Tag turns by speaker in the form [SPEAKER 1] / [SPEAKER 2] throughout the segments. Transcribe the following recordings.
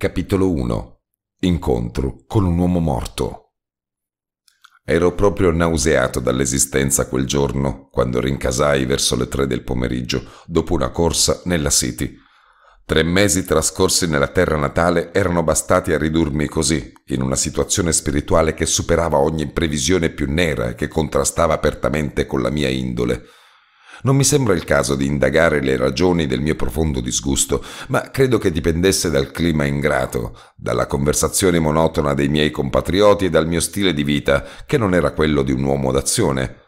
[SPEAKER 1] Capitolo 1 Incontro con un uomo morto. Ero proprio nauseato dall'esistenza quel giorno, quando rincasai verso le tre del pomeriggio, dopo una corsa nella City. Tre mesi trascorsi nella terra natale erano bastati a ridurmi così, in una situazione spirituale che superava ogni previsione più nera e che contrastava apertamente con la mia indole. Non mi sembra il caso di indagare le ragioni del mio profondo disgusto, ma credo che dipendesse dal clima ingrato, dalla conversazione monotona dei miei compatrioti e dal mio stile di vita, che non era quello di un uomo d'azione.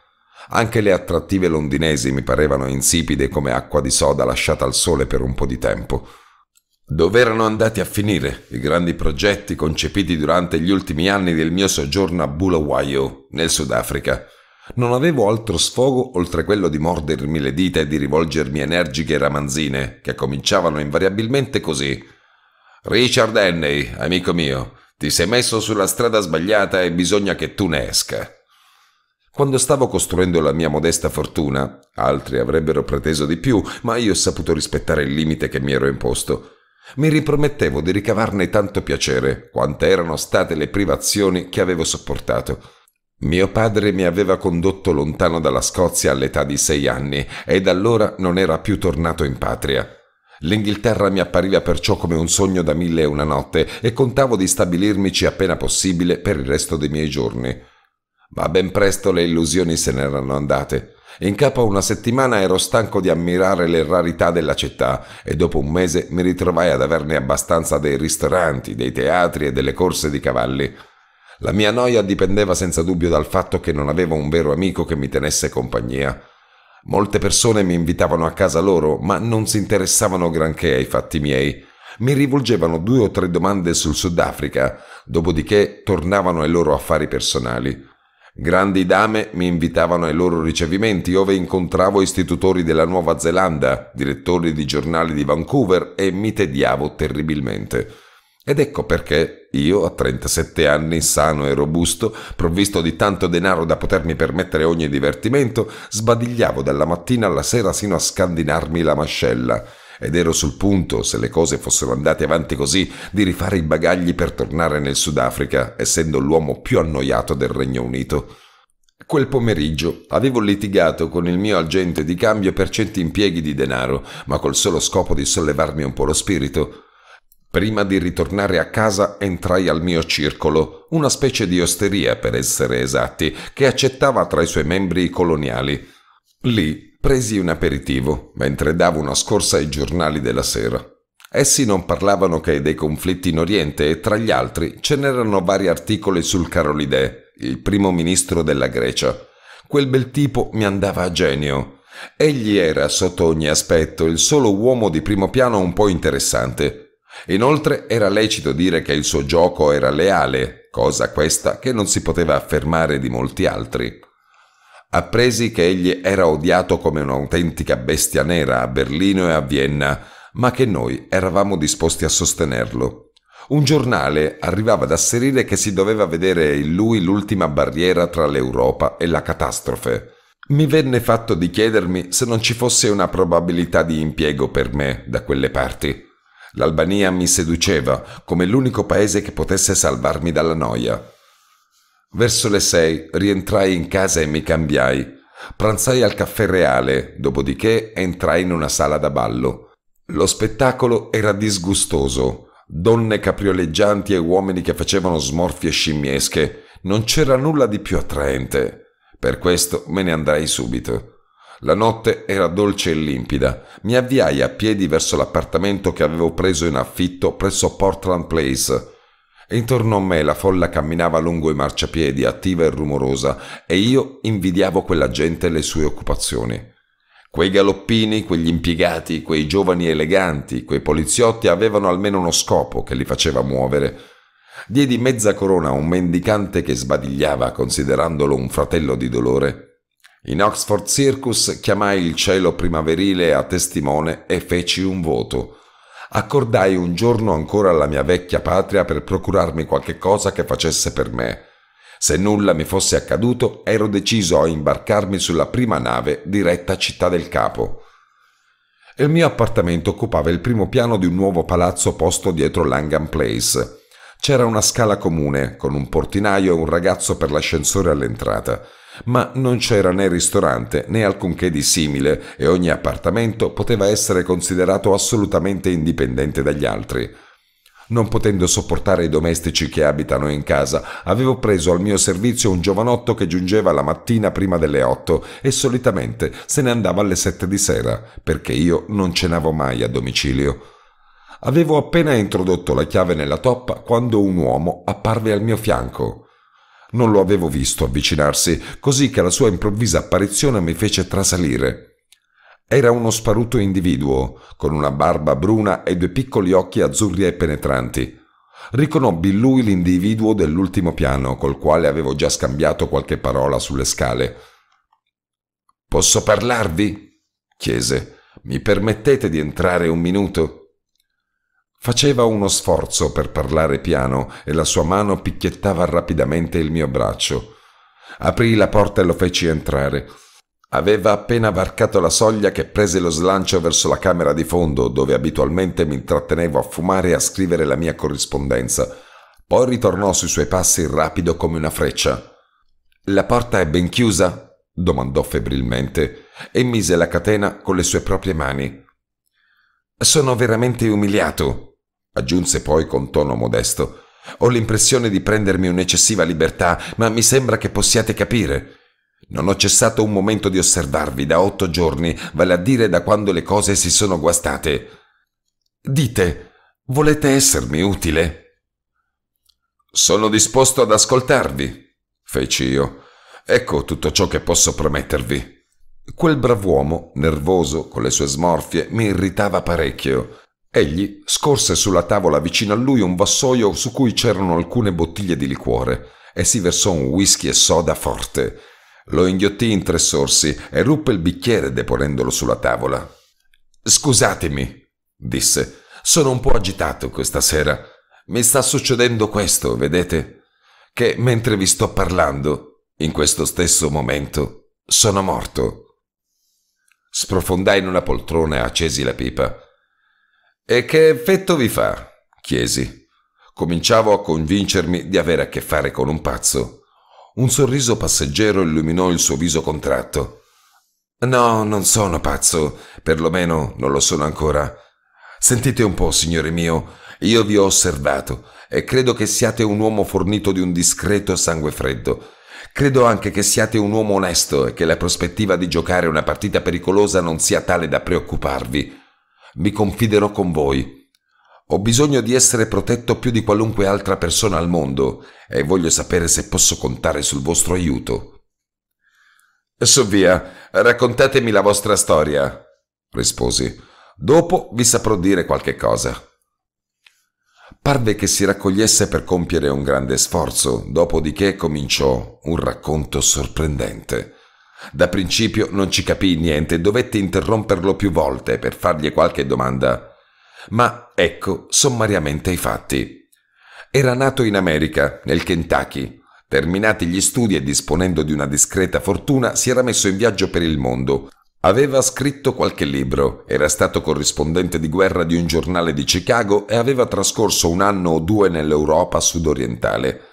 [SPEAKER 1] Anche le attrattive londinesi mi parevano insipide come acqua di soda lasciata al sole per un po' di tempo. Dove erano andati a finire i grandi progetti concepiti durante gli ultimi anni del mio soggiorno a Bulawayo, nel Sudafrica? Non avevo altro sfogo oltre quello di mordermi le dita e di rivolgermi energiche ramanzine, che cominciavano invariabilmente così. Richard Henney, amico mio, ti sei messo sulla strada sbagliata e bisogna che tu ne esca. Quando stavo costruendo la mia modesta fortuna, altri avrebbero preteso di più, ma io ho saputo rispettare il limite che mi ero imposto. Mi ripromettevo di ricavarne tanto piacere quante erano state le privazioni che avevo sopportato. Mio padre mi aveva condotto lontano dalla Scozia all'età di sei anni e da allora non era più tornato in patria. L'Inghilterra mi appariva perciò come un sogno da mille e una notte e contavo di stabilirmici appena possibile per il resto dei miei giorni. Ma ben presto le illusioni se n'erano andate. In capo a una settimana ero stanco di ammirare le rarità della città e dopo un mese mi ritrovai ad averne abbastanza dei ristoranti, dei teatri e delle corse di cavalli. La mia noia dipendeva senza dubbio dal fatto che non avevo un vero amico che mi tenesse compagnia. Molte persone mi invitavano a casa loro, ma non si interessavano granché ai fatti miei. Mi rivolgevano due o tre domande sul Sudafrica, dopodiché tornavano ai loro affari personali. Grandi dame mi invitavano ai loro ricevimenti, ove incontravo istitutori della Nuova Zelanda, direttori di giornali di Vancouver e mi tediavo terribilmente. Ed ecco perché io, a 37 anni, sano e robusto, provvisto di tanto denaro da potermi permettere ogni divertimento, sbadigliavo dalla mattina alla sera sino a scandinarmi la mascella. Ed ero sul punto, se le cose fossero andate avanti così, di rifare i bagagli per tornare nel Sudafrica, essendo l'uomo più annoiato del Regno Unito. Quel pomeriggio avevo litigato con il mio agente di cambio per cento impieghi di denaro, ma col solo scopo di sollevarmi un po' lo spirito. Prima di ritornare a casa entrai al mio circolo, una specie di osteria per essere esatti, che accettava tra i suoi membri i coloniali. Lì presi un aperitivo, mentre davo una scorsa ai giornali della sera. Essi non parlavano che dei conflitti in Oriente e tra gli altri ce n'erano vari articoli sul Carolide, il primo ministro della Grecia. Quel bel tipo mi andava a genio. Egli era, sotto ogni aspetto, il solo uomo di primo piano un po' interessante – Inoltre era lecito dire che il suo gioco era leale, cosa questa che non si poteva affermare di molti altri. Appresi che egli era odiato come un'autentica bestia nera a Berlino e a Vienna, ma che noi eravamo disposti a sostenerlo. Un giornale arrivava ad asserire che si doveva vedere in lui l'ultima barriera tra l'Europa e la catastrofe. Mi venne fatto di chiedermi se non ci fosse una probabilità di impiego per me da quelle parti. L'Albania mi seduceva come l'unico paese che potesse salvarmi dalla noia. Verso le sei rientrai in casa e mi cambiai. Pranzai al caffè reale, dopodiché entrai in una sala da ballo. Lo spettacolo era disgustoso. Donne caprioleggianti e uomini che facevano smorfie scimmiesche. Non c'era nulla di più attraente. Per questo me ne andai subito. La notte era dolce e limpida. Mi avviai a piedi verso l'appartamento che avevo preso in affitto presso Portland Place. Intorno a me la folla camminava lungo i marciapiedi, attiva e rumorosa, e io invidiavo quella gente e le sue occupazioni. Quei galoppini, quegli impiegati, quei giovani eleganti, quei poliziotti avevano almeno uno scopo che li faceva muovere. Diedi mezza corona a un mendicante che sbadigliava considerandolo un fratello di dolore in Oxford Circus chiamai il cielo primaverile a testimone e feci un voto. Accordai un giorno ancora alla mia vecchia patria per procurarmi qualche cosa che facesse per me. Se nulla mi fosse accaduto, ero deciso a imbarcarmi sulla prima nave diretta a Città del Capo. Il mio appartamento occupava il primo piano di un nuovo palazzo posto dietro Langham Place. C'era una scala comune, con un portinaio e un ragazzo per l'ascensore all'entrata ma non c'era né ristorante né alcunché di simile e ogni appartamento poteva essere considerato assolutamente indipendente dagli altri. Non potendo sopportare i domestici che abitano in casa, avevo preso al mio servizio un giovanotto che giungeva la mattina prima delle otto e solitamente se ne andava alle sette di sera, perché io non cenavo mai a domicilio. Avevo appena introdotto la chiave nella toppa quando un uomo apparve al mio fianco. Non lo avevo visto avvicinarsi, così che la sua improvvisa apparizione mi fece trasalire. Era uno sparuto individuo, con una barba bruna e due piccoli occhi azzurri e penetranti. Riconobbi in lui l'individuo dell'ultimo piano, col quale avevo già scambiato qualche parola sulle scale. Posso parlarvi? chiese. Mi permettete di entrare un minuto? Faceva uno sforzo per parlare piano e la sua mano picchiettava rapidamente il mio braccio. Aprì la porta e lo feci entrare. Aveva appena varcato la soglia che prese lo slancio verso la camera di fondo, dove abitualmente mi intrattenevo a fumare e a scrivere la mia corrispondenza. Poi ritornò sui suoi passi rapido come una freccia. La porta è ben chiusa? domandò febbrilmente e mise la catena con le sue proprie mani. Sono veramente umiliato, Aggiunse poi con tono modesto. Ho l'impressione di prendermi un'eccessiva libertà, ma mi sembra che possiate capire. Non ho cessato un momento di osservarvi da otto giorni, vale a dire da quando le cose si sono guastate. Dite, volete essermi utile? Sono disposto ad ascoltarvi, feci io. Ecco tutto ciò che posso promettervi. Quel brav'uomo, nervoso, con le sue smorfie, mi irritava parecchio. Egli scorse sulla tavola vicino a lui un vassoio su cui c'erano alcune bottiglie di liquore e si versò un whisky e soda forte. Lo inghiottì in tre sorsi e ruppe il bicchiere deponendolo sulla tavola. Scusatemi, disse, sono un po' agitato questa sera. Mi sta succedendo questo, vedete? Che mentre vi sto parlando, in questo stesso momento, sono morto. Sprofondai in una poltrona e accesi la pipa. E che effetto vi fa? chiesi. Cominciavo a convincermi di avere a che fare con un pazzo. Un sorriso passeggero illuminò il suo viso contratto. No, non sono pazzo, perlomeno non lo sono ancora. Sentite un po', signore mio, io vi ho osservato e credo che siate un uomo fornito di un discreto sangue freddo. Credo anche che siate un uomo onesto e che la prospettiva di giocare una partita pericolosa non sia tale da preoccuparvi mi confiderò con voi. Ho bisogno di essere protetto più di qualunque altra persona al mondo e voglio sapere se posso contare sul vostro aiuto. Su via, raccontatemi la vostra storia, risposi. Dopo vi saprò dire qualche cosa. Parve che si raccogliesse per compiere un grande sforzo, dopodiché cominciò un racconto sorprendente. Da principio non ci capì niente e dovetti interromperlo più volte per fargli qualche domanda. Ma ecco sommariamente i fatti. Era nato in America, nel Kentucky. Terminati gli studi e disponendo di una discreta fortuna, si era messo in viaggio per il mondo. Aveva scritto qualche libro, era stato corrispondente di guerra di un giornale di Chicago e aveva trascorso un anno o due nell'Europa sudorientale.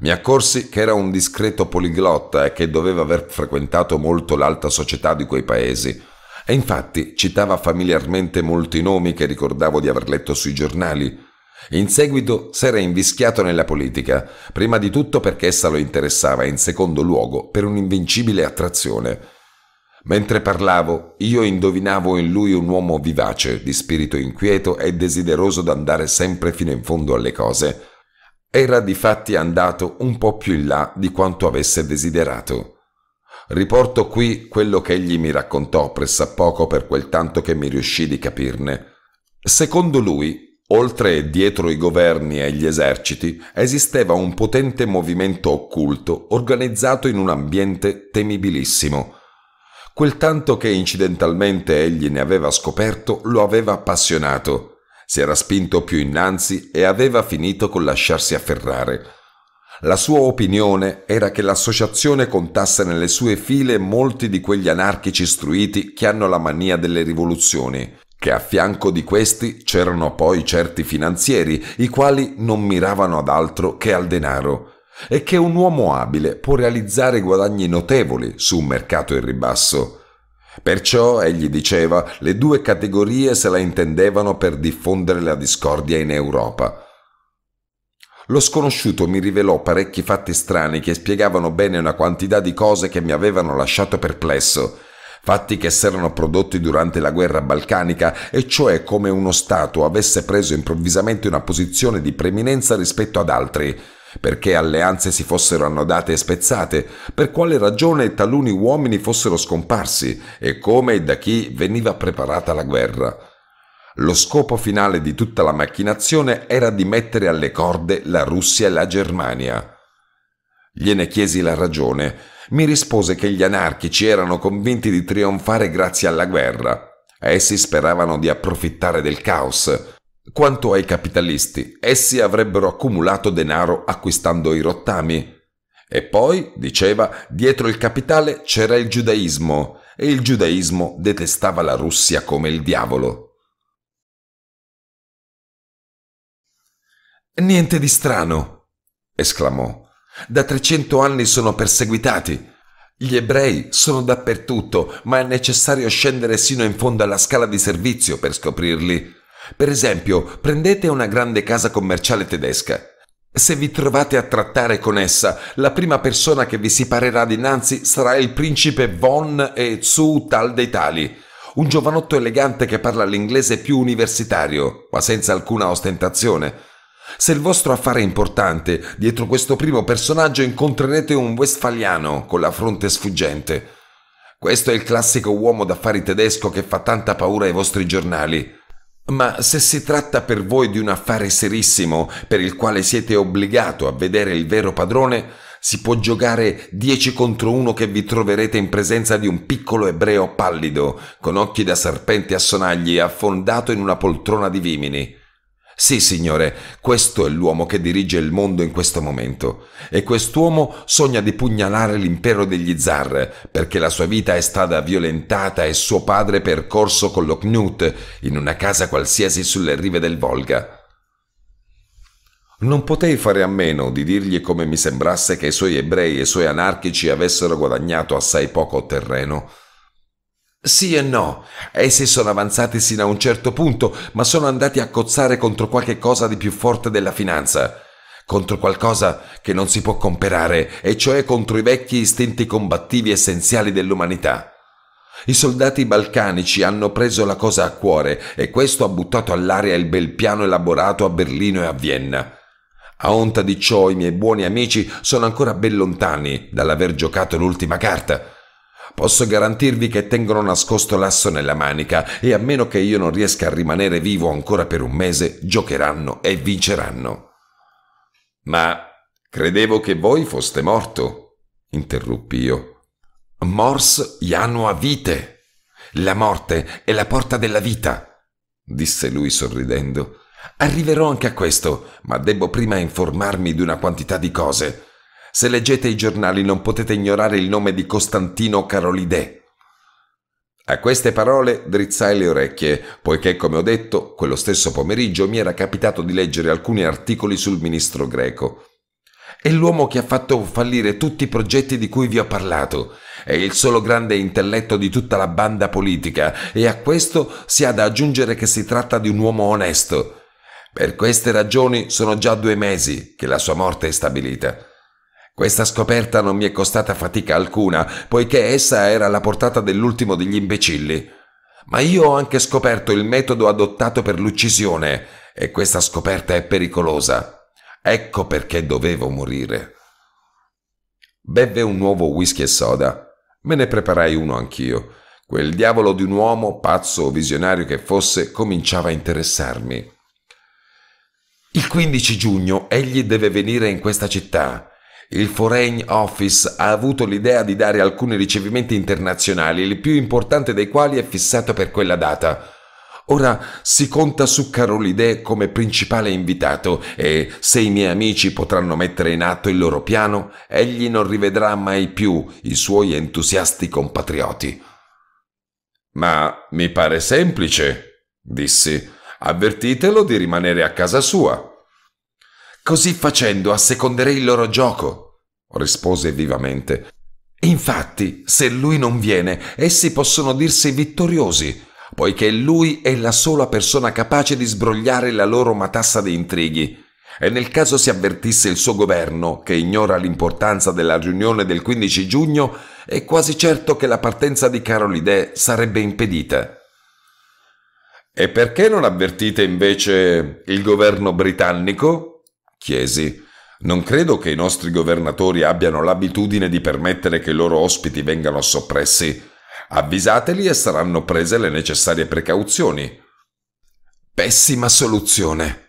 [SPEAKER 1] Mi accorsi che era un discreto poliglotta e che doveva aver frequentato molto l'alta società di quei paesi. E infatti citava familiarmente molti nomi che ricordavo di aver letto sui giornali. In seguito s'era invischiato nella politica, prima di tutto perché essa lo interessava e in secondo luogo per un'invincibile attrazione. Mentre parlavo, io indovinavo in lui un uomo vivace, di spirito inquieto e desideroso d'andare sempre fino in fondo alle cose. Era difatti andato un po' più in là di quanto avesse desiderato. Riporto qui quello che egli mi raccontò pressappoco per quel tanto che mi riuscì di capirne. Secondo lui, oltre e dietro i governi e gli eserciti, esisteva un potente movimento occulto organizzato in un ambiente temibilissimo. Quel tanto che incidentalmente egli ne aveva scoperto lo aveva appassionato si era spinto più innanzi e aveva finito col lasciarsi afferrare. La sua opinione era che l'associazione contasse nelle sue file molti di quegli anarchici istruiti che hanno la mania delle rivoluzioni, che a fianco di questi c'erano poi certi finanzieri, i quali non miravano ad altro che al denaro, e che un uomo abile può realizzare guadagni notevoli su un mercato in ribasso. Perciò egli diceva le due categorie se la intendevano per diffondere la discordia in Europa. Lo sconosciuto mi rivelò parecchi fatti strani che spiegavano bene una quantità di cose che mi avevano lasciato perplesso, fatti che s'erano prodotti durante la guerra balcanica, e cioè come uno Stato avesse preso improvvisamente una posizione di preminenza rispetto ad altri, perché alleanze si fossero annodate e spezzate, per quale ragione taluni uomini fossero scomparsi e come e da chi veniva preparata la guerra. Lo scopo finale di tutta la macchinazione era di mettere alle corde la Russia e la Germania. Gliene chiesi la ragione. Mi rispose che gli anarchici erano convinti di trionfare grazie alla guerra. Essi speravano di approfittare del caos, quanto ai capitalisti, essi avrebbero accumulato denaro acquistando i rottami. E poi, diceva, dietro il capitale c'era il giudaismo, e il giudaismo detestava la Russia come il diavolo. Niente di strano, esclamò. Da 300 anni sono perseguitati. Gli ebrei sono dappertutto, ma è necessario scendere sino in fondo alla scala di servizio per scoprirli. Per esempio, prendete una grande casa commerciale tedesca. Se vi trovate a trattare con essa, la prima persona che vi si parerà dinanzi sarà il principe Von e Zu Tal dei Tali, un giovanotto elegante che parla l'inglese più universitario, ma senza alcuna ostentazione. Se il vostro affare è importante, dietro questo primo personaggio incontrerete un westfaliano con la fronte sfuggente. Questo è il classico uomo d'affari tedesco che fa tanta paura ai vostri giornali. Ma se si tratta per voi di un affare serissimo per il quale siete obbligato a vedere il vero padrone, si può giocare 10 contro 1 che vi troverete in presenza di un piccolo ebreo pallido, con occhi da serpente a sonagli, affondato in una poltrona di vimini. Sì, signore, questo è l'uomo che dirige il mondo in questo momento. E quest'uomo sogna di pugnalare l'impero degli zar, perché la sua vita è stata violentata e suo padre percorso con lo Knut in una casa qualsiasi sulle rive del Volga. Non potei fare a meno di dirgli come mi sembrasse che i suoi ebrei e i suoi anarchici avessero guadagnato assai poco terreno sì e no. Essi sono avanzati sino a un certo punto, ma sono andati a cozzare contro qualche cosa di più forte della finanza. Contro qualcosa che non si può comperare, e cioè contro i vecchi istinti combattivi essenziali dell'umanità. I soldati balcanici hanno preso la cosa a cuore e questo ha buttato all'aria il bel piano elaborato a Berlino e a Vienna. A onta di ciò i miei buoni amici sono ancora ben lontani dall'aver giocato l'ultima carta. Posso garantirvi che tengono nascosto l'asso nella manica e a meno che io non riesca a rimanere vivo ancora per un mese, giocheranno e vinceranno. Ma credevo che voi foste morto, interruppi io. Mors janua vite. La morte è la porta della vita, disse lui sorridendo. Arriverò anche a questo, ma debbo prima informarmi di una quantità di cose. Se leggete i giornali non potete ignorare il nome di Costantino Carolidè. A queste parole drizzai le orecchie, poiché, come ho detto, quello stesso pomeriggio mi era capitato di leggere alcuni articoli sul ministro greco. È l'uomo che ha fatto fallire tutti i progetti di cui vi ho parlato, è il solo grande intelletto di tutta la banda politica e a questo si ha da aggiungere che si tratta di un uomo onesto. Per queste ragioni sono già due mesi che la sua morte è stabilita. Questa scoperta non mi è costata fatica alcuna, poiché essa era alla portata dell'ultimo degli imbecilli. Ma io ho anche scoperto il metodo adottato per l'uccisione, e questa scoperta è pericolosa. Ecco perché dovevo morire. Bevve un nuovo whisky e soda. Me ne preparai uno anch'io. Quel diavolo di un uomo, pazzo o visionario che fosse, cominciava a interessarmi. Il 15 giugno egli deve venire in questa città. Il Foreign Office ha avuto l'idea di dare alcuni ricevimenti internazionali, il più importante dei quali è fissato per quella data. Ora si conta su Carolide come principale invitato e se i miei amici potranno mettere in atto il loro piano, egli non rivedrà mai più i suoi entusiasti compatrioti. Ma mi pare semplice, dissi. Avvertitelo di rimanere a casa sua. Così facendo asseconderei il loro gioco, rispose vivamente. Infatti, se lui non viene, essi possono dirsi vittoriosi, poiché lui è la sola persona capace di sbrogliare la loro matassa di intrighi. E nel caso si avvertisse il suo governo, che ignora l'importanza della riunione del 15 giugno, è quasi certo che la partenza di Carolide sarebbe impedita. E perché non avvertite invece il governo britannico? Chiesi. Non credo che i nostri governatori abbiano l'abitudine di permettere che i loro ospiti vengano soppressi. Avvisateli e saranno prese le necessarie precauzioni. Pessima soluzione.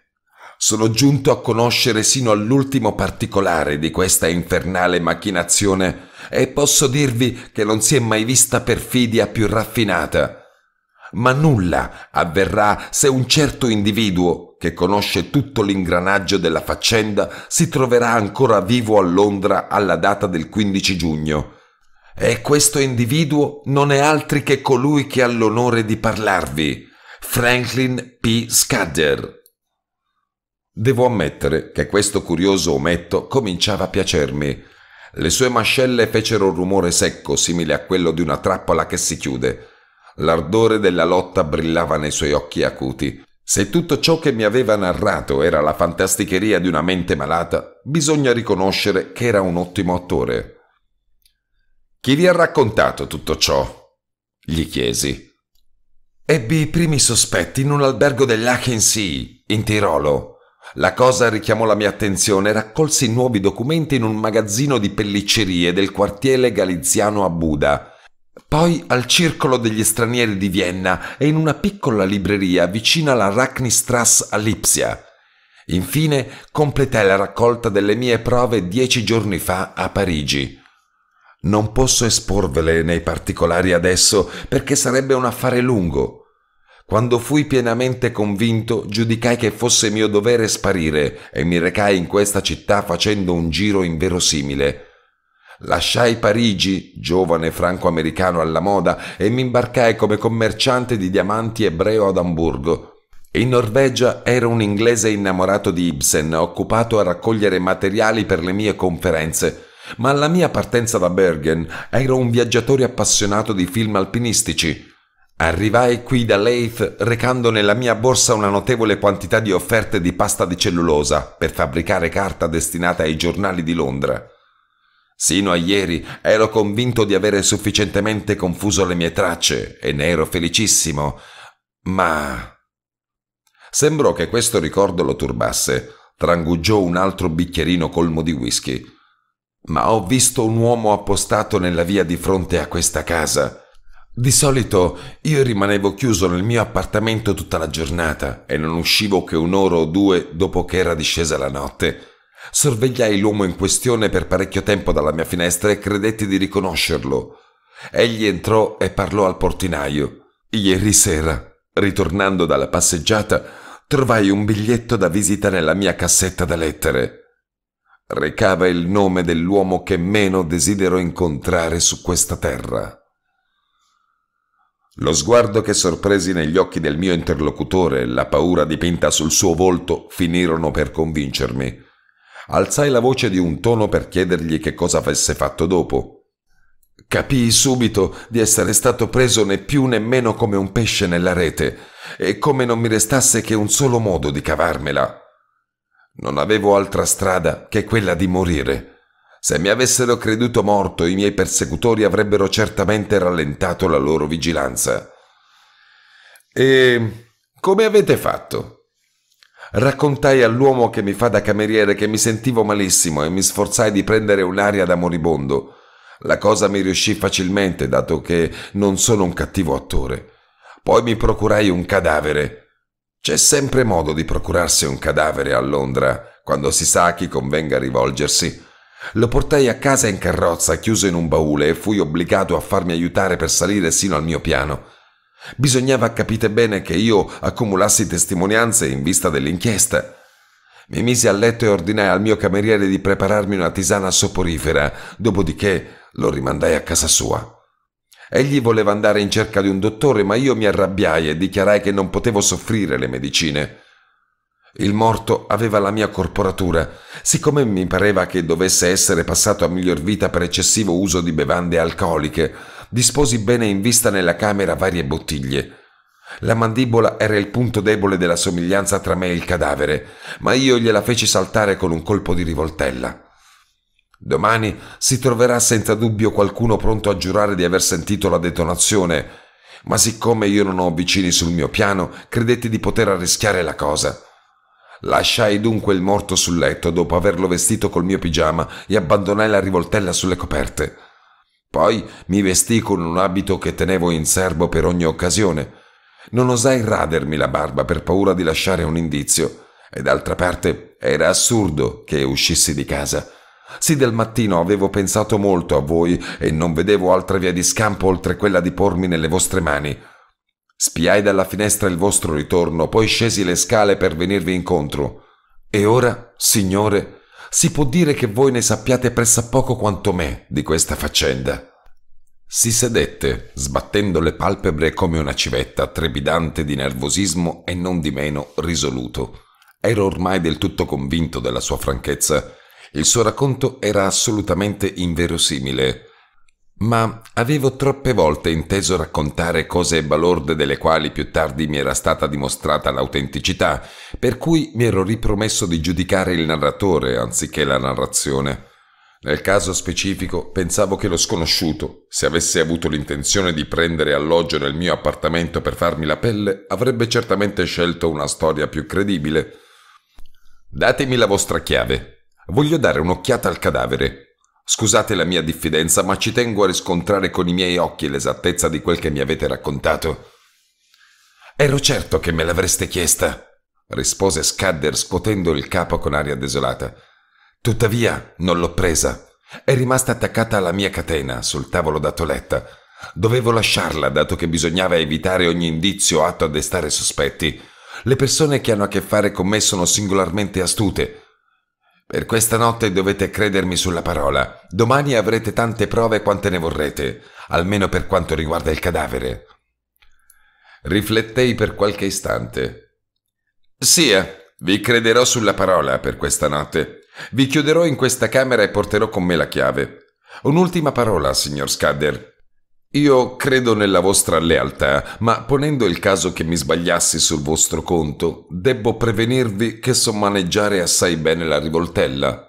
[SPEAKER 1] Sono giunto a conoscere sino all'ultimo particolare di questa infernale macchinazione e posso dirvi che non si è mai vista perfidia più raffinata. Ma nulla avverrà se un certo individuo, che conosce tutto l'ingranaggio della faccenda, si troverà ancora vivo a Londra alla data del 15 giugno. E questo individuo non è altri che colui che ha l'onore di parlarvi, Franklin P. Scudder. Devo ammettere che questo curioso ometto cominciava a piacermi. Le sue mascelle fecero un rumore secco simile a quello di una trappola che si chiude. L'ardore della lotta brillava nei suoi occhi acuti. Se tutto ciò che mi aveva narrato era la fantasticheria di una mente malata, bisogna riconoscere che era un ottimo attore. Chi vi ha raccontato tutto ciò? gli chiesi. Ebbi i primi sospetti in un albergo dell'Achensee, in Tirolo. La cosa richiamò la mia attenzione e raccolsi nuovi documenti in un magazzino di pelliccerie del quartiere galiziano a Buda. Poi al Circolo degli Stranieri di Vienna e in una piccola libreria vicina alla Rachnistrasse a Lipsia. Infine completai la raccolta delle mie prove dieci giorni fa a Parigi. Non posso esporvele nei particolari adesso perché sarebbe un affare lungo. Quando fui pienamente convinto, giudicai che fosse mio dovere sparire e mi recai in questa città facendo un giro inverosimile. Lasciai Parigi, giovane franco-americano alla moda, e mi imbarcai come commerciante di diamanti ebreo ad Amburgo. In Norvegia ero un inglese innamorato di Ibsen, occupato a raccogliere materiali per le mie conferenze. Ma alla mia partenza da Bergen ero un viaggiatore appassionato di film alpinistici. Arrivai qui da Leith recando nella mia borsa una notevole quantità di offerte di pasta di cellulosa per fabbricare carta destinata ai giornali di Londra. Sino a ieri ero convinto di avere sufficientemente confuso le mie tracce e ne ero felicissimo, ma... Sembrò che questo ricordo lo turbasse. Trangugiò un altro bicchierino colmo di whisky. Ma ho visto un uomo appostato nella via di fronte a questa casa. Di solito io rimanevo chiuso nel mio appartamento tutta la giornata e non uscivo che un'ora o due dopo che era discesa la notte. Sorvegliai l'uomo in questione per parecchio tempo dalla mia finestra e credetti di riconoscerlo. Egli entrò e parlò al portinaio. Ieri sera, ritornando dalla passeggiata, trovai un biglietto da visita nella mia cassetta da lettere. Recava il nome dell'uomo che meno desidero incontrare su questa terra. Lo sguardo che sorpresi negli occhi del mio interlocutore e la paura dipinta sul suo volto finirono per convincermi. Alzai la voce di un tono per chiedergli che cosa avesse fatto dopo. Capii subito di essere stato preso né più né meno come un pesce nella rete e come non mi restasse che un solo modo di cavarmela. Non avevo altra strada che quella di morire. Se mi avessero creduto morto, i miei persecutori avrebbero certamente rallentato la loro vigilanza. E come avete fatto? Raccontai all'uomo che mi fa da cameriere che mi sentivo malissimo e mi sforzai di prendere un'aria da moribondo. La cosa mi riuscì facilmente, dato che non sono un cattivo attore. Poi mi procurai un cadavere. C'è sempre modo di procurarsi un cadavere a Londra, quando si sa a chi convenga rivolgersi. Lo portai a casa in carrozza, chiuso in un baule, e fui obbligato a farmi aiutare per salire sino al mio piano. Bisognava, capite bene, che io accumulassi testimonianze in vista dell'inchiesta. Mi misi a letto e ordinai al mio cameriere di prepararmi una tisana soporifera, dopodiché lo rimandai a casa sua. Egli voleva andare in cerca di un dottore, ma io mi arrabbiai e dichiarai che non potevo soffrire le medicine. Il morto aveva la mia corporatura. Siccome mi pareva che dovesse essere passato a miglior vita per eccessivo uso di bevande alcoliche, disposi bene in vista nella camera varie bottiglie. La mandibola era il punto debole della somiglianza tra me e il cadavere, ma io gliela feci saltare con un colpo di rivoltella. Domani si troverà senza dubbio qualcuno pronto a giurare di aver sentito la detonazione, ma siccome io non ho vicini sul mio piano, credetti di poter arrischiare la cosa. Lasciai dunque il morto sul letto dopo averlo vestito col mio pigiama e abbandonai la rivoltella sulle coperte. Poi mi vestì con un abito che tenevo in serbo per ogni occasione. Non osai radermi la barba per paura di lasciare un indizio, e d'altra parte era assurdo che uscissi di casa. Sì, del mattino avevo pensato molto a voi e non vedevo altra via di scampo oltre quella di pormi nelle vostre mani. Spiai dalla finestra il vostro ritorno, poi scesi le scale per venirvi incontro. E ora, signore, si può dire che voi ne sappiate pressappoco quanto me di questa faccenda. Si sedette, sbattendo le palpebre come una civetta, trepidante di nervosismo e non di meno risoluto. Ero ormai del tutto convinto della sua franchezza. Il suo racconto era assolutamente inverosimile ma avevo troppe volte inteso raccontare cose balorde delle quali più tardi mi era stata dimostrata l'autenticità, per cui mi ero ripromesso di giudicare il narratore anziché la narrazione. Nel caso specifico pensavo che lo sconosciuto, se avesse avuto l'intenzione di prendere alloggio nel mio appartamento per farmi la pelle, avrebbe certamente scelto una storia più credibile. Datemi la vostra chiave. Voglio dare un'occhiata al cadavere, Scusate la mia diffidenza, ma ci tengo a riscontrare con i miei occhi l'esattezza di quel che mi avete raccontato. Ero certo che me l'avreste chiesta, rispose Scudder scuotendo il capo con aria desolata. Tuttavia non l'ho presa. È rimasta attaccata alla mia catena sul tavolo da toletta. Dovevo lasciarla, dato che bisognava evitare ogni indizio atto a destare sospetti. Le persone che hanno a che fare con me sono singolarmente astute per questa notte dovete credermi sulla parola. Domani avrete tante prove quante ne vorrete, almeno per quanto riguarda il cadavere. Riflettei per qualche istante. Sia, vi crederò sulla parola per questa notte. Vi chiuderò in questa camera e porterò con me la chiave. Un'ultima parola, signor Scudder. Io credo nella vostra lealtà, ma ponendo il caso che mi sbagliassi sul vostro conto, debbo prevenirvi che so maneggiare assai bene la rivoltella.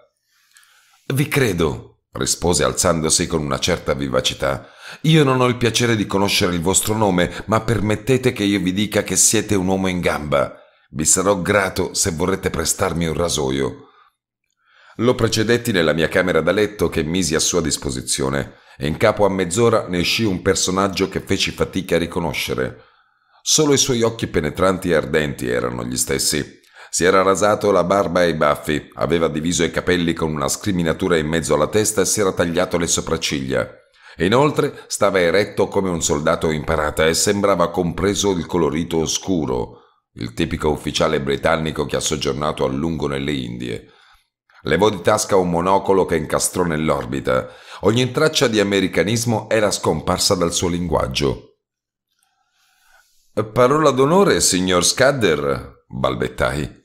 [SPEAKER 1] Vi credo, rispose alzandosi con una certa vivacità. Io non ho il piacere di conoscere il vostro nome, ma permettete che io vi dica che siete un uomo in gamba. Vi sarò grato se vorrete prestarmi un rasoio. Lo precedetti nella mia camera da letto che misi a sua disposizione e in capo a mezz'ora ne uscì un personaggio che feci fatica a riconoscere. Solo i suoi occhi penetranti e ardenti erano gli stessi. Si era rasato la barba e i baffi, aveva diviso i capelli con una scriminatura in mezzo alla testa e si era tagliato le sopracciglia. Inoltre stava eretto come un soldato in parata e sembrava compreso il colorito oscuro, il tipico ufficiale britannico che ha soggiornato a lungo nelle Indie. Levò di tasca un monocolo che incastrò nell'orbita. Ogni traccia di americanismo era scomparsa dal suo linguaggio. Parola d'onore, signor Scudder, balbettai.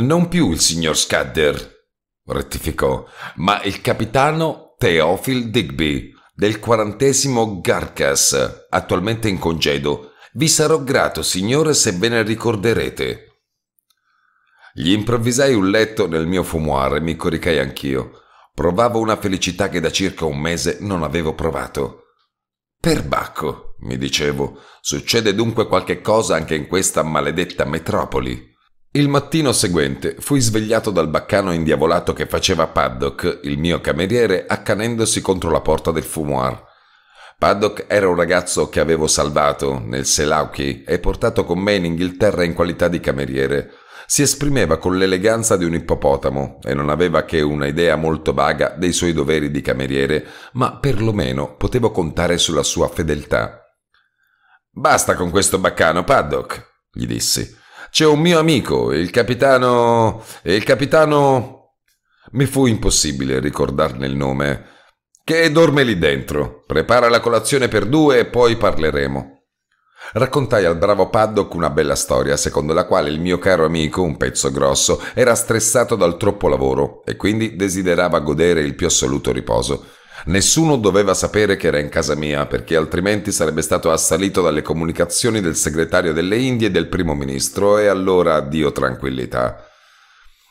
[SPEAKER 1] Non più il signor Scudder, rettificò, ma il capitano Teofil Digby, del quarantesimo Garcas, attualmente in congedo. Vi sarò grato, signore, se ve ne ricorderete. Gli improvvisai un letto nel mio fumoir e mi coricai anch'io. Provavo una felicità che da circa un mese non avevo provato. Perbacco, mi dicevo, succede dunque qualche cosa anche in questa maledetta metropoli. Il mattino seguente fui svegliato dal baccano indiavolato che faceva Paddock, il mio cameriere, accanendosi contro la porta del fumoir. Paddock era un ragazzo che avevo salvato nel Selauki e portato con me in Inghilterra in qualità di cameriere. Si esprimeva con l'eleganza di un ippopotamo e non aveva che una idea molto vaga dei suoi doveri di cameriere, ma perlomeno potevo contare sulla sua fedeltà. Basta con questo baccano, Paddock, gli dissi. C'è un mio amico, il capitano... il capitano... Mi fu impossibile ricordarne il nome. Che dorme lì dentro. Prepara la colazione per due e poi parleremo. Raccontai al bravo Paddock una bella storia, secondo la quale il mio caro amico, un pezzo grosso, era stressato dal troppo lavoro e quindi desiderava godere il più assoluto riposo. Nessuno doveva sapere che era in casa mia, perché altrimenti sarebbe stato assalito dalle comunicazioni del segretario delle Indie e del primo ministro, e allora addio tranquillità.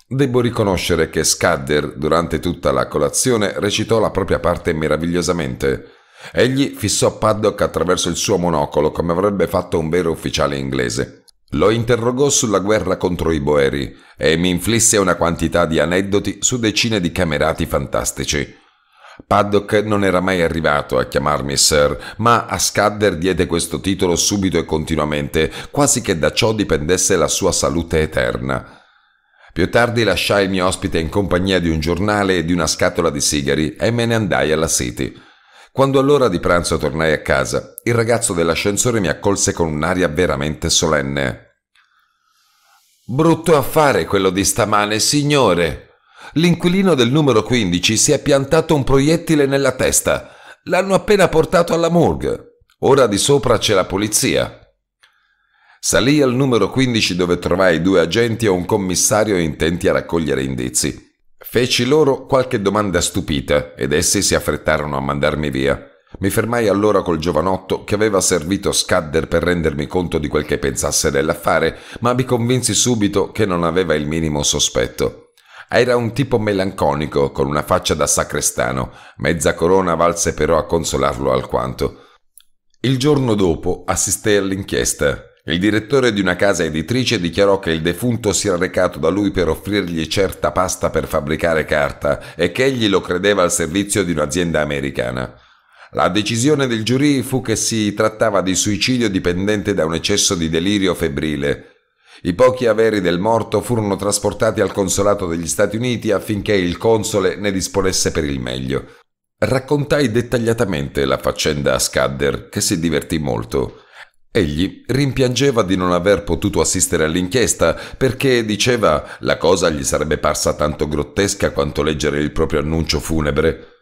[SPEAKER 1] Debbo riconoscere che Scudder, durante tutta la colazione, recitò la propria parte meravigliosamente. Egli fissò Paddock attraverso il suo monocolo come avrebbe fatto un vero ufficiale inglese. Lo interrogò sulla guerra contro i Boeri e mi inflisse una quantità di aneddoti su decine di camerati fantastici. Paddock non era mai arrivato a chiamarmi Sir, ma a Scudder diede questo titolo subito e continuamente, quasi che da ciò dipendesse la sua salute eterna. Più tardi lasciai il mio ospite in compagnia di un giornale e di una scatola di sigari e me ne andai alla City. Quando all'ora di pranzo tornai a casa, il ragazzo dell'ascensore mi accolse con un'aria veramente solenne. Brutto affare quello di stamane, signore. L'inquilino del numero 15 si è piantato un proiettile nella testa. L'hanno appena portato alla morgue. Ora di sopra c'è la polizia. Salì al numero 15 dove trovai due agenti e un commissario intenti a raccogliere indizi. Feci loro qualche domanda stupita ed essi si affrettarono a mandarmi via. Mi fermai allora col giovanotto che aveva servito Scudder per rendermi conto di quel che pensasse dell'affare, ma mi convinsi subito che non aveva il minimo sospetto. Era un tipo melanconico, con una faccia da sacrestano. Mezza corona valse però a consolarlo alquanto. Il giorno dopo assistei all'inchiesta. Il direttore di una casa editrice dichiarò che il defunto si era recato da lui per offrirgli certa pasta per fabbricare carta e che egli lo credeva al servizio di un'azienda americana. La decisione del giurì fu che si trattava di suicidio dipendente da un eccesso di delirio febbrile. I pochi averi del morto furono trasportati al consolato degli Stati Uniti affinché il console ne disponesse per il meglio. Raccontai dettagliatamente la faccenda a Scudder, che si divertì molto. Egli rimpiangeva di non aver potuto assistere all'inchiesta perché, diceva, la cosa gli sarebbe parsa tanto grottesca quanto leggere il proprio annuncio funebre.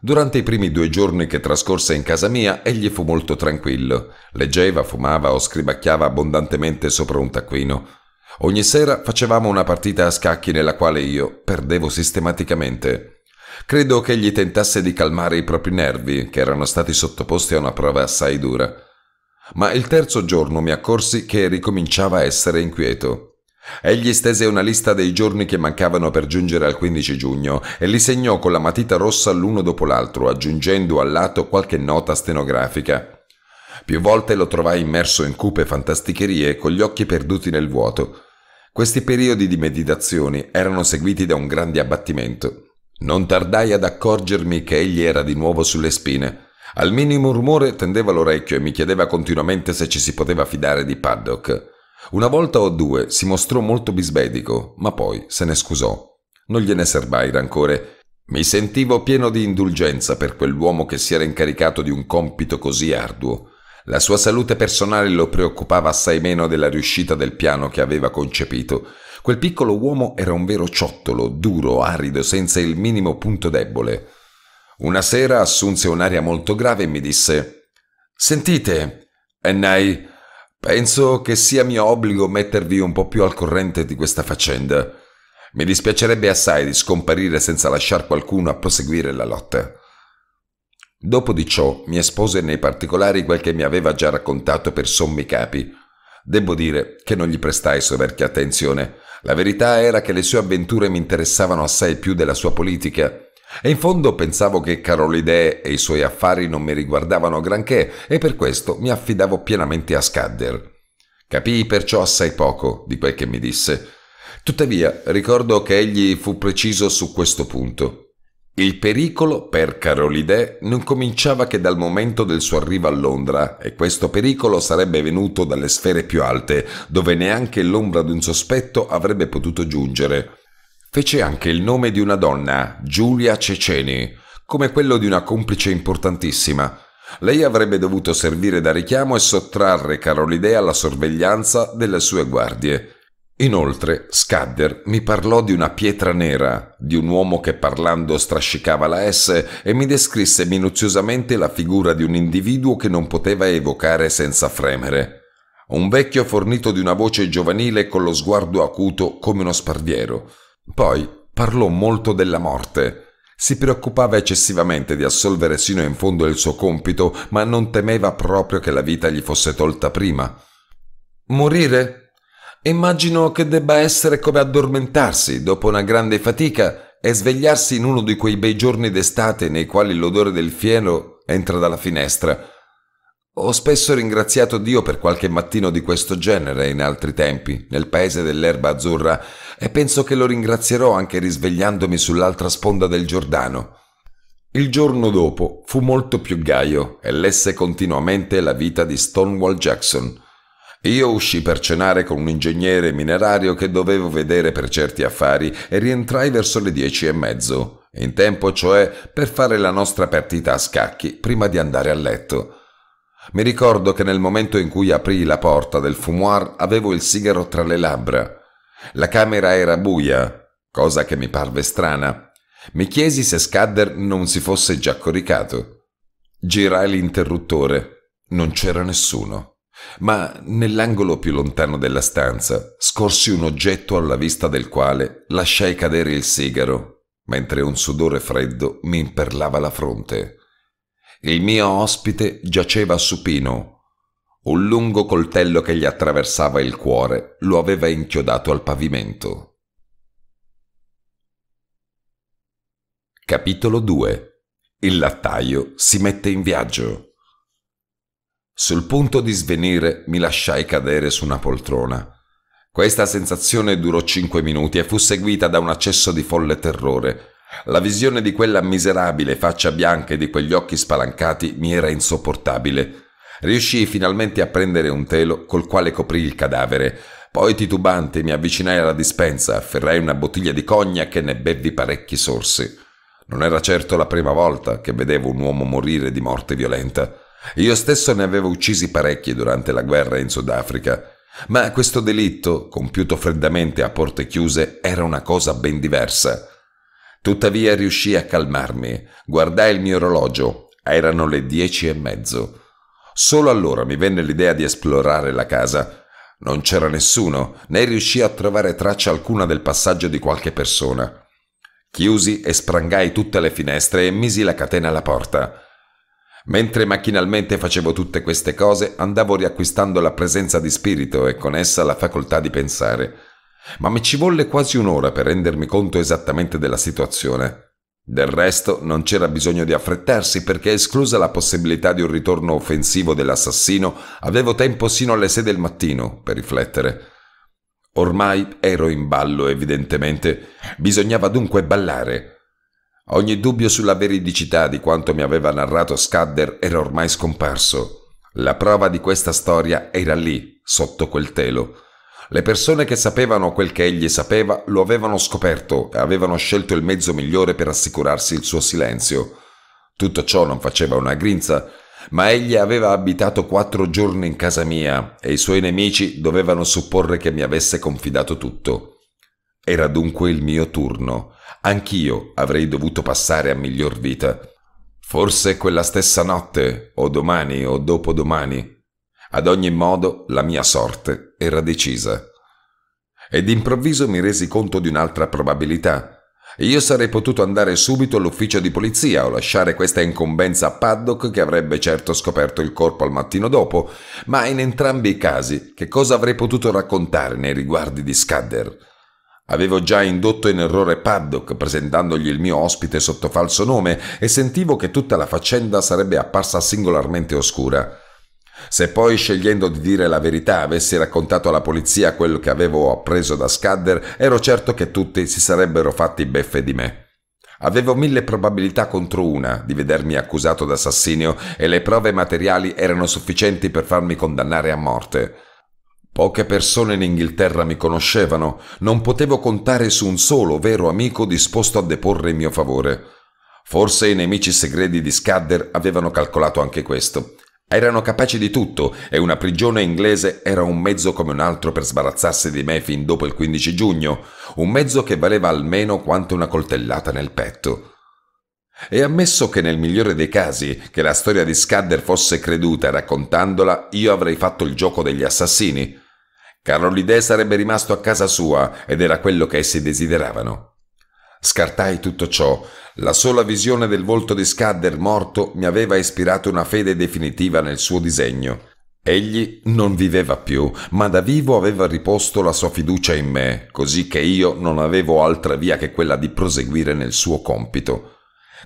[SPEAKER 1] Durante i primi due giorni che trascorse in casa mia, egli fu molto tranquillo. Leggeva, fumava o scribacchiava abbondantemente sopra un taccuino. Ogni sera facevamo una partita a scacchi nella quale io perdevo sistematicamente. Credo che egli tentasse di calmare i propri nervi, che erano stati sottoposti a una prova assai dura. Ma il terzo giorno mi accorsi che ricominciava a essere inquieto. Egli stese una lista dei giorni che mancavano per giungere al 15 giugno e li segnò con la matita rossa l'uno dopo l'altro, aggiungendo al lato qualche nota stenografica. Più volte lo trovai immerso in cupe fantasticherie con gli occhi perduti nel vuoto. Questi periodi di meditazioni erano seguiti da un grande abbattimento. Non tardai ad accorgermi che egli era di nuovo sulle spine. Al minimo rumore tendeva l'orecchio e mi chiedeva continuamente se ci si poteva fidare di Paddock. Una volta o due si mostrò molto bisbedico, ma poi se ne scusò. Non gliene serbai rancore. Mi sentivo pieno di indulgenza per quell'uomo che si era incaricato di un compito così arduo. La sua salute personale lo preoccupava assai meno della riuscita del piano che aveva concepito. Quel piccolo uomo era un vero ciottolo, duro, arido, senza il minimo punto debole. Una sera assunse un'aria molto grave e mi disse «Sentite, Ennai, penso che sia mio obbligo mettervi un po' più al corrente di questa faccenda. Mi dispiacerebbe assai di scomparire senza lasciar qualcuno a proseguire la lotta». Dopo di ciò mi espose nei particolari quel che mi aveva già raccontato per sommi capi. Devo dire che non gli prestai soverchia attenzione. La verità era che le sue avventure mi interessavano assai più della sua politica. E in fondo pensavo che Carolide e i suoi affari non mi riguardavano granché e per questo mi affidavo pienamente a Scudder. Capii perciò assai poco di quel che mi disse. Tuttavia ricordo che egli fu preciso su questo punto. Il pericolo per Carolide non cominciava che dal momento del suo arrivo a Londra e questo pericolo sarebbe venuto dalle sfere più alte, dove neanche l'ombra di un sospetto avrebbe potuto giungere. Fece anche il nome di una donna, Giulia Ceceni, come quello di una complice importantissima. Lei avrebbe dovuto servire da richiamo e sottrarre Carolidea alla sorveglianza delle sue guardie. Inoltre, Scadder mi parlò di una pietra nera, di un uomo che parlando strascicava la S e mi descrisse minuziosamente la figura di un individuo che non poteva evocare senza fremere. Un vecchio fornito di una voce giovanile con lo sguardo acuto come uno sparviero. Poi parlò molto della morte. Si preoccupava eccessivamente di assolvere sino in fondo il suo compito, ma non temeva proprio che la vita gli fosse tolta prima. Morire? Immagino che debba essere come addormentarsi dopo una grande fatica e svegliarsi in uno di quei bei giorni d'estate nei quali l'odore del fieno entra dalla finestra ho spesso ringraziato Dio per qualche mattino di questo genere in altri tempi, nel paese dell'erba azzurra, e penso che lo ringrazierò anche risvegliandomi sull'altra sponda del Giordano. Il giorno dopo fu molto più gaio e lesse continuamente la vita di Stonewall Jackson. Io uscii per cenare con un ingegnere minerario che dovevo vedere per certi affari e rientrai verso le dieci e mezzo, in tempo cioè per fare la nostra partita a scacchi prima di andare a letto. Mi ricordo che nel momento in cui aprì la porta del fumoir avevo il sigaro tra le labbra. La camera era buia, cosa che mi parve strana. Mi chiesi se Scadder non si fosse già coricato. Girai l'interruttore. Non c'era nessuno. Ma nell'angolo più lontano della stanza scorsi un oggetto alla vista del quale lasciai cadere il sigaro, mentre un sudore freddo mi imperlava la fronte. Il mio ospite giaceva supino. Un lungo coltello che gli attraversava il cuore lo aveva inchiodato al pavimento. Capitolo 2 Il lattaio si mette in viaggio. Sul punto di svenire mi lasciai cadere su una poltrona. Questa sensazione durò cinque minuti e fu seguita da un accesso di folle terrore la visione di quella miserabile faccia bianca e di quegli occhi spalancati mi era insopportabile. Riuscii finalmente a prendere un telo col quale coprì il cadavere. Poi titubante mi avvicinai alla dispensa, afferrai una bottiglia di cognac e ne bevvi parecchi sorsi. Non era certo la prima volta che vedevo un uomo morire di morte violenta. Io stesso ne avevo uccisi parecchi durante la guerra in Sudafrica. Ma questo delitto, compiuto freddamente a porte chiuse, era una cosa ben diversa. Tuttavia riuscii a calmarmi, guardai il mio orologio, erano le dieci e mezzo. Solo allora mi venne l'idea di esplorare la casa. Non c'era nessuno, né riuscii a trovare traccia alcuna del passaggio di qualche persona. Chiusi e sprangai tutte le finestre e misi la catena alla porta. Mentre macchinalmente facevo tutte queste cose, andavo riacquistando la presenza di spirito e con essa la facoltà di pensare ma mi ci volle quasi un'ora per rendermi conto esattamente della situazione. Del resto non c'era bisogno di affrettarsi perché esclusa la possibilità di un ritorno offensivo dell'assassino, avevo tempo sino alle sei del mattino per riflettere. Ormai ero in ballo, evidentemente. Bisognava dunque ballare. Ogni dubbio sulla veridicità di quanto mi aveva narrato Scudder era ormai scomparso. La prova di questa storia era lì, sotto quel telo. Le persone che sapevano quel che egli sapeva lo avevano scoperto e avevano scelto il mezzo migliore per assicurarsi il suo silenzio. Tutto ciò non faceva una grinza, ma egli aveva abitato quattro giorni in casa mia e i suoi nemici dovevano supporre che mi avesse confidato tutto. Era dunque il mio turno. Anch'io avrei dovuto passare a miglior vita. Forse quella stessa notte, o domani o dopodomani, ad ogni modo, la mia sorte era decisa. E d'improvviso mi resi conto di un'altra probabilità. Io sarei potuto andare subito all'ufficio di polizia o lasciare questa incombenza a Paddock che avrebbe certo scoperto il corpo al mattino dopo, ma in entrambi i casi che cosa avrei potuto raccontare nei riguardi di Scudder? Avevo già indotto in errore Paddock presentandogli il mio ospite sotto falso nome e sentivo che tutta la faccenda sarebbe apparsa singolarmente oscura. Se poi, scegliendo di dire la verità, avessi raccontato alla polizia quello che avevo appreso da Scudder, ero certo che tutti si sarebbero fatti beffe di me. Avevo mille probabilità contro una di vedermi accusato d'assassinio e le prove materiali erano sufficienti per farmi condannare a morte. Poche persone in Inghilterra mi conoscevano, non potevo contare su un solo vero amico disposto a deporre in mio favore. Forse i nemici segreti di Scudder avevano calcolato anche questo. Erano capaci di tutto e una prigione inglese era un mezzo come un altro per sbarazzarsi di me fin dopo il 15 giugno, un mezzo che valeva almeno quanto una coltellata nel petto. E ammesso che nel migliore dei casi che la storia di Scudder fosse creduta raccontandola, io avrei fatto il gioco degli assassini. Carolide sarebbe rimasto a casa sua ed era quello che essi desideravano. Scartai tutto ciò. La sola visione del volto di Scadder morto mi aveva ispirato una fede definitiva nel suo disegno. Egli non viveva più, ma da vivo aveva riposto la sua fiducia in me, così che io non avevo altra via che quella di proseguire nel suo compito.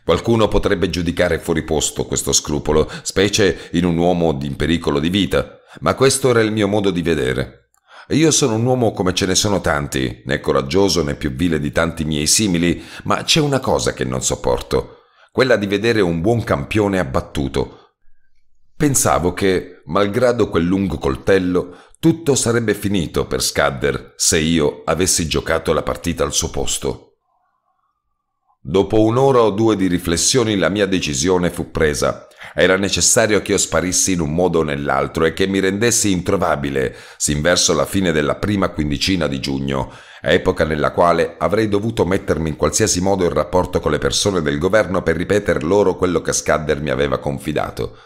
[SPEAKER 1] Qualcuno potrebbe giudicare fuori posto questo scrupolo, specie in un uomo in pericolo di vita, ma questo era il mio modo di vedere. Io sono un uomo come ce ne sono tanti, né coraggioso né più vile di tanti miei simili, ma c'è una cosa che non sopporto, quella di vedere un buon campione abbattuto. Pensavo che, malgrado quel lungo coltello, tutto sarebbe finito per Scadder se io avessi giocato la partita al suo posto. Dopo un'ora o due di riflessioni la mia decisione fu presa. Era necessario che io sparissi in un modo o nell'altro e che mi rendessi introvabile, sin verso la fine della prima quindicina di giugno, epoca nella quale avrei dovuto mettermi in qualsiasi modo in rapporto con le persone del governo per ripeter loro quello che Scadder mi aveva confidato.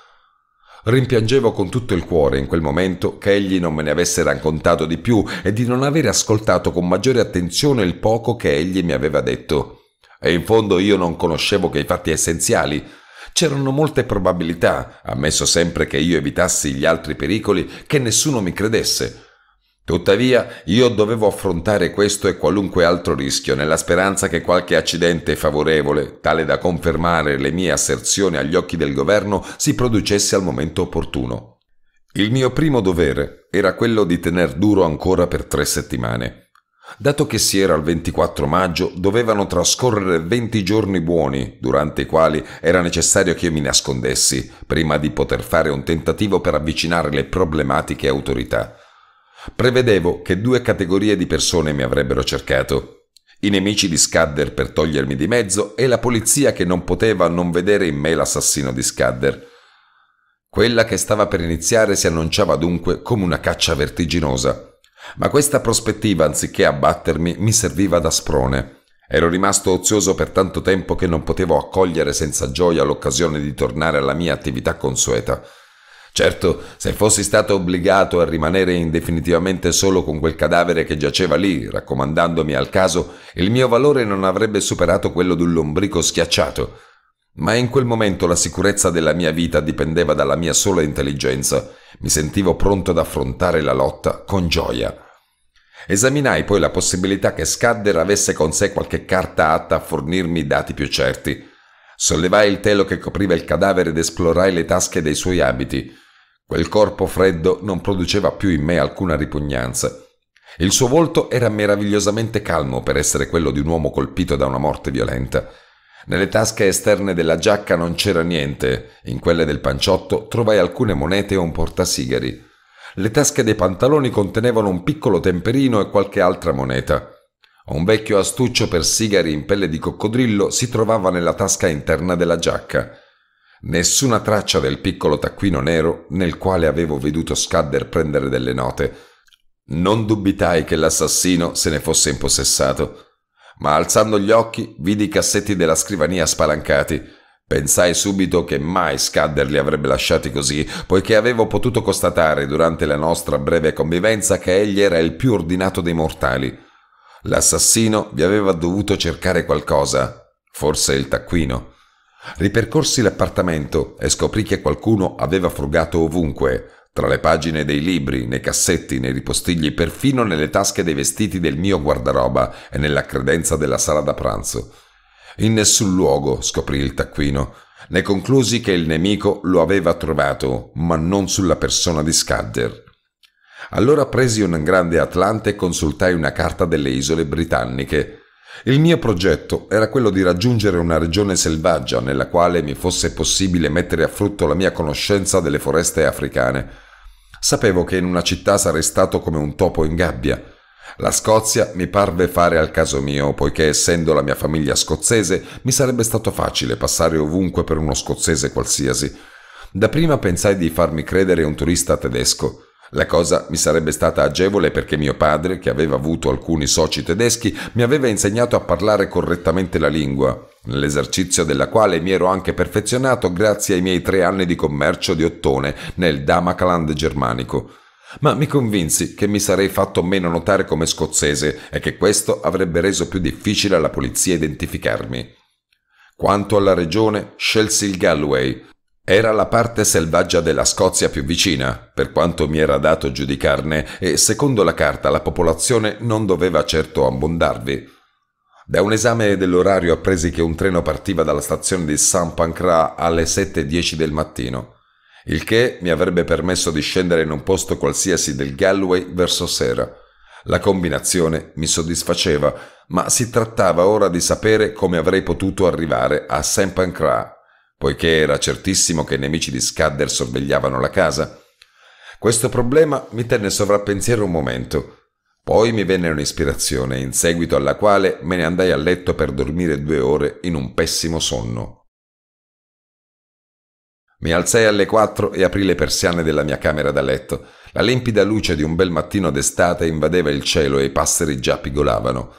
[SPEAKER 1] Rimpiangevo con tutto il cuore in quel momento che egli non me ne avesse raccontato di più e di non avere ascoltato con maggiore attenzione il poco che egli mi aveva detto. E in fondo io non conoscevo che i fatti essenziali. C'erano molte probabilità, ammesso sempre che io evitassi gli altri pericoli, che nessuno mi credesse. Tuttavia, io dovevo affrontare questo e qualunque altro rischio nella speranza che qualche accidente favorevole, tale da confermare le mie asserzioni agli occhi del governo, si producesse al momento opportuno. Il mio primo dovere era quello di tener duro ancora per tre settimane. Dato che si era il 24 maggio, dovevano trascorrere 20 giorni buoni, durante i quali era necessario che io mi nascondessi, prima di poter fare un tentativo per avvicinare le problematiche autorità. Prevedevo che due categorie di persone mi avrebbero cercato. I nemici di Scudder per togliermi di mezzo e la polizia che non poteva non vedere in me l'assassino di Scudder. Quella che stava per iniziare si annunciava dunque come una caccia vertiginosa. Ma questa prospettiva, anziché abbattermi, mi serviva da sprone. Ero rimasto ozioso per tanto tempo che non potevo accogliere senza gioia l'occasione di tornare alla mia attività consueta. Certo, se fossi stato obbligato a rimanere indefinitivamente solo con quel cadavere che giaceva lì, raccomandandomi al caso, il mio valore non avrebbe superato quello di un lombrico schiacciato. Ma in quel momento la sicurezza della mia vita dipendeva dalla mia sola intelligenza. Mi sentivo pronto ad affrontare la lotta con gioia. Esaminai poi la possibilità che Scadder avesse con sé qualche carta atta a fornirmi dati più certi. Sollevai il telo che copriva il cadavere ed esplorai le tasche dei suoi abiti. Quel corpo freddo non produceva più in me alcuna ripugnanza. Il suo volto era meravigliosamente calmo per essere quello di un uomo colpito da una morte violenta. Nelle tasche esterne della giacca non c'era niente, in quelle del panciotto trovai alcune monete e un portasigari. Le tasche dei pantaloni contenevano un piccolo temperino e qualche altra moneta. Un vecchio astuccio per sigari in pelle di coccodrillo si trovava nella tasca interna della giacca. Nessuna traccia del piccolo taccuino nero nel quale avevo veduto Scudder prendere delle note. Non dubitai che l'assassino se ne fosse impossessato ma alzando gli occhi vidi i cassetti della scrivania spalancati. Pensai subito che mai Scudder li avrebbe lasciati così, poiché avevo potuto constatare durante la nostra breve convivenza che egli era il più ordinato dei mortali. L'assassino vi aveva dovuto cercare qualcosa, forse il taccuino. Ripercorsi l'appartamento e scoprì che qualcuno aveva frugato ovunque tra le pagine dei libri, nei cassetti, nei ripostigli, perfino nelle tasche dei vestiti del mio guardaroba e nella credenza della sala da pranzo. In nessun luogo scoprì il taccuino. Ne conclusi che il nemico lo aveva trovato, ma non sulla persona di Scudder. Allora presi un grande atlante e consultai una carta delle isole britanniche. Il mio progetto era quello di raggiungere una regione selvaggia nella quale mi fosse possibile mettere a frutto la mia conoscenza delle foreste africane. Sapevo che in una città sarei stato come un topo in gabbia. La Scozia mi parve fare al caso mio, poiché essendo la mia famiglia scozzese mi sarebbe stato facile passare ovunque per uno scozzese qualsiasi. Dapprima pensai di farmi credere un turista tedesco. La cosa mi sarebbe stata agevole perché mio padre, che aveva avuto alcuni soci tedeschi, mi aveva insegnato a parlare correttamente la lingua, nell'esercizio della quale mi ero anche perfezionato grazie ai miei tre anni di commercio di ottone nel Damakland germanico. Ma mi convinsi che mi sarei fatto meno notare come scozzese e che questo avrebbe reso più difficile alla polizia identificarmi. Quanto alla regione, scelsi il Galloway, era la parte selvaggia della Scozia più vicina, per quanto mi era dato giudicarne, e secondo la carta la popolazione non doveva certo abbondarvi. Da un esame dell'orario appresi che un treno partiva dalla stazione di St. Pancras alle 7.10 del mattino, il che mi avrebbe permesso di scendere in un posto qualsiasi del Galway verso sera. La combinazione mi soddisfaceva, ma si trattava ora di sapere come avrei potuto arrivare a St. Pancras poiché era certissimo che i nemici di Scudder sorvegliavano la casa? Questo problema mi tenne sovrappensiero un momento. Poi mi venne un'ispirazione, in seguito alla quale me ne andai a letto per dormire due ore in un pessimo sonno. Mi alzai alle quattro e aprì le persiane della mia camera da letto. La limpida luce di un bel mattino d'estate invadeva il cielo e i passeri già pigolavano.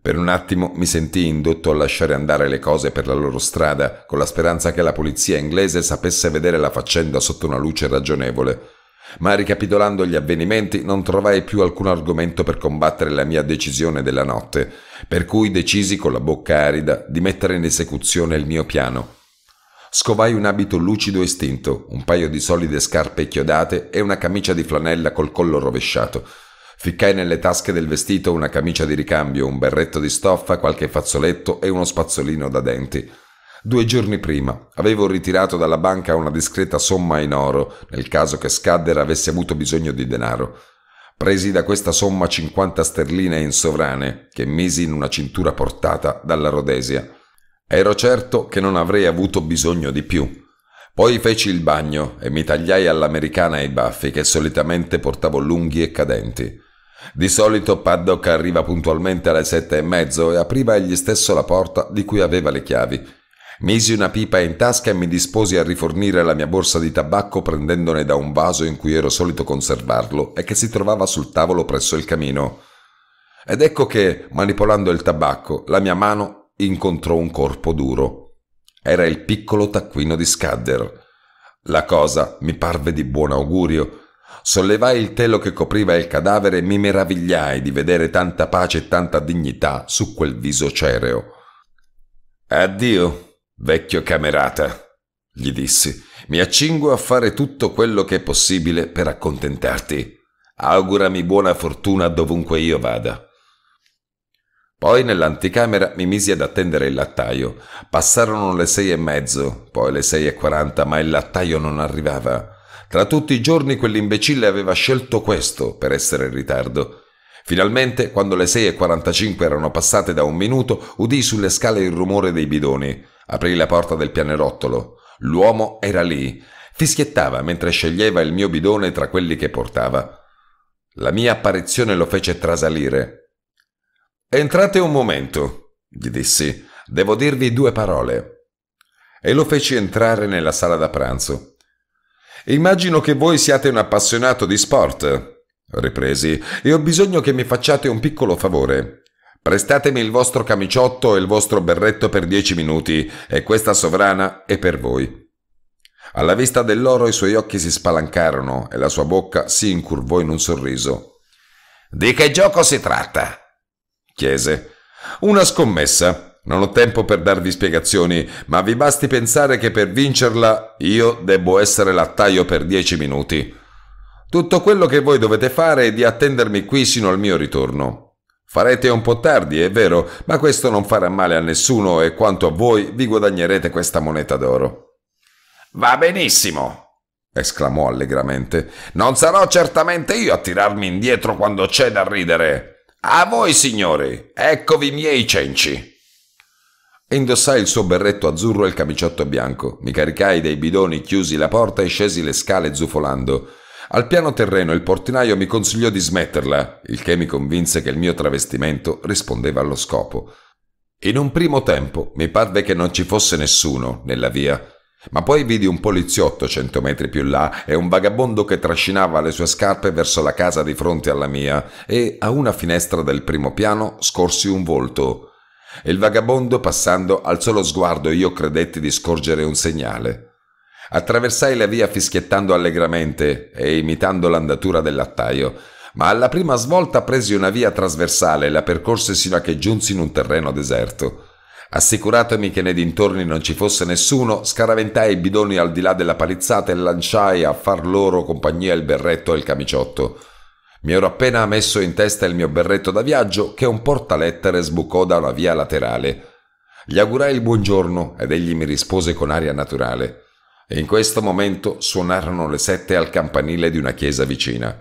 [SPEAKER 1] Per un attimo mi sentii indotto a lasciare andare le cose per la loro strada, con la speranza che la polizia inglese sapesse vedere la faccenda sotto una luce ragionevole. Ma ricapitolando gli avvenimenti non trovai più alcun argomento per combattere la mia decisione della notte, per cui decisi con la bocca arida di mettere in esecuzione il mio piano. Scovai un abito lucido e stinto, un paio di solide scarpe chiodate e una camicia di flanella col collo rovesciato. Ficcai nelle tasche del vestito una camicia di ricambio, un berretto di stoffa, qualche fazzoletto e uno spazzolino da denti. Due giorni prima avevo ritirato dalla banca una discreta somma in oro, nel caso che Scadder avesse avuto bisogno di denaro. Presi da questa somma 50 sterline in sovrane, che misi in una cintura portata dalla Rhodesia. Ero certo che non avrei avuto bisogno di più. Poi feci il bagno e mi tagliai all'americana i baffi che solitamente portavo lunghi e cadenti. Di solito Paddock arriva puntualmente alle sette e mezzo e apriva egli stesso la porta di cui aveva le chiavi. Misi una pipa in tasca e mi disposi a rifornire la mia borsa di tabacco prendendone da un vaso in cui ero solito conservarlo e che si trovava sul tavolo presso il camino. Ed ecco che, manipolando il tabacco, la mia mano incontrò un corpo duro. Era il piccolo taccuino di Scudder. La cosa mi parve di buon augurio, Sollevai il telo che copriva il cadavere e mi meravigliai di vedere tanta pace e tanta dignità su quel viso cereo. Addio, vecchio camerata, gli dissi. Mi accingo a fare tutto quello che è possibile per accontentarti. Augurami buona fortuna dovunque io vada. Poi nell'anticamera mi misi ad attendere il lattaio. Passarono le sei e mezzo, poi le sei e quaranta, ma il lattaio non arrivava. Tra tutti i giorni quell'imbecille aveva scelto questo per essere in ritardo. Finalmente, quando le 6.45 erano passate da un minuto, udì sulle scale il rumore dei bidoni. Aprì la porta del pianerottolo. L'uomo era lì. Fischiettava mentre sceglieva il mio bidone tra quelli che portava. La mia apparizione lo fece trasalire. Entrate un momento, gli dissi. Devo dirvi due parole. E lo feci entrare nella sala da pranzo. Immagino che voi siate un appassionato di sport, ripresi, e ho bisogno che mi facciate un piccolo favore. Prestatemi il vostro camiciotto e il vostro berretto per dieci minuti, e questa sovrana è per voi. Alla vista dell'oro i suoi occhi si spalancarono e la sua bocca si incurvò in un sorriso. Di che gioco si tratta? chiese. Una scommessa, non ho tempo per darvi spiegazioni, ma vi basti pensare che per vincerla io debbo essere lattaio per dieci minuti. Tutto quello che voi dovete fare è di attendermi qui sino al mio ritorno. Farete un po' tardi, è vero, ma questo non farà male a nessuno e quanto a voi vi guadagnerete questa moneta d'oro. Va benissimo, esclamò allegramente. Non sarò certamente io a tirarmi indietro quando c'è da ridere. A voi, signori, eccovi i miei cenci e indossai il suo berretto azzurro e il camiciotto bianco. Mi caricai dei bidoni, chiusi la porta e scesi le scale zufolando. Al piano terreno il portinaio mi consigliò di smetterla, il che mi convinse che il mio travestimento rispondeva allo scopo. In un primo tempo mi parve che non ci fosse nessuno nella via, ma poi vidi un poliziotto cento metri più là e un vagabondo che trascinava le sue scarpe verso la casa di fronte alla mia e a una finestra del primo piano scorsi un volto e il vagabondo passando alzò lo sguardo e io credetti di scorgere un segnale. Attraversai la via fischiettando allegramente e imitando l'andatura del lattaio, ma alla prima svolta presi una via trasversale e la percorsi sino a che giunsi in un terreno deserto. Assicuratomi che nei dintorni non ci fosse nessuno, scaraventai i bidoni al di là della palizzata e lanciai a far loro compagnia il berretto e il camiciotto. Mi ero appena messo in testa il mio berretto da viaggio che un portalettere sbucò da una via laterale. Gli augurai il buongiorno ed egli mi rispose con aria naturale. In questo momento suonarono le sette al campanile di una chiesa vicina.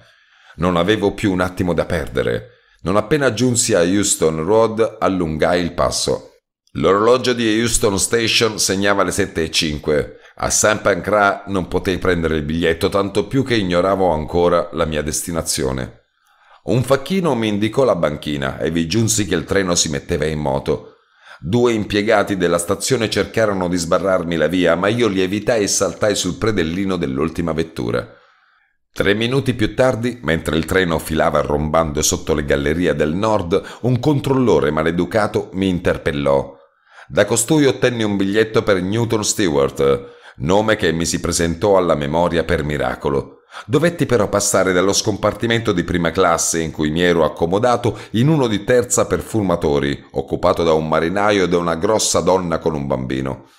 [SPEAKER 1] Non avevo più un attimo da perdere. Non appena giunsi a Houston Road allungai il passo. L'orologio di Houston Station segnava le sette e cinque. A Saint Pancras non potei prendere il biglietto, tanto più che ignoravo ancora la mia destinazione. Un facchino mi indicò la banchina e vi giunsi che il treno si metteva in moto. Due impiegati della stazione cercarono di sbarrarmi la via, ma io li evitai e saltai sul predellino dell'ultima vettura. Tre minuti più tardi, mentre il treno filava rombando sotto le gallerie del nord, un controllore maleducato mi interpellò. Da costui ottenni un biglietto per Newton Stewart nome che mi si presentò alla memoria per miracolo. Dovetti però passare dallo scompartimento di prima classe in cui mi ero accomodato in uno di terza per fumatori, occupato da un marinaio e da una grossa donna con un bambino.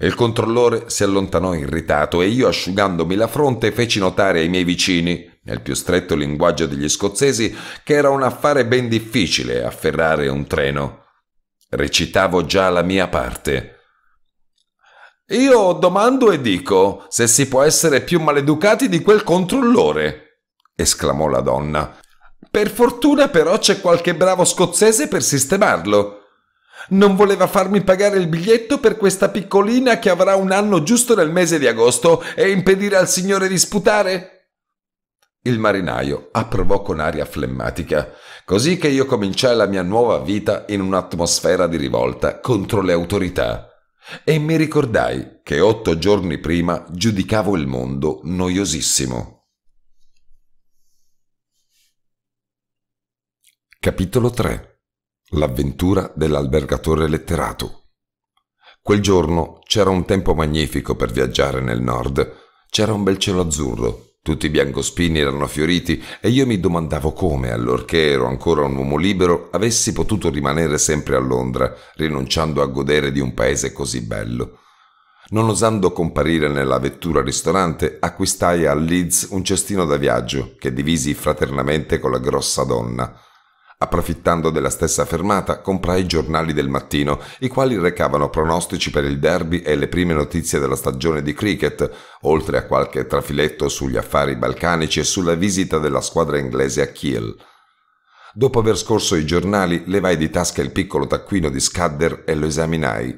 [SPEAKER 1] Il controllore si allontanò irritato e io, asciugandomi la fronte, feci notare ai miei vicini, nel più stretto linguaggio degli scozzesi, che era un affare ben difficile afferrare un treno. Recitavo già la mia parte. Io domando e dico se si può essere più maleducati di quel controllore, esclamò la donna. Per fortuna però c'è qualche bravo scozzese per sistemarlo. Non voleva farmi pagare il biglietto per questa piccolina che avrà un anno giusto nel mese di agosto e impedire al signore di sputare? Il marinaio approvò con aria flemmatica, così che io cominciai la mia nuova vita in un'atmosfera di rivolta contro le autorità e mi ricordai che otto giorni prima giudicavo il mondo noiosissimo. Capitolo 3 L'avventura dell'albergatore letterato Quel giorno c'era un tempo magnifico per viaggiare nel nord, c'era un bel cielo azzurro, tutti i biancospini erano fioriti e io mi domandavo come, allorché ero ancora un uomo libero, avessi potuto rimanere sempre a Londra, rinunciando a godere di un paese così bello. Non osando comparire nella vettura ristorante, acquistai a Leeds un cestino da viaggio che divisi fraternamente con la grossa donna. Approfittando della stessa fermata, comprai i giornali del mattino, i quali recavano pronostici per il derby e le prime notizie della stagione di cricket, oltre a qualche trafiletto sugli affari balcanici e sulla visita della squadra inglese a Kiel. Dopo aver scorso i giornali, levai di tasca il piccolo taccuino di Scudder e lo esaminai.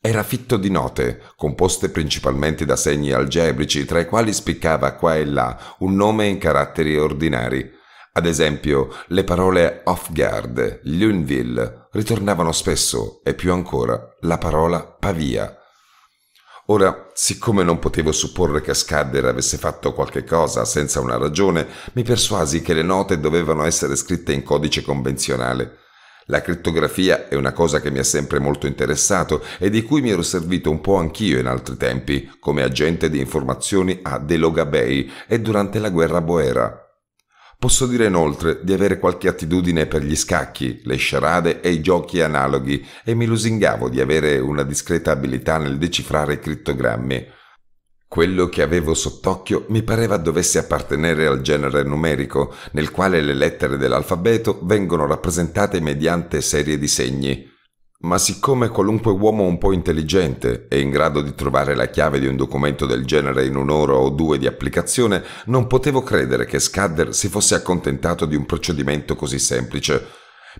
[SPEAKER 1] Era fitto di note, composte principalmente da segni algebrici, tra i quali spiccava qua e là un nome in caratteri ordinari. Ad esempio, le parole off-guard, Luneville, ritornavano spesso e più ancora la parola Pavia. Ora, siccome non potevo supporre che Scadder avesse fatto qualche cosa senza una ragione, mi persuasi che le note dovevano essere scritte in codice convenzionale. La crittografia è una cosa che mi ha sempre molto interessato e di cui mi ero servito un po' anch'io in altri tempi, come agente di informazioni a Deloga Bay e durante la guerra boera. Posso dire inoltre di avere qualche attitudine per gli scacchi, le sciarade e i giochi analoghi e mi lusingavo di avere una discreta abilità nel decifrare crittogrammi. Quello che avevo sott'occhio mi pareva dovesse appartenere al genere numerico, nel quale le lettere dell'alfabeto vengono rappresentate mediante serie di segni. Ma siccome qualunque uomo un po' intelligente è in grado di trovare la chiave di un documento del genere in un'ora o due di applicazione, non potevo credere che Scudder si fosse accontentato di un procedimento così semplice.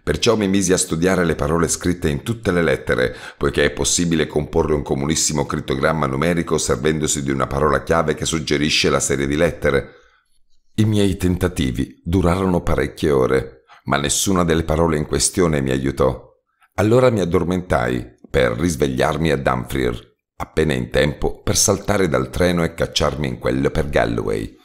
[SPEAKER 1] Perciò mi misi a studiare le parole scritte in tutte le lettere, poiché è possibile comporre un comunissimo crittogramma numerico servendosi di una parola chiave che suggerisce la serie di lettere. I miei tentativi durarono parecchie ore, ma nessuna delle parole in questione mi aiutò. Allora mi addormentai per risvegliarmi a Dumfrier, appena in tempo per saltare dal treno e cacciarmi in quello per Galloway.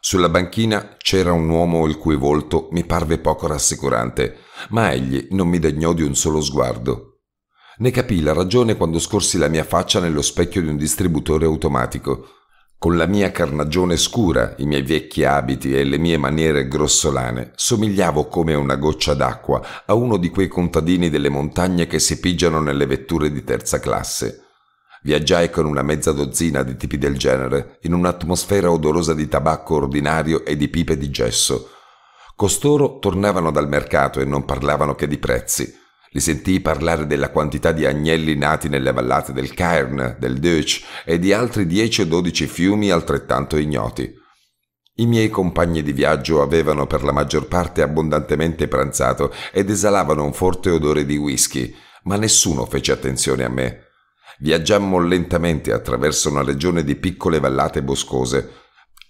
[SPEAKER 1] Sulla banchina c'era un uomo il cui volto mi parve poco rassicurante, ma egli non mi degnò di un solo sguardo. Ne capii la ragione quando scorsi la mia faccia nello specchio di un distributore automatico. Con la mia carnagione scura, i miei vecchi abiti e le mie maniere grossolane, somigliavo come una goccia d'acqua a uno di quei contadini delle montagne che si pigiano nelle vetture di terza classe. Viaggiai con una mezza dozzina di tipi del genere, in un'atmosfera odorosa di tabacco ordinario e di pipe di gesso. Costoro tornavano dal mercato e non parlavano che di prezzi. Li sentii parlare della quantità di agnelli nati nelle vallate del Cairn, del Deutsch e di altri 10 o 12 fiumi altrettanto ignoti. I miei compagni di viaggio avevano per la maggior parte abbondantemente pranzato ed esalavano un forte odore di whisky, ma nessuno fece attenzione a me. Viaggiammo lentamente attraverso una regione di piccole vallate boscose,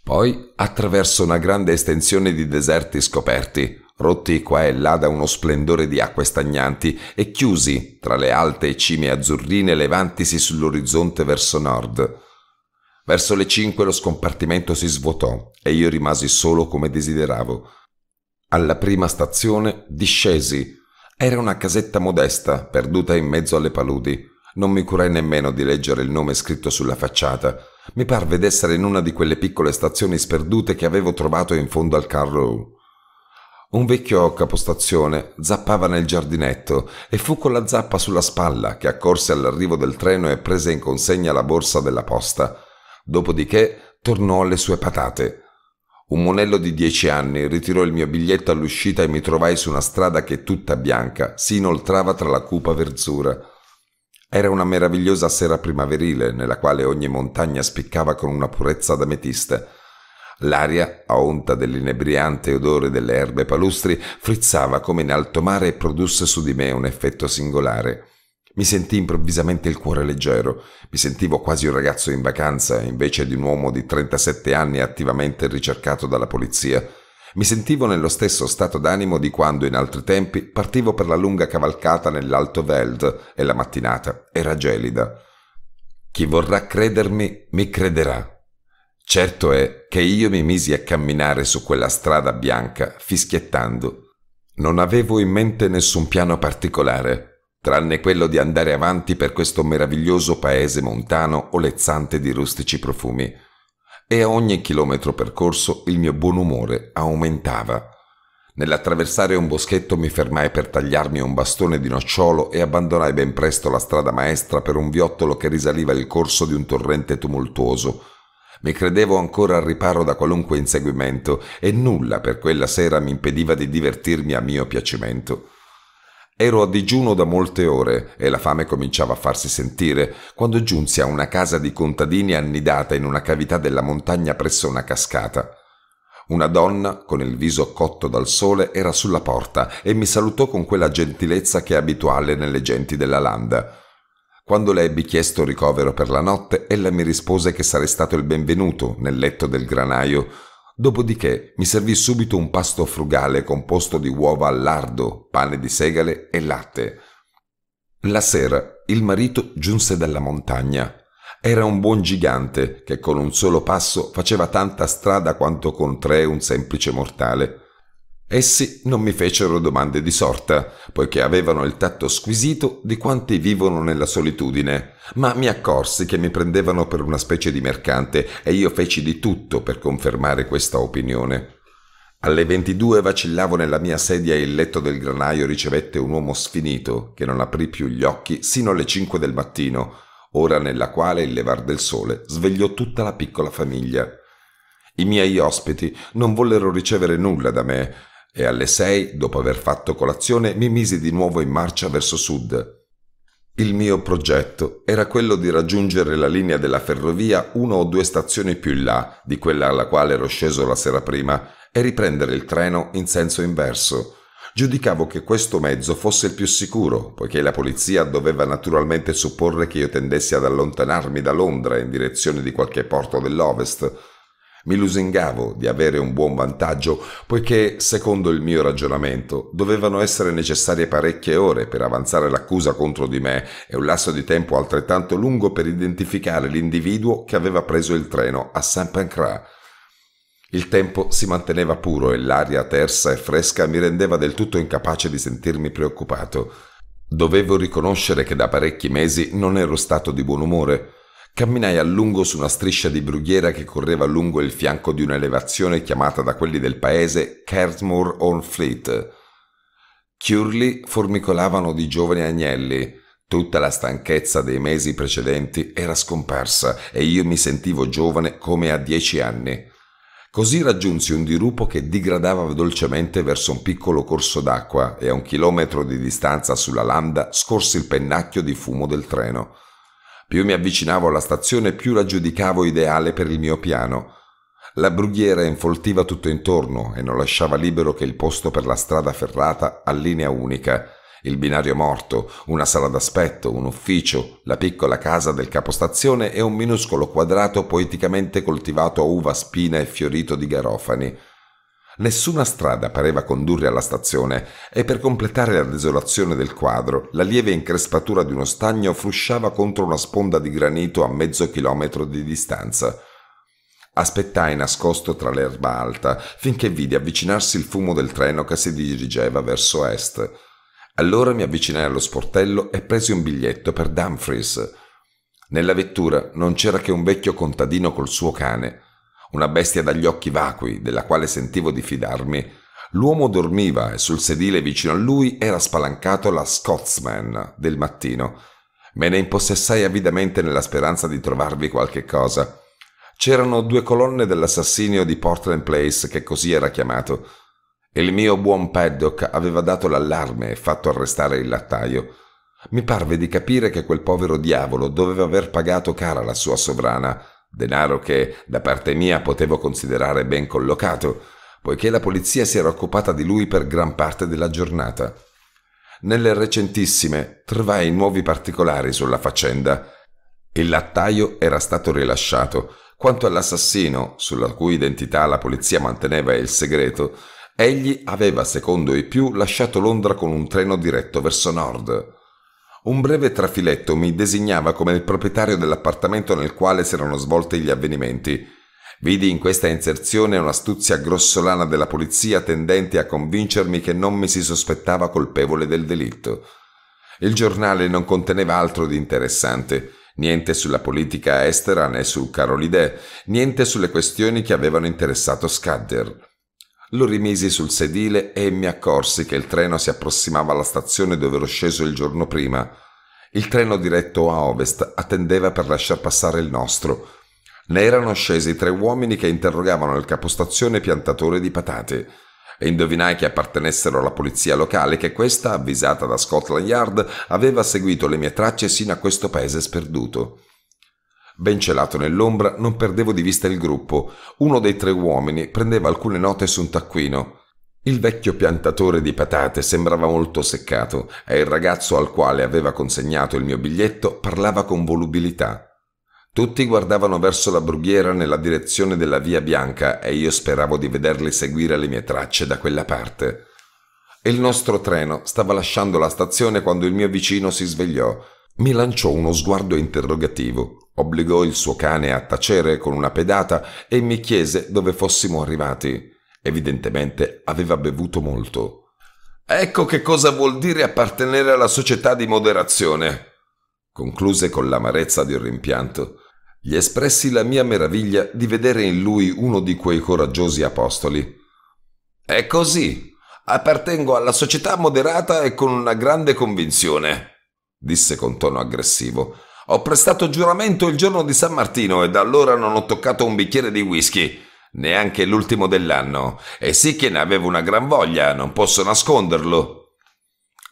[SPEAKER 1] poi attraverso una grande estensione di deserti scoperti, rotti qua e là da uno splendore di acque stagnanti e chiusi tra le alte cime azzurrine levantisi sull'orizzonte verso nord. Verso le cinque lo scompartimento si svuotò e io rimasi solo come desideravo. Alla prima stazione discesi. Era una casetta modesta, perduta in mezzo alle paludi. Non mi curai nemmeno di leggere il nome scritto sulla facciata. Mi parve d'essere in una di quelle piccole stazioni sperdute che avevo trovato in fondo al Carrow. Un vecchio capostazione zappava nel giardinetto e fu con la zappa sulla spalla che accorse all'arrivo del treno e prese in consegna la borsa della posta. Dopodiché tornò alle sue patate. Un monello di dieci anni ritirò il mio biglietto all'uscita e mi trovai su una strada che tutta bianca si inoltrava tra la cupa verzura. Era una meravigliosa sera primaverile nella quale ogni montagna spiccava con una purezza d'ametista. L'aria, a onta dell'inebriante odore delle erbe palustri, frizzava come in alto mare e produsse su di me un effetto singolare. Mi sentì improvvisamente il cuore leggero, mi sentivo quasi un ragazzo in vacanza invece di un uomo di 37 anni attivamente ricercato dalla polizia. Mi sentivo nello stesso stato d'animo di quando in altri tempi partivo per la lunga cavalcata nell'Alto Veld e la mattinata era gelida. Chi vorrà credermi mi crederà, Certo è che io mi misi a camminare su quella strada bianca, fischiettando. Non avevo in mente nessun piano particolare, tranne quello di andare avanti per questo meraviglioso paese montano olezzante di rustici profumi. E a ogni chilometro percorso il mio buon umore aumentava. Nell'attraversare un boschetto mi fermai per tagliarmi un bastone di nocciolo e abbandonai ben presto la strada maestra per un viottolo che risaliva il corso di un torrente tumultuoso mi credevo ancora al riparo da qualunque inseguimento e nulla per quella sera mi impediva di divertirmi a mio piacimento. Ero a digiuno da molte ore e la fame cominciava a farsi sentire quando giunsi a una casa di contadini annidata in una cavità della montagna presso una cascata. Una donna, con il viso cotto dal sole, era sulla porta e mi salutò con quella gentilezza che è abituale nelle genti della landa. Quando le ebbi chiesto ricovero per la notte, ella mi rispose che sarei stato il benvenuto nel letto del granaio. Dopodiché mi servì subito un pasto frugale composto di uova al lardo, pane di segale e latte. La sera il marito giunse dalla montagna. Era un buon gigante che con un solo passo faceva tanta strada quanto con tre un semplice mortale. Essi eh non mi fecero domande di sorta, poiché avevano il tatto squisito di quanti vivono nella solitudine, ma mi accorsi che mi prendevano per una specie di mercante e io feci di tutto per confermare questa opinione. Alle 22 vacillavo nella mia sedia e il letto del granaio ricevette un uomo sfinito che non aprì più gli occhi sino alle 5 del mattino, ora nella quale il levar del sole svegliò tutta la piccola famiglia. I miei ospiti non vollero ricevere nulla da me, e alle sei, dopo aver fatto colazione, mi misi di nuovo in marcia verso sud. Il mio progetto era quello di raggiungere la linea della ferrovia una o due stazioni più in là di quella alla quale ero sceso la sera prima e riprendere il treno in senso inverso. Giudicavo che questo mezzo fosse il più sicuro, poiché la polizia doveva naturalmente supporre che io tendessi ad allontanarmi da Londra in direzione di qualche porto dell'ovest, mi lusingavo di avere un buon vantaggio, poiché, secondo il mio ragionamento, dovevano essere necessarie parecchie ore per avanzare l'accusa contro di me e un lasso di tempo altrettanto lungo per identificare l'individuo che aveva preso il treno a Saint Pancras. Il tempo si manteneva puro e l'aria tersa e fresca mi rendeva del tutto incapace di sentirmi preoccupato. Dovevo riconoscere che da parecchi mesi non ero stato di buon umore. Camminai a lungo su una striscia di brughiera che correva lungo il fianco di un'elevazione chiamata da quelli del paese Kersmore on Fleet. Chiurli formicolavano di giovani agnelli. Tutta la stanchezza dei mesi precedenti era scomparsa e io mi sentivo giovane come a dieci anni. Così raggiunsi un dirupo che digradava dolcemente verso un piccolo corso d'acqua e a un chilometro di distanza sulla landa scorsi il pennacchio di fumo del treno. Più mi avvicinavo alla stazione, più la giudicavo ideale per il mio piano. La brughiera infoltiva tutto intorno e non lasciava libero che il posto per la strada ferrata a linea unica, il binario morto, una sala d'aspetto, un ufficio, la piccola casa del capostazione e un minuscolo quadrato poeticamente coltivato a uva spina e fiorito di garofani. Nessuna strada pareva condurre alla stazione e per completare la desolazione del quadro, la lieve increspatura di uno stagno frusciava contro una sponda di granito a mezzo chilometro di distanza. Aspettai nascosto tra l'erba alta finché vidi avvicinarsi il fumo del treno che si dirigeva verso est. Allora mi avvicinai allo sportello e presi un biglietto per Dumfries. Nella vettura non c'era che un vecchio contadino col suo cane una bestia dagli occhi vacui della quale sentivo di fidarmi, l'uomo dormiva e sul sedile vicino a lui era spalancato la Scotsman del mattino. Me ne impossessai avidamente nella speranza di trovarvi qualche cosa. C'erano due colonne dell'assassinio di Portland Place, che così era chiamato. Il mio buon Paddock aveva dato l'allarme e fatto arrestare il lattaio. Mi parve di capire che quel povero diavolo doveva aver pagato cara la sua sovrana denaro che da parte mia potevo considerare ben collocato, poiché la polizia si era occupata di lui per gran parte della giornata. Nelle recentissime trovai nuovi particolari sulla faccenda. Il lattaio era stato rilasciato. Quanto all'assassino, sulla cui identità la polizia manteneva il segreto, egli aveva, secondo i più, lasciato Londra con un treno diretto verso nord. Un breve trafiletto mi designava come il proprietario dell'appartamento nel quale si erano svolti gli avvenimenti. Vidi in questa inserzione un'astuzia grossolana della polizia tendente a convincermi che non mi si sospettava colpevole del delitto. Il giornale non conteneva altro di interessante, niente sulla politica estera né su Carolide, niente sulle questioni che avevano interessato Scudder. Lo rimisi sul sedile e mi accorsi che il treno si approssimava alla stazione dove ero sceso il giorno prima. Il treno diretto a ovest attendeva per lasciar passare il nostro. Ne erano scesi tre uomini che interrogavano il capostazione piantatore di patate e indovinai che appartenessero alla polizia locale che questa, avvisata da Scotland Yard, aveva seguito le mie tracce sino a questo paese sperduto. Ben celato nell'ombra, non perdevo di vista il gruppo. Uno dei tre uomini prendeva alcune note su un taccuino. Il vecchio piantatore di patate sembrava molto seccato e il ragazzo al quale aveva consegnato il mio biglietto parlava con volubilità. Tutti guardavano verso la brughiera nella direzione della via bianca e io speravo di vederli seguire le mie tracce da quella parte. Il nostro treno stava lasciando la stazione quando il mio vicino si svegliò. Mi lanciò uno sguardo interrogativo. Obbligò il suo cane a tacere con una pedata e mi chiese dove fossimo arrivati. Evidentemente aveva bevuto molto. Ecco che cosa vuol dire appartenere alla società di moderazione. Concluse con l'amarezza di un rimpianto. Gli espressi la mia meraviglia di vedere in lui uno di quei coraggiosi apostoli. È così. Appartengo alla società moderata e con una grande convinzione, disse con tono aggressivo ho prestato giuramento il giorno di San Martino e da allora non ho toccato un bicchiere di whisky, neanche l'ultimo dell'anno, e sì che ne avevo una gran voglia, non posso nasconderlo.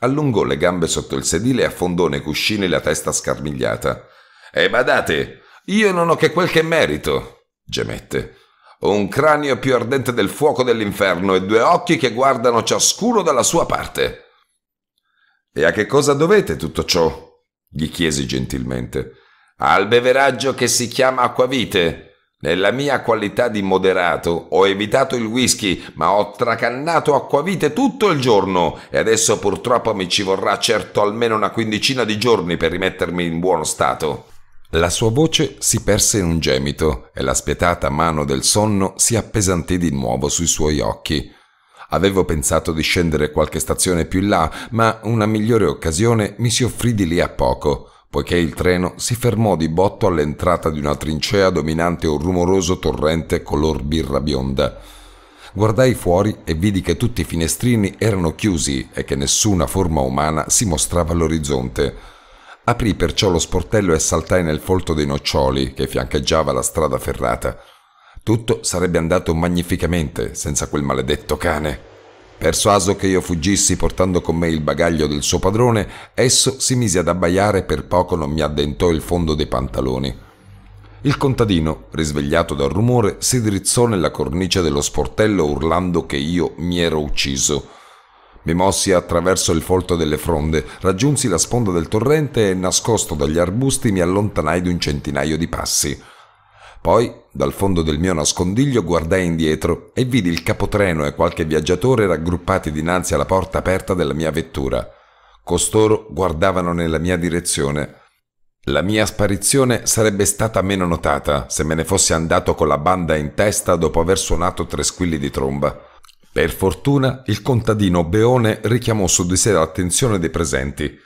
[SPEAKER 1] Allungò le gambe sotto il sedile e affondò nei cuscini la testa scarmigliata. E badate, io non ho che quel che merito, gemette. un cranio più ardente del fuoco dell'inferno e due occhi che guardano ciascuno dalla sua parte. E a che cosa dovete tutto ciò? Gli chiesi gentilmente. Al beveraggio che si chiama acquavite. Nella mia qualità di moderato ho evitato il whisky, ma ho tracannato acquavite tutto il giorno e adesso purtroppo mi ci vorrà certo almeno una quindicina di giorni per rimettermi in buono stato. La sua voce si perse in un gemito e la spietata mano del sonno si appesantì di nuovo sui suoi occhi. Avevo pensato di scendere qualche stazione più in là, ma una migliore occasione mi si offrì di lì a poco poiché il treno si fermò di botto all'entrata di una trincea dominante un rumoroso torrente color birra bionda. Guardai fuori e vidi che tutti i finestrini erano chiusi e che nessuna forma umana si mostrava all'orizzonte. Aprì perciò lo sportello e saltai nel folto dei noccioli che fiancheggiava la strada ferrata. Tutto sarebbe andato magnificamente senza quel maledetto cane. Persuaso che io fuggissi portando con me il bagaglio del suo padrone, esso si mise ad abbaiare e per poco non mi addentò il fondo dei pantaloni. Il contadino, risvegliato dal rumore, si drizzò nella cornice dello sportello urlando che io mi ero ucciso. Mi mossi attraverso il folto delle fronde, raggiunsi la sponda del torrente e, nascosto dagli arbusti, mi allontanai di un centinaio di passi. Poi, dal fondo del mio nascondiglio, guardai indietro e vidi il capotreno e qualche viaggiatore raggruppati dinanzi alla porta aperta della mia vettura. Costoro guardavano nella mia direzione. La mia sparizione sarebbe stata meno notata se me ne fossi andato con la banda in testa dopo aver suonato tre squilli di tromba. Per fortuna il contadino Beone richiamò su di sé l'attenzione dei presenti.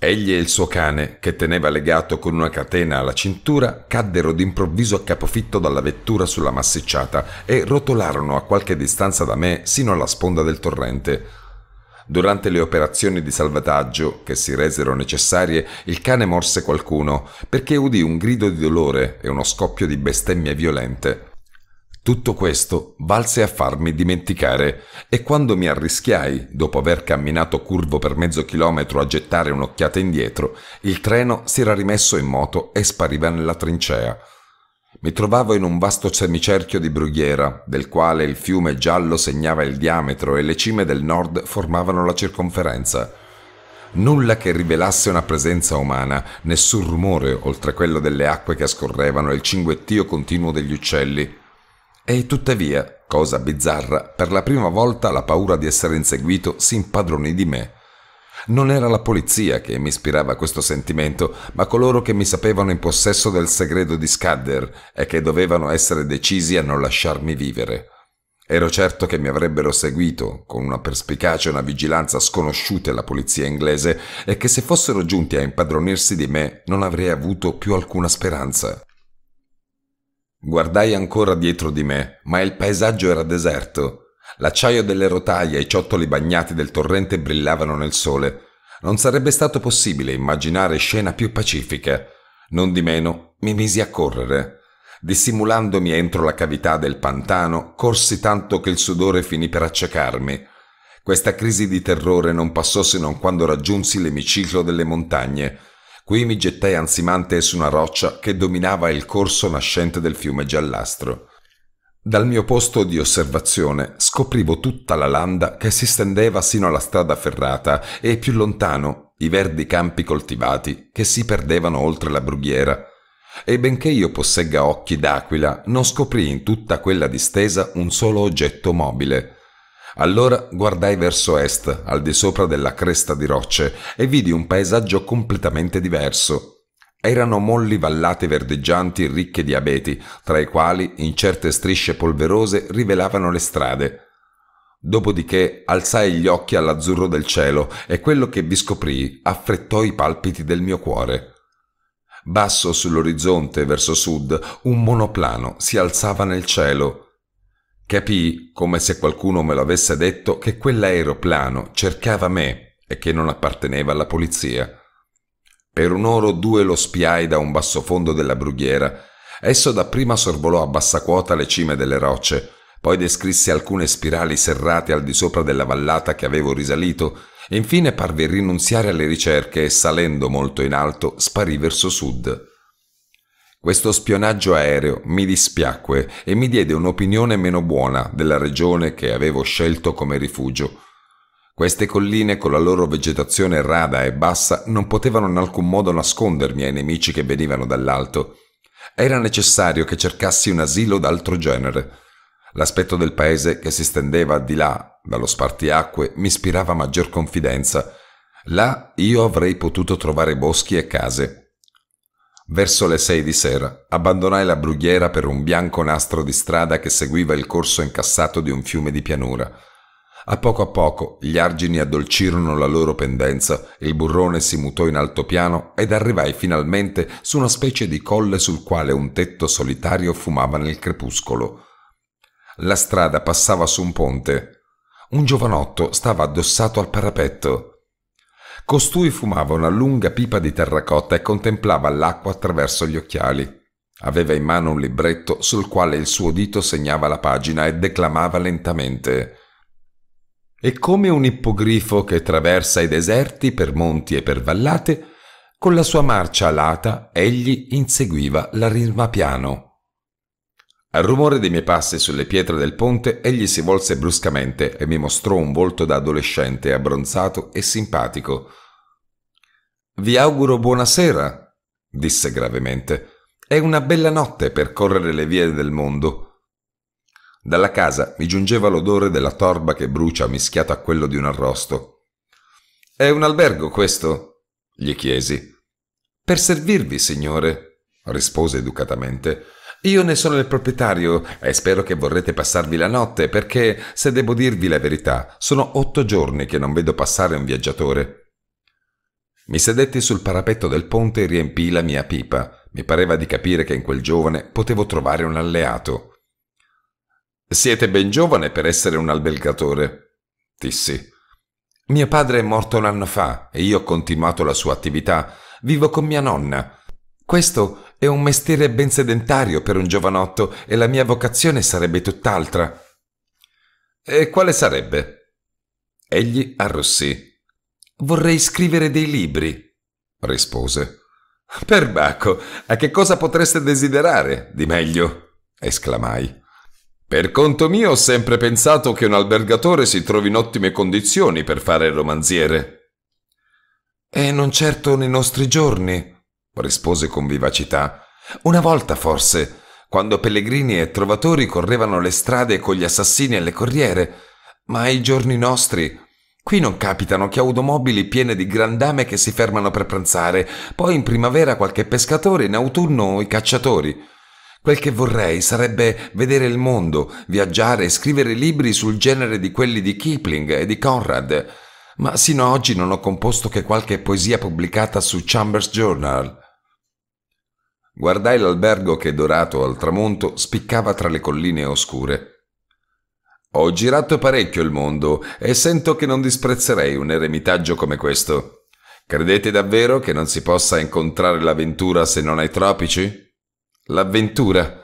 [SPEAKER 1] Egli e il suo cane, che teneva legato con una catena alla cintura, caddero d'improvviso a capofitto dalla vettura sulla massicciata e rotolarono a qualche distanza da me sino alla sponda del torrente. Durante le operazioni di salvataggio, che si resero necessarie, il cane morse qualcuno, perché udì un grido di dolore e uno scoppio di bestemmie violente. Tutto questo valse a farmi dimenticare e quando mi arrischiai, dopo aver camminato curvo per mezzo chilometro a gettare un'occhiata indietro, il treno si era rimesso in moto e spariva nella trincea. Mi trovavo in un vasto semicerchio di brughiera, del quale il fiume giallo segnava il diametro e le cime del nord formavano la circonferenza. Nulla che rivelasse una presenza umana, nessun rumore oltre quello delle acque che scorrevano e il cinguettio continuo degli uccelli. E tuttavia, cosa bizzarra, per la prima volta la paura di essere inseguito si impadronì di me. Non era la polizia che mi ispirava questo sentimento, ma coloro che mi sapevano in possesso del segreto di Scudder e che dovevano essere decisi a non lasciarmi vivere. Ero certo che mi avrebbero seguito, con una perspicacia e una vigilanza sconosciute alla polizia inglese, e che se fossero giunti a impadronirsi di me non avrei avuto più alcuna speranza. Guardai ancora dietro di me, ma il paesaggio era deserto. L'acciaio delle rotaie e i ciottoli bagnati del torrente brillavano nel sole. Non sarebbe stato possibile immaginare scena più pacifica. Non di meno, mi misi a correre. Dissimulandomi entro la cavità del pantano, corsi tanto che il sudore finì per accecarmi. Questa crisi di terrore non passò se non quando raggiunsi l'emiciclo delle montagne, Qui mi gettai ansimante su una roccia che dominava il corso nascente del fiume giallastro. Dal mio posto di osservazione scoprivo tutta la landa che si stendeva sino alla strada ferrata e più lontano i verdi campi coltivati che si perdevano oltre la brughiera. E benché io possegga occhi d'aquila, non scoprì in tutta quella distesa un solo oggetto mobile. Allora guardai verso est, al di sopra della cresta di rocce, e vidi un paesaggio completamente diverso. Erano molli vallate verdeggianti ricche di abeti, tra i quali in certe strisce polverose rivelavano le strade. Dopodiché alzai gli occhi all'azzurro del cielo e quello che vi scoprii affrettò i palpiti del mio cuore. Basso sull'orizzonte, verso sud, un monoplano si alzava nel cielo. Capii, come se qualcuno me lo avesse detto, che quell'aeroplano cercava me e che non apparteneva alla polizia. Per un'ora o due lo spiai da un basso fondo della brughiera. Esso dapprima sorvolò a bassa quota le cime delle rocce, poi descrisse alcune spirali serrate al di sopra della vallata che avevo risalito, e infine parve rinunziare alle ricerche e, salendo molto in alto, sparì verso sud. Questo spionaggio aereo mi dispiacque e mi diede un'opinione meno buona della regione che avevo scelto come rifugio. Queste colline con la loro vegetazione rada e bassa non potevano in alcun modo nascondermi ai nemici che venivano dall'alto. Era necessario che cercassi un asilo d'altro genere. L'aspetto del paese che si stendeva di là, dallo spartiacque, mi ispirava maggior confidenza. Là io avrei potuto trovare boschi e case. Verso le sei di sera abbandonai la brughiera per un bianco nastro di strada che seguiva il corso incassato di un fiume di pianura. A poco a poco gli argini addolcirono la loro pendenza, il burrone si mutò in altopiano ed arrivai finalmente su una specie di colle sul quale un tetto solitario fumava nel crepuscolo. La strada passava su un ponte. Un giovanotto stava addossato al parapetto. Costui fumava una lunga pipa di terracotta e contemplava l'acqua attraverso gli occhiali. Aveva in mano un libretto sul quale il suo dito segnava la pagina e declamava lentamente. E come un ippogrifo che traversa i deserti per monti e per vallate, con la sua marcia alata egli inseguiva la risma piano. Al rumore dei miei passi sulle pietre del ponte, egli si volse bruscamente e mi mostrò un volto da adolescente abbronzato e simpatico. Vi auguro buonasera, disse gravemente. È una bella notte per correre le vie del mondo. Dalla casa mi giungeva l'odore della torba che brucia mischiato a quello di un arrosto. È un albergo questo? gli chiesi. Per servirvi, signore, rispose educatamente. Io ne sono il proprietario e spero che vorrete passarvi la notte perché, se devo dirvi la verità, sono otto giorni che non vedo passare un viaggiatore. Mi sedetti sul parapetto del ponte e riempii la mia pipa. Mi pareva di capire che in quel giovane potevo trovare un alleato. Siete ben giovane per essere un albergatore, dissi. Mio padre è morto un anno fa e io ho continuato la sua attività. Vivo con mia nonna. Questo è un mestiere ben sedentario per un giovanotto e la mia vocazione sarebbe tutt'altra. E quale sarebbe? Egli arrossì. Vorrei scrivere dei libri, rispose. Perbacco, a che cosa potreste desiderare di meglio? esclamai. Per conto mio ho sempre pensato che un albergatore si trovi in ottime condizioni per fare il romanziere. E non certo nei nostri giorni, rispose con vivacità. Una volta forse, quando pellegrini e trovatori correvano le strade con gli assassini e le corriere, ma ai giorni nostri Qui non capitano che automobili piene di grandame che si fermano per pranzare, poi in primavera qualche pescatore, in autunno i cacciatori. Quel che vorrei sarebbe vedere il mondo, viaggiare e scrivere libri sul genere di quelli di Kipling e di Conrad, ma sino ad oggi non ho composto che qualche poesia pubblicata su Chambers Journal. Guardai l'albergo che dorato al tramonto spiccava tra le colline oscure. Ho girato parecchio il mondo e sento che non disprezzerei un eremitaggio come questo. Credete davvero che non si possa incontrare l'avventura se non ai tropici? L'avventura?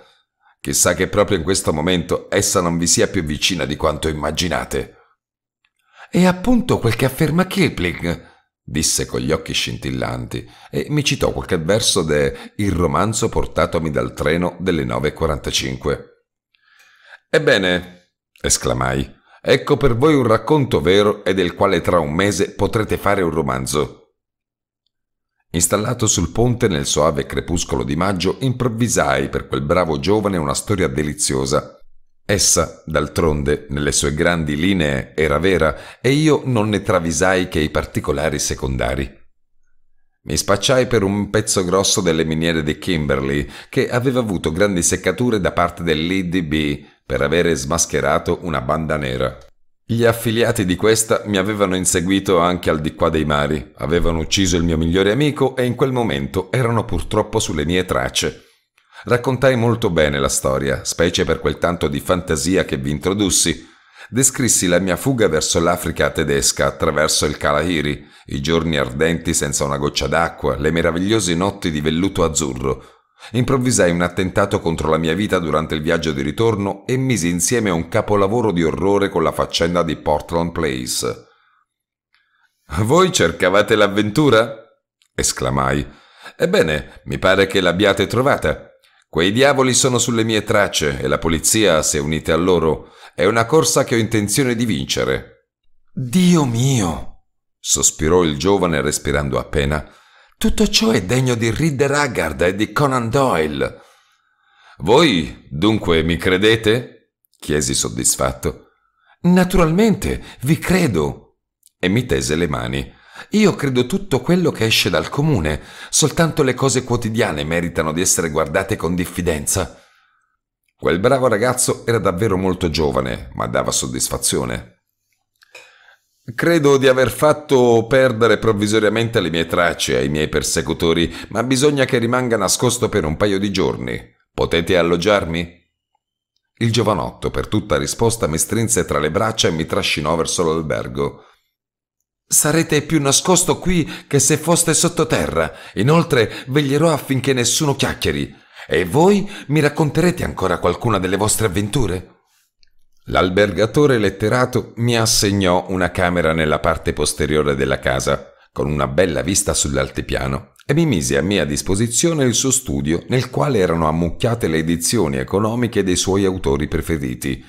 [SPEAKER 1] Chissà che proprio in questo momento essa non vi sia più vicina di quanto immaginate. È appunto quel che afferma Kipling, disse con gli occhi scintillanti e mi citò qualche verso de Il romanzo portatomi dal treno delle 9.45. Ebbene, esclamai, ecco per voi un racconto vero e del quale tra un mese potrete fare un romanzo. Installato sul ponte nel soave crepuscolo di maggio, improvvisai per quel bravo giovane una storia deliziosa Essa, d'altronde, nelle sue grandi linee era vera e io non ne travisai che i particolari secondari. Mi spacciai per un pezzo grosso delle miniere di Kimberley, che aveva avuto grandi seccature da parte dell'IDB per avere smascherato una banda nera. Gli affiliati di questa mi avevano inseguito anche al di qua dei mari, avevano ucciso il mio migliore amico e in quel momento erano purtroppo sulle mie tracce. Raccontai molto bene la storia, specie per quel tanto di fantasia che vi introdussi. Descrissi la mia fuga verso l'Africa tedesca attraverso il Kalahiri, i giorni ardenti senza una goccia d'acqua, le meravigliose notti di velluto azzurro. Improvvisai un attentato contro la mia vita durante il viaggio di ritorno e misi insieme un capolavoro di orrore con la faccenda di Portland Place. Voi cercavate l'avventura? esclamai. Ebbene, mi pare che l'abbiate trovata. Quei diavoli sono sulle mie tracce e la polizia, si è unita a loro, è una corsa che ho intenzione di vincere. Dio mio! sospirò il giovane respirando appena. Tutto ciò è degno di Ridder Haggard e di Conan Doyle. Voi, dunque, mi credete? chiesi soddisfatto. Naturalmente, vi credo. E mi tese le mani. Io credo tutto quello che esce dal comune, soltanto le cose quotidiane meritano di essere guardate con diffidenza. Quel bravo ragazzo era davvero molto giovane, ma dava soddisfazione. Credo di aver fatto perdere provvisoriamente le mie tracce ai miei persecutori, ma bisogna che rimanga nascosto per un paio di giorni. Potete alloggiarmi? Il giovanotto, per tutta risposta, mi strinse tra le braccia e mi trascinò verso l'albergo. Sarete più nascosto qui che se foste sottoterra. Inoltre veglierò affinché nessuno chiacchieri. E voi mi racconterete ancora qualcuna delle vostre avventure? L'albergatore letterato mi assegnò una camera nella parte posteriore della casa, con una bella vista sull'altipiano, e mi mise a mia disposizione il suo studio nel quale erano ammucchiate le edizioni economiche dei suoi autori preferiti.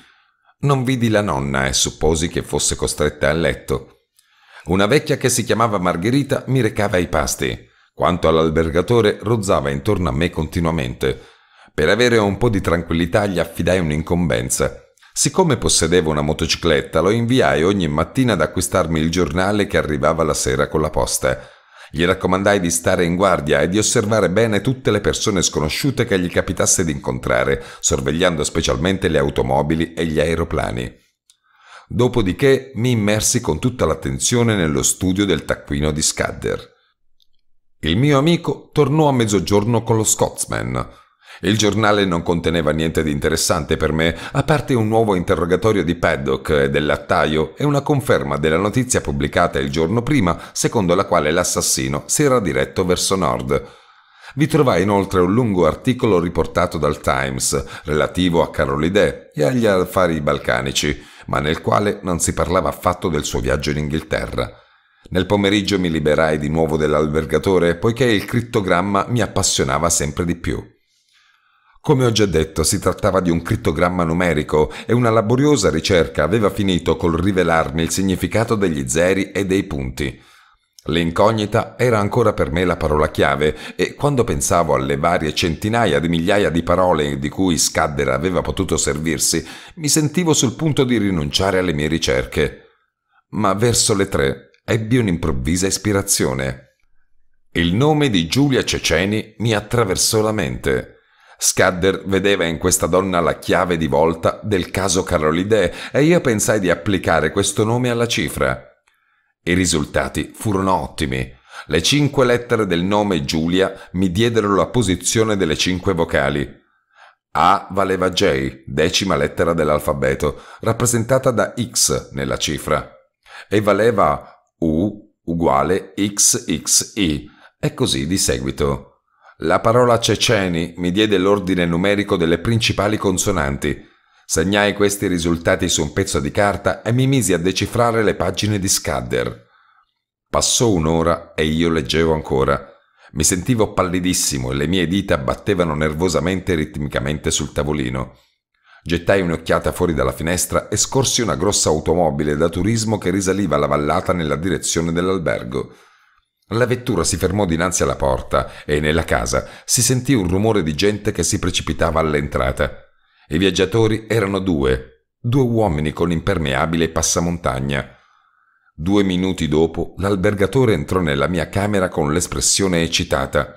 [SPEAKER 1] Non vidi la nonna e supposi che fosse costretta a letto. Una vecchia che si chiamava Margherita mi recava i pasti. Quanto all'albergatore, rozzava intorno a me continuamente. Per avere un po' di tranquillità gli affidai un'incombenza. Siccome possedevo una motocicletta, lo inviai ogni mattina ad acquistarmi il giornale che arrivava la sera con la posta. Gli raccomandai di stare in guardia e di osservare bene tutte le persone sconosciute che gli capitasse di incontrare, sorvegliando specialmente le automobili e gli aeroplani dopodiché mi immersi con tutta l'attenzione nello studio del taccuino di Scudder. Il mio amico tornò a mezzogiorno con lo Scotsman. Il giornale non conteneva niente di interessante per me, a parte un nuovo interrogatorio di Paddock e del lattaio e una conferma della notizia pubblicata il giorno prima, secondo la quale l'assassino si era diretto verso nord. Vi trovai inoltre un lungo articolo riportato dal Times relativo a Carolidè e agli affari balcanici ma nel quale non si parlava affatto del suo viaggio in Inghilterra. Nel pomeriggio mi liberai di nuovo dell'albergatore poiché il crittogramma mi appassionava sempre di più. Come ho già detto, si trattava di un crittogramma numerico e una laboriosa ricerca aveva finito col rivelarmi il significato degli zeri e dei punti. L'incognita era ancora per me la parola chiave e quando pensavo alle varie centinaia di migliaia di parole di cui Scadder aveva potuto servirsi, mi sentivo sul punto di rinunciare alle mie ricerche. Ma verso le tre ebbi un'improvvisa ispirazione. Il nome di Giulia Ceceni mi attraversò la mente. Scadder vedeva in questa donna la chiave di volta del caso Carolide e io pensai di applicare questo nome alla cifra. I risultati furono ottimi. Le cinque lettere del nome Giulia mi diedero la posizione delle cinque vocali. A valeva J, decima lettera dell'alfabeto, rappresentata da X nella cifra, e valeva U uguale XXI, e così di seguito. La parola ceceni mi diede l'ordine numerico delle principali consonanti, Segnai questi risultati su un pezzo di carta e mi misi a decifrare le pagine di Scudder. Passò un'ora e io leggevo ancora. Mi sentivo pallidissimo e le mie dita battevano nervosamente e ritmicamente sul tavolino. Gettai un'occhiata fuori dalla finestra e scorsi una grossa automobile da turismo che risaliva la vallata nella direzione dell'albergo. La vettura si fermò dinanzi alla porta e nella casa si sentì un rumore di gente che si precipitava all'entrata. I viaggiatori erano due, due uomini con l'impermeabile passamontagna. Due minuti dopo l'albergatore entrò nella mia camera con l'espressione eccitata.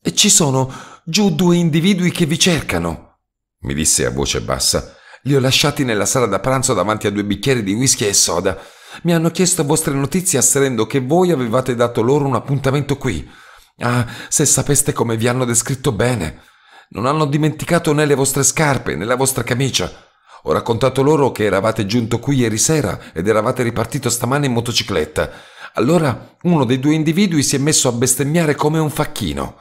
[SPEAKER 1] Ci sono giù due individui che vi cercano, mi disse a voce bassa. Li ho lasciati nella sala da pranzo davanti a due bicchieri di whisky e soda. Mi hanno chiesto vostre notizie asserendo che voi avevate dato loro un appuntamento qui. Ah, se sapeste come vi hanno descritto bene. Non hanno dimenticato né le vostre scarpe né la vostra camicia. Ho raccontato loro che eravate giunto qui ieri sera ed eravate ripartito stamane in motocicletta. Allora uno dei due individui si è messo a bestemmiare come un facchino.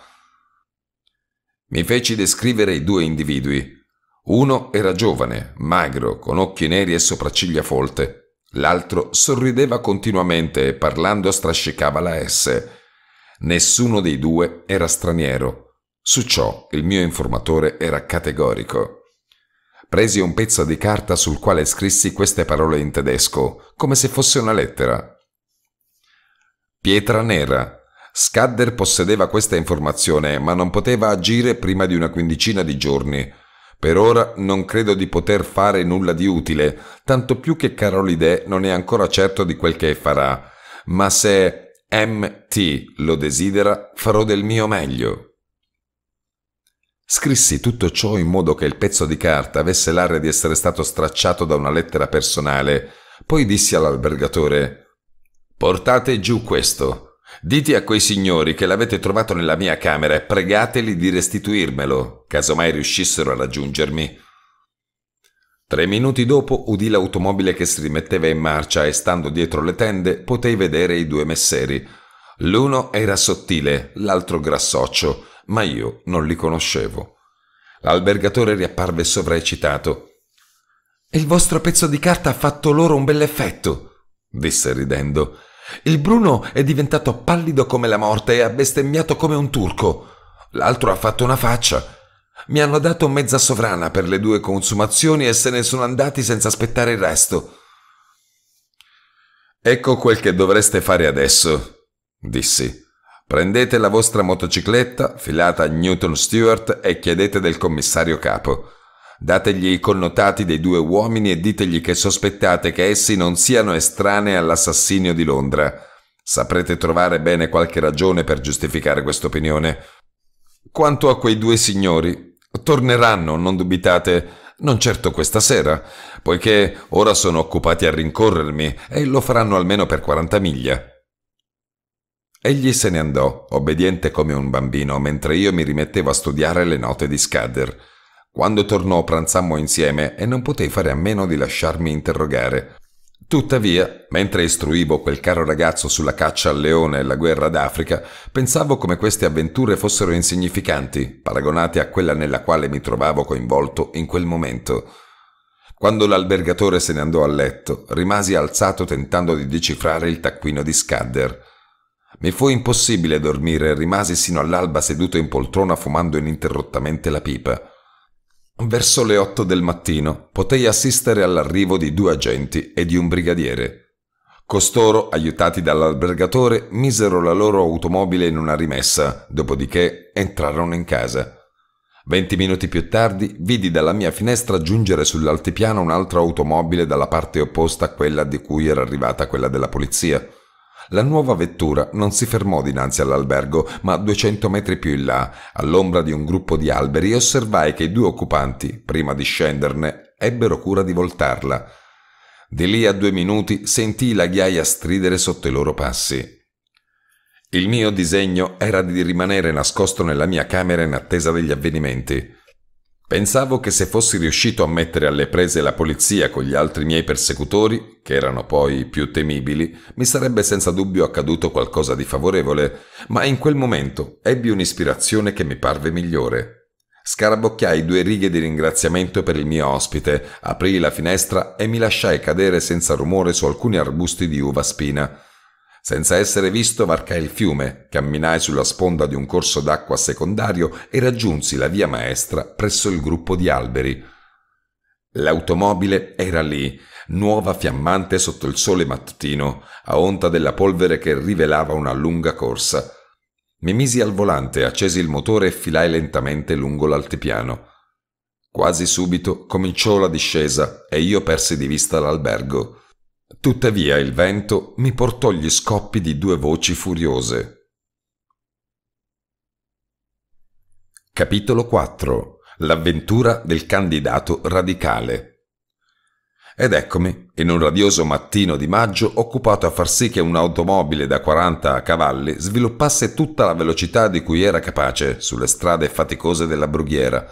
[SPEAKER 1] Mi feci descrivere i due individui. Uno era giovane, magro, con occhi neri e sopracciglia folte. L'altro sorrideva continuamente e parlando strascicava la S. Nessuno dei due era straniero, su ciò il mio informatore era categorico. Presi un pezzo di carta sul quale scrissi queste parole in tedesco, come se fosse una lettera. Pietra nera. Scadder possedeva questa informazione, ma non poteva agire prima di una quindicina di giorni. Per ora non credo di poter fare nulla di utile, tanto più che Carolide non è ancora certo di quel che farà. Ma se MT lo desidera, farò del mio meglio. Scrissi tutto ciò in modo che il pezzo di carta avesse l'aria di essere stato stracciato da una lettera personale, poi dissi all'albergatore Portate giù questo. Dite a quei signori che l'avete trovato nella mia camera e pregateli di restituirmelo, caso mai riuscissero a raggiungermi. Tre minuti dopo udì l'automobile che si rimetteva in marcia e stando dietro le tende potei vedere i due messeri. L'uno era sottile, l'altro grassoccio ma io non li conoscevo. L'albergatore riapparve sovraeccitato. Il vostro pezzo di carta ha fatto loro un bell'effetto, disse ridendo. Il Bruno è diventato pallido come la morte e ha bestemmiato come un turco. L'altro ha fatto una faccia. Mi hanno dato mezza sovrana per le due consumazioni e se ne sono andati senza aspettare il resto. Ecco quel che dovreste fare adesso, dissi. Prendete la vostra motocicletta, filata a Newton Stewart e chiedete del commissario capo. Dategli i connotati dei due uomini e ditegli che sospettate che essi non siano estranei all'assassinio di Londra. Saprete trovare bene qualche ragione per giustificare quest'opinione. Quanto a quei due signori, torneranno, non dubitate, non certo questa sera, poiché ora sono occupati a rincorrermi e lo faranno almeno per 40 miglia. Egli se ne andò, obbediente come un bambino, mentre io mi rimettevo a studiare le note di Scudder. Quando tornò pranzammo insieme e non potei fare a meno di lasciarmi interrogare. Tuttavia, mentre istruivo quel caro ragazzo sulla caccia al leone e la guerra d'Africa, pensavo come queste avventure fossero insignificanti, paragonate a quella nella quale mi trovavo coinvolto in quel momento. Quando l'albergatore se ne andò a letto, rimasi alzato tentando di decifrare il taccuino di Scudder. Mi fu impossibile dormire e rimasi sino all'alba seduto in poltrona fumando ininterrottamente la pipa. Verso le otto del mattino potei assistere all'arrivo di due agenti e di un brigadiere. Costoro, aiutati dall'albergatore, misero la loro automobile in una rimessa, dopodiché entrarono in casa. Venti minuti più tardi vidi dalla mia finestra giungere sull'altipiano un'altra automobile dalla parte opposta a quella di cui era arrivata quella della polizia. La nuova vettura non si fermò dinanzi all'albergo, ma 200 metri più in là, all'ombra di un gruppo di alberi, osservai che i due occupanti, prima di scenderne, ebbero cura di voltarla. Di lì a due minuti sentii la ghiaia stridere sotto i loro passi. Il mio disegno era di rimanere nascosto nella mia camera in attesa degli avvenimenti. Pensavo che se fossi riuscito a mettere alle prese la polizia con gli altri miei persecutori, che erano poi più temibili, mi sarebbe senza dubbio accaduto qualcosa di favorevole, ma in quel momento ebbi un'ispirazione che mi parve migliore. Scarabocchiai due righe di ringraziamento per il mio ospite, aprii la finestra e mi lasciai cadere senza rumore su alcuni arbusti di uva spina, senza essere visto varcai il fiume, camminai sulla sponda di un corso d'acqua secondario e raggiunsi la via maestra presso il gruppo di alberi. L'automobile era lì, nuova fiammante sotto il sole mattutino, a onta della polvere che rivelava una lunga corsa. Mi misi al volante, accesi il motore e filai lentamente lungo l'altipiano. Quasi subito cominciò la discesa e io persi di vista l'albergo. Tuttavia il vento mi portò gli scoppi di due voci furiose. Capitolo 4 L'avventura del candidato radicale Ed eccomi, in un radioso mattino di maggio, occupato a far sì che un'automobile da 40 cavalli sviluppasse tutta la velocità di cui era capace sulle strade faticose della brughiera,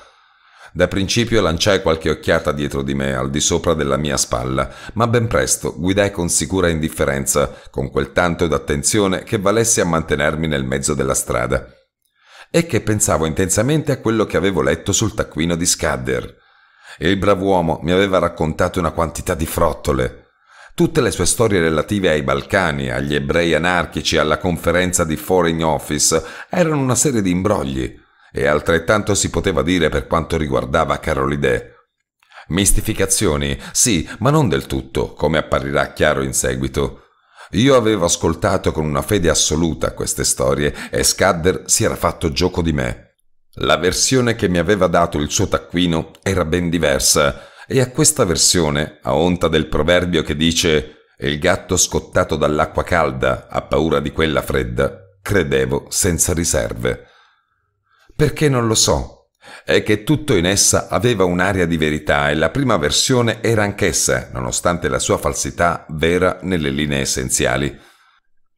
[SPEAKER 1] da principio lanciai qualche occhiata dietro di me, al di sopra della mia spalla, ma ben presto guidai con sicura indifferenza, con quel tanto d'attenzione che valesse a mantenermi nel mezzo della strada. E che pensavo intensamente a quello che avevo letto sul taccuino di Scadder. Il brav'uomo mi aveva raccontato una quantità di frottole. Tutte le sue storie relative ai Balcani, agli ebrei anarchici, alla conferenza di Foreign Office erano una serie di imbrogli e altrettanto si poteva dire per quanto riguardava Carolide. Mistificazioni, sì, ma non del tutto, come apparirà chiaro in seguito. Io avevo ascoltato con una fede assoluta queste storie e Scadder si era fatto gioco di me. La versione che mi aveva dato il suo taccuino era ben diversa, e a questa versione, a onta del proverbio che dice il gatto scottato dall'acqua calda ha paura di quella fredda, credevo senza riserve. Perché non lo so. È che tutto in essa aveva un'aria di verità e la prima versione era anch'essa, nonostante la sua falsità, vera nelle linee essenziali.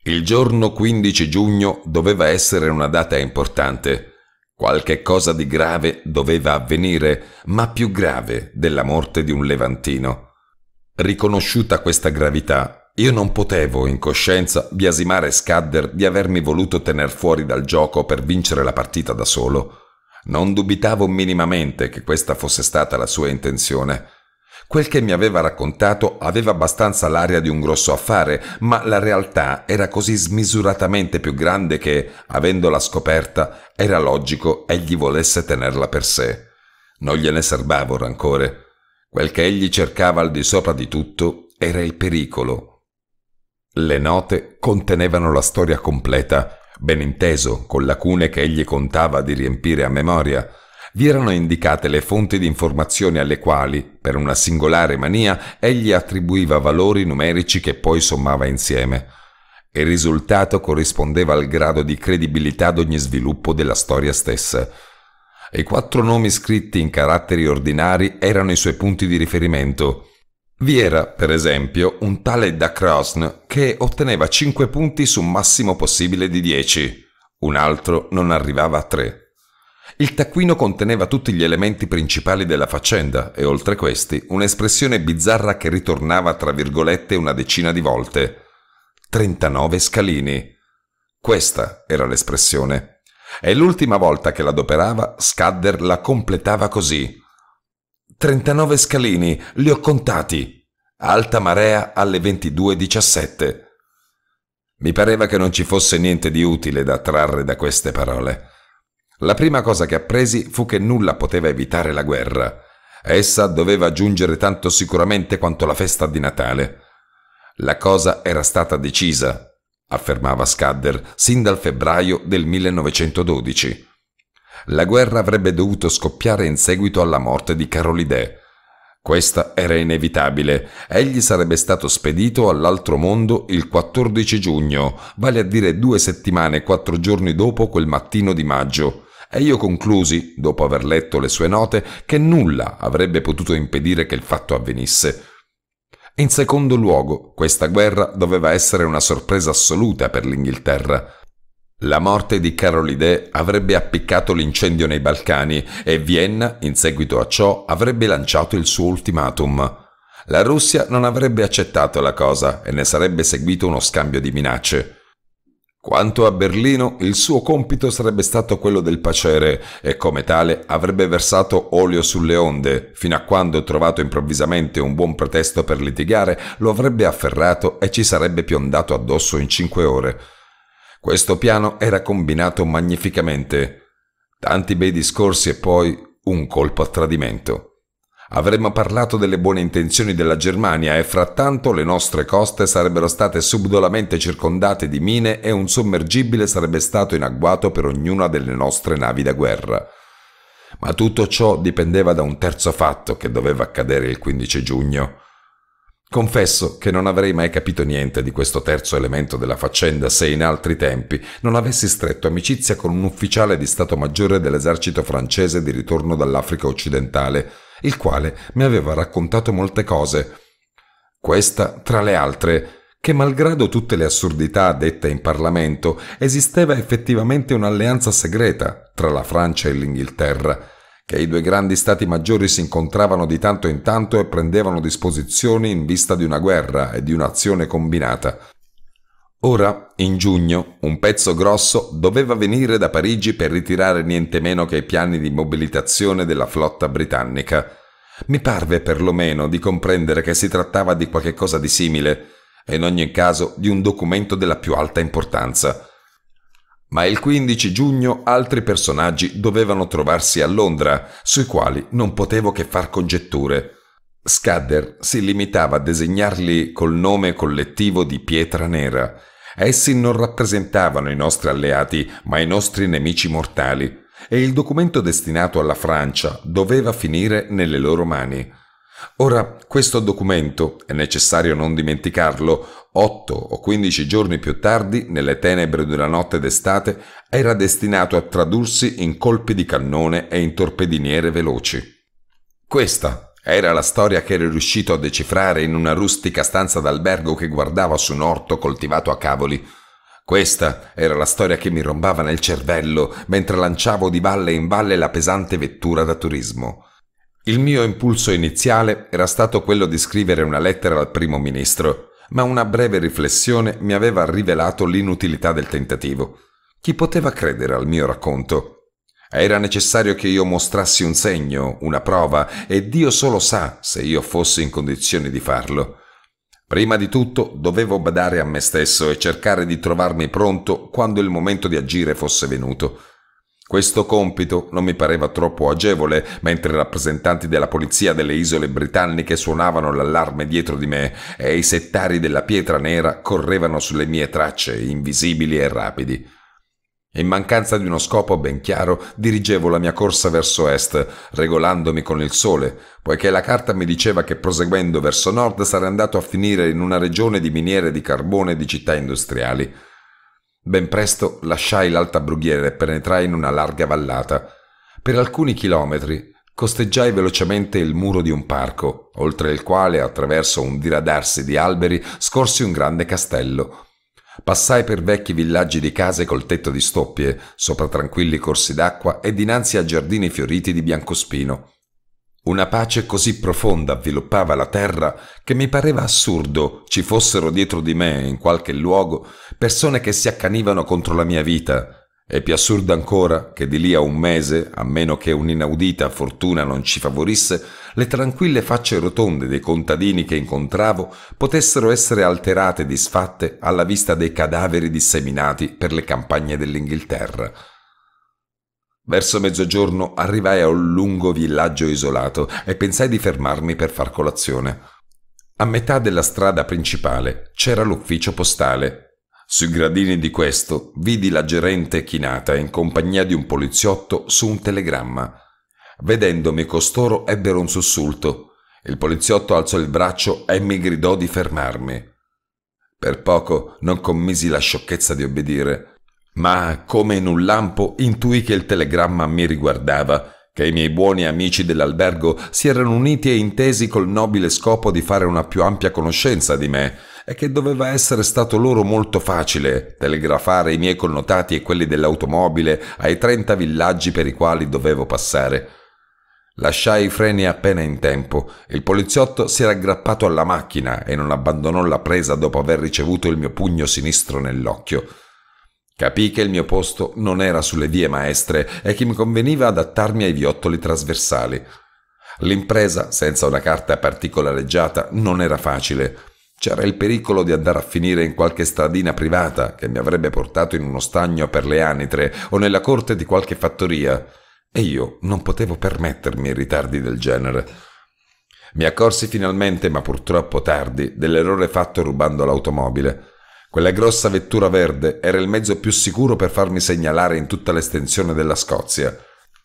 [SPEAKER 1] Il giorno 15 giugno doveva essere una data importante. Qualche cosa di grave doveva avvenire, ma più grave della morte di un levantino. Riconosciuta questa gravità, io non potevo, in coscienza, biasimare Scudder di avermi voluto tener fuori dal gioco per vincere la partita da solo. Non dubitavo minimamente che questa fosse stata la sua intenzione. Quel che mi aveva raccontato aveva abbastanza l'aria di un grosso affare, ma la realtà era così smisuratamente più grande che, avendola scoperta, era logico egli volesse tenerla per sé. Non gliene serbavo rancore. Quel che egli cercava al di sopra di tutto era il pericolo, le note contenevano la storia completa, ben inteso, con lacune che egli contava di riempire a memoria. Vi erano indicate le fonti di informazioni alle quali, per una singolare mania, egli attribuiva valori numerici che poi sommava insieme. Il risultato corrispondeva al grado di credibilità ad ogni sviluppo della storia stessa. I quattro nomi scritti in caratteri ordinari erano i suoi punti di riferimento – vi era, per esempio, un tale da Krosn che otteneva 5 punti su un massimo possibile di 10, un altro non arrivava a 3. Il taccuino conteneva tutti gli elementi principali della faccenda e oltre questi un'espressione bizzarra che ritornava tra virgolette una decina di volte. 39 scalini. Questa era l'espressione. E l'ultima volta che l'adoperava, Scadder la completava così. 39 scalini, li ho contati. Alta marea alle 22.17. Mi pareva che non ci fosse niente di utile da trarre da queste parole. La prima cosa che appresi fu che nulla poteva evitare la guerra. Essa doveva giungere tanto sicuramente quanto la festa di Natale. La cosa era stata decisa, affermava Scudder, sin dal febbraio del 1912. La guerra avrebbe dovuto scoppiare in seguito alla morte di Carolide. Questa era inevitabile. Egli sarebbe stato spedito all'altro mondo il 14 giugno, vale a dire due settimane e quattro giorni dopo quel mattino di maggio. E io conclusi, dopo aver letto le sue note, che nulla avrebbe potuto impedire che il fatto avvenisse. In secondo luogo, questa guerra doveva essere una sorpresa assoluta per l'Inghilterra. La morte di Carolide avrebbe appiccato l'incendio nei Balcani e Vienna, in seguito a ciò, avrebbe lanciato il suo ultimatum. La Russia non avrebbe accettato la cosa e ne sarebbe seguito uno scambio di minacce. Quanto a Berlino, il suo compito sarebbe stato quello del pacere e come tale avrebbe versato olio sulle onde, fino a quando trovato improvvisamente un buon pretesto per litigare, lo avrebbe afferrato e ci sarebbe piondato addosso in cinque ore. Questo piano era combinato magnificamente. Tanti bei discorsi e poi un colpo a tradimento. Avremmo parlato delle buone intenzioni della Germania e frattanto le nostre coste sarebbero state subdolamente circondate di mine e un sommergibile sarebbe stato in agguato per ognuna delle nostre navi da guerra. Ma tutto ciò dipendeva da un terzo fatto che doveva accadere il 15 giugno. Confesso che non avrei mai capito niente di questo terzo elemento della faccenda se in altri tempi non avessi stretto amicizia con un ufficiale di Stato Maggiore dell'esercito francese di ritorno dall'Africa occidentale, il quale mi aveva raccontato molte cose. Questa, tra le altre, che malgrado tutte le assurdità dette in Parlamento, esisteva effettivamente un'alleanza segreta tra la Francia e l'Inghilterra, che i due grandi stati maggiori si incontravano di tanto in tanto e prendevano disposizioni in vista di una guerra e di un'azione combinata. Ora, in giugno, un pezzo grosso doveva venire da Parigi per ritirare niente meno che i piani di mobilitazione della flotta britannica. Mi parve perlomeno di comprendere che si trattava di qualche cosa di simile, e in ogni caso di un documento della più alta importanza. Ma il 15 giugno altri personaggi dovevano trovarsi a Londra, sui quali non potevo che far congetture. Scudder si limitava a designarli col nome collettivo di Pietra Nera. Essi non rappresentavano i nostri alleati, ma i nostri nemici mortali, e il documento destinato alla Francia doveva finire nelle loro mani. Ora, questo documento, è necessario non dimenticarlo, 8 o 15 giorni più tardi, nelle tenebre di una notte d'estate, era destinato a tradursi in colpi di cannone e in torpediniere veloci. Questa era la storia che ero riuscito a decifrare in una rustica stanza d'albergo che guardava su un orto coltivato a cavoli. Questa era la storia che mi rombava nel cervello mentre lanciavo di valle in valle la pesante vettura da turismo. Il mio impulso iniziale era stato quello di scrivere una lettera al primo ministro, ma una breve riflessione mi aveva rivelato l'inutilità del tentativo. Chi poteva credere al mio racconto? Era necessario che io mostrassi un segno, una prova, e Dio solo sa se io fossi in condizione di farlo. Prima di tutto dovevo badare a me stesso e cercare di trovarmi pronto quando il momento di agire fosse venuto. Questo compito non mi pareva troppo agevole, mentre i rappresentanti della polizia delle isole britanniche suonavano l'allarme dietro di me e i settari della pietra nera correvano sulle mie tracce, invisibili e rapidi. In mancanza di uno scopo ben chiaro, dirigevo la mia corsa verso est, regolandomi con il sole, poiché la carta mi diceva che proseguendo verso nord sarei andato a finire in una regione di miniere di carbone di città industriali. Ben presto lasciai l'alta brughiera e penetrai in una larga vallata. Per alcuni chilometri costeggiai velocemente il muro di un parco, oltre il quale, attraverso un diradarsi di alberi, scorsi un grande castello. Passai per vecchi villaggi di case col tetto di stoppie, sopra tranquilli corsi d'acqua e dinanzi a giardini fioriti di biancospino. Una pace così profonda avviluppava la terra che mi pareva assurdo ci fossero dietro di me, in qualche luogo, persone che si accanivano contro la mia vita. E più assurdo ancora che di lì a un mese, a meno che un'inaudita fortuna non ci favorisse, le tranquille facce rotonde dei contadini che incontravo potessero essere alterate e disfatte alla vista dei cadaveri disseminati per le campagne dell'Inghilterra. Verso mezzogiorno arrivai a un lungo villaggio isolato e pensai di fermarmi per far colazione. A metà della strada principale c'era l'ufficio postale. Sui gradini di questo vidi la gerente chinata in compagnia di un poliziotto su un telegramma. Vedendomi costoro ebbero un sussulto. Il poliziotto alzò il braccio e mi gridò di fermarmi. Per poco non commisi la sciocchezza di obbedire. Ma come in un lampo intuì che il telegramma mi riguardava, che i miei buoni amici dell'albergo si erano uniti e intesi col nobile scopo di fare una più ampia conoscenza di me e che doveva essere stato loro molto facile telegrafare i miei connotati e quelli dell'automobile ai 30 villaggi per i quali dovevo passare. Lasciai i freni appena in tempo. Il poliziotto si era aggrappato alla macchina e non abbandonò la presa dopo aver ricevuto il mio pugno sinistro nell'occhio. Capii che il mio posto non era sulle vie maestre e che mi conveniva adattarmi ai viottoli trasversali. L'impresa, senza una carta particolareggiata, non era facile. C'era il pericolo di andare a finire in qualche stradina privata che mi avrebbe portato in uno stagno per le anitre o nella corte di qualche fattoria. E io non potevo permettermi ritardi del genere. Mi accorsi finalmente, ma purtroppo tardi, dell'errore fatto rubando l'automobile. Quella grossa vettura verde era il mezzo più sicuro per farmi segnalare in tutta l'estensione della Scozia.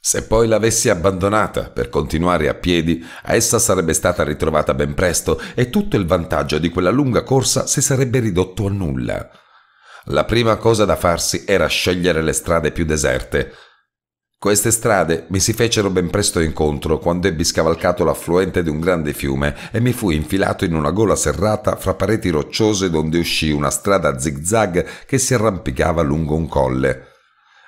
[SPEAKER 1] Se poi l'avessi abbandonata per continuare a piedi, essa sarebbe stata ritrovata ben presto e tutto il vantaggio di quella lunga corsa si sarebbe ridotto a nulla. La prima cosa da farsi era scegliere le strade più deserte, queste strade mi si fecero ben presto incontro quando ebbi scavalcato l'affluente di un grande fiume e mi fui infilato in una gola serrata fra pareti rocciose donde uscì una strada a zigzag che si arrampicava lungo un colle.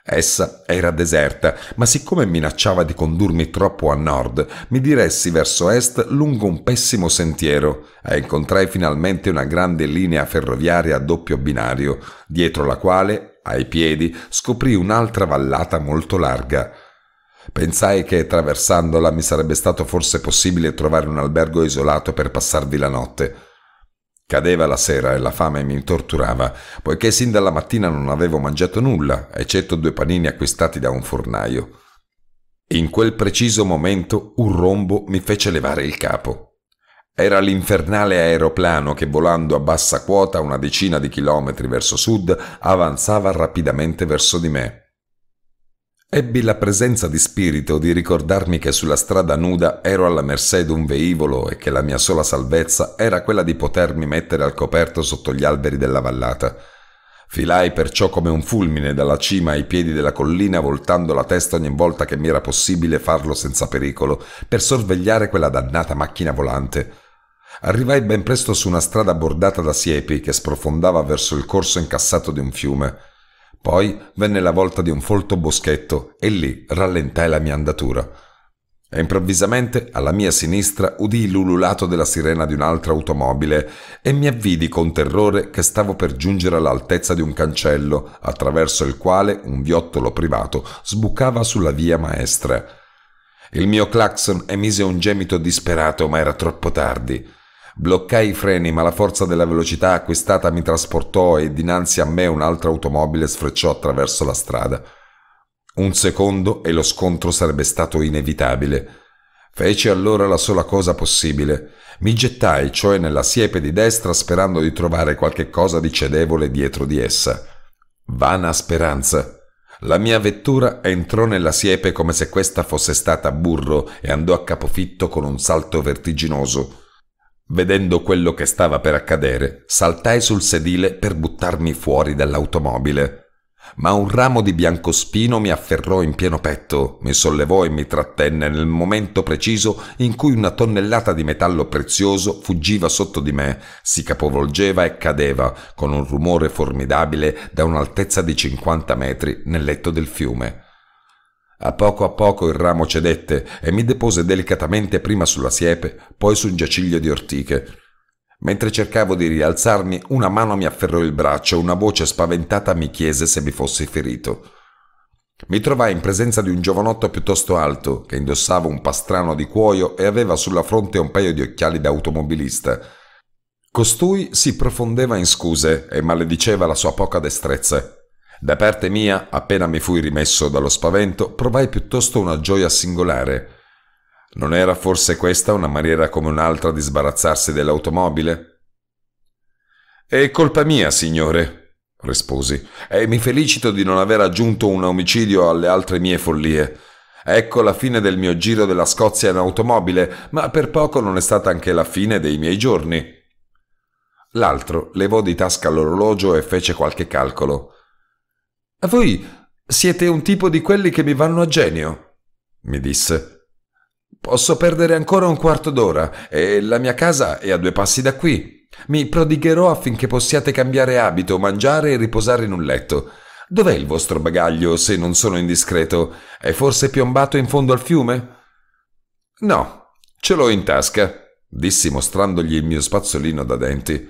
[SPEAKER 1] Essa era deserta, ma siccome minacciava di condurmi troppo a nord, mi diressi verso est lungo un pessimo sentiero e incontrai finalmente una grande linea ferroviaria a doppio binario, dietro la quale ai piedi, scoprì un'altra vallata molto larga. Pensai che attraversandola mi sarebbe stato forse possibile trovare un albergo isolato per passarvi la notte. Cadeva la sera e la fame mi torturava, poiché sin dalla mattina non avevo mangiato nulla, eccetto due panini acquistati da un fornaio. In quel preciso momento un rombo mi fece levare il capo. Era l'infernale aeroplano che volando a bassa quota una decina di chilometri verso sud avanzava rapidamente verso di me. Ebbi la presenza di spirito di ricordarmi che sulla strada nuda ero alla mercé d'un veicolo e che la mia sola salvezza era quella di potermi mettere al coperto sotto gli alberi della vallata. Filai perciò come un fulmine dalla cima ai piedi della collina, voltando la testa ogni volta che mi era possibile farlo senza pericolo, per sorvegliare quella dannata macchina volante. Arrivai ben presto su una strada bordata da siepi che sprofondava verso il corso incassato di un fiume. Poi venne la volta di un folto boschetto e lì rallentai la mia andatura. E improvvisamente, alla mia sinistra, udii l'ululato della sirena di un'altra automobile e mi avvidi con terrore che stavo per giungere all'altezza di un cancello, attraverso il quale un viottolo privato sbucava sulla via maestra. Il mio clacson emise un gemito disperato, ma era troppo tardi. Bloccai i freni, ma la forza della velocità acquistata mi trasportò e dinanzi a me un'altra automobile sfrecciò attraverso la strada. Un secondo e lo scontro sarebbe stato inevitabile. Feci allora la sola cosa possibile. Mi gettai, cioè, nella siepe di destra sperando di trovare qualche cosa di cedevole dietro di essa. Vana speranza. La mia vettura entrò nella siepe come se questa fosse stata burro e andò a capofitto con un salto vertiginoso. Vedendo quello che stava per accadere, saltai sul sedile per buttarmi fuori dall'automobile. Ma un ramo di biancospino mi afferrò in pieno petto, mi sollevò e mi trattenne nel momento preciso in cui una tonnellata di metallo prezioso fuggiva sotto di me, si capovolgeva e cadeva, con un rumore formidabile, da un'altezza di 50 metri nel letto del fiume. A poco a poco il ramo cedette e mi depose delicatamente prima sulla siepe, poi su un giaciglio di ortiche. Mentre cercavo di rialzarmi, una mano mi afferrò il braccio e una voce spaventata mi chiese se mi fossi ferito. Mi trovai in presenza di un giovanotto piuttosto alto, che indossava un pastrano di cuoio e aveva sulla fronte un paio di occhiali da automobilista. Costui si profondeva in scuse e malediceva la sua poca destrezza. Da parte mia, appena mi fui rimesso dallo spavento, provai piuttosto una gioia singolare. Non era forse questa una maniera come un'altra di sbarazzarsi dell'automobile? È colpa mia, signore, risposi, e mi felicito di non aver aggiunto un omicidio alle altre mie follie. Ecco la fine del mio giro della Scozia in automobile, ma per poco non è stata anche la fine dei miei giorni. L'altro levò di tasca l'orologio e fece qualche calcolo. Voi siete un tipo di quelli che mi vanno a genio, mi disse. Posso perdere ancora un quarto d'ora e la mia casa è a due passi da qui. Mi prodigherò affinché possiate cambiare abito, mangiare e riposare in un letto. Dov'è il vostro bagaglio, se non sono indiscreto? È forse piombato in fondo al fiume? No, ce l'ho in tasca, dissi mostrandogli il mio spazzolino da denti.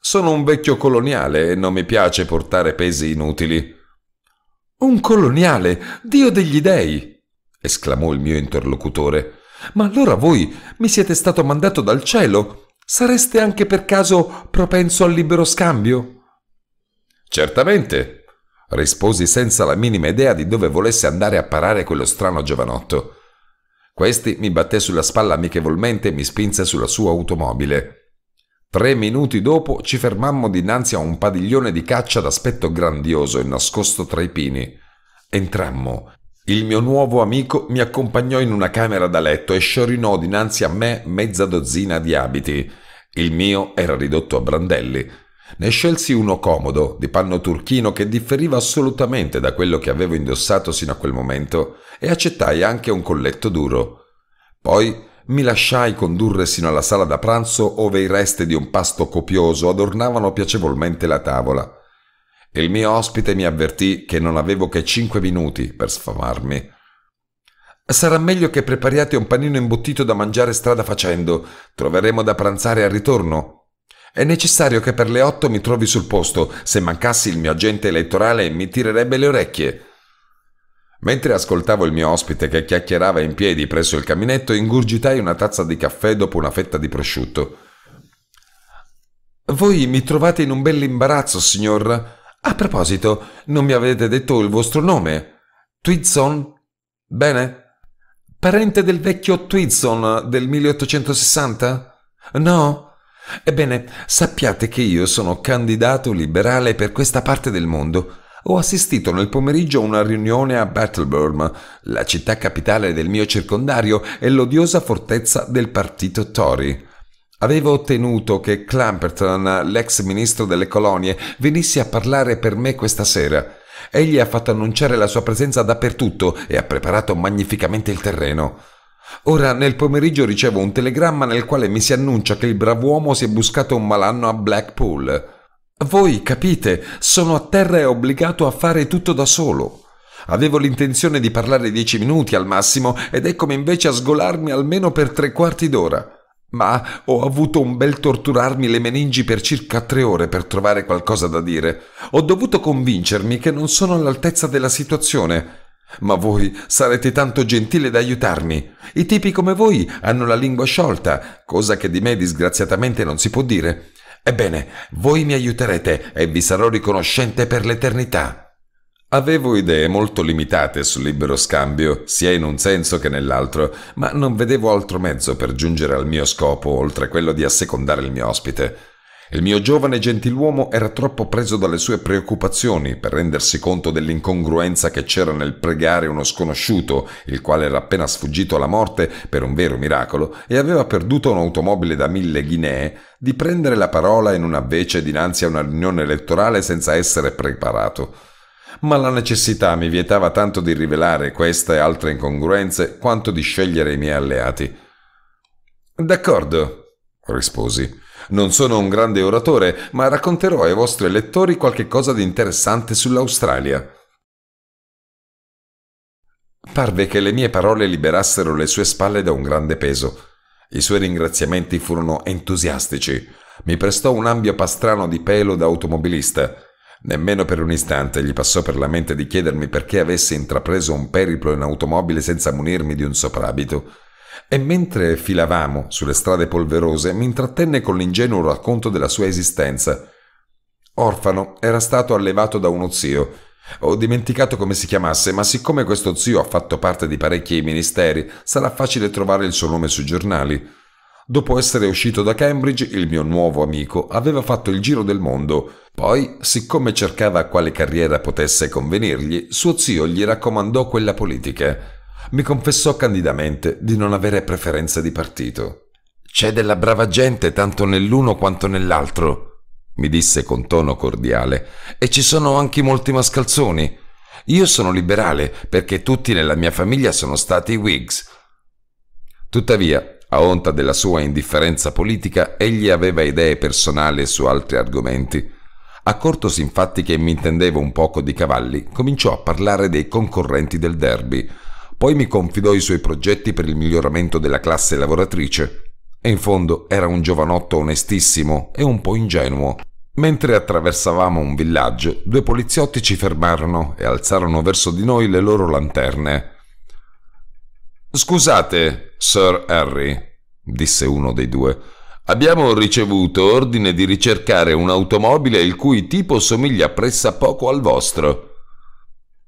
[SPEAKER 1] Sono un vecchio coloniale e non mi piace portare pesi inutili. Un coloniale, Dio degli dei! esclamò il mio interlocutore. Ma allora voi mi siete stato mandato dal cielo? Sareste anche per caso propenso al libero scambio? Certamente, risposi senza la minima idea di dove volesse andare a parare quello strano giovanotto. Questi mi batté sulla spalla amichevolmente e mi spinse sulla sua automobile. Tre minuti dopo ci fermammo dinanzi a un padiglione di caccia d'aspetto grandioso e nascosto tra i pini. Entrammo il mio nuovo amico mi accompagnò in una camera da letto e sciorinò dinanzi a me mezza dozzina di abiti. Il mio era ridotto a brandelli. Ne scelsi uno comodo, di panno turchino, che differiva assolutamente da quello che avevo indossato sino a quel momento, e accettai anche un colletto duro. Poi mi lasciai condurre sino alla sala da pranzo, ove i resti di un pasto copioso adornavano piacevolmente la tavola. Il mio ospite mi avvertì che non avevo che cinque minuti per sfamarmi. Sarà meglio che prepariate un panino imbottito da mangiare strada facendo. Troveremo da pranzare al ritorno. È necessario che per le otto mi trovi sul posto. Se mancassi il mio agente elettorale mi tirerebbe le orecchie. Mentre ascoltavo il mio ospite che chiacchierava in piedi presso il caminetto, ingurgitai una tazza di caffè dopo una fetta di prosciutto. Voi mi trovate in un bell'imbarazzo, signor. A proposito, non mi avete detto il vostro nome. Twidson? Bene? Parente del vecchio Twidson del 1860? No? Ebbene, sappiate che io sono candidato liberale per questa parte del mondo. Ho assistito nel pomeriggio a una riunione a Battleburn, la città capitale del mio circondario e l'odiosa fortezza del partito Tory. Avevo ottenuto che Clamperton, l'ex ministro delle colonie, venisse a parlare per me questa sera. Egli ha fatto annunciare la sua presenza dappertutto e ha preparato magnificamente il terreno. Ora nel pomeriggio ricevo un telegramma nel quale mi si annuncia che il brav'uomo si è buscato un malanno a Blackpool. Voi capite, sono a terra e obbligato a fare tutto da solo. Avevo l'intenzione di parlare dieci minuti al massimo ed eccomi invece a sgolarmi almeno per tre quarti d'ora. Ma ho avuto un bel torturarmi le meningi per circa tre ore per trovare qualcosa da dire. Ho dovuto convincermi che non sono all'altezza della situazione. Ma voi sarete tanto gentile da aiutarmi. I tipi come voi hanno la lingua sciolta, cosa che di me disgraziatamente non si può dire. Ebbene, voi mi aiuterete e vi sarò riconoscente per l'eternità. Avevo idee molto limitate sul libero scambio, sia in un senso che nell'altro, ma non vedevo altro mezzo per giungere al mio scopo oltre quello di assecondare il mio ospite. Il mio giovane gentiluomo era troppo preso dalle sue preoccupazioni per rendersi conto dell'incongruenza che c'era nel pregare uno sconosciuto, il quale era appena sfuggito alla morte per un vero miracolo e aveva perduto un'automobile da mille guinee, di prendere la parola in una vece dinanzi a una riunione elettorale senza essere preparato ma la necessità mi vietava tanto di rivelare queste e altre incongruenze quanto di scegliere i miei alleati. D'accordo, risposi. Non sono un grande oratore, ma racconterò ai vostri lettori qualche cosa di interessante sull'Australia. Parve che le mie parole liberassero le sue spalle da un grande peso. I suoi ringraziamenti furono entusiastici. Mi prestò un ampio pastrano di pelo da automobilista. Nemmeno per un istante gli passò per la mente di chiedermi perché avessi intrapreso un periplo in automobile senza munirmi di un soprabito. E mentre filavamo sulle strade polverose, mi intrattenne con l'ingenuo racconto della sua esistenza. Orfano era stato allevato da uno zio. Ho dimenticato come si chiamasse, ma siccome questo zio ha fatto parte di parecchi ministeri, sarà facile trovare il suo nome sui giornali. Dopo essere uscito da Cambridge, il mio nuovo amico aveva fatto il giro del mondo. Poi, siccome cercava quale carriera potesse convenirgli, suo zio gli raccomandò quella politica. Mi confessò candidamente di non avere preferenze di partito. C'è della brava gente tanto nell'uno quanto nell'altro, mi disse con tono cordiale, e ci sono anche molti mascalzoni. Io sono liberale perché tutti nella mia famiglia sono stati Whigs. Tuttavia, a onta della sua indifferenza politica, egli aveva idee personali su altri argomenti. Accortosi infatti che mi intendevo un poco di cavalli, cominciò a parlare dei concorrenti del derby. Poi mi confidò i suoi progetti per il miglioramento della classe lavoratrice. E in fondo era un giovanotto onestissimo e un po' ingenuo. Mentre attraversavamo un villaggio, due poliziotti ci fermarono e alzarono verso di noi le loro lanterne. Scusate, Sir Harry, disse uno dei due, abbiamo ricevuto ordine di ricercare un'automobile il cui tipo somiglia pressappoco al vostro.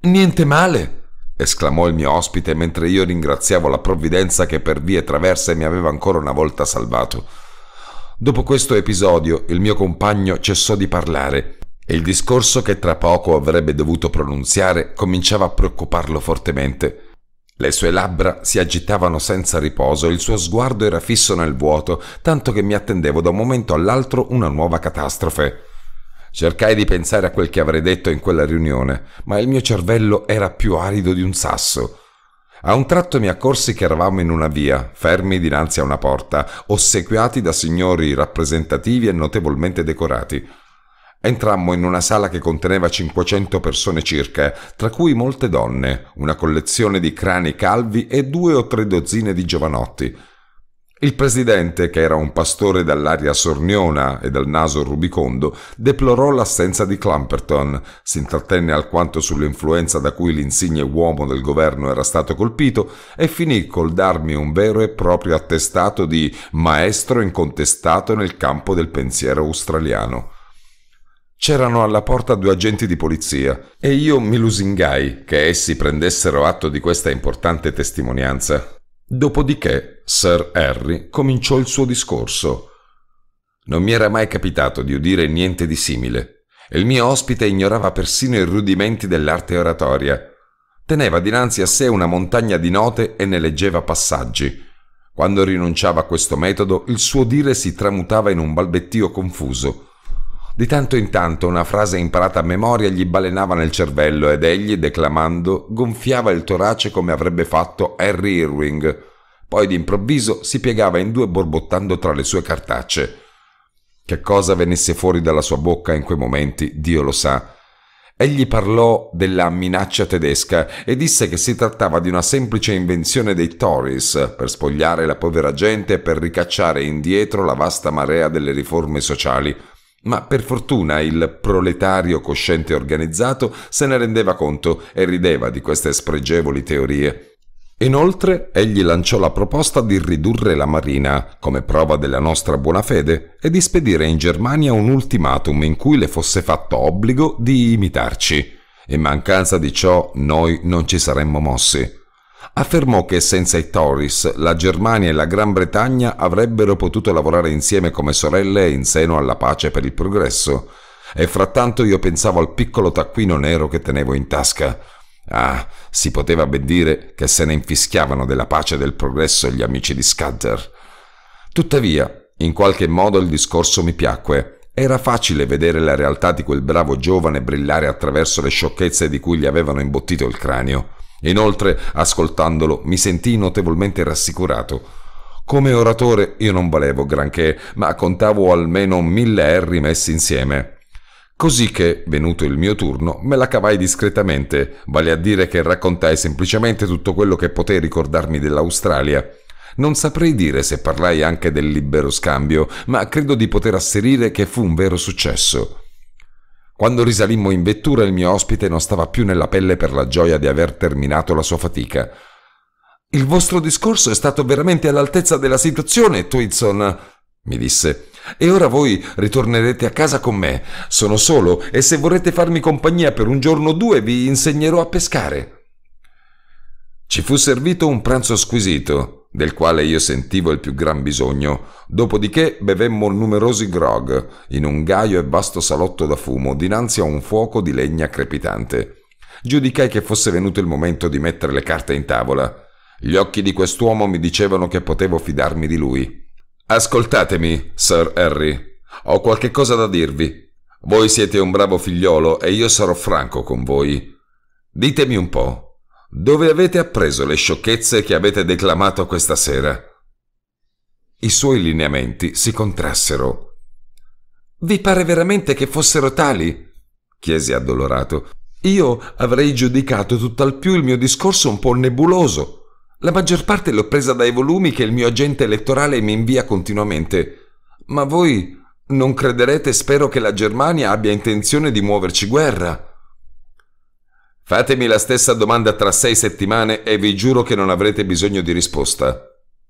[SPEAKER 1] Niente male, esclamò il mio ospite mentre io ringraziavo la provvidenza che per vie traverse mi aveva ancora una volta salvato. Dopo questo episodio il mio compagno cessò di parlare e il discorso che tra poco avrebbe dovuto pronunziare cominciava a preoccuparlo fortemente. Le sue labbra si agitavano senza riposo, il suo sguardo era fisso nel vuoto, tanto che mi attendevo da un momento all'altro una nuova catastrofe. Cercai di pensare a quel che avrei detto in quella riunione, ma il mio cervello era più arido di un sasso. A un tratto mi accorsi che eravamo in una via, fermi dinanzi a una porta, ossequiati da signori rappresentativi e notevolmente decorati. Entrammo in una sala che conteneva 500 persone circa, tra cui molte donne, una collezione di crani calvi e due o tre dozzine di giovanotti. Il presidente, che era un pastore dall'aria sorniona e dal naso rubicondo, deplorò l'assenza di Clamperton, si intrattenne alquanto sull'influenza da cui l'insigne uomo del governo era stato colpito e finì col darmi un vero e proprio attestato di maestro incontestato nel campo del pensiero australiano. C'erano alla porta due agenti di polizia e io mi lusingai che essi prendessero atto di questa importante testimonianza. Dopodiché Sir Harry cominciò il suo discorso. Non mi era mai capitato di udire niente di simile e il mio ospite ignorava persino i rudimenti dell'arte oratoria. Teneva dinanzi a sé una montagna di note e ne leggeva passaggi. Quando rinunciava a questo metodo, il suo dire si tramutava in un balbettio confuso di tanto in tanto una frase imparata a memoria gli balenava nel cervello ed egli, declamando, gonfiava il torace come avrebbe fatto Harry Irving. Poi d'improvviso si piegava in due borbottando tra le sue cartacce. Che cosa venisse fuori dalla sua bocca in quei momenti, Dio lo sa. Egli parlò della minaccia tedesca e disse che si trattava di una semplice invenzione dei Tories per spogliare la povera gente e per ricacciare indietro la vasta marea delle riforme sociali ma per fortuna il proletario cosciente organizzato se ne rendeva conto e rideva di queste spregevoli teorie. Inoltre, egli lanciò la proposta di ridurre la marina, come prova della nostra buona fede, e di spedire in Germania un ultimatum in cui le fosse fatto obbligo di imitarci. In mancanza di ciò noi non ci saremmo mossi affermò che senza i Tories la Germania e la Gran Bretagna avrebbero potuto lavorare insieme come sorelle in seno alla pace per il progresso. E frattanto io pensavo al piccolo taccuino nero che tenevo in tasca. Ah, si poteva ben dire che se ne infischiavano della pace e del progresso gli amici di Scudder. Tuttavia, in qualche modo il discorso mi piacque. Era facile vedere la realtà di quel bravo giovane brillare attraverso le sciocchezze di cui gli avevano imbottito il cranio. Inoltre, ascoltandolo, mi sentii notevolmente rassicurato. Come oratore io non valevo granché, ma contavo almeno mille erri messi insieme. Così che, venuto il mio turno, me la cavai discretamente, vale a dire che raccontai semplicemente tutto quello che potei ricordarmi dell'Australia. Non saprei dire se parlai anche del libero scambio, ma credo di poter asserire che fu un vero successo. Quando risalimmo in vettura il mio ospite non stava più nella pelle per la gioia di aver terminato la sua fatica. Il vostro discorso è stato veramente all'altezza della situazione, Twinson, mi disse. E ora voi ritornerete a casa con me. Sono solo e se vorrete farmi compagnia per un giorno o due vi insegnerò a pescare. Ci fu servito un pranzo squisito del quale io sentivo il più gran bisogno, dopodiché bevemmo numerosi grog in un gaio e vasto salotto da fumo dinanzi a un fuoco di legna crepitante. Giudicai che fosse venuto il momento di mettere le carte in tavola. Gli occhi di quest'uomo mi dicevano che potevo fidarmi di lui. Ascoltatemi, Sir Harry. Ho qualche cosa da dirvi. Voi siete un bravo figliolo e io sarò franco con voi. Ditemi un po', dove avete appreso le sciocchezze che avete declamato questa sera? I suoi lineamenti si contrassero. Vi pare veramente che fossero tali? chiese addolorato. Io avrei giudicato tutt'al più il mio discorso un po' nebuloso. La maggior parte l'ho presa dai volumi che il mio agente elettorale mi invia continuamente. Ma voi non crederete, spero, che la Germania abbia intenzione di muoverci guerra. Fatemi la stessa domanda tra sei settimane e vi giuro che non avrete bisogno di risposta,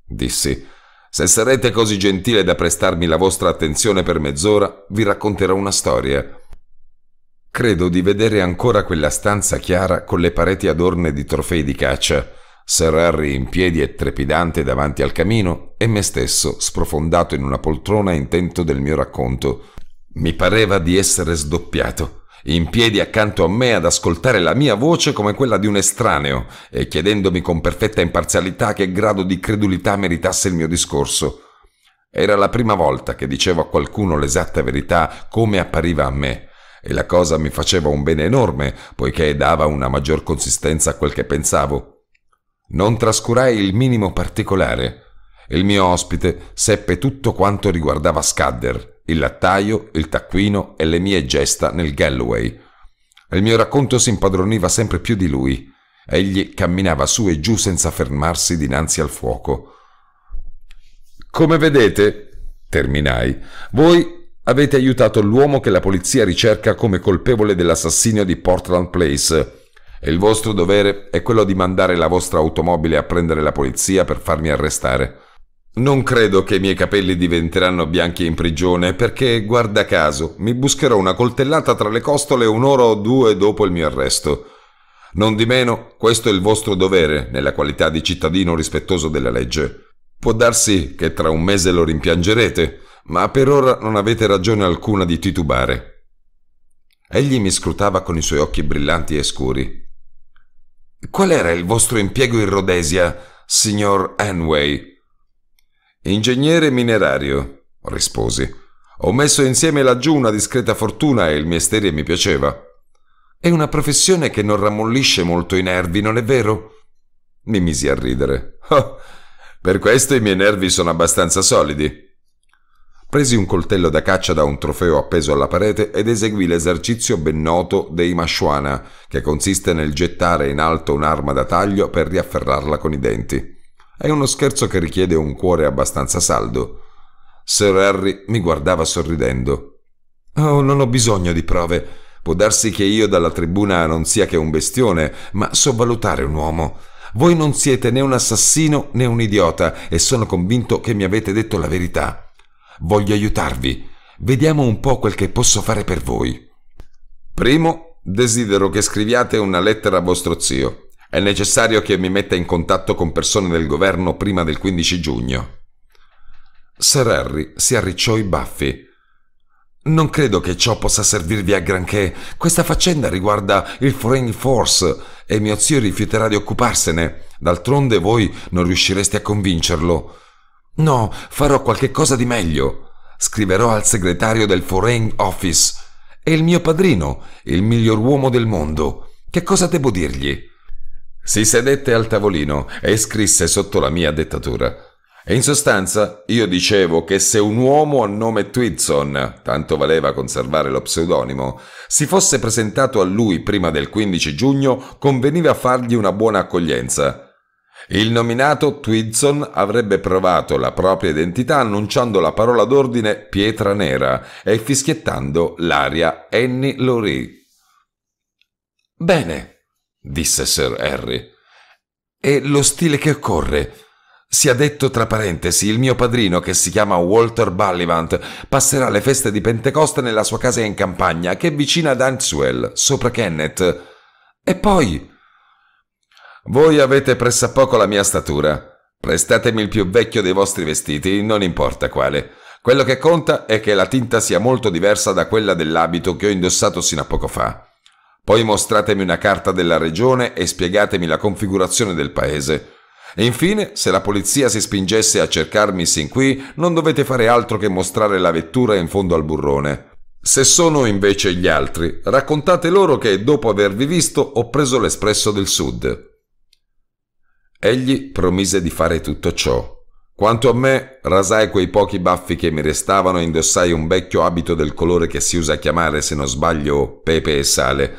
[SPEAKER 1] dissi. Se sarete così gentile da prestarmi la vostra attenzione per mezz'ora, vi racconterò una storia. Credo di vedere ancora quella stanza chiara con le pareti adorne di trofei di caccia, Sir Harry in piedi e trepidante davanti al camino e me stesso sprofondato in una poltrona intento del mio racconto. Mi pareva di essere sdoppiato in piedi accanto a me ad ascoltare la mia voce come quella di un estraneo e chiedendomi con perfetta imparzialità che grado di credulità meritasse il mio discorso. Era la prima volta che dicevo a qualcuno l'esatta verità come appariva a me e la cosa mi faceva un bene enorme poiché dava una maggior consistenza a quel che pensavo. Non trascurai il minimo particolare. Il mio ospite seppe tutto quanto riguardava Scadder il lattaio, il taccuino e le mie gesta nel Galloway. Il mio racconto si impadroniva sempre più di lui. Egli camminava su e giù senza fermarsi dinanzi al fuoco. Come vedete, terminai, voi avete aiutato l'uomo che la polizia ricerca come colpevole dell'assassinio di Portland Place il vostro dovere è quello di mandare la vostra automobile a prendere la polizia per farmi arrestare. Non credo che i miei capelli diventeranno bianchi in prigione perché, guarda caso, mi buscherò una coltellata tra le costole un'ora o due dopo il mio arresto. Non di meno, questo è il vostro dovere nella qualità di cittadino rispettoso della legge. Può darsi che tra un mese lo rimpiangerete, ma per ora non avete ragione alcuna di titubare. Egli mi scrutava con i suoi occhi brillanti e scuri. Qual era il vostro impiego in Rhodesia, signor Anway? Ingegnere minerario, risposi. Ho messo insieme laggiù una discreta fortuna e il mestiere mi piaceva. È una professione che non rammollisce molto i nervi, non è vero? Mi misi a ridere. Oh, per questo i miei nervi sono abbastanza solidi. Presi un coltello da caccia da un trofeo appeso alla parete ed eseguì l'esercizio ben noto dei mashuana, che consiste nel gettare in alto un'arma da taglio per riafferrarla con i denti. È uno scherzo che richiede un cuore abbastanza saldo. Sir Harry mi guardava sorridendo. Oh, non ho bisogno di prove. Può darsi che io dalla tribuna non sia che un bestione, ma so valutare un uomo. Voi non siete né un assassino né un idiota e sono convinto che mi avete detto la verità. Voglio aiutarvi. Vediamo un po' quel che posso fare per voi. Primo, desidero che scriviate una lettera a vostro zio. È necessario che mi metta in contatto con persone del governo prima del 15 giugno. Sir Harry si arricciò i baffi. Non credo che ciò possa servirvi a granché. Questa faccenda riguarda il Foreign Force e mio zio rifiuterà di occuparsene. D'altronde voi non riuscireste a convincerlo. No, farò qualche cosa di meglio. Scriverò al segretario del Foreign Office. È il mio padrino, il miglior uomo del mondo. Che cosa devo dirgli? Si sedette al tavolino e scrisse sotto la mia dettatura. In sostanza, io dicevo che se un uomo a nome Twidson, tanto valeva conservare lo pseudonimo, si fosse presentato a lui prima del 15 giugno, conveniva fargli una buona accoglienza. Il nominato Twidson avrebbe provato la propria identità annunciando la parola d'ordine Pietra Nera e fischiettando l'aria Annie Lurie. Bene, disse Sir Harry. E lo stile che occorre. Sia detto tra parentesi, il mio padrino, che si chiama Walter Bullivant, passerà le feste di Pentecoste nella sua casa in campagna, che è vicina ad Answell, sopra Kennet. E poi... Voi avete pressappoco la mia statura. Prestatemi il più vecchio dei vostri vestiti, non importa quale. Quello che conta è che la tinta sia molto diversa da quella dell'abito che ho indossato sino a poco fa. Poi mostratemi una carta della regione e spiegatemi la configurazione del paese. E infine, se la polizia si spingesse a cercarmi sin qui, non dovete fare altro che mostrare la vettura in fondo al burrone. Se sono invece gli altri, raccontate loro che dopo avervi visto ho preso l'espresso del sud. Egli promise di fare tutto ciò. Quanto a me, rasai quei pochi baffi che mi restavano e indossai un vecchio abito del colore che si usa chiamare, se non sbaglio, pepe e sale.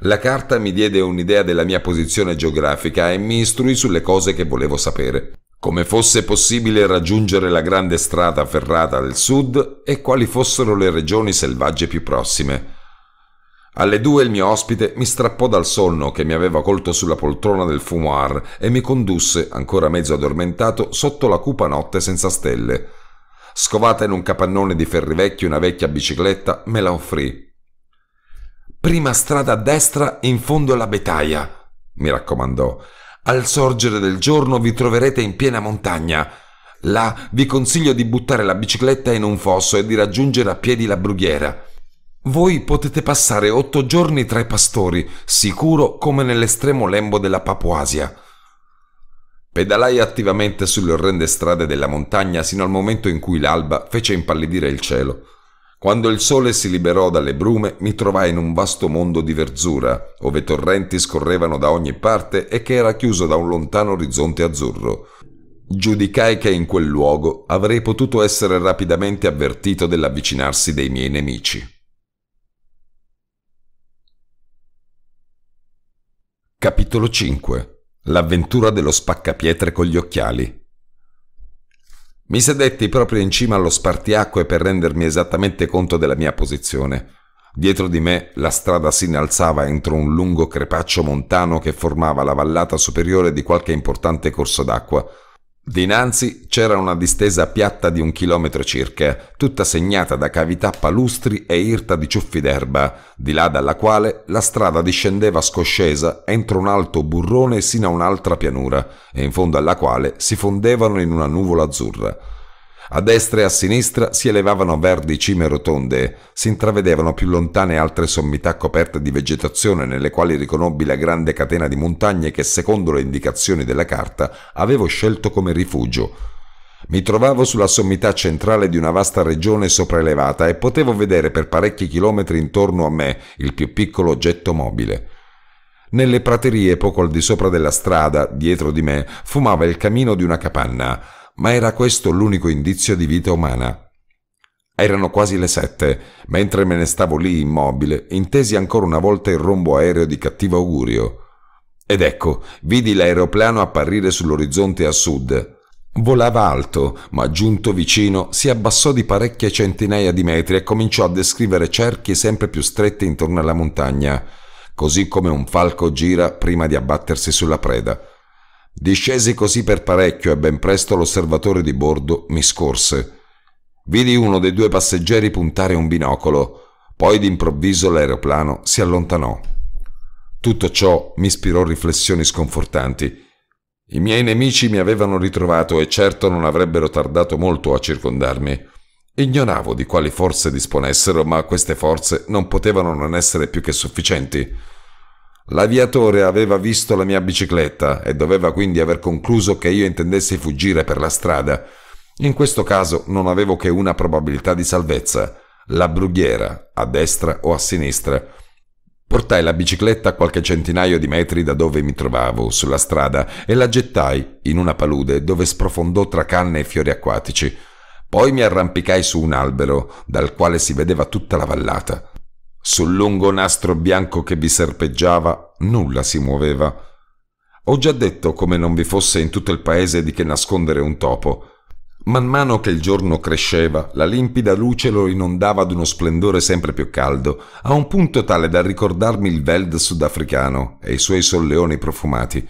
[SPEAKER 1] La carta mi diede un'idea della mia posizione geografica e mi istruì sulle cose che volevo sapere. Come fosse possibile raggiungere la grande strada ferrata del sud e quali fossero le regioni selvagge più prossime. Alle due il mio ospite mi strappò dal sonno che mi aveva colto sulla poltrona del fumoir e mi condusse, ancora mezzo addormentato, sotto la cupa notte senza stelle. Scovata in un capannone di ferri vecchi una vecchia bicicletta, me la offrì Prima strada a destra in fondo alla Betaia, mi raccomandò. Al sorgere del giorno vi troverete in piena montagna. Là vi consiglio di buttare la bicicletta in un fosso e di raggiungere a piedi la brughiera. Voi potete passare otto giorni tra i pastori, sicuro come nell'estremo lembo della Papuasia. Pedalai attivamente sulle orrende strade della montagna sino al momento in cui l'alba fece impallidire il cielo. Quando il sole si liberò dalle brume, mi trovai in un vasto mondo di verzura, ove torrenti scorrevano da ogni parte e che era chiuso da un lontano orizzonte azzurro. Giudicai che in quel luogo avrei potuto essere rapidamente avvertito dell'avvicinarsi dei miei nemici. Capitolo 5 L'avventura dello spaccapietre con gli occhiali mi sedetti proprio in cima allo spartiacque per rendermi esattamente conto della mia posizione. Dietro di me la strada si innalzava entro un lungo crepaccio montano che formava la vallata superiore di qualche importante corso d'acqua. Dinanzi c'era una distesa piatta di un chilometro circa, tutta segnata da cavità palustri e irta di ciuffi d'erba, di là dalla quale la strada discendeva scoscesa entro un alto burrone sino a un'altra pianura, e in fondo alla quale si fondevano in una nuvola azzurra. A destra e a sinistra si elevavano verdi cime rotonde, si intravedevano più lontane altre sommità coperte di vegetazione nelle quali riconobbi la grande catena di montagne che secondo le indicazioni della carta avevo scelto come rifugio. Mi trovavo sulla sommità centrale di una vasta regione sopraelevata e potevo vedere per parecchi chilometri intorno a me il più piccolo oggetto mobile. Nelle praterie poco al di sopra della strada, dietro di me, fumava il camino di una capanna ma era questo l'unico indizio di vita umana. Erano quasi le sette, mentre me ne stavo lì immobile, intesi ancora una volta il rombo aereo di cattivo augurio. Ed ecco, vidi l'aeroplano apparire sull'orizzonte a sud. Volava alto, ma giunto vicino si abbassò di parecchie centinaia di metri e cominciò a descrivere cerchi sempre più stretti intorno alla montagna, così come un falco gira prima di abbattersi sulla preda. Discesi così per parecchio e ben presto l'osservatore di bordo mi scorse. Vidi uno dei due passeggeri puntare un binocolo, poi d'improvviso l'aeroplano si allontanò. Tutto ciò mi ispirò riflessioni sconfortanti. I miei nemici mi avevano ritrovato e certo non avrebbero tardato molto a circondarmi. Ignoravo di quali forze disponessero, ma queste forze non potevano non essere più che sufficienti. L'aviatore aveva visto la mia bicicletta e doveva quindi aver concluso che io intendessi fuggire per la strada. In questo caso non avevo che una probabilità di salvezza, la brughiera, a destra o a sinistra. Portai la bicicletta a qualche centinaio di metri da dove mi trovavo, sulla strada, e la gettai in una palude dove sprofondò tra canne e fiori acquatici. Poi mi arrampicai su un albero, dal quale si vedeva tutta la vallata. Sul lungo nastro bianco che vi serpeggiava nulla si muoveva. Ho già detto come non vi fosse in tutto il paese di che nascondere un topo. Man mano che il giorno cresceva, la limpida luce lo inondava ad uno splendore sempre più caldo, a un punto tale da ricordarmi il veld sudafricano e i suoi solleoni profumati.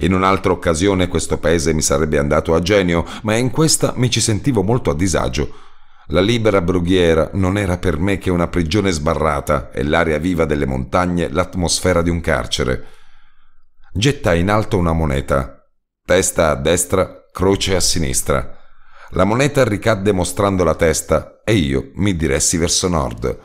[SPEAKER 1] In un'altra occasione questo paese mi sarebbe andato a genio, ma in questa mi ci sentivo molto a disagio. La libera brughiera non era per me che una prigione sbarrata e l'aria viva delle montagne l'atmosfera di un carcere. Gettai in alto una moneta. Testa a destra, croce a sinistra. La moneta ricadde mostrando la testa e io mi diressi verso nord.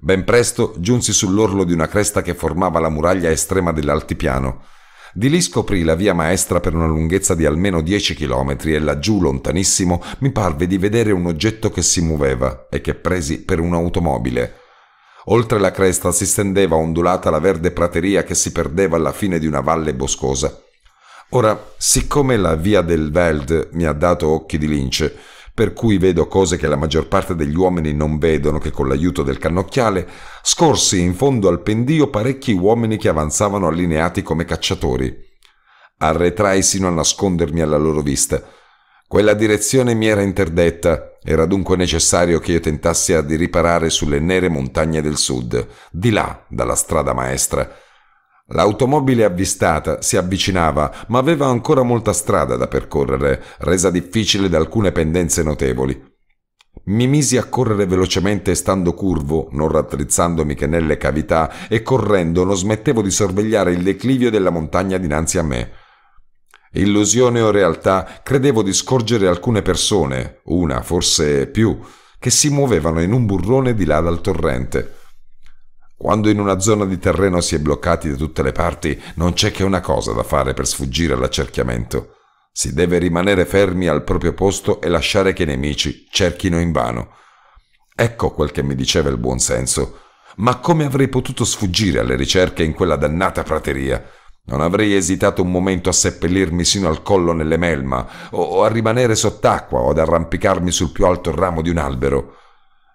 [SPEAKER 1] Ben presto giunsi sull'orlo di una cresta che formava la muraglia estrema dell'altipiano. Di lì scoprì la via maestra per una lunghezza di almeno 10 chilometri e laggiù lontanissimo mi parve di vedere un oggetto che si muoveva e che presi per un'automobile. Oltre la cresta si stendeva ondulata la verde prateria che si perdeva alla fine di una valle boscosa. Ora, siccome la via del Veld mi ha dato occhi di lince, per cui vedo cose che la maggior parte degli uomini non vedono che con l'aiuto del cannocchiale, scorsi in fondo al pendio parecchi uomini che avanzavano allineati come cacciatori. Arretrai sino a nascondermi alla loro vista. Quella direzione mi era interdetta, era dunque necessario che io tentassi di riparare sulle nere montagne del sud, di là dalla strada maestra. L'automobile avvistata si avvicinava, ma aveva ancora molta strada da percorrere, resa difficile da alcune pendenze notevoli. Mi misi a correre velocemente stando curvo, non raddrizzandomi che nelle cavità, e correndo non smettevo di sorvegliare il declivio della montagna dinanzi a me. Illusione o realtà, credevo di scorgere alcune persone, una, forse più, che si muovevano in un burrone di là dal torrente. Quando in una zona di terreno si è bloccati da tutte le parti, non c'è che una cosa da fare per sfuggire all'accerchiamento. Si deve rimanere fermi al proprio posto e lasciare che i nemici cerchino in vano. Ecco quel che mi diceva il buon senso. Ma come avrei potuto sfuggire alle ricerche in quella dannata prateria? Non avrei esitato un momento a seppellirmi sino al collo nelle melma, o a rimanere sott'acqua, o ad arrampicarmi sul più alto ramo di un albero.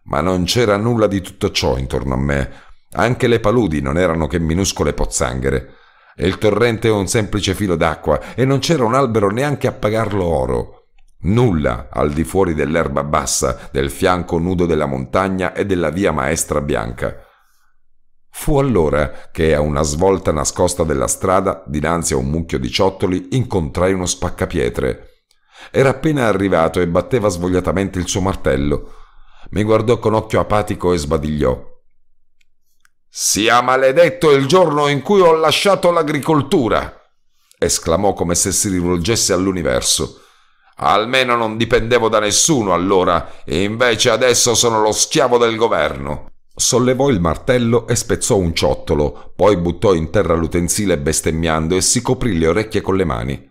[SPEAKER 1] Ma non c'era nulla di tutto ciò intorno a me, anche le paludi non erano che minuscole pozzanghere. E il torrente un semplice filo d'acqua e non c'era un albero neanche a pagarlo oro. Nulla al di fuori dell'erba bassa, del fianco nudo della montagna e della via maestra bianca. Fu allora che, a una svolta nascosta della strada, dinanzi a un mucchio di ciottoli, incontrai uno spaccapietre. Era appena arrivato e batteva svogliatamente il suo martello. Mi guardò con occhio apatico e sbadigliò. Sia maledetto il giorno in cui ho lasciato l'agricoltura! esclamò come se si rivolgesse all'universo. Almeno non dipendevo da nessuno allora, e invece adesso sono lo schiavo del governo. Sollevò il martello e spezzò un ciottolo, poi buttò in terra l'utensile bestemmiando e si coprì le orecchie con le mani.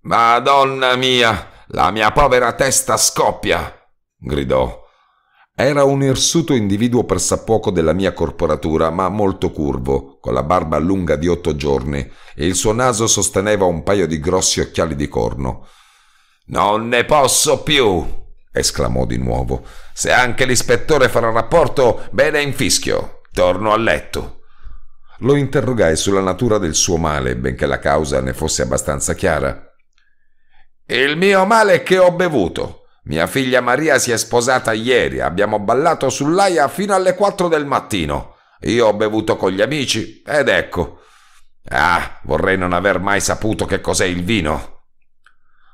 [SPEAKER 1] Madonna mia, la mia povera testa scoppia! gridò. Era un irsuto individuo pressappoco della mia corporatura, ma molto curvo, con la barba lunga di otto giorni, e il suo naso sosteneva un paio di grossi occhiali di corno. Non ne posso più! esclamò di nuovo. Se anche l'ispettore farà rapporto, bene in fischio. Torno a letto. Lo interrogai sulla natura del suo male, benché la causa ne fosse abbastanza chiara. Il mio male è che ho bevuto, mia figlia Maria si è sposata ieri, abbiamo ballato sull'aia fino alle 4 del mattino. Io ho bevuto con gli amici ed ecco. Ah, vorrei non aver mai saputo che cos'è il vino.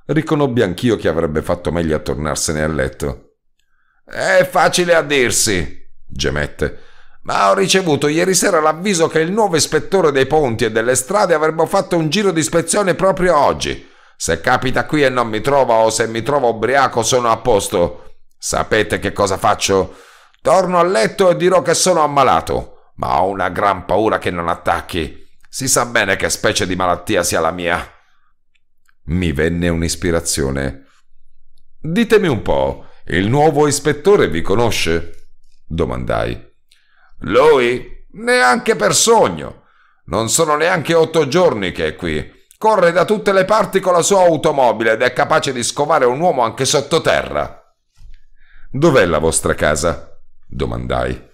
[SPEAKER 1] Riconobbi anch'io che avrebbe fatto meglio a tornarsene a letto. È facile a dirsi, gemette. Ma ho ricevuto ieri sera l'avviso che il nuovo ispettore dei ponti e delle strade avrebbe fatto un giro di ispezione proprio oggi. Se capita qui e non mi trova o se mi trovo ubriaco sono a posto. Sapete che cosa faccio? Torno a letto e dirò che sono ammalato, ma ho una gran paura che non attacchi. Si sa bene che specie di malattia sia la mia. Mi venne un'ispirazione. Ditemi un po', il nuovo ispettore vi conosce? domandai. Lui? Neanche per sogno. Non sono neanche otto giorni che è qui. Corre da tutte le parti con la sua automobile ed è capace di scovare un uomo anche sottoterra. Dov'è la vostra casa? domandai.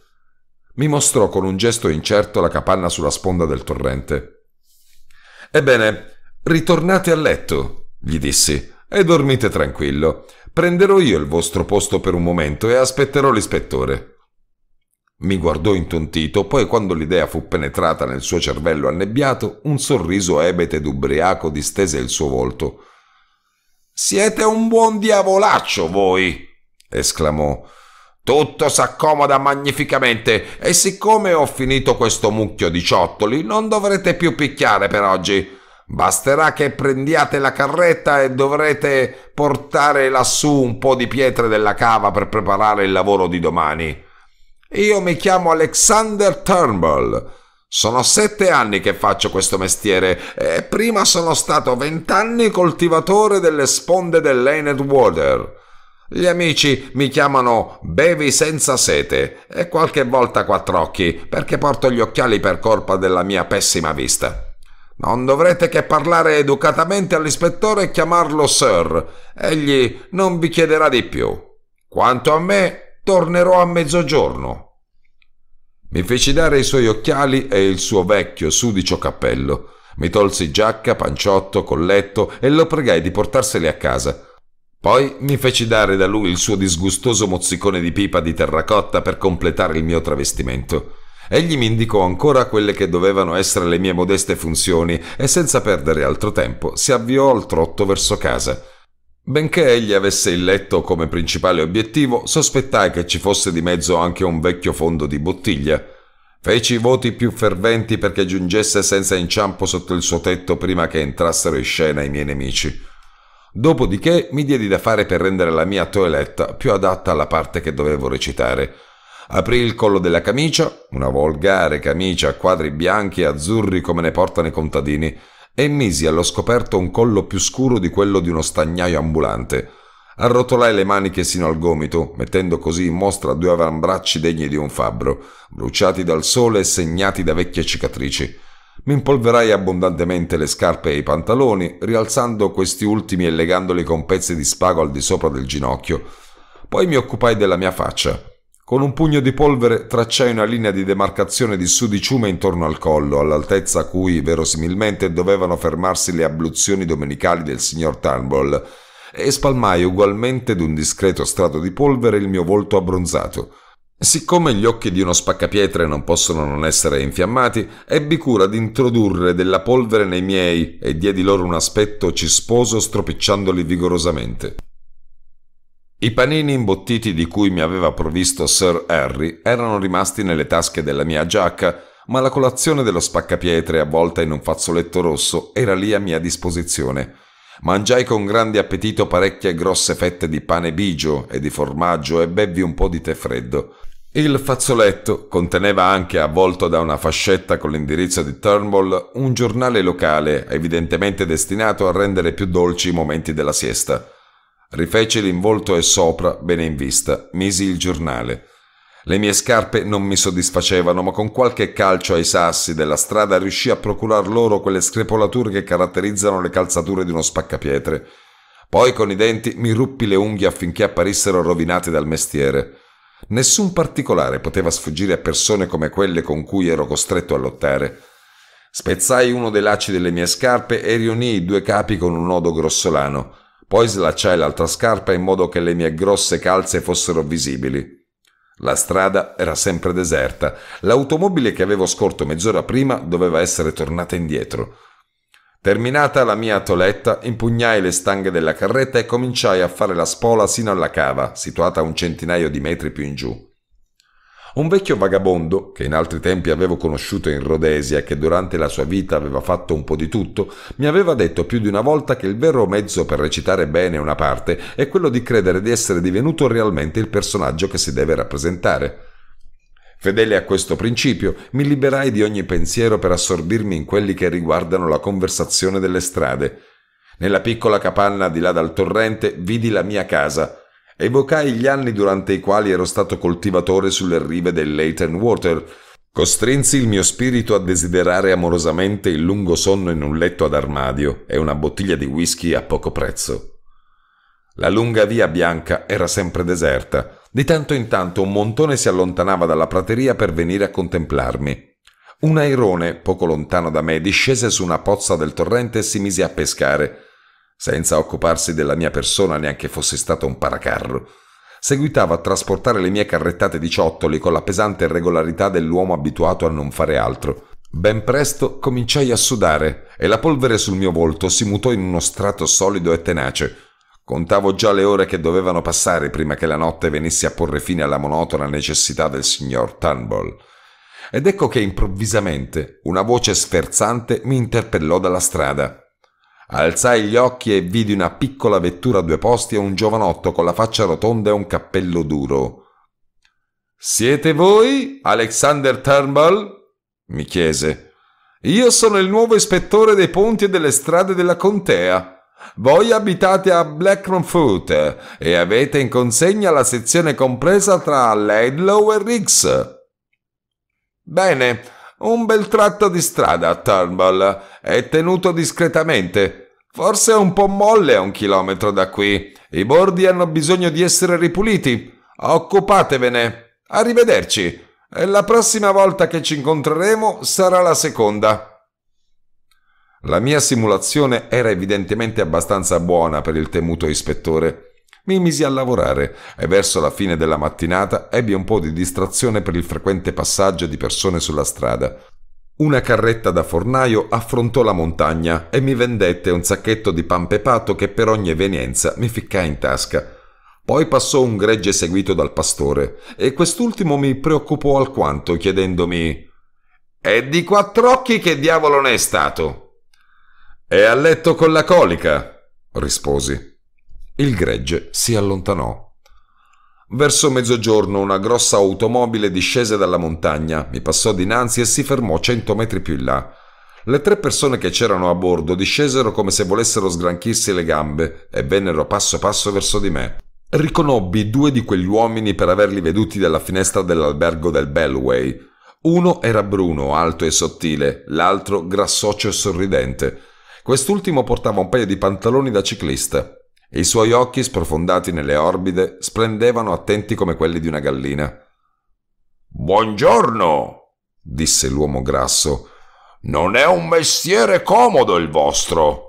[SPEAKER 1] Mi mostrò con un gesto incerto la capanna sulla sponda del torrente. Ebbene, ritornate a letto, gli dissi, e dormite tranquillo. Prenderò io il vostro posto per un momento e aspetterò l'ispettore. Mi guardò intontito, poi quando l'idea fu penetrata nel suo cervello annebbiato, un sorriso ebete ed ubriaco distese il suo volto. Siete un buon diavolaccio voi! esclamò. Tutto s'accomoda magnificamente e siccome ho finito questo mucchio di ciottoli non dovrete più picchiare per oggi. Basterà che prendiate la carretta e dovrete portare lassù un po' di pietre della cava per preparare il lavoro di domani. Io mi chiamo Alexander Turnbull. Sono sette anni che faccio questo mestiere e prima sono stato vent'anni coltivatore delle sponde dell'Ened Water. Gli amici mi chiamano Bevi senza sete e qualche volta quattr'occhi perché porto gli occhiali per colpa della mia pessima vista. Non dovrete che parlare educatamente all'ispettore e chiamarlo Sir. Egli non vi chiederà di più. Quanto a me, tornerò a mezzogiorno. Mi feci dare i suoi occhiali e il suo vecchio sudicio cappello. Mi tolsi giacca, panciotto, colletto e lo pregai di portarseli a casa. Poi mi feci dare da lui il suo disgustoso mozzicone di pipa di terracotta per completare il mio travestimento. Egli mi indicò ancora quelle che dovevano essere le mie modeste funzioni e senza perdere altro tempo si avviò al trotto verso casa. Benché egli avesse il letto come principale obiettivo, sospettai che ci fosse di mezzo anche un vecchio fondo di bottiglia. Feci i voti più ferventi perché giungesse senza inciampo sotto il suo tetto prima che entrassero in scena i miei nemici. Dopodiché mi diedi da fare per rendere la mia toeletta più adatta alla parte che dovevo recitare. Aprì il collo della camicia, una volgare camicia a quadri bianchi e azzurri come ne portano i contadini, e misi allo scoperto un collo più scuro di quello di uno stagnaio ambulante. Arrotolai le maniche sino al gomito, mettendo così in mostra due avambracci degni di un fabbro, bruciati dal sole e segnati da vecchie cicatrici. Mi impolverai abbondantemente le scarpe e i pantaloni, rialzando questi ultimi e legandoli con pezzi di spago al di sopra del ginocchio. Poi mi occupai della mia faccia. Con un pugno di polvere tracciai una linea di demarcazione di sudiciume intorno al collo, all'altezza a cui verosimilmente dovevano fermarsi le abluzioni domenicali del signor Turnbull, e spalmai ugualmente d'un discreto strato di polvere il mio volto abbronzato. Siccome gli occhi di uno spaccapietre non possono non essere infiammati, ebbi cura di introdurre della polvere nei miei e diedi loro un aspetto cisposo stropicciandoli vigorosamente. I panini imbottiti di cui mi aveva provvisto Sir Harry erano rimasti nelle tasche della mia giacca, ma la colazione dello spaccapietre avvolta in un fazzoletto rosso era lì a mia disposizione. Mangiai con grande appetito parecchie grosse fette di pane bigio e di formaggio e bevvi un po' di tè freddo. Il fazzoletto conteneva anche, avvolto da una fascetta con l'indirizzo di Turnbull, un giornale locale, evidentemente destinato a rendere più dolci i momenti della siesta. Rifece l'involto e sopra, bene in vista, misi il giornale. Le mie scarpe non mi soddisfacevano, ma con qualche calcio ai sassi della strada riuscii a procurar loro quelle screpolature che caratterizzano le calzature di uno spaccapietre. Poi con i denti mi ruppi le unghie affinché apparissero rovinate dal mestiere. Nessun particolare poteva sfuggire a persone come quelle con cui ero costretto a lottare. Spezzai uno dei lacci delle mie scarpe e riunii i due capi con un nodo grossolano. Poi slacciai l'altra scarpa in modo che le mie grosse calze fossero visibili. La strada era sempre deserta. L'automobile che avevo scorto mezz'ora prima doveva essere tornata indietro. Terminata la mia toletta, impugnai le stanghe della carretta e cominciai a fare la spola sino alla cava, situata un centinaio di metri più in giù. Un vecchio vagabondo, che in altri tempi avevo conosciuto in Rhodesia e che durante la sua vita aveva fatto un po' di tutto, mi aveva detto più di una volta che il vero mezzo per recitare bene una parte è quello di credere di essere divenuto realmente il personaggio che si deve rappresentare. Fedele a questo principio, mi liberai di ogni pensiero per assorbirmi in quelli che riguardano la conversazione delle strade. Nella piccola capanna di là dal torrente vidi la mia casa, evocai gli anni durante i quali ero stato coltivatore sulle rive del Leighton Water. Costrinsi il mio spirito a desiderare amorosamente il lungo sonno in un letto ad armadio e una bottiglia di whisky a poco prezzo. La lunga via bianca era sempre deserta. Di tanto in tanto un montone si allontanava dalla prateria per venire a contemplarmi. Un airone, poco lontano da me, discese su una pozza del torrente e si mise a pescare senza occuparsi della mia persona neanche fosse stato un paracarro. Seguitava a trasportare le mie carrettate di ciottoli con la pesante regolarità dell'uomo abituato a non fare altro. Ben presto cominciai a sudare e la polvere sul mio volto si mutò in uno strato solido e tenace. Contavo già le ore che dovevano passare prima che la notte venisse a porre fine alla monotona necessità del signor Turnbull. Ed ecco che improvvisamente una voce sferzante mi interpellò dalla strada. Alzai gli occhi e vidi una piccola vettura a due posti e un giovanotto con la faccia rotonda e un cappello duro. Siete voi Alexander Turnbull? mi chiese. Io sono il nuovo ispettore dei ponti e delle strade della contea. Voi abitate a Blackmanfoot e avete in consegna la sezione compresa tra Ledlow e Riggs. Bene, un bel tratto di strada a Turnbull, è tenuto discretamente. Forse è un po' molle a un chilometro da qui. I bordi hanno bisogno di essere ripuliti. Occupatevene. Arrivederci. E la prossima volta che ci incontreremo sarà la seconda. La mia simulazione era evidentemente abbastanza buona per il temuto ispettore. Mi misi a lavorare e verso la fine della mattinata ebbi un po' di distrazione per il frequente passaggio di persone sulla strada. Una carretta da fornaio affrontò la montagna e mi vendette un sacchetto di pan pepato che per ogni evenienza mi ficcai in tasca. Poi passò un gregge seguito dal pastore e quest'ultimo mi preoccupò alquanto chiedendomi «E di quattro occhi che diavolo ne è stato?» «È a letto con la colica», risposi. Il gregge si allontanò. Verso mezzogiorno una grossa automobile discese dalla montagna, mi passò dinanzi e si fermò cento metri più in là. Le tre persone che c'erano a bordo discesero come se volessero sgranchirsi le gambe e vennero passo passo verso di me. Riconobbi due di quegli uomini per averli veduti dalla finestra dell'albergo del Bellway. Uno era bruno, alto e sottile, l'altro grassoccio e sorridente. Quest'ultimo portava un paio di pantaloni da ciclista, i suoi occhi sprofondati nelle orbite splendevano attenti come quelli di una gallina. Buongiorno, disse l'uomo grasso. Non è un mestiere comodo il vostro.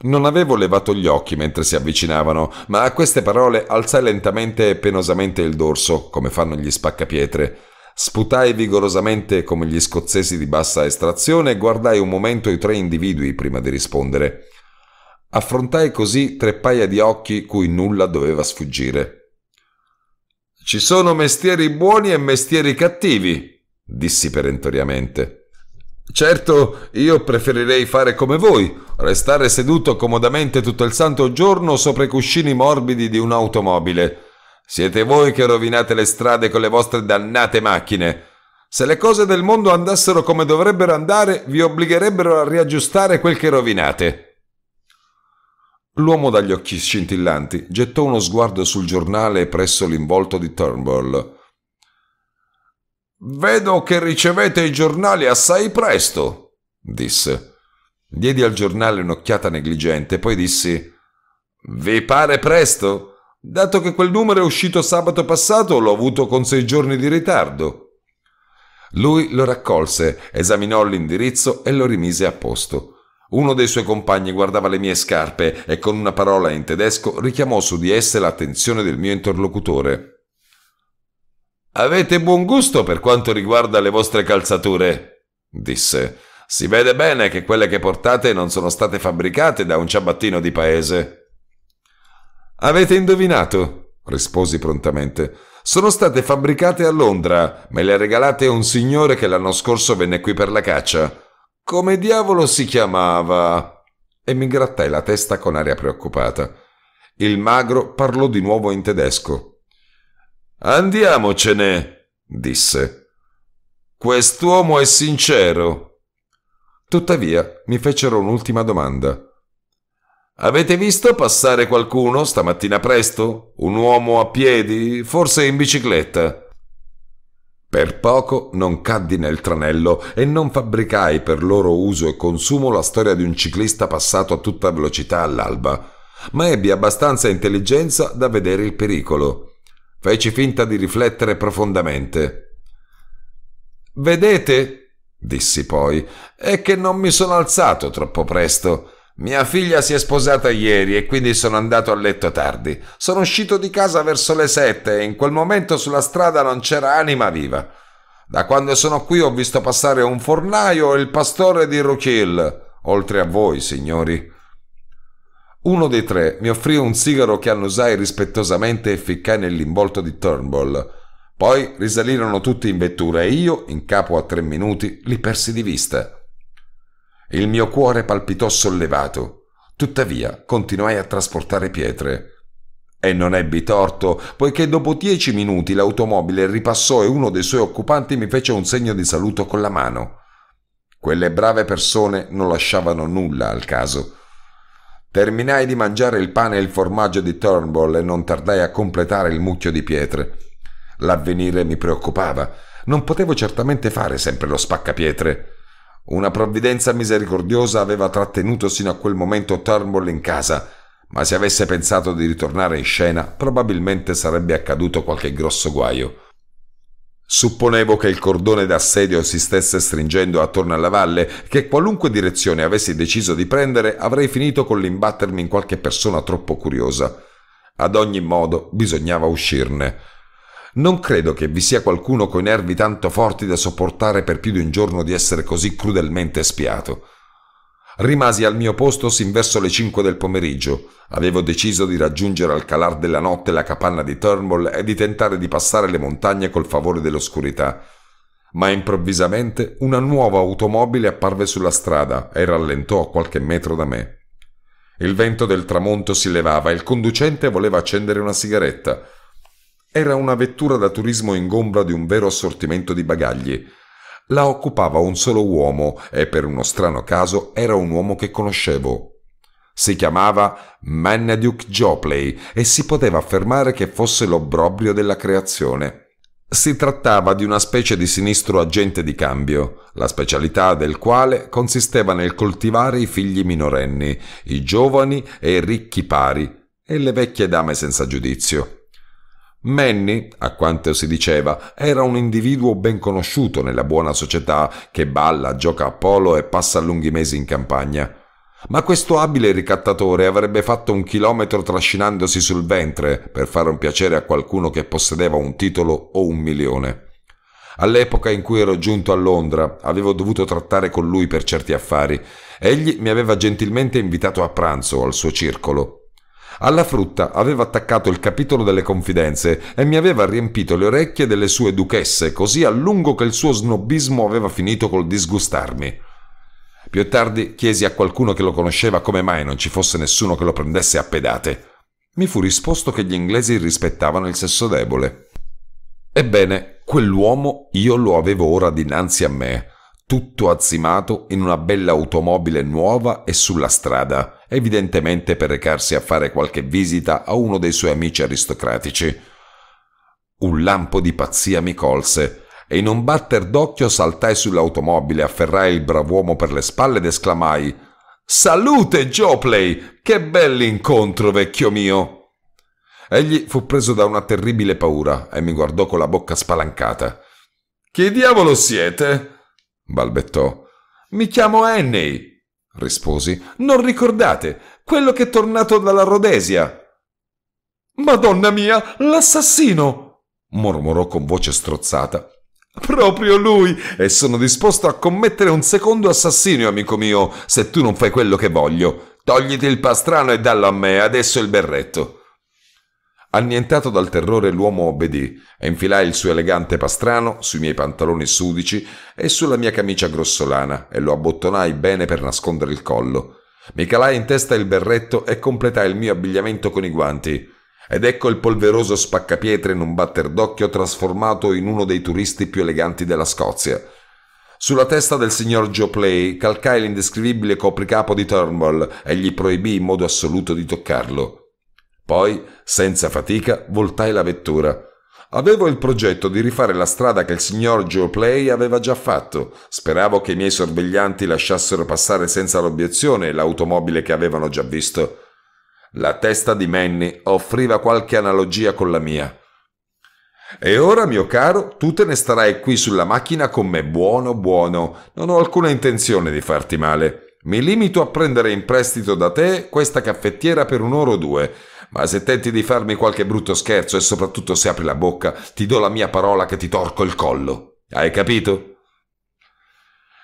[SPEAKER 1] Non avevo levato gli occhi mentre si avvicinavano, ma a queste parole alzai lentamente e penosamente il dorso, come fanno gli spaccapietre. Sputai vigorosamente come gli scozzesi di bassa estrazione e guardai un momento i tre individui prima di rispondere. Affrontai così tre paia di occhi cui nulla doveva sfuggire. Ci sono mestieri buoni e mestieri cattivi, dissi perentoriamente. Certo, io preferirei fare come voi, restare seduto comodamente tutto il santo giorno sopra i cuscini morbidi di un'automobile. Siete voi che rovinate le strade con le vostre dannate macchine. Se le cose del mondo andassero come dovrebbero andare, vi obbligherebbero a riaggiustare quel che rovinate. L'uomo dagli occhi scintillanti gettò uno sguardo sul giornale presso l'involto di Turnbull. Vedo che ricevete i giornali assai presto, disse. Diedi al giornale un'occhiata negligente, poi dissi: Vi pare presto? Dato che quel numero è uscito sabato passato, l'ho avuto con sei giorni di ritardo. Lui lo raccolse, esaminò l'indirizzo e lo rimise a posto. Uno dei suoi compagni guardava le mie scarpe e con una parola in tedesco richiamò su di esse l'attenzione del mio interlocutore. Avete buon gusto per quanto riguarda le vostre calzature, disse. Si vede bene che quelle che portate non sono state fabbricate da un ciabattino di paese. Avete indovinato, risposi prontamente. Sono state fabbricate a Londra, me le ha regalate un signore che l'anno scorso venne qui per la caccia. Come diavolo si chiamava? E mi grattai la testa con aria preoccupata. Il magro parlò di nuovo in tedesco. Andiamocene, disse. Quest'uomo è sincero. Tuttavia mi fecero un'ultima domanda. Avete visto passare qualcuno stamattina presto? Un uomo a piedi, forse in bicicletta? Per poco non caddi nel tranello e non fabbricai per loro uso e consumo la storia di un ciclista passato a tutta velocità all'alba, ma ebbi abbastanza intelligenza da vedere il pericolo. Feci finta di riflettere profondamente. Vedete, dissi poi, è che non mi sono alzato troppo presto. Mia figlia si è sposata ieri e quindi sono andato a letto tardi. Sono uscito di casa verso le sette e in quel momento sulla strada non c'era anima viva. Da quando sono qui ho visto passare un fornaio e il pastore di Rochil, oltre a voi, signori. Uno dei tre mi offrì un sigaro che annusai rispettosamente e ficcai nell'involto di Turnbull. Poi risalirono tutti in vettura e io, in capo a tre minuti, li persi di vista. Il mio cuore palpitò sollevato. Tuttavia continuai a trasportare pietre. E non ebbi torto, poiché dopo dieci minuti l'automobile ripassò e uno dei suoi occupanti mi fece un segno di saluto con la mano. Quelle brave persone non lasciavano nulla al caso. Terminai di mangiare il pane e il formaggio di Turnbull e non tardai a completare il mucchio di pietre. L'avvenire mi preoccupava. Non potevo certamente fare sempre lo spaccapietre. Una provvidenza misericordiosa aveva trattenuto sino a quel momento Turnbull in casa, ma se avesse pensato di ritornare in scena probabilmente sarebbe accaduto qualche grosso guaio. Supponevo che il cordone d'assedio si stesse stringendo attorno alla valle, che qualunque direzione avessi deciso di prendere avrei finito con l'imbattermi in qualche persona troppo curiosa. Ad ogni modo bisognava uscirne. Non credo che vi sia qualcuno coi nervi tanto forti da sopportare per più di un giorno di essere così crudelmente spiato. Rimasi al mio posto sin verso le 5 del pomeriggio. Avevo deciso di raggiungere al calar della notte la capanna di Turnbull e di tentare di passare le montagne col favore dell'oscurità. Ma improvvisamente una nuova automobile apparve sulla strada e rallentò a qualche metro da me. Il vento del tramonto si levava e il conducente voleva accendere una sigaretta. Era una vettura da turismo ingombra di un vero assortimento di bagagli. La occupava un solo uomo e per uno strano caso era un uomo che conoscevo. Si chiamava Mannaduke Jopley e si poteva affermare che fosse l'obbrobrio della creazione. Si trattava di una specie di sinistro agente di cambio, la specialità del quale consisteva nel coltivare i figli minorenni, i giovani e i ricchi pari, e le vecchie dame senza giudizio. Manny, a quanto si diceva, era un individuo ben conosciuto nella buona società che balla, gioca a polo e passa lunghi mesi in campagna. Ma questo abile ricattatore avrebbe fatto un chilometro trascinandosi sul ventre per fare un piacere a qualcuno che possedeva un titolo o un milione. All'epoca in cui ero giunto a Londra avevo dovuto trattare con lui per certi affari. Egli mi aveva gentilmente invitato a pranzo al suo circolo alla frutta aveva attaccato il capitolo delle confidenze e mi aveva riempito le orecchie delle sue duchesse così a lungo che il suo snobismo aveva finito col disgustarmi. Più tardi chiesi a qualcuno che lo conosceva come mai non ci fosse nessuno che lo prendesse a pedate. Mi fu risposto che gli inglesi rispettavano il sesso debole. Ebbene, quell'uomo io lo avevo ora dinanzi a me, tutto azzimato in una bella automobile nuova e sulla strada evidentemente per recarsi a fare qualche visita a uno dei suoi amici aristocratici. Un lampo di pazzia mi colse e in un batter d'occhio saltai sull'automobile, afferrai il brav'uomo per le spalle ed esclamai «Salute, Jopley! Che bell'incontro, vecchio mio!» Egli fu preso da una terribile paura e mi guardò con la bocca spalancata. «Chi diavolo siete?» balbettò. «Mi chiamo Annie, Risposi. Non ricordate? Quello che è tornato dalla Rhodesia. Madonna mia, l'assassino! mormorò con voce strozzata. Proprio lui! E sono disposto a commettere un secondo assassinio, amico mio, se tu non fai quello che voglio. Togliti il pastrano e dallo a me, adesso il berretto. Annientato dal terrore l'uomo obbedì e infilai il suo elegante pastrano sui miei pantaloni sudici e sulla mia camicia grossolana e lo abbottonai bene per nascondere il collo. Mi calai in testa il berretto e completai il mio abbigliamento con i guanti. Ed ecco il polveroso spaccapietre in un batter d'occhio trasformato in uno dei turisti più eleganti della Scozia. Sulla testa del signor Joe Play calcai l'indescrivibile copricapo di Turnbull e gli proibì in modo assoluto di toccarlo. Poi, senza fatica, voltai la vettura. Avevo il progetto di rifare la strada che il signor Geoplay aveva già fatto. Speravo che i miei sorveglianti lasciassero passare senza l'obiezione l'automobile che avevano già visto. La testa di Manny offriva qualche analogia con la mia. E ora, mio caro, tu te ne starai qui sulla macchina con me buono buono. Non ho alcuna intenzione di farti male. Mi limito a prendere in prestito da te questa caffettiera per un'ora o due. Ma se tenti di farmi qualche brutto scherzo e soprattutto se apri la bocca, ti do la mia parola che ti torco il collo. Hai capito?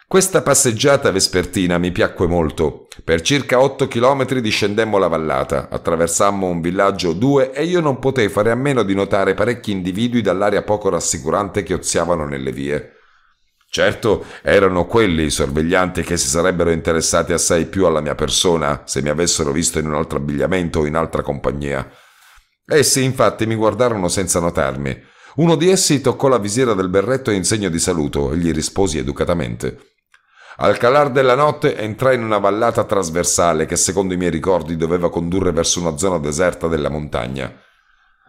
[SPEAKER 1] Questa passeggiata vespertina mi piacque molto. Per circa otto chilometri discendemmo la vallata, attraversammo un villaggio o due e io non potei fare a meno di notare parecchi individui dall'aria poco rassicurante che oziavano nelle vie. Certo, erano quelli i sorveglianti che si sarebbero interessati assai più alla mia persona se mi avessero visto in un altro abbigliamento o in altra compagnia. Essi infatti mi guardarono senza notarmi. Uno di essi toccò la visiera del berretto in segno di saluto e gli risposi educatamente. Al calar della notte entrai in una vallata trasversale che secondo i miei ricordi doveva condurre verso una zona deserta della montagna.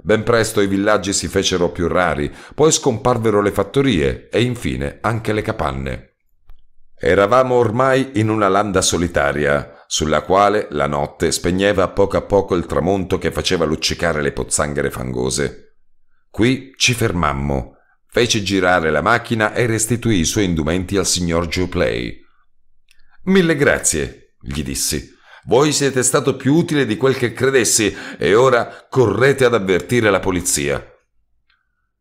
[SPEAKER 1] Ben presto i villaggi si fecero più rari, poi scomparvero le fattorie e infine anche le capanne. Eravamo ormai in una landa solitaria, sulla quale la notte spegneva a poco a poco il tramonto che faceva luccicare le pozzanghere fangose. Qui ci fermammo, fece girare la macchina e restituì i suoi indumenti al signor Joplay. Mille grazie, gli dissi. Voi siete stato più utile di quel che credessi e ora correte ad avvertire la polizia.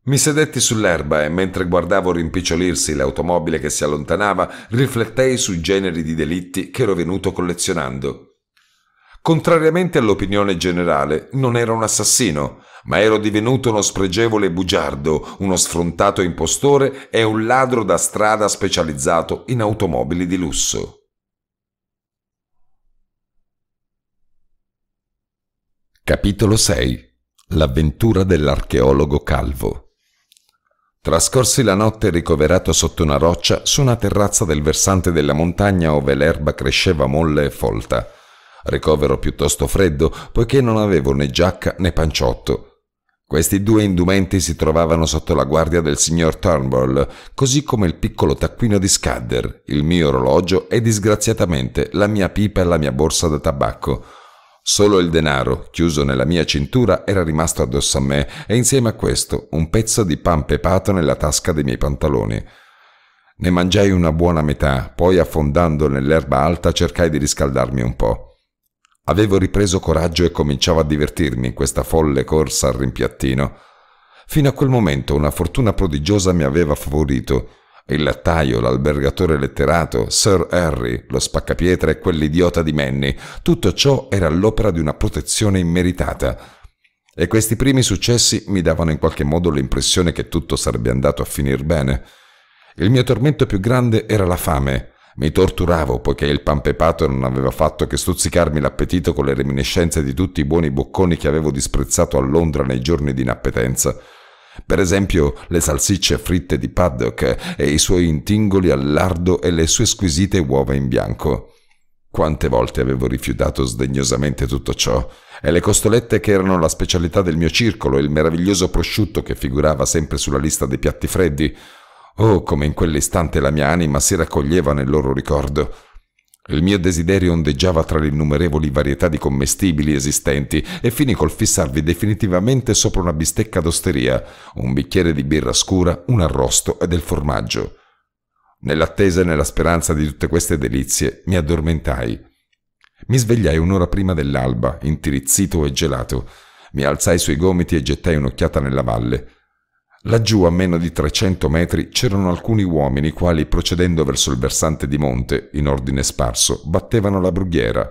[SPEAKER 1] Mi sedetti sull'erba e mentre guardavo rimpicciolirsi l'automobile che si allontanava, riflettei sui generi di delitti che ero venuto collezionando. Contrariamente all'opinione generale, non ero un assassino, ma ero divenuto uno spregevole bugiardo, uno sfrontato impostore e un ladro da strada specializzato in automobili di lusso. Capitolo 6 L'avventura dell'archeologo Calvo Trascorsi la notte ricoverato sotto una roccia su una terrazza del versante della montagna ove l'erba cresceva molle e folta. Ricovero piuttosto freddo, poiché non avevo né giacca né panciotto. Questi due indumenti si trovavano sotto la guardia del signor Turnbull, così come il piccolo taccuino di Scudder, il mio orologio e disgraziatamente la mia pipa e la mia borsa da tabacco Solo il denaro, chiuso nella mia cintura, era rimasto addosso a me e insieme a questo un pezzo di pan pepato nella tasca dei miei pantaloni. Ne mangiai una buona metà, poi affondando nell'erba alta cercai di riscaldarmi un po'. Avevo ripreso coraggio e cominciavo a divertirmi in questa folle corsa al rimpiattino. Fino a quel momento una fortuna prodigiosa mi aveva favorito il lattaio, l'albergatore letterato, Sir Harry, lo spaccapietre e quell'idiota di Manny. Tutto ciò era l'opera di una protezione immeritata. E questi primi successi mi davano in qualche modo l'impressione che tutto sarebbe andato a finir bene. Il mio tormento più grande era la fame. Mi torturavo poiché il panpepato non aveva fatto che stuzzicarmi l'appetito con le reminiscenze di tutti i buoni bocconi che avevo disprezzato a Londra nei giorni di inappetenza. Per esempio le salsicce fritte di Paddock e i suoi intingoli al lardo e le sue squisite uova in bianco. Quante volte avevo rifiutato sdegnosamente tutto ciò, e le costolette che erano la specialità del mio circolo e il meraviglioso prosciutto che figurava sempre sulla lista dei piatti freddi. Oh, come in quell'istante la mia anima si raccoglieva nel loro ricordo. Il mio desiderio ondeggiava tra le innumerevoli varietà di commestibili esistenti e finì col fissarvi definitivamente sopra una bistecca d'osteria, un bicchiere di birra scura, un arrosto e del formaggio. Nell'attesa e nella speranza di tutte queste delizie mi addormentai. Mi svegliai un'ora prima dell'alba, intirizzito e gelato. Mi alzai sui gomiti e gettai un'occhiata nella valle. Laggiù, a meno di 300 metri, c'erano alcuni uomini i quali, procedendo verso il versante di monte, in ordine sparso, battevano la brughiera.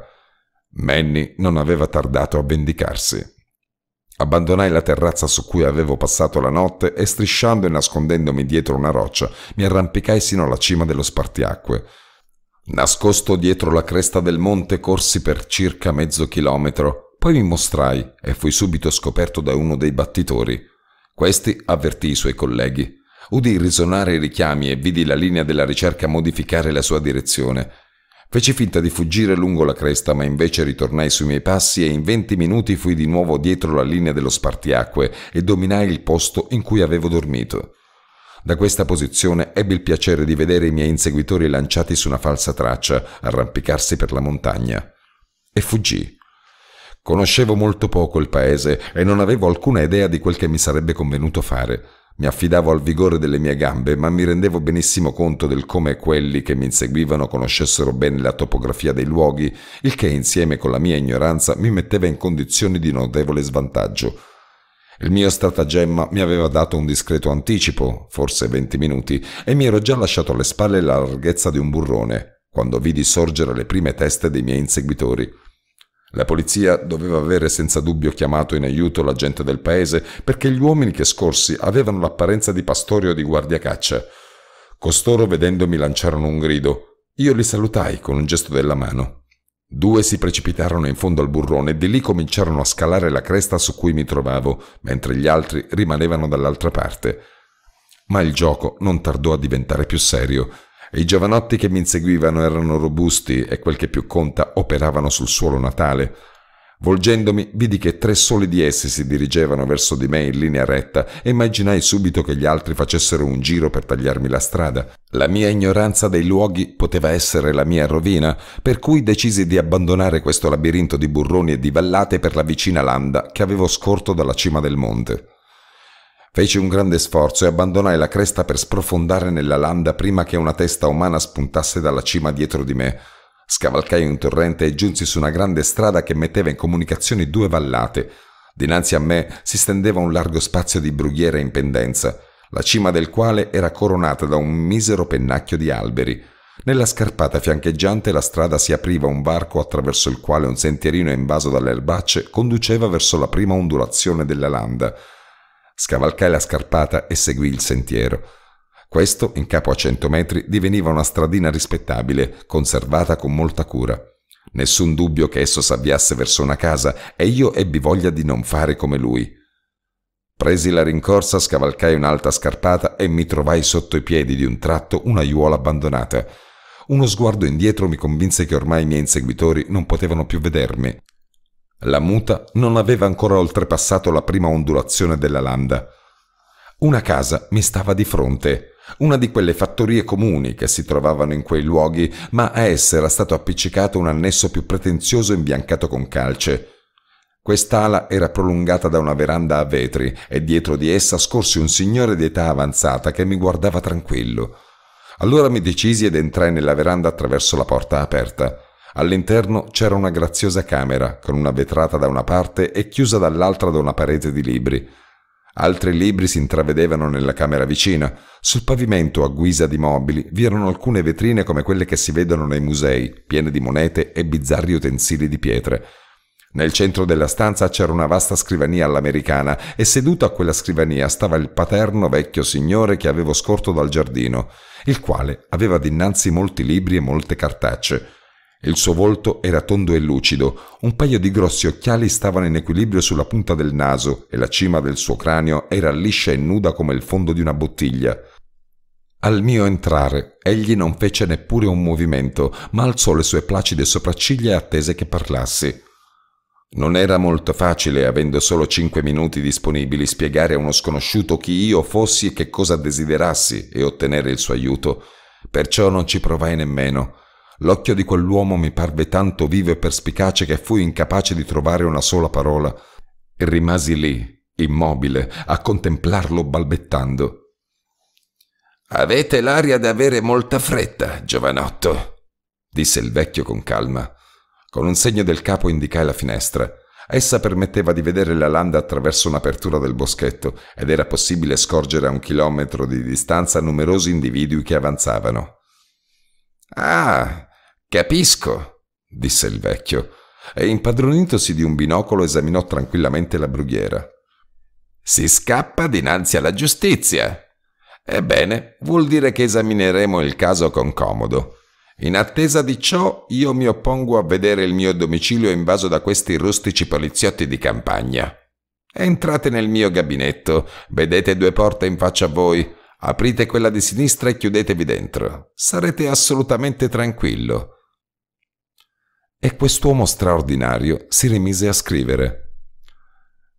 [SPEAKER 1] Manny non aveva tardato a vendicarsi. Abbandonai la terrazza su cui avevo passato la notte e, strisciando e nascondendomi dietro una roccia, mi arrampicai sino alla cima dello spartiacque. Nascosto dietro la cresta del monte corsi per circa mezzo chilometro, poi mi mostrai e fui subito scoperto da uno dei battitori. Questi avvertì i suoi colleghi. Udì risuonare i richiami e vidi la linea della ricerca modificare la sua direzione. Feci finta di fuggire lungo la cresta, ma invece ritornai sui miei passi e in venti minuti fui di nuovo dietro la linea dello spartiacque e dominai il posto in cui avevo dormito. Da questa posizione ebbi il piacere di vedere i miei inseguitori lanciati su una falsa traccia, arrampicarsi per la montagna. E fuggì. Conoscevo molto poco il paese e non avevo alcuna idea di quel che mi sarebbe convenuto fare. Mi affidavo al vigore delle mie gambe, ma mi rendevo benissimo conto del come quelli che mi inseguivano conoscessero bene la topografia dei luoghi, il che insieme con la mia ignoranza mi metteva in condizioni di notevole svantaggio. Il mio stratagemma mi aveva dato un discreto anticipo, forse venti minuti, e mi ero già lasciato alle spalle la larghezza di un burrone, quando vidi sorgere le prime teste dei miei inseguitori. La polizia doveva avere senza dubbio chiamato in aiuto la gente del paese perché gli uomini che scorsi avevano l'apparenza di pastori o di guardiacaccia. Costoro vedendomi lanciarono un grido. Io li salutai con un gesto della mano. Due si precipitarono in fondo al burrone e di lì cominciarono a scalare la cresta su cui mi trovavo, mentre gli altri rimanevano dall'altra parte. Ma il gioco non tardò a diventare più serio. I giovanotti che mi inseguivano erano robusti e quel che più conta operavano sul suolo natale. Volgendomi, vidi che tre soli di essi si dirigevano verso di me in linea retta e immaginai subito che gli altri facessero un giro per tagliarmi la strada. La mia ignoranza dei luoghi poteva essere la mia rovina, per cui decisi di abbandonare questo labirinto di burroni e di vallate per la vicina landa che avevo scorto dalla cima del monte. Feci un grande sforzo e abbandonai la cresta per sprofondare nella landa prima che una testa umana spuntasse dalla cima dietro di me. Scavalcai un torrente e giunsi su una grande strada che metteva in comunicazione due vallate. Dinanzi a me si stendeva un largo spazio di brughiera in pendenza, la cima del quale era coronata da un misero pennacchio di alberi. Nella scarpata fiancheggiante la strada si apriva un varco attraverso il quale un sentierino invaso dalle erbacce conduceva verso la prima ondulazione della landa. Scavalcai la scarpata e seguì il sentiero. Questo, in capo a cento metri, diveniva una stradina rispettabile, conservata con molta cura. Nessun dubbio che esso s'avviasse verso una casa e io ebbi voglia di non fare come lui. Presi la rincorsa, scavalcai un'alta scarpata e mi trovai sotto i piedi di un tratto una aiuola abbandonata. Uno sguardo indietro mi convinse che ormai i miei inseguitori non potevano più vedermi la muta non aveva ancora oltrepassato la prima ondulazione della landa. Una casa mi stava di fronte, una di quelle fattorie comuni che si trovavano in quei luoghi, ma a essa era stato appiccicato un annesso più pretenzioso imbiancato con calce. Quest'ala era prolungata da una veranda a vetri e dietro di essa scorsi un signore di età avanzata che mi guardava tranquillo. Allora mi decisi ed entrai nella veranda attraverso la porta aperta. All'interno c'era una graziosa camera, con una vetrata da una parte e chiusa dall'altra da una parete di libri. Altri libri si intravedevano nella camera vicina. Sul pavimento, a guisa di mobili, vi erano alcune vetrine come quelle che si vedono nei musei, piene di monete e bizzarri utensili di pietre. Nel centro della stanza c'era una vasta scrivania all'americana e seduto a quella scrivania stava il paterno vecchio signore che avevo scorto dal giardino, il quale aveva dinanzi molti libri e molte cartacce. Il suo volto era tondo e lucido, un paio di grossi occhiali stavano in equilibrio sulla punta del naso e la cima del suo cranio era liscia e nuda come il fondo di una bottiglia. Al mio entrare, egli non fece neppure un movimento, ma alzò le sue placide sopracciglia e attese che parlassi. Non era molto facile, avendo solo cinque minuti disponibili, spiegare a uno sconosciuto chi io fossi e che cosa desiderassi e ottenere il suo aiuto. Perciò non ci provai nemmeno. L'occhio di quell'uomo mi parve tanto vivo e perspicace che fui incapace di trovare una sola parola e rimasi lì, immobile, a contemplarlo balbettando. Avete l'aria d'avere molta fretta, giovanotto, disse il vecchio con calma. Con un segno del capo indicai la finestra. Essa permetteva di vedere la landa attraverso un'apertura del boschetto ed era possibile scorgere a un chilometro di distanza numerosi individui che avanzavano. Ah, Capisco, disse il vecchio, e impadronitosi di un binocolo esaminò tranquillamente la brughiera. Si scappa dinanzi alla giustizia. Ebbene, vuol dire che esamineremo il caso con comodo. In attesa di ciò, io mi oppongo a vedere il mio domicilio invaso da questi rustici poliziotti di campagna. Entrate nel mio gabinetto, vedete due porte in faccia a voi, aprite quella di sinistra e chiudetevi dentro. Sarete assolutamente tranquillo e quest'uomo straordinario si rimise a scrivere.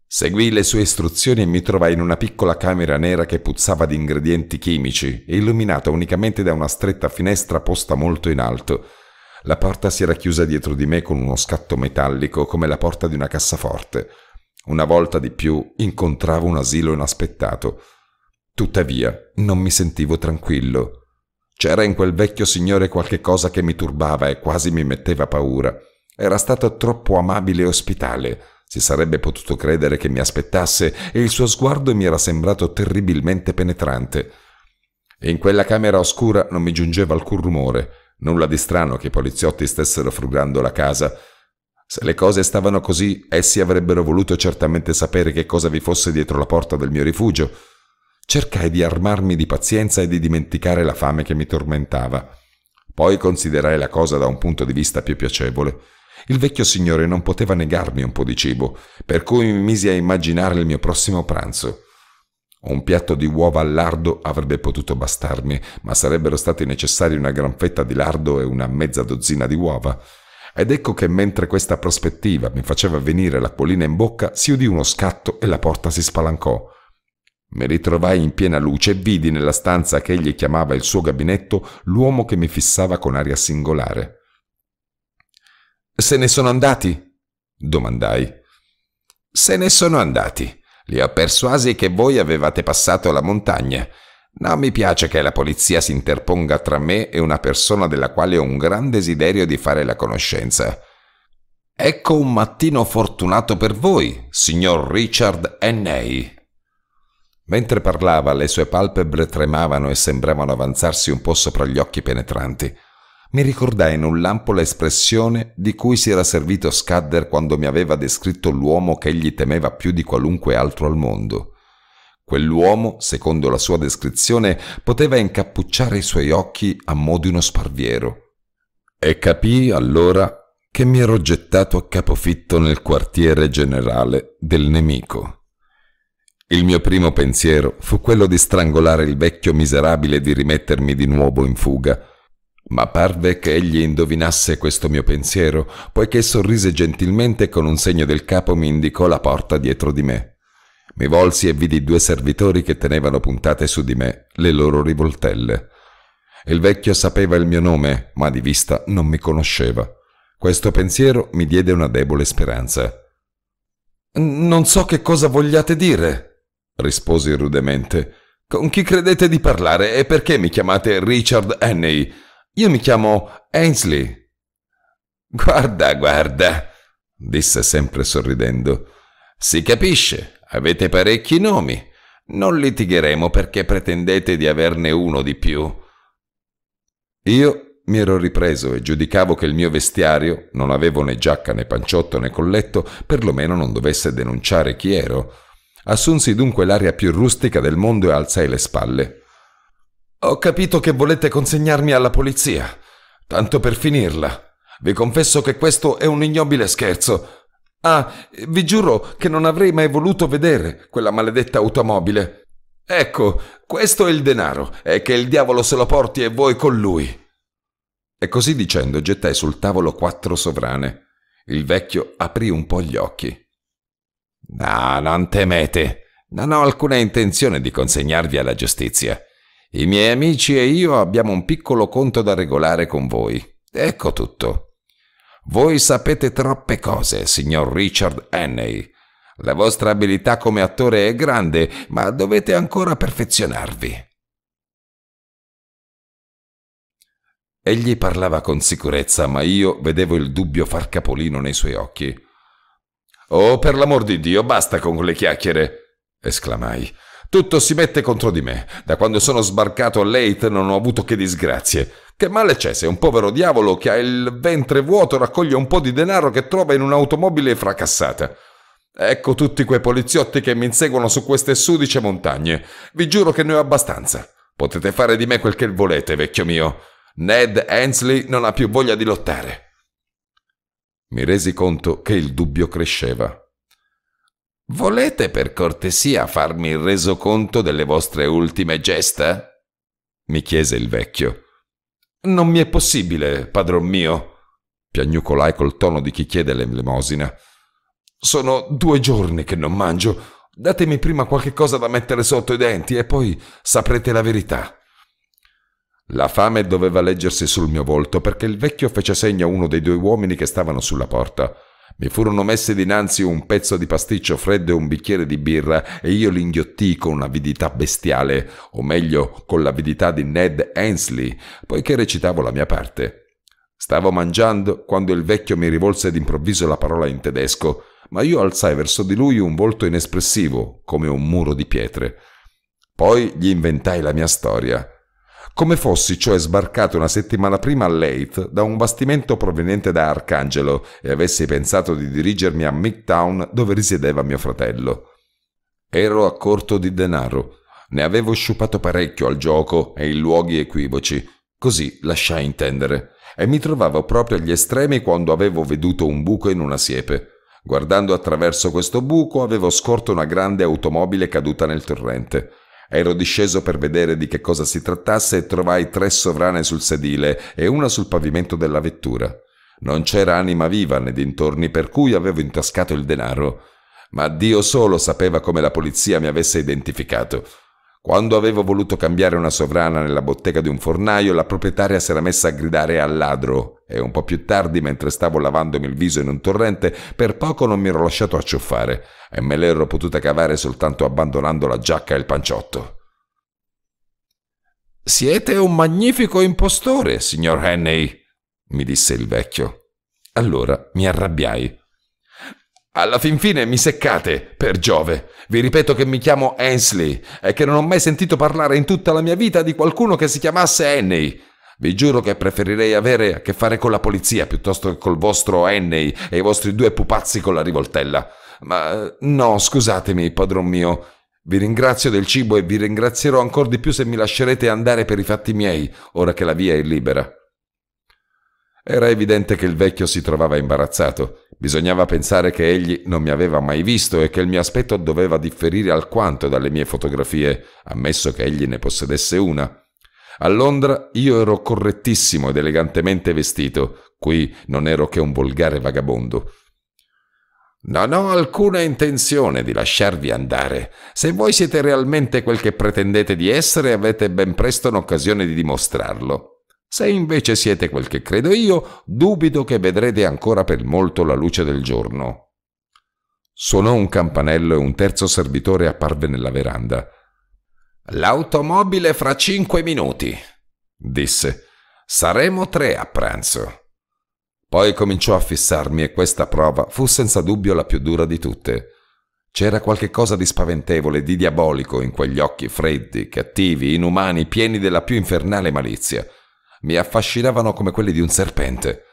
[SPEAKER 1] Seguì le sue istruzioni e mi trovai in una piccola camera nera che puzzava di ingredienti chimici e illuminata unicamente da una stretta finestra posta molto in alto. La porta si era chiusa dietro di me con uno scatto metallico come la porta di una cassaforte. Una volta di più incontravo un asilo inaspettato. Tuttavia non mi sentivo tranquillo. C'era in quel vecchio signore qualche cosa che mi turbava e quasi mi metteva paura. Era stato troppo amabile e ospitale. Si sarebbe potuto credere che mi aspettasse e il suo sguardo mi era sembrato terribilmente penetrante. In quella camera oscura non mi giungeva alcun rumore, nulla di strano che i poliziotti stessero frugando la casa. Se le cose stavano così, essi avrebbero voluto certamente sapere che cosa vi fosse dietro la porta del mio rifugio. Cercai di armarmi di pazienza e di dimenticare la fame che mi tormentava. Poi considerai la cosa da un punto di vista più piacevole. Il vecchio signore non poteva negarmi un po' di cibo, per cui mi misi a immaginare il mio prossimo pranzo. Un piatto di uova al lardo avrebbe potuto bastarmi, ma sarebbero stati necessari una gran fetta di lardo e una mezza dozzina di uova. Ed ecco che mentre questa prospettiva mi faceva venire l'acquolina in bocca, si udì uno scatto e la porta si spalancò. Mi ritrovai in piena luce e vidi nella stanza che egli chiamava il suo gabinetto l'uomo che mi fissava con aria singolare. Se ne sono andati? domandai. Se ne sono andati. Li ho persuasi che voi avevate passato la montagna. Non mi piace che la polizia si interponga tra me e una persona della quale ho un gran desiderio di fare la conoscenza. Ecco un mattino fortunato per voi, signor Richard Enney. Mentre parlava, le sue palpebre tremavano e sembravano avanzarsi un po' sopra gli occhi penetranti. Mi ricordai in un lampo l'espressione di cui si era servito Scudder quando mi aveva descritto l'uomo che egli temeva più di qualunque altro al mondo. Quell'uomo, secondo la sua descrizione, poteva incappucciare i suoi occhi a mo' di uno sparviero. E capii allora che mi ero gettato a capofitto nel quartiere generale del nemico. Il mio primo pensiero fu quello di strangolare il vecchio miserabile e di rimettermi di nuovo in fuga. Ma parve che egli indovinasse questo mio pensiero, poiché sorrise gentilmente e con un segno del capo mi indicò la porta dietro di me. Mi volsi e vidi due servitori che tenevano puntate su di me le loro rivoltelle. Il vecchio sapeva il mio nome, ma di vista non mi conosceva. Questo pensiero mi diede una debole speranza. Non so che cosa vogliate dire, risposi rudemente. Con chi credete di parlare e perché mi chiamate Richard Henney? Io mi chiamo Ainsley. Guarda, guarda, disse sempre sorridendo. Si capisce, avete parecchi nomi. Non litigheremo perché pretendete di averne uno di più. Io mi ero ripreso e giudicavo che il mio vestiario, non avevo né giacca né panciotto né colletto, perlomeno non dovesse denunciare chi ero. Assunsi dunque l'aria più rustica del mondo e alzai le spalle. Ho capito che volete consegnarmi alla polizia, tanto per finirla. Vi confesso che questo è un ignobile scherzo. Ah, vi giuro che non avrei mai voluto vedere quella maledetta automobile. Ecco, questo è il denaro, e che il diavolo se lo porti e voi con lui. E così dicendo gettai sul tavolo quattro sovrane. Il vecchio aprì un po' gli occhi. No, non temete. Non ho alcuna intenzione di consegnarvi alla giustizia. I miei amici e io abbiamo un piccolo conto da regolare con voi. Ecco tutto. Voi sapete troppe cose, signor Richard Henney. La vostra abilità come attore è grande, ma dovete ancora perfezionarvi. Egli parlava con sicurezza, ma io vedevo il dubbio far capolino nei suoi occhi. Oh, per l'amor di Dio, basta con le chiacchiere! esclamai. Tutto si mette contro di me. Da quando sono sbarcato a Leyte non ho avuto che disgrazie. Che male c'è se un povero diavolo che ha il ventre vuoto raccoglie un po' di denaro che trova in un'automobile fracassata? Ecco tutti quei poliziotti che mi inseguono su queste sudice montagne. Vi giuro che ne ho abbastanza. Potete fare di me quel che volete, vecchio mio. Ned Hensley non ha più voglia di lottare. Mi resi conto che il dubbio cresceva. Volete per cortesia farmi il resoconto delle vostre ultime gesta? mi chiese il vecchio. Non mi è possibile, padron mio, piagnucolai col tono di chi chiede l'elemosina. Sono due giorni che non mangio. Datemi prima qualche cosa da mettere sotto i denti e poi saprete la verità. La fame doveva leggersi sul mio volto perché il vecchio fece segno a uno dei due uomini che stavano sulla porta. Mi furono messi dinanzi un pezzo di pasticcio freddo e un bicchiere di birra e io li con avidità bestiale, o meglio con l'avidità di Ned Hensley, poiché recitavo la mia parte. Stavo mangiando quando il vecchio mi rivolse d'improvviso la parola in tedesco, ma io alzai verso di lui un volto inespressivo, come un muro di pietre. Poi gli inventai la mia storia come fossi cioè sbarcato una settimana prima a Leith da un bastimento proveniente da Arcangelo e avessi pensato di dirigermi a Midtown dove risiedeva mio fratello. Ero a corto di denaro, ne avevo sciupato parecchio al gioco e in luoghi equivoci, così lasciai intendere, e mi trovavo proprio agli estremi quando avevo veduto un buco in una siepe. Guardando attraverso questo buco avevo scorto una grande automobile caduta nel torrente. Ero disceso per vedere di che cosa si trattasse e trovai tre sovrane sul sedile e una sul pavimento della vettura. Non c'era anima viva nei dintorni per cui avevo intascato il denaro. Ma Dio solo sapeva come la polizia mi avesse identificato. Quando avevo voluto cambiare una sovrana nella bottega di un fornaio, la proprietaria s'era messa a gridare al ladro e un po' più tardi, mentre stavo lavandomi il viso in un torrente, per poco non mi ero lasciato acciuffare e me l'ero potuta cavare soltanto abbandonando la giacca e il panciotto. Siete un magnifico impostore, signor Henney, mi disse il vecchio. Allora mi arrabbiai. Alla fin fine mi seccate, per Giove. Vi ripeto che mi chiamo Hensley e che non ho mai sentito parlare in tutta la mia vita di qualcuno che si chiamasse Henley. Vi giuro che preferirei avere a che fare con la polizia piuttosto che col vostro Henley e i vostri due pupazzi con la rivoltella. Ma eh, no, scusatemi, padron mio. Vi ringrazio del cibo e vi ringrazierò ancora di più se mi lascerete andare per i fatti miei, ora che la via è libera. Era evidente che il vecchio si trovava imbarazzato Bisognava pensare che egli non mi aveva mai visto e che il mio aspetto doveva differire alquanto dalle mie fotografie, ammesso che egli ne possedesse una. A Londra io ero correttissimo ed elegantemente vestito, qui non ero che un volgare vagabondo. Non ho alcuna intenzione di lasciarvi andare. Se voi siete realmente quel che pretendete di essere, avete ben presto un'occasione di dimostrarlo. Se invece siete quel che credo io, dubito che vedrete ancora per molto la luce del giorno. Suonò un campanello e un terzo servitore apparve nella veranda. L'automobile fra cinque minuti, disse. Saremo tre a pranzo. Poi cominciò a fissarmi e questa prova fu senza dubbio la più dura di tutte. C'era qualche cosa di spaventevole, di diabolico in quegli occhi freddi, cattivi, inumani, pieni della più infernale malizia mi affascinavano come quelli di un serpente.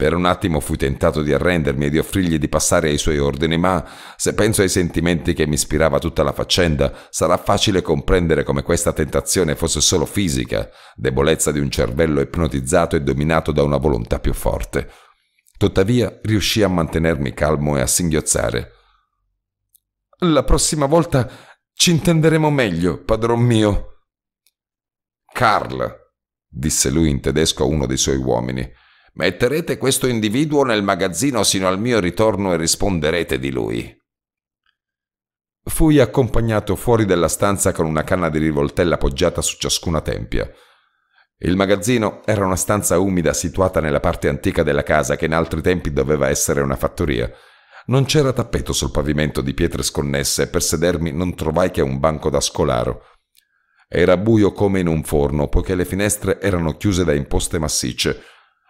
[SPEAKER 1] Per un attimo fui tentato di arrendermi e di offrirgli di passare ai suoi ordini, ma se penso ai sentimenti che mi ispirava tutta la faccenda, sarà facile comprendere come questa tentazione fosse solo fisica, debolezza di un cervello ipnotizzato e dominato da una volontà più forte. Tuttavia riuscii a mantenermi calmo e a singhiozzare. La prossima volta ci intenderemo meglio, padron mio. Carl, disse lui in tedesco a uno dei suoi uomini. Metterete questo individuo nel magazzino sino al mio ritorno e risponderete di lui. Fui accompagnato fuori della stanza con una canna di rivoltella poggiata su ciascuna tempia. Il magazzino era una stanza umida situata nella parte antica della casa che in altri tempi doveva essere una fattoria. Non c'era tappeto sul pavimento di pietre sconnesse e per sedermi non trovai che un banco da scolaro. Era buio come in un forno, poiché le finestre erano chiuse da imposte massicce.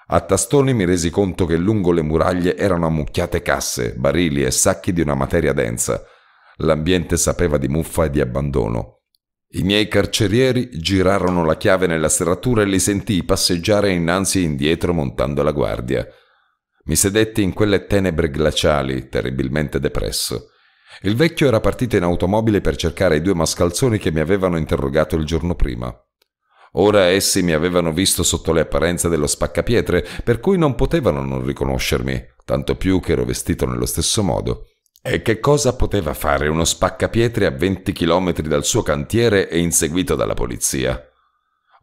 [SPEAKER 1] A tastoni mi resi conto che lungo le muraglie erano ammucchiate casse, barili e sacchi di una materia densa. L'ambiente sapeva di muffa e di abbandono. I miei carcerieri girarono la chiave nella serratura e li sentii passeggiare innanzi e indietro montando la guardia. Mi sedetti in quelle tenebre glaciali, terribilmente depresso. Il vecchio era partito in automobile per cercare i due mascalzoni che mi avevano interrogato il giorno prima. Ora essi mi avevano visto sotto le apparenze dello spaccapietre, per cui non potevano non riconoscermi, tanto più che ero vestito nello stesso modo. E che cosa poteva fare uno spaccapietre a 20 chilometri dal suo cantiere e inseguito dalla polizia?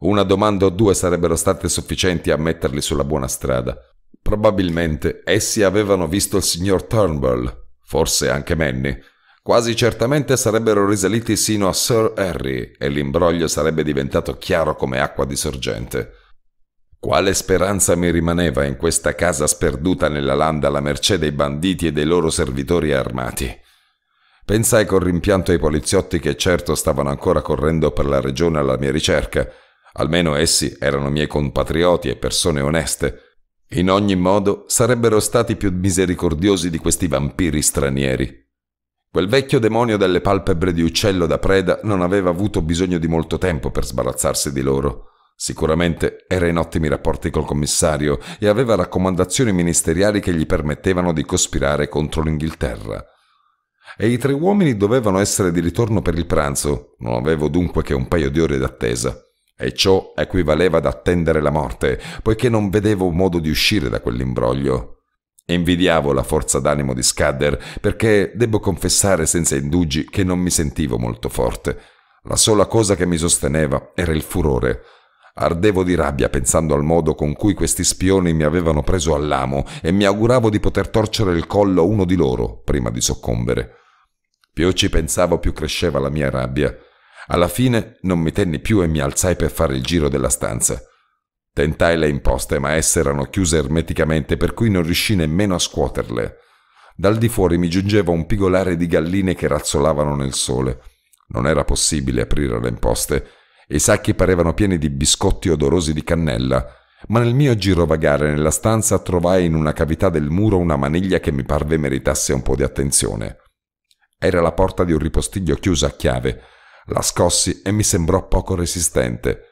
[SPEAKER 1] Una domanda o due sarebbero state sufficienti a metterli sulla buona strada. Probabilmente essi avevano visto il signor Turnbull, forse anche Manny, quasi certamente sarebbero risaliti sino a Sir Harry e l'imbroglio sarebbe diventato chiaro come acqua di sorgente. Quale speranza mi rimaneva in questa casa sperduta nella landa alla mercé dei banditi e dei loro servitori armati? Pensai con rimpianto ai poliziotti che certo stavano ancora correndo per la regione alla mia ricerca. Almeno essi erano miei compatrioti e persone oneste. In ogni modo, sarebbero stati più misericordiosi di questi vampiri stranieri. Quel vecchio demonio delle palpebre di uccello da preda non aveva avuto bisogno di molto tempo per sbarazzarsi di loro. Sicuramente era in ottimi rapporti col commissario e aveva raccomandazioni ministeriali che gli permettevano di cospirare contro l'Inghilterra. E i tre uomini dovevano essere di ritorno per il pranzo, non avevo dunque che un paio di ore d'attesa. E ciò equivaleva ad attendere la morte, poiché non vedevo modo di uscire da quell'imbroglio. Invidiavo la forza d'animo di Scudder perché debbo confessare senza indugi che non mi sentivo molto forte. La sola cosa che mi sosteneva era il furore. Ardevo di rabbia pensando al modo con cui questi spioni mi avevano preso all'amo e mi auguravo di poter torcere il collo a uno di loro prima di soccombere. Più ci pensavo, più cresceva la mia rabbia. Alla fine non mi tenni più e mi alzai per fare il giro della stanza. Tentai le imposte, ma esse erano chiuse ermeticamente, per cui non riuscii nemmeno a scuoterle. Dal di fuori mi giungeva un pigolare di galline che razzolavano nel sole. Non era possibile aprire le imposte. I sacchi parevano pieni di biscotti odorosi di cannella, ma nel mio girovagare nella stanza trovai in una cavità del muro una maniglia che mi parve meritasse un po' di attenzione. Era la porta di un ripostiglio chiusa a chiave, la scossi e mi sembrò poco resistente.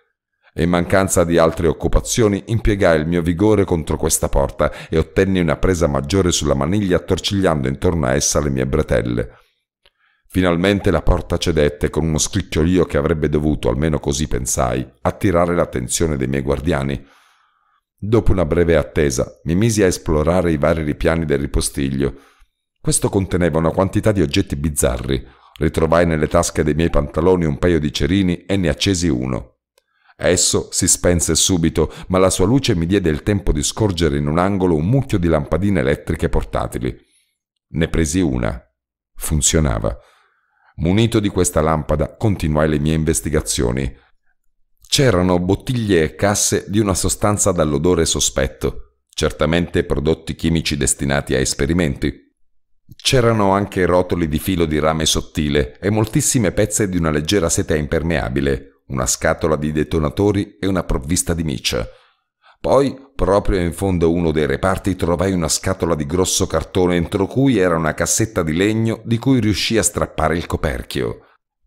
[SPEAKER 1] In mancanza di altre occupazioni impiegai il mio vigore contro questa porta e ottenni una presa maggiore sulla maniglia attorcigliando intorno a essa le mie bretelle. Finalmente la porta cedette con uno scricchiolio che avrebbe dovuto, almeno così pensai, attirare l'attenzione dei miei guardiani. Dopo una breve attesa, mi misi a esplorare i vari ripiani del ripostiglio. Questo conteneva una quantità di oggetti bizzarri. Ritrovai nelle tasche dei miei pantaloni un paio di cerini e ne accesi uno. Esso si spense subito, ma la sua luce mi diede il tempo di scorgere in un angolo un mucchio di lampadine elettriche portatili. Ne presi una. Funzionava. Munito di questa lampada, continuai le mie investigazioni. C'erano bottiglie e casse di una sostanza dall'odore sospetto, certamente prodotti chimici destinati a esperimenti. C'erano anche rotoli di filo di rame sottile e moltissime pezze di una leggera seta impermeabile, una scatola di detonatori e una provvista di miccia. Poi, proprio in fondo a uno dei reparti, trovai una scatola di grosso cartone entro cui era una cassetta di legno di cui riuscii a strappare il coperchio.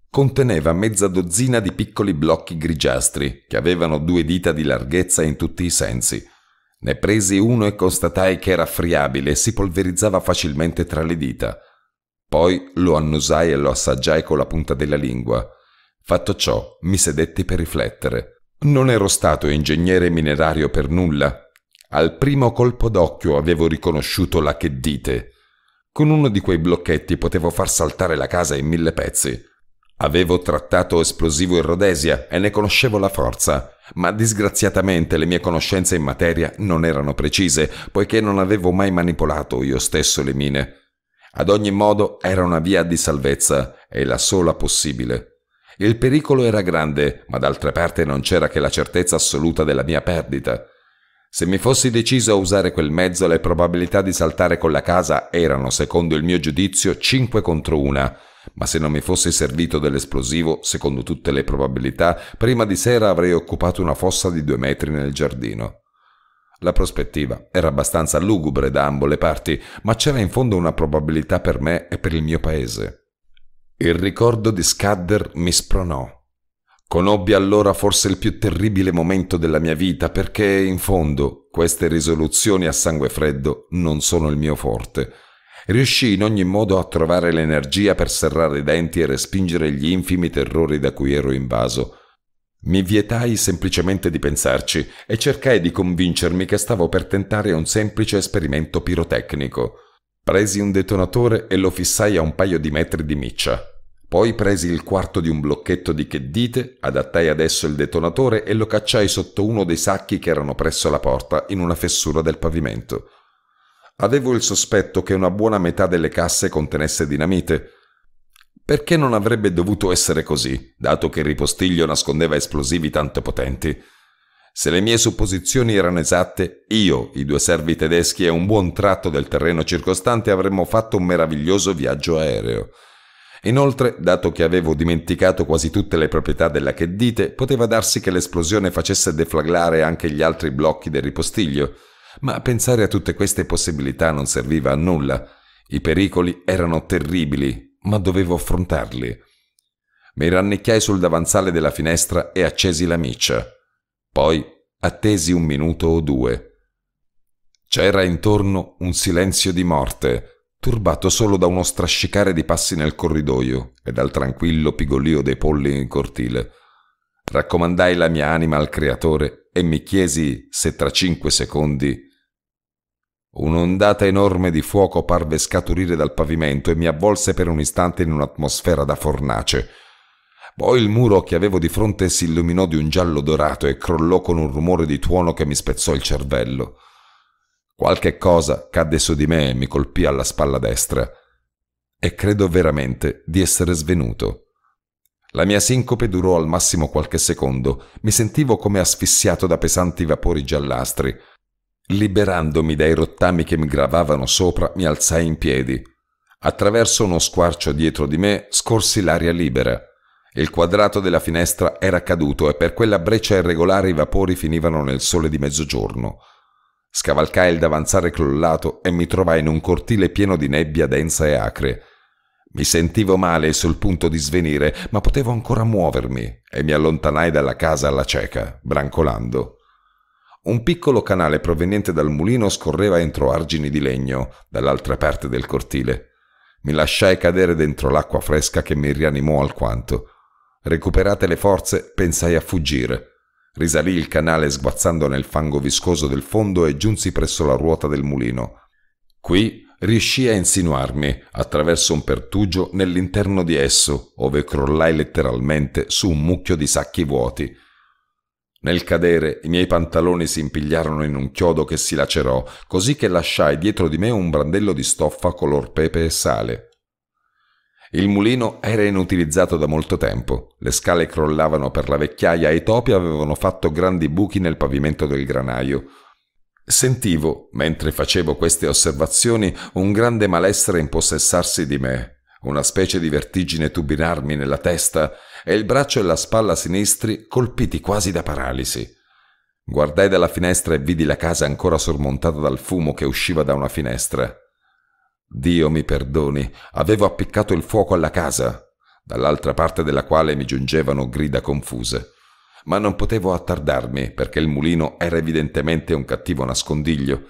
[SPEAKER 1] Conteneva mezza dozzina di piccoli blocchi grigiastri, che avevano due dita di larghezza in tutti i sensi, ne presi uno e constatai che era friabile e si polverizzava facilmente tra le dita. Poi lo annusai e lo assaggiai con la punta della lingua. Fatto ciò, mi sedetti per riflettere. Non ero stato ingegnere minerario per nulla. Al primo colpo d'occhio avevo riconosciuto la che dite. Con uno di quei blocchetti potevo far saltare la casa in mille pezzi. Avevo trattato esplosivo in Rhodesia e ne conoscevo la forza, ma disgraziatamente le mie conoscenze in materia non erano precise, poiché non avevo mai manipolato io stesso le mine. Ad ogni modo era una via di salvezza e la sola possibile. Il pericolo era grande, ma d'altra parte non c'era che la certezza assoluta della mia perdita. Se mi fossi deciso a usare quel mezzo, le probabilità di saltare con la casa erano, secondo il mio giudizio, 5 contro 1 ma se non mi fossi servito dell'esplosivo, secondo tutte le probabilità, prima di sera avrei occupato una fossa di due metri nel giardino. La prospettiva era abbastanza lugubre da ambo le parti, ma c'era in fondo una probabilità per me e per il mio paese. Il ricordo di Scadder mi spronò. Conobbi allora forse il più terribile momento della mia vita perché, in fondo, queste risoluzioni a sangue freddo non sono il mio forte riuscì in ogni modo a trovare l'energia per serrare i denti e respingere gli infimi terrori da cui ero invaso. Mi vietai semplicemente di pensarci e cercai di convincermi che stavo per tentare un semplice esperimento pirotecnico. Presi un detonatore e lo fissai a un paio di metri di miccia. Poi presi il quarto di un blocchetto di cheddite, adattai adesso il detonatore e lo cacciai sotto uno dei sacchi che erano presso la porta in una fessura del pavimento. Avevo il sospetto che una buona metà delle casse contenesse dinamite. Perché non avrebbe dovuto essere così, dato che il ripostiglio nascondeva esplosivi tanto potenti? Se le mie supposizioni erano esatte, io, i due servi tedeschi e un buon tratto del terreno circostante avremmo fatto un meraviglioso viaggio aereo. Inoltre, dato che avevo dimenticato quasi tutte le proprietà della cheddite, poteva darsi che l'esplosione facesse deflaglare anche gli altri blocchi del ripostiglio ma pensare a tutte queste possibilità non serviva a nulla. I pericoli erano terribili, ma dovevo affrontarli. Mi rannicchiai sul davanzale della finestra e accesi la miccia. Poi attesi un minuto o due. C'era intorno un silenzio di morte, turbato solo da uno strascicare di passi nel corridoio e dal tranquillo pigolio dei polli in cortile. Raccomandai la mia anima al Creatore e mi chiesi se tra cinque secondi Un'ondata enorme di fuoco parve scaturire dal pavimento e mi avvolse per un istante in un'atmosfera da fornace. Poi il muro che avevo di fronte si illuminò di un giallo dorato e crollò con un rumore di tuono che mi spezzò il cervello. Qualche cosa cadde su di me e mi colpì alla spalla destra. E credo veramente di essere svenuto. La mia sincope durò al massimo qualche secondo. Mi sentivo come asfissiato da pesanti vapori giallastri. Liberandomi dai rottami che mi gravavano sopra, mi alzai in piedi. Attraverso uno squarcio dietro di me scorsi l'aria libera. Il quadrato della finestra era caduto e per quella breccia irregolare i vapori finivano nel sole di mezzogiorno. Scavalcai il davanzare crollato e mi trovai in un cortile pieno di nebbia densa e acre. Mi sentivo male e sul punto di svenire, ma potevo ancora muovermi e mi allontanai dalla casa alla cieca, brancolando. Un piccolo canale proveniente dal mulino scorreva entro argini di legno, dall'altra parte del cortile. Mi lasciai cadere dentro l'acqua fresca che mi rianimò alquanto. Recuperate le forze, pensai a fuggire. Risalì il canale sguazzando nel fango viscoso del fondo e giunsi presso la ruota del mulino. Qui riuscii a insinuarmi, attraverso un pertugio, nell'interno di esso, ove crollai letteralmente su un mucchio di sacchi vuoti. Nel cadere i miei pantaloni si impigliarono in un chiodo che si lacerò, così che lasciai dietro di me un brandello di stoffa color pepe e sale. Il mulino era inutilizzato da molto tempo, le scale crollavano per la vecchiaia e i topi avevano fatto grandi buchi nel pavimento del granaio. Sentivo, mentre facevo queste osservazioni, un grande malessere impossessarsi di me, una specie di vertigine tubinarmi nella testa e il braccio e la spalla sinistri colpiti quasi da paralisi. Guardai dalla finestra e vidi la casa ancora sormontata dal fumo che usciva da una finestra. Dio mi perdoni, avevo appiccato il fuoco alla casa, dall'altra parte della quale mi giungevano grida confuse. Ma non potevo attardarmi perché il mulino era evidentemente un cattivo nascondiglio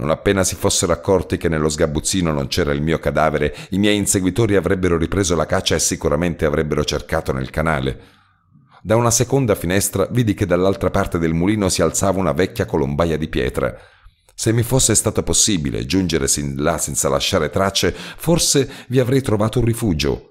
[SPEAKER 1] non appena si fossero accorti che nello sgabuzzino non c'era il mio cadavere, i miei inseguitori avrebbero ripreso la caccia e sicuramente avrebbero cercato nel canale. Da una seconda finestra vidi che dall'altra parte del mulino si alzava una vecchia colombaia di pietra. Se mi fosse stato possibile giungere sin là senza lasciare tracce, forse vi avrei trovato un rifugio.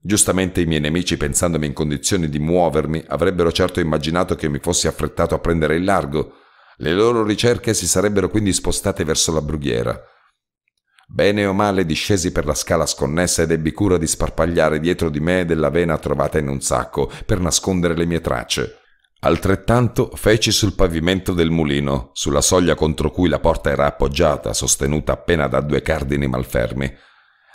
[SPEAKER 1] Giustamente i miei nemici, pensandomi in condizioni di muovermi, avrebbero certo immaginato che mi fossi affrettato a prendere il largo. Le loro ricerche si sarebbero quindi spostate verso la brughiera. Bene o male discesi per la scala sconnessa ed ebbi cura di sparpagliare dietro di me della vena trovata in un sacco per nascondere le mie tracce. Altrettanto feci sul pavimento del mulino, sulla soglia contro cui la porta era appoggiata, sostenuta appena da due cardini malfermi.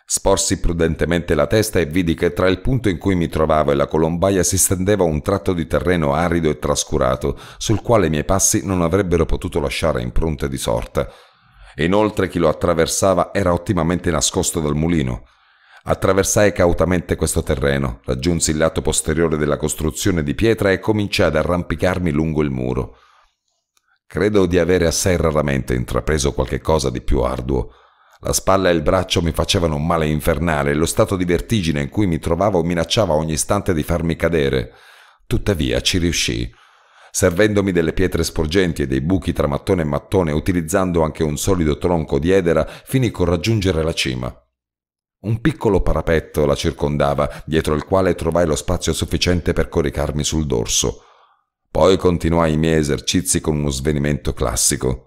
[SPEAKER 1] Sporsi prudentemente la testa e vidi che tra il punto in cui mi trovavo e la colombaia si stendeva un tratto di terreno arido e trascurato, sul quale i miei passi non avrebbero potuto lasciare impronte di sorta. Inoltre chi lo attraversava era ottimamente nascosto dal mulino. Attraversai cautamente questo terreno, raggiunsi il lato posteriore della costruzione di pietra e cominciai ad arrampicarmi lungo il muro. Credo di avere assai raramente intrapreso qualche cosa di più arduo. La spalla e il braccio mi facevano un male infernale e lo stato di vertigine in cui mi trovavo minacciava ogni istante di farmi cadere. Tuttavia ci riuscii. Servendomi delle pietre sporgenti e dei buchi tra mattone e mattone, utilizzando anche un solido tronco di edera, finì con raggiungere la cima. Un piccolo parapetto la circondava, dietro il quale trovai lo spazio sufficiente per coricarmi sul dorso. Poi continuai i miei esercizi con uno svenimento classico.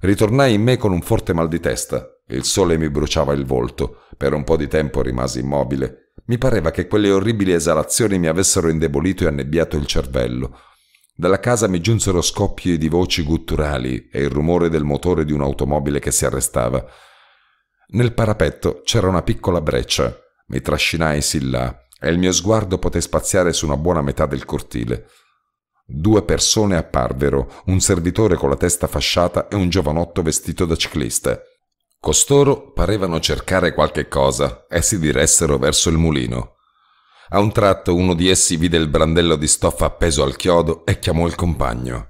[SPEAKER 1] Ritornai in me con un forte mal di testa. Il sole mi bruciava il volto. Per un po' di tempo rimasi immobile. Mi pareva che quelle orribili esalazioni mi avessero indebolito e annebbiato il cervello. Dalla casa mi giunsero scoppi di voci gutturali e il rumore del motore di un'automobile che si arrestava. Nel parapetto c'era una piccola breccia. Mi trascinai sin là e il mio sguardo poté spaziare su una buona metà del cortile. Due persone apparvero, un servitore con la testa fasciata e un giovanotto vestito da ciclista. Costoro parevano cercare qualche cosa e si diressero verso il mulino. A un tratto uno di essi vide il brandello di stoffa appeso al chiodo e chiamò il compagno.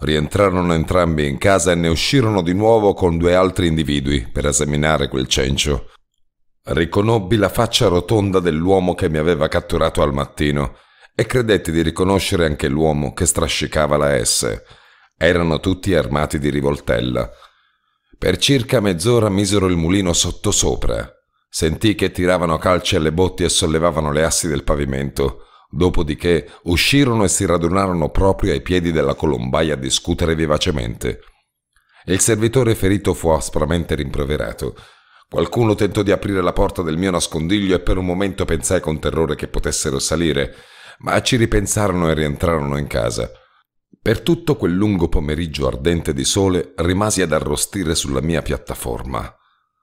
[SPEAKER 1] Rientrarono entrambi in casa e ne uscirono di nuovo con due altri individui per esaminare quel cencio. Riconobbi la faccia rotonda dell'uomo che mi aveva catturato al mattino e credetti di riconoscere anche l'uomo che strascicava la S. Erano tutti armati di rivoltella. Per circa mezz'ora misero il mulino sottosopra. Sentì che tiravano calci alle botti e sollevavano le assi del pavimento. Dopodiché uscirono e si radunarono proprio ai piedi della colombaia a discutere vivacemente. Il servitore ferito fu aspramente rimproverato. Qualcuno tentò di aprire la porta del mio nascondiglio e per un momento pensai con terrore che potessero salire, ma ci ripensarono e rientrarono in casa. Per tutto quel lungo pomeriggio ardente di sole rimasi ad arrostire sulla mia piattaforma.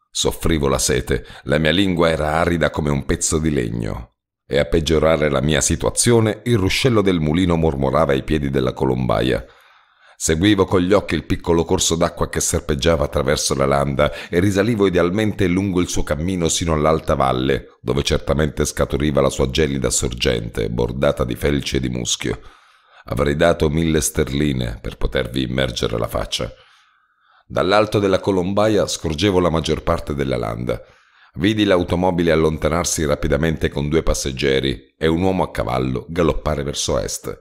[SPEAKER 1] Soffrivo la sete, la mia lingua era arida come un pezzo di legno. E a peggiorare la mia situazione, il ruscello del mulino mormorava ai piedi della colombaia. Seguivo con gli occhi il piccolo corso d'acqua che serpeggiava attraverso la landa e risalivo idealmente lungo il suo cammino sino all'alta valle, dove certamente scaturiva la sua gelida sorgente, bordata di felci e di muschio. Avrei dato mille sterline per potervi immergere la faccia. Dall'alto della colombaia scorgevo la maggior parte della landa. Vidi l'automobile allontanarsi rapidamente con due passeggeri e un uomo a cavallo galoppare verso est.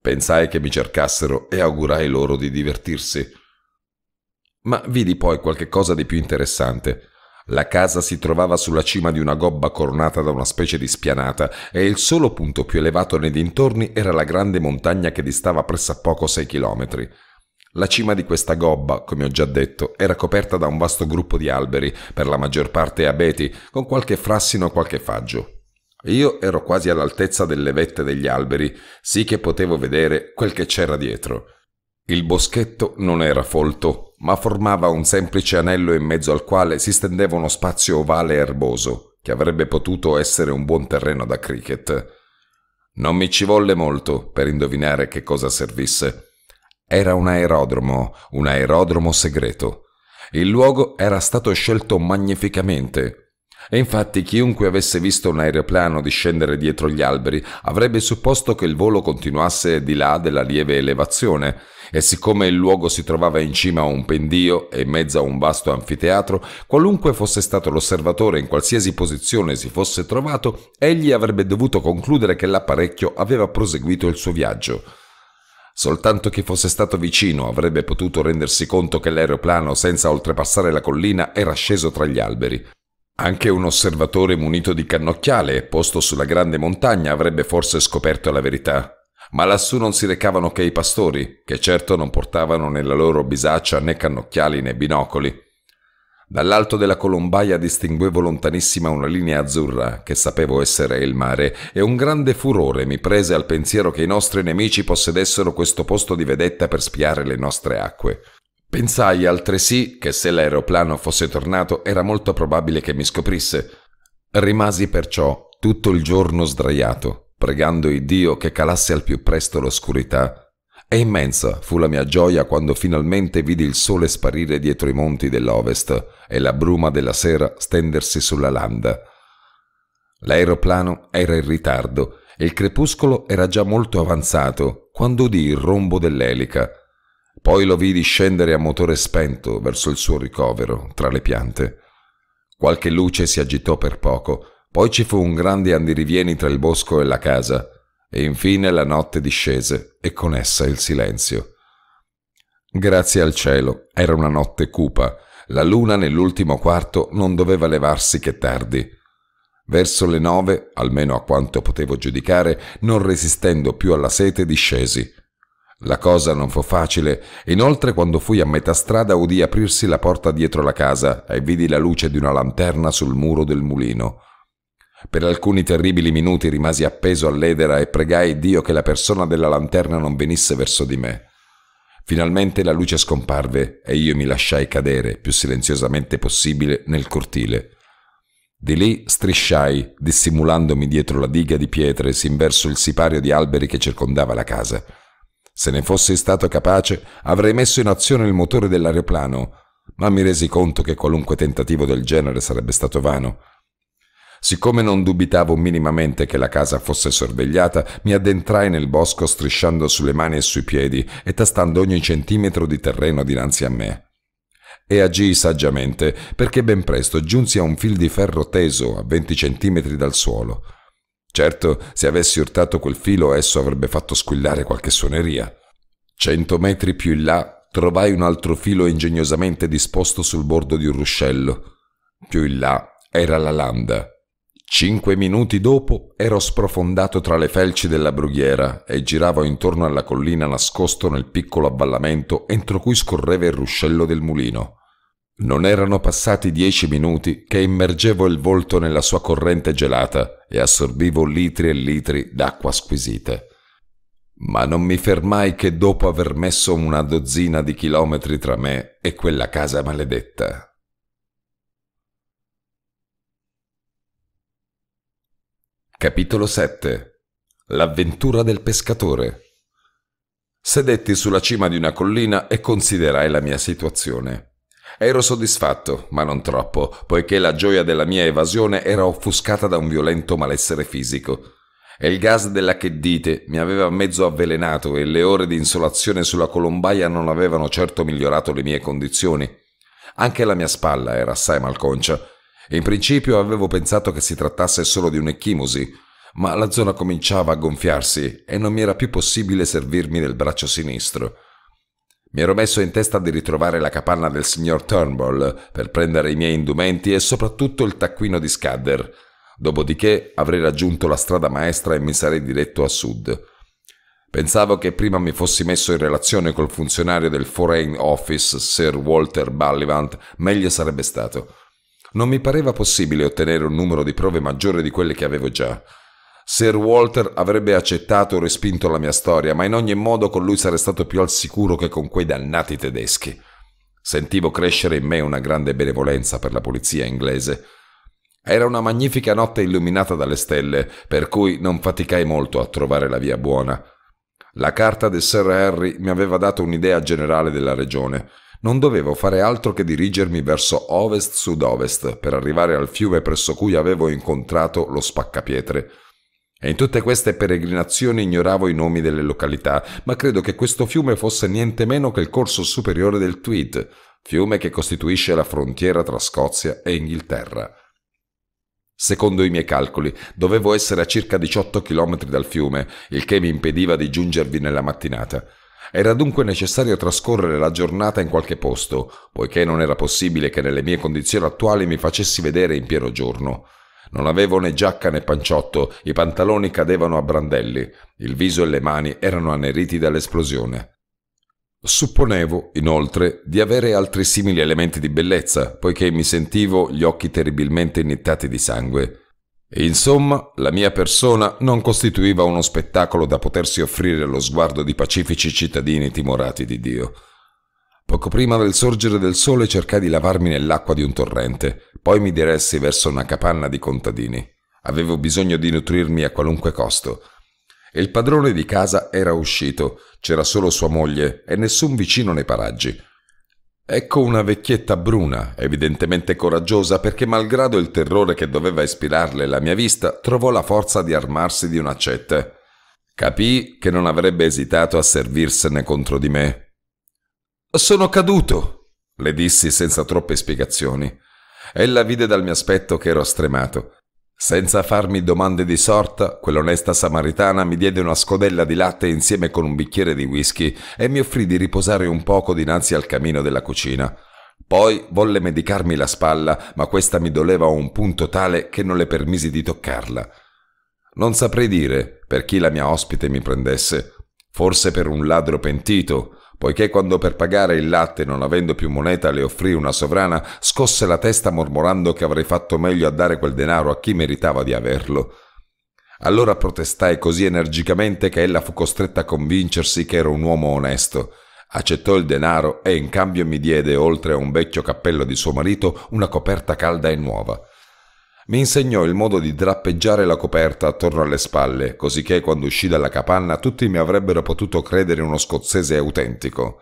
[SPEAKER 1] Pensai che mi cercassero e augurai loro di divertirsi. Ma vidi poi qualche cosa di più interessante. La casa si trovava sulla cima di una gobba coronata da una specie di spianata e il solo punto più elevato nei dintorni era la grande montagna che distava pressappoco sei chilometri. La cima di questa gobba, come ho già detto, era coperta da un vasto gruppo di alberi, per la maggior parte abeti, con qualche frassino o qualche faggio. Io ero quasi all'altezza delle vette degli alberi, sì che potevo vedere quel che c'era dietro. Il boschetto non era folto, ma formava un semplice anello in mezzo al quale si stendeva uno spazio ovale e erboso, che avrebbe potuto essere un buon terreno da cricket. Non mi ci volle molto per indovinare che cosa servisse. Era un aerodromo, un aerodromo segreto. Il luogo era stato scelto magnificamente, e infatti chiunque avesse visto un aeroplano discendere dietro gli alberi avrebbe supposto che il volo continuasse di là della lieve elevazione, e siccome il luogo si trovava in cima a un pendio e in mezzo a un vasto anfiteatro, qualunque fosse stato l'osservatore in qualsiasi posizione si fosse trovato, egli avrebbe dovuto concludere che l'apparecchio aveva proseguito il suo viaggio. Soltanto chi fosse stato vicino avrebbe potuto rendersi conto che l'aeroplano, senza oltrepassare la collina, era sceso tra gli alberi. Anche un osservatore munito di cannocchiale posto sulla grande montagna avrebbe forse scoperto la verità ma lassù non si recavano che i pastori, che certo non portavano nella loro bisaccia né cannocchiali né binocoli. Dall'alto della colombaia distinguevo lontanissima una linea azzurra, che sapevo essere il mare, e un grande furore mi prese al pensiero che i nostri nemici possedessero questo posto di vedetta per spiare le nostre acque. Pensai altresì che se l'aeroplano fosse tornato era molto probabile che mi scoprisse. Rimasi perciò tutto il giorno sdraiato, pregando il Dio che calasse al più presto l'oscurità, e immensa fu la mia gioia quando finalmente vidi il sole sparire dietro i monti dell'ovest e la bruma della sera stendersi sulla landa. L'aeroplano era in ritardo e il crepuscolo era già molto avanzato quando udì il rombo dell'elica. Poi lo vidi scendere a motore spento verso il suo ricovero tra le piante. Qualche luce si agitò per poco, poi ci fu un grande andirivieni tra il bosco e la casa, e infine la notte discese, e con essa il silenzio. Grazie al cielo, era una notte cupa, la luna nell'ultimo quarto non doveva levarsi che tardi. Verso le nove, almeno a quanto potevo giudicare, non resistendo più alla sete, discesi. La cosa non fu facile, inoltre quando fui a metà strada udì aprirsi la porta dietro la casa e vidi la luce di una lanterna sul muro del mulino. Per alcuni terribili minuti rimasi appeso all'edera e pregai Dio che la persona della lanterna non venisse verso di me. Finalmente la luce scomparve e io mi lasciai cadere più silenziosamente possibile nel cortile. Di lì strisciai, dissimulandomi dietro la diga di pietre, sin verso il sipario di alberi che circondava la casa. Se ne fossi stato capace, avrei messo in azione il motore dell'aeroplano, ma mi resi conto che qualunque tentativo del genere sarebbe stato vano. Siccome non dubitavo minimamente che la casa fosse sorvegliata, mi addentrai nel bosco strisciando sulle mani e sui piedi e tastando ogni centimetro di terreno dinanzi a me e agii saggiamente, perché ben presto giunsi a un fil di ferro teso a 20 centimetri dal suolo. Certo, se avessi urtato quel filo, esso avrebbe fatto squillare qualche suoneria. Cento metri più in là trovai un altro filo ingegnosamente disposto sul bordo di un ruscello. Più in là era la landa, Cinque minuti dopo ero sprofondato tra le felci della brughiera e giravo intorno alla collina nascosto nel piccolo avvallamento entro cui scorreva il ruscello del mulino. Non erano passati dieci minuti che immergevo il volto nella sua corrente gelata e assorbivo litri e litri d'acqua squisite. Ma non mi fermai che dopo aver messo una dozzina di chilometri tra me e quella casa maledetta. Capitolo 7 L'avventura del pescatore Sedetti sulla cima di una collina e considerai la mia situazione. Ero soddisfatto, ma non troppo, poiché la gioia della mia evasione era offuscata da un violento malessere fisico. E il gas della cheddite mi aveva mezzo avvelenato e le ore di insolazione sulla colombaia non avevano certo migliorato le mie condizioni. Anche la mia spalla era assai malconcia in principio avevo pensato che si trattasse solo di un'ecchimosi, ma la zona cominciava a gonfiarsi e non mi era più possibile servirmi del braccio sinistro. Mi ero messo in testa di ritrovare la capanna del signor Turnbull per prendere i miei indumenti e soprattutto il taccuino di Scudder. Dopodiché avrei raggiunto la strada maestra e mi sarei diretto a sud. Pensavo che prima mi fossi messo in relazione col funzionario del Foreign Office, Sir Walter Bullivant, meglio sarebbe stato non mi pareva possibile ottenere un numero di prove maggiore di quelle che avevo già. Sir Walter avrebbe accettato o respinto la mia storia, ma in ogni modo con lui sarei stato più al sicuro che con quei dannati tedeschi. Sentivo crescere in me una grande benevolenza per la polizia inglese. Era una magnifica notte illuminata dalle stelle, per cui non faticai molto a trovare la via buona. La carta del Sir Harry mi aveva dato un'idea generale della regione. Non dovevo fare altro che dirigermi verso ovest-sud-ovest per arrivare al fiume presso cui avevo incontrato lo spaccapietre. E in tutte queste peregrinazioni ignoravo i nomi delle località, ma credo che questo fiume fosse niente meno che il corso superiore del Tweed, fiume che costituisce la frontiera tra Scozia e Inghilterra. Secondo i miei calcoli, dovevo essere a circa 18 chilometri dal fiume, il che mi impediva di giungervi nella mattinata. Era dunque necessario trascorrere la giornata in qualche posto, poiché non era possibile che nelle mie condizioni attuali mi facessi vedere in pieno giorno. Non avevo né giacca né panciotto, i pantaloni cadevano a brandelli, il viso e le mani erano anneriti dall'esplosione. Supponevo, inoltre, di avere altri simili elementi di bellezza, poiché mi sentivo gli occhi terribilmente iniettati di sangue insomma, la mia persona non costituiva uno spettacolo da potersi offrire allo sguardo di pacifici cittadini timorati di Dio. Poco prima del sorgere del sole cercai di lavarmi nell'acqua di un torrente, poi mi diressi verso una capanna di contadini. Avevo bisogno di nutrirmi a qualunque costo. il padrone di casa era uscito, c'era solo sua moglie e nessun vicino nei paraggi. Ecco una vecchietta bruna, evidentemente coraggiosa perché malgrado il terrore che doveva ispirarle la mia vista, trovò la forza di armarsi di un'accetta. accette. Capì che non avrebbe esitato a servirsene contro di me. Sono caduto, le dissi senza troppe spiegazioni. Ella vide dal mio aspetto che ero stremato. Senza farmi domande di sorta, quell'onesta samaritana mi diede una scodella di latte insieme con un bicchiere di whisky e mi offrì di riposare un poco dinanzi al camino della cucina. Poi volle medicarmi la spalla, ma questa mi doleva a un punto tale che non le permisi di toccarla. Non saprei dire per chi la mia ospite mi prendesse, forse per un ladro pentito, Poiché quando per pagare il latte, non avendo più moneta, le offrì una sovrana, scosse la testa mormorando che avrei fatto meglio a dare quel denaro a chi meritava di averlo. Allora protestai così energicamente che ella fu costretta a convincersi che ero un uomo onesto. Accettò il denaro e in cambio mi diede, oltre a un vecchio cappello di suo marito, una coperta calda e nuova. Mi insegnò il modo di drappeggiare la coperta attorno alle spalle, cosicché quando uscì dalla capanna tutti mi avrebbero potuto credere uno scozzese autentico.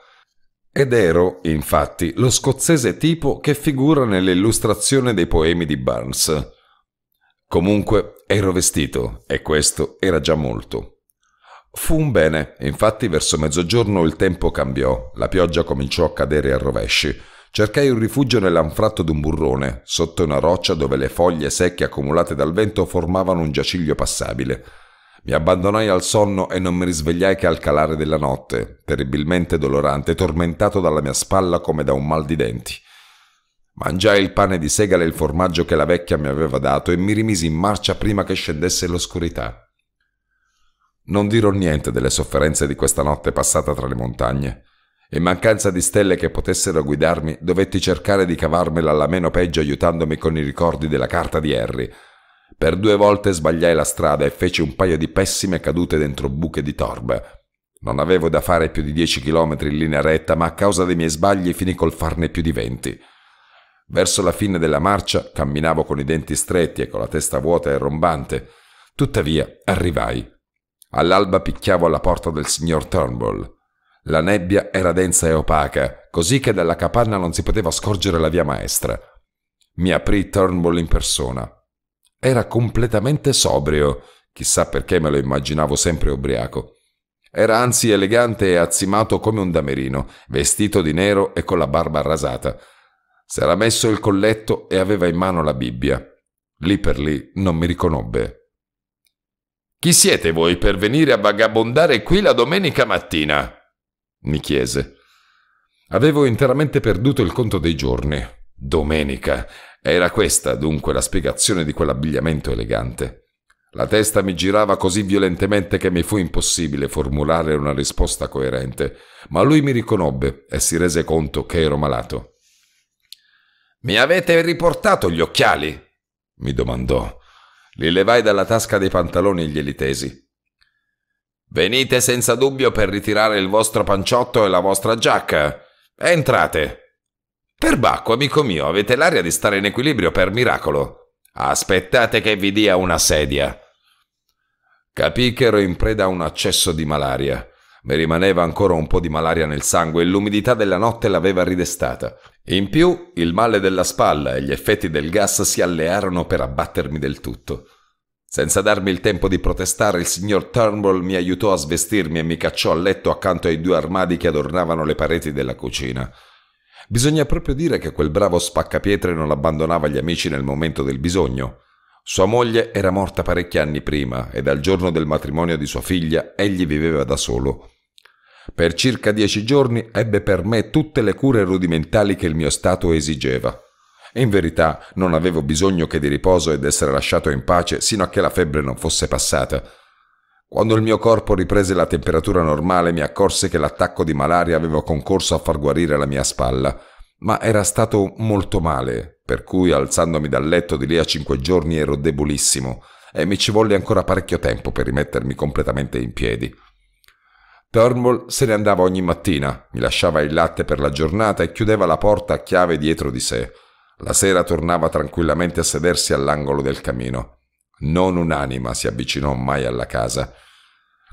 [SPEAKER 1] Ed ero, infatti, lo scozzese tipo che figura nell'illustrazione dei poemi di Burns. Comunque ero vestito, e questo era già molto. Fu un bene, infatti verso mezzogiorno il tempo cambiò, la pioggia cominciò a cadere a rovesci, Cercai un rifugio nell'anfratto d'un burrone, sotto una roccia dove le foglie secche accumulate dal vento formavano un giaciglio passabile. Mi abbandonai al sonno e non mi risvegliai che al calare della notte, terribilmente dolorante, tormentato dalla mia spalla come da un mal di denti. Mangiai il pane di segale e il formaggio che la vecchia mi aveva dato e mi rimisi in marcia prima che scendesse l'oscurità. Non dirò niente delle sofferenze di questa notte passata tra le montagne. In mancanza di stelle che potessero guidarmi, dovetti cercare di cavarmela alla meno peggio aiutandomi con i ricordi della carta di Harry. Per due volte sbagliai la strada e feci un paio di pessime cadute dentro buche di torbe. Non avevo da fare più di 10 chilometri in linea retta, ma a causa dei miei sbagli finì col farne più di 20. Verso la fine della marcia camminavo con i denti stretti e con la testa vuota e rombante. Tuttavia arrivai. All'alba picchiavo alla porta del signor Turnbull. La nebbia era densa e opaca, così che dalla capanna non si poteva scorgere la via maestra. Mi aprì Turnbull in persona. Era completamente sobrio, chissà perché me lo immaginavo sempre ubriaco. Era anzi elegante e azzimato come un damerino, vestito di nero e con la barba rasata. S'era messo il colletto e aveva in mano la Bibbia. Lì per lì non mi riconobbe. Chi siete voi per venire a vagabondare qui la domenica mattina? mi chiese. Avevo interamente perduto il conto dei giorni. Domenica. Era questa, dunque, la spiegazione di quell'abbigliamento elegante. La testa mi girava così violentemente che mi fu impossibile formulare una risposta coerente, ma lui mi riconobbe e si rese conto che ero malato. Mi avete riportato gli occhiali? mi domandò. Li levai dalla tasca dei pantaloni e glieli tesi. Venite senza dubbio per ritirare il vostro panciotto e la vostra giacca. Entrate. Perbacco, amico mio, avete l'aria di stare in equilibrio per miracolo. Aspettate che vi dia una sedia. Capì che ero in preda a un accesso di malaria. Mi rimaneva ancora un po' di malaria nel sangue e l'umidità della notte l'aveva ridestata. In più, il male della spalla e gli effetti del gas si allearono per abbattermi del tutto. Senza darmi il tempo di protestare, il signor Turnbull mi aiutò a svestirmi e mi cacciò a letto accanto ai due armadi che adornavano le pareti della cucina. Bisogna proprio dire che quel bravo spaccapietre non abbandonava gli amici nel momento del bisogno. Sua moglie era morta parecchi anni prima e dal giorno del matrimonio di sua figlia egli viveva da solo. Per circa dieci giorni ebbe per me tutte le cure rudimentali che il mio stato esigeva. E in verità non avevo bisogno che di riposo ed essere lasciato in pace sino a che la febbre non fosse passata. Quando il mio corpo riprese la temperatura normale mi accorsi che l'attacco di malaria aveva concorso a far guarire la mia spalla, ma era stato molto male, per cui alzandomi dal letto di lì a cinque giorni ero debolissimo e mi ci volle ancora parecchio tempo per rimettermi completamente in piedi. Turnbull se ne andava ogni mattina, mi lasciava il latte per la giornata e chiudeva la porta a chiave dietro di sé. La sera tornava tranquillamente a sedersi all'angolo del camino. Non un'anima si avvicinò mai alla casa.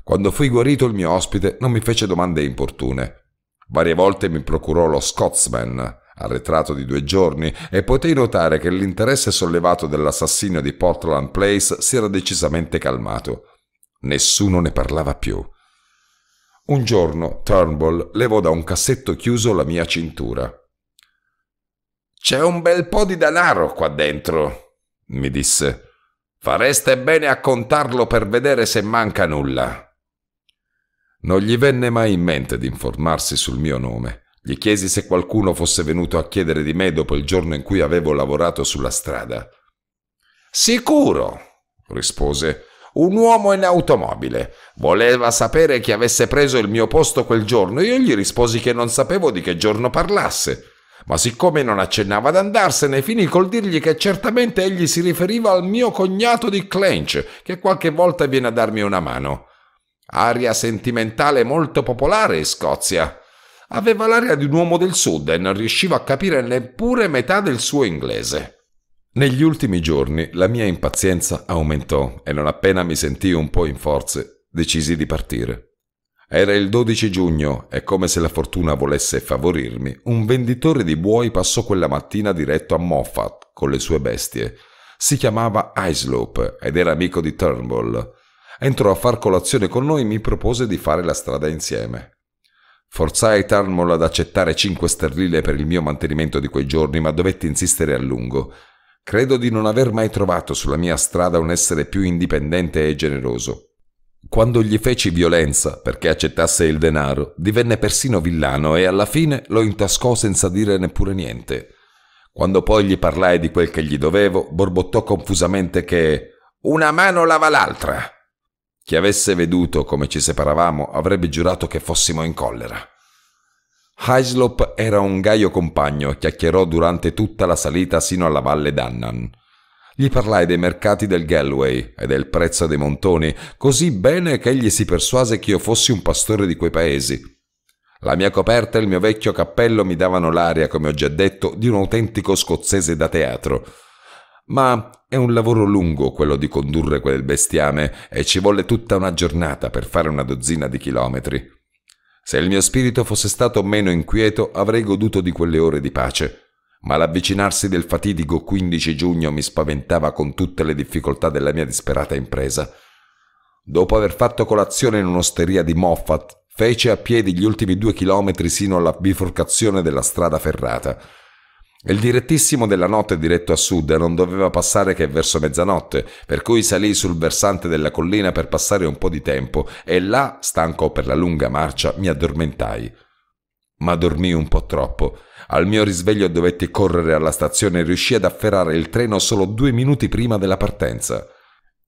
[SPEAKER 1] Quando fui guarito il mio ospite non mi fece domande importune. Varie volte mi procurò lo Scotsman, arretrato di due giorni, e potei notare che l'interesse sollevato dell'assassino di Portland Place si era decisamente calmato. Nessuno ne parlava più. Un giorno Turnbull levò da un cassetto chiuso la mia cintura. C'è un bel po' di denaro qua dentro, mi disse. Fareste bene a contarlo per vedere se manca nulla. Non gli venne mai in mente di informarsi sul mio nome. Gli chiesi se qualcuno fosse venuto a chiedere di me dopo il giorno in cui avevo lavorato sulla strada. Sicuro, rispose. Un uomo in automobile. Voleva sapere chi avesse preso il mio posto quel giorno. Io gli risposi che non sapevo di che giorno parlasse ma siccome non accennava ad andarsene, finì col dirgli che certamente egli si riferiva al mio cognato di Clench, che qualche volta viene a darmi una mano. Aria sentimentale molto popolare in Scozia. Aveva l'aria di un uomo del sud e non riusciva a capire neppure metà del suo inglese. Negli ultimi giorni la mia impazienza aumentò e non appena mi sentii un po' in forze, decisi di partire. Era il 12 giugno e come se la fortuna volesse favorirmi, un venditore di buoi passò quella mattina diretto a Moffat con le sue bestie. Si chiamava Islope ed era amico di Turnbull. Entrò a far colazione con noi e mi propose di fare la strada insieme. Forzai Turnbull ad accettare 5 sterline per il mio mantenimento di quei giorni, ma dovetti insistere a lungo. Credo di non aver mai trovato sulla mia strada un essere più indipendente e generoso. Quando gli feci violenza perché accettasse il denaro, divenne persino villano e alla fine lo intascò senza dire neppure niente. Quando poi gli parlai di quel che gli dovevo, borbottò confusamente che una mano lava l'altra. Chi avesse veduto come ci separavamo avrebbe giurato che fossimo in collera. Hyslop era un gaio compagno, e chiacchierò durante tutta la salita sino alla valle d'Annan. Gli parlai dei mercati del Galway e del prezzo dei montoni, così bene che egli si persuase che io fossi un pastore di quei paesi. La mia coperta e il mio vecchio cappello mi davano l'aria, come ho già detto, di un autentico scozzese da teatro. Ma è un lavoro lungo quello di condurre quel bestiame e ci volle tutta una giornata per fare una dozzina di chilometri. Se il mio spirito fosse stato meno inquieto avrei goduto di quelle ore di pace ma l'avvicinarsi del fatidico 15 giugno mi spaventava con tutte le difficoltà della mia disperata impresa. Dopo aver fatto colazione in un'osteria di Moffat, fece a piedi gli ultimi due chilometri sino alla bifurcazione della strada ferrata. Il direttissimo della notte diretto a sud non doveva passare che verso mezzanotte, per cui salì sul versante della collina per passare un po' di tempo e là, stanco per la lunga marcia, mi addormentai. Ma dormii un po' troppo al mio risveglio dovetti correre alla stazione e riuscì ad afferrare il treno solo due minuti prima della partenza.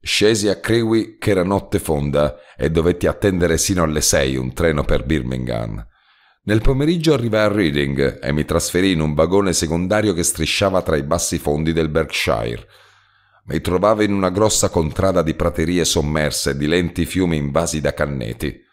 [SPEAKER 1] Scesi a Crewe che era notte fonda e dovetti attendere sino alle sei un treno per Birmingham. Nel pomeriggio arrivai a Reading e mi trasferì in un vagone secondario che strisciava tra i bassi fondi del Berkshire. Mi trovavo in una grossa contrada di praterie sommerse e di lenti fiumi invasi da canneti.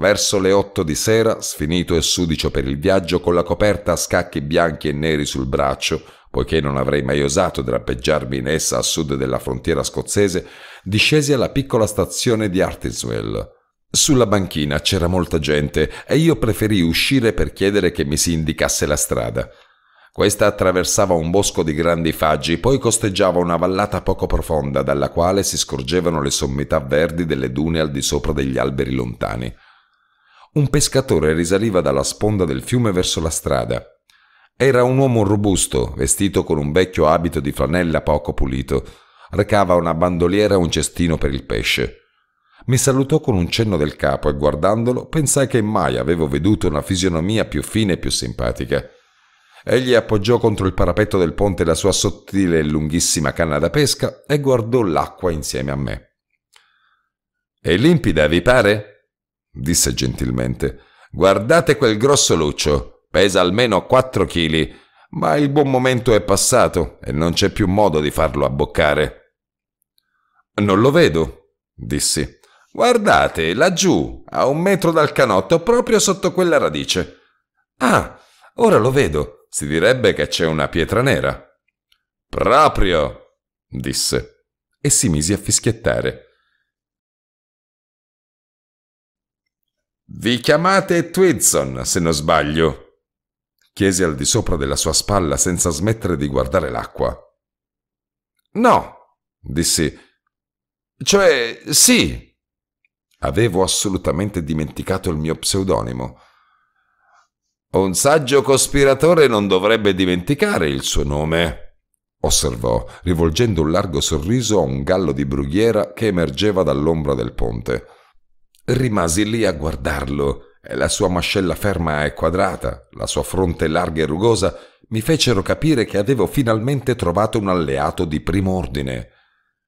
[SPEAKER 1] Verso le otto di sera, sfinito e sudicio per il viaggio, con la coperta a scacchi bianchi e neri sul braccio, poiché non avrei mai osato drappeggiarmi in essa a sud della frontiera scozzese, discesi alla piccola stazione di Artiswell. Sulla banchina c'era molta gente e io preferii uscire per chiedere che mi si indicasse la strada. Questa attraversava un bosco di grandi faggi, poi costeggiava una vallata poco profonda dalla quale si scorgevano le sommità verdi delle dune al di sopra degli alberi lontani. Un pescatore risaliva dalla sponda del fiume verso la strada. Era un uomo robusto, vestito con un vecchio abito di flanella poco pulito. Recava una bandoliera e un cestino per il pesce. Mi salutò con un cenno del capo e guardandolo pensai che mai avevo veduto una fisionomia più fine e più simpatica. Egli appoggiò contro il parapetto del ponte la sua sottile e lunghissima canna da pesca e guardò l'acqua insieme a me. È limpida, vi pare? disse gentilmente. Guardate quel grosso luccio, pesa almeno 4 chili, ma il buon momento è passato e non c'è più modo di farlo abboccare. Non lo vedo, dissi. Guardate, laggiù, a un metro dal canotto, proprio sotto quella radice. Ah, ora lo vedo. Si direbbe che c'è una pietra nera. Proprio, disse, e si mise a fischiettare. Vi chiamate Twidson, se non sbaglio? chiese al di sopra della sua spalla senza smettere di guardare l'acqua. No, dissi. Cioè, sì. Avevo assolutamente dimenticato il mio pseudonimo. Un saggio cospiratore non dovrebbe dimenticare il suo nome, osservò, rivolgendo un largo sorriso a un gallo di brughiera che emergeva dall'ombra del ponte. Rimasi lì a guardarlo e la sua mascella ferma e quadrata, la sua fronte larga e rugosa, mi fecero capire che avevo finalmente trovato un alleato di primo ordine.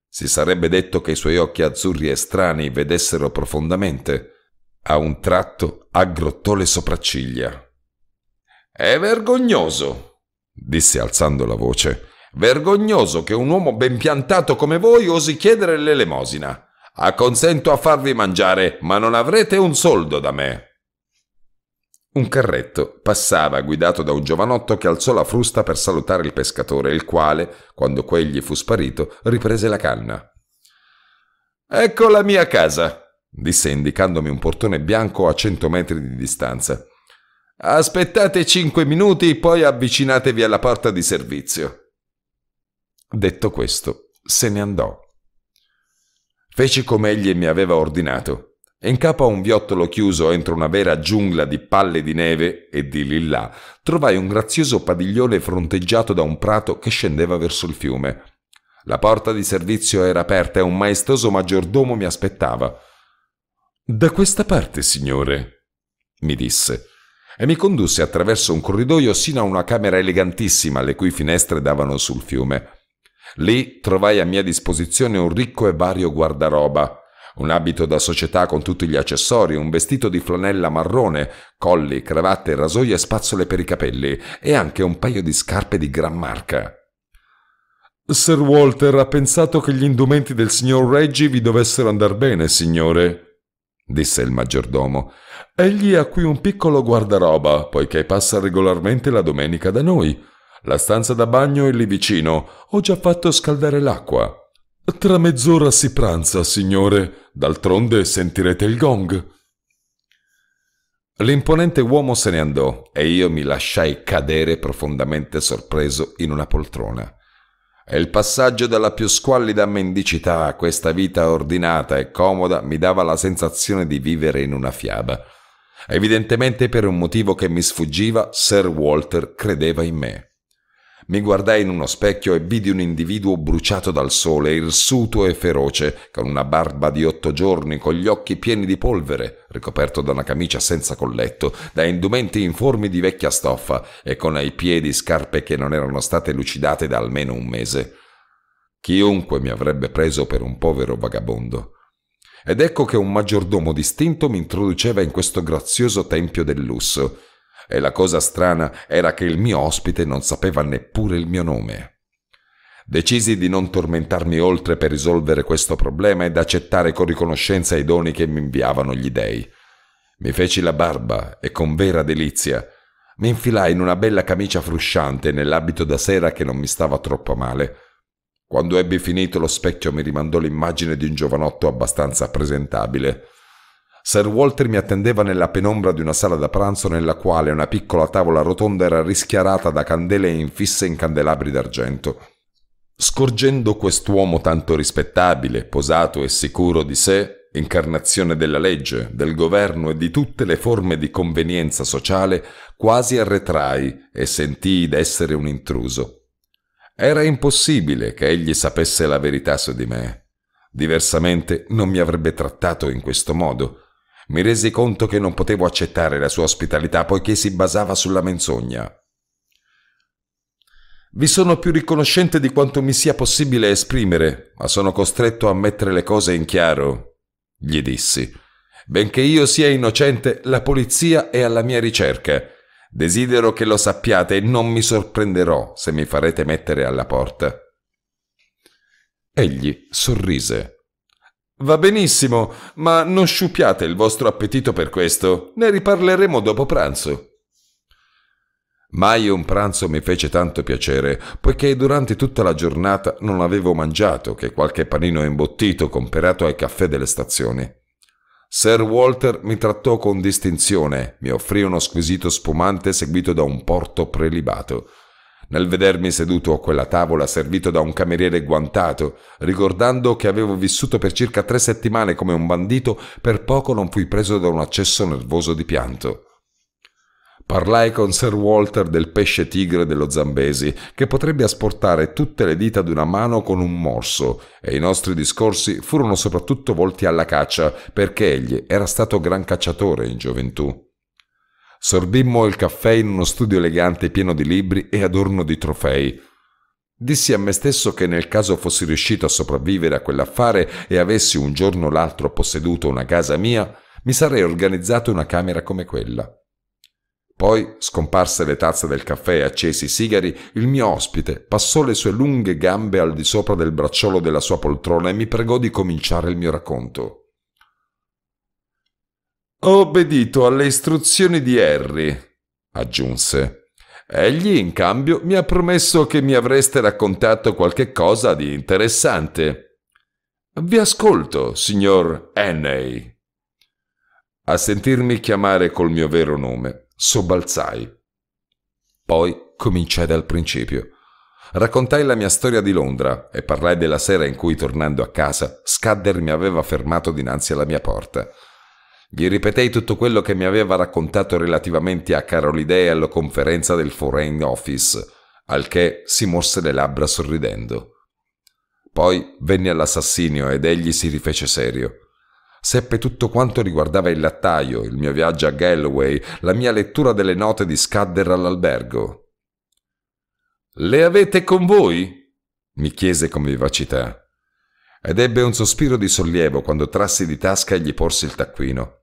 [SPEAKER 1] Si sarebbe detto che i suoi occhi azzurri e strani vedessero profondamente. A un tratto aggrottò le sopracciglia. È vergognoso, disse alzando la voce. Vergognoso che un uomo ben piantato come voi osi chiedere l'elemosina. Acconsento a farvi mangiare, ma non avrete un soldo da me. Un carretto passava guidato da un giovanotto che alzò la frusta per salutare il pescatore, il quale, quando quegli fu sparito, riprese la canna. Ecco la mia casa, disse indicandomi un portone bianco a cento metri di distanza. Aspettate cinque minuti, poi avvicinatevi alla porta di servizio. Detto questo, se ne andò. Feci come egli mi aveva ordinato, e in capo a un viottolo chiuso entro una vera giungla di palle di neve e di lì là, trovai un grazioso padiglione fronteggiato da un prato che scendeva verso il fiume. La porta di servizio era aperta e un maestoso maggiordomo mi aspettava. Da questa parte, signore, mi disse, e mi condusse attraverso un corridoio sino a una camera elegantissima le cui finestre davano sul fiume. Lì trovai a mia disposizione un ricco e vario guardaroba. Un abito da società con tutti gli accessori, un vestito di flanella marrone, colli, cravatte, rasoie e spazzole per i capelli e anche un paio di scarpe di gran marca. Sir Walter ha pensato che gli indumenti del signor Reggie vi dovessero andar bene, signore, disse il maggiordomo. Egli ha qui un piccolo guardaroba, poiché passa regolarmente la domenica da noi. La stanza da bagno è lì vicino. Ho già fatto scaldare l'acqua. Tra mezz'ora si pranza, signore. D'altronde sentirete il gong. L'imponente uomo se ne andò e io mi lasciai cadere profondamente sorpreso in una poltrona. E il passaggio dalla più squallida mendicità a questa vita ordinata e comoda mi dava la sensazione di vivere in una fiaba. Evidentemente per un motivo che mi sfuggiva, Sir Walter credeva in me. Mi guardai in uno specchio e vidi un individuo bruciato dal sole, irsuto e feroce, con una barba di otto giorni, con gli occhi pieni di polvere, ricoperto da una camicia senza colletto, da indumenti informi di vecchia stoffa e con ai piedi scarpe che non erano state lucidate da almeno un mese. Chiunque mi avrebbe preso per un povero vagabondo. Ed ecco che un maggiordomo distinto mi introduceva in questo grazioso tempio del lusso e la cosa strana era che il mio ospite non sapeva neppure il mio nome. Decisi di non tormentarmi oltre per risolvere questo problema ed accettare con riconoscenza i doni che mi inviavano gli dei. Mi feci la barba e con vera delizia mi infilai in una bella camicia frusciante nell'abito da sera che non mi stava troppo male. Quando ebbi finito lo specchio mi rimandò l'immagine di un giovanotto abbastanza presentabile. Sir Walter mi attendeva nella penombra di una sala da pranzo nella quale una piccola tavola rotonda era rischiarata da candele infisse in candelabri d'argento. Scorgendo quest'uomo tanto rispettabile, posato e sicuro di sé, incarnazione della legge, del governo e di tutte le forme di convenienza sociale, quasi arretrai e sentii d'essere un intruso. Era impossibile che egli sapesse la verità su di me. Diversamente non mi avrebbe trattato in questo modo. Mi resi conto che non potevo accettare la sua ospitalità poiché si basava sulla menzogna. Vi sono più riconoscente di quanto mi sia possibile esprimere, ma sono costretto a mettere le cose in chiaro, gli dissi. Benché io sia innocente, la polizia è alla mia ricerca. Desidero che lo sappiate e non mi sorprenderò se mi farete mettere alla porta. Egli sorrise. Va benissimo, ma non sciupiate il vostro appetito per questo. Ne riparleremo dopo pranzo. Mai un pranzo mi fece tanto piacere, poiché durante tutta la giornata non avevo mangiato che qualche panino imbottito comperato ai caffè delle stazioni. Sir Walter mi trattò con distinzione, mi offrì uno squisito spumante seguito da un porto prelibato nel vedermi seduto a quella tavola servito da un cameriere guantato, ricordando che avevo vissuto per circa tre settimane come un bandito, per poco non fui preso da un accesso nervoso di pianto. Parlai con Sir Walter del pesce tigre dello Zambesi, che potrebbe asportare tutte le dita di una mano con un morso, e i nostri discorsi furono soprattutto volti alla caccia, perché egli era stato gran cacciatore in gioventù. Sorbimmo il caffè in uno studio elegante pieno di libri e adorno di trofei. Dissi a me stesso che nel caso fossi riuscito a sopravvivere a quell'affare e avessi un giorno o l'altro posseduto una casa mia, mi sarei organizzato una camera come quella. Poi, scomparse le tazze del caffè e accesi i sigari, il mio ospite passò le sue lunghe gambe al di sopra del bracciolo della sua poltrona e mi pregò di cominciare il mio racconto. Ho obbedito alle istruzioni di Harry, aggiunse. Egli, in cambio, mi ha promesso che mi avreste raccontato qualche cosa di interessante. Vi ascolto, signor Henney. A sentirmi chiamare col mio vero nome, sobbalzai. Poi cominciai dal principio. Raccontai la mia storia di Londra e parlai della sera in cui, tornando a casa, Scudder mi aveva fermato dinanzi alla mia porta. Gli ripetei tutto quello che mi aveva raccontato relativamente a Carolidei alla conferenza del Foreign Office, al che si mosse le labbra sorridendo. Poi venne all'assassinio ed egli si rifece serio. Seppe tutto quanto riguardava il lattaio, il mio viaggio a Galloway, la mia lettura delle note di Scudder all'albergo. Le avete con voi? mi chiese con vivacità ed ebbe un sospiro di sollievo quando trassi di tasca e gli porsi il taccuino.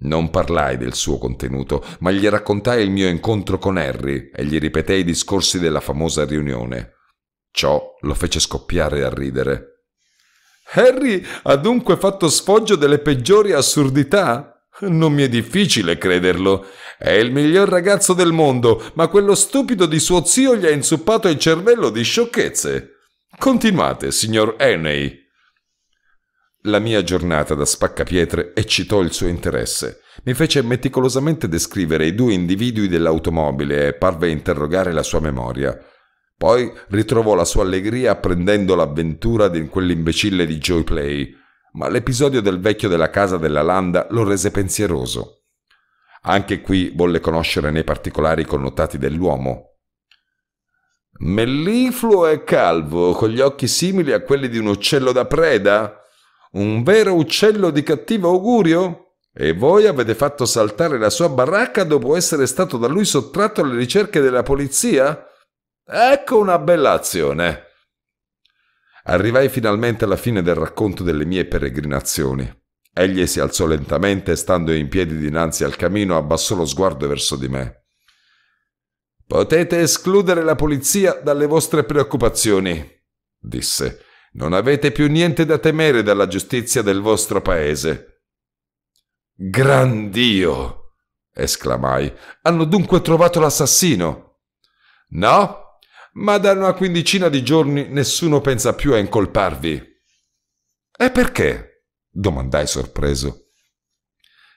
[SPEAKER 1] Non parlai del suo contenuto, ma gli raccontai il mio incontro con Harry e gli ripetei i discorsi della famosa riunione. Ciò lo fece scoppiare a ridere. Harry ha dunque fatto sfoggio delle peggiori assurdità? Non mi è difficile crederlo. È il miglior ragazzo del mondo, ma quello stupido di suo zio gli ha insuppato il cervello di sciocchezze. Continuate, signor Eney. La mia giornata da spaccapietre eccitò il suo interesse. Mi fece meticolosamente descrivere i due individui dell'automobile e parve interrogare la sua memoria. Poi ritrovò la sua allegria apprendendo l'avventura di quell'imbecille di Joy Play, ma l'episodio del vecchio della casa della Landa lo rese pensieroso. Anche qui volle conoscere nei particolari i connotati dell'uomo, Mellifluo e calvo, con gli occhi simili a quelli di un uccello da preda? Un vero uccello di cattivo augurio? E voi avete fatto saltare la sua baracca dopo essere stato da lui sottratto alle ricerche della polizia? Ecco una bella azione! Arrivai finalmente alla fine del racconto delle mie peregrinazioni. Egli si alzò lentamente, stando in piedi dinanzi al camino, abbassò lo sguardo verso di me. Potete escludere la polizia dalle vostre preoccupazioni, disse. Non avete più niente da temere dalla giustizia del vostro paese. Gran Dio! esclamai. Hanno dunque trovato l'assassino? No, ma da una quindicina di giorni nessuno pensa più a incolparvi. E perché? domandai sorpreso.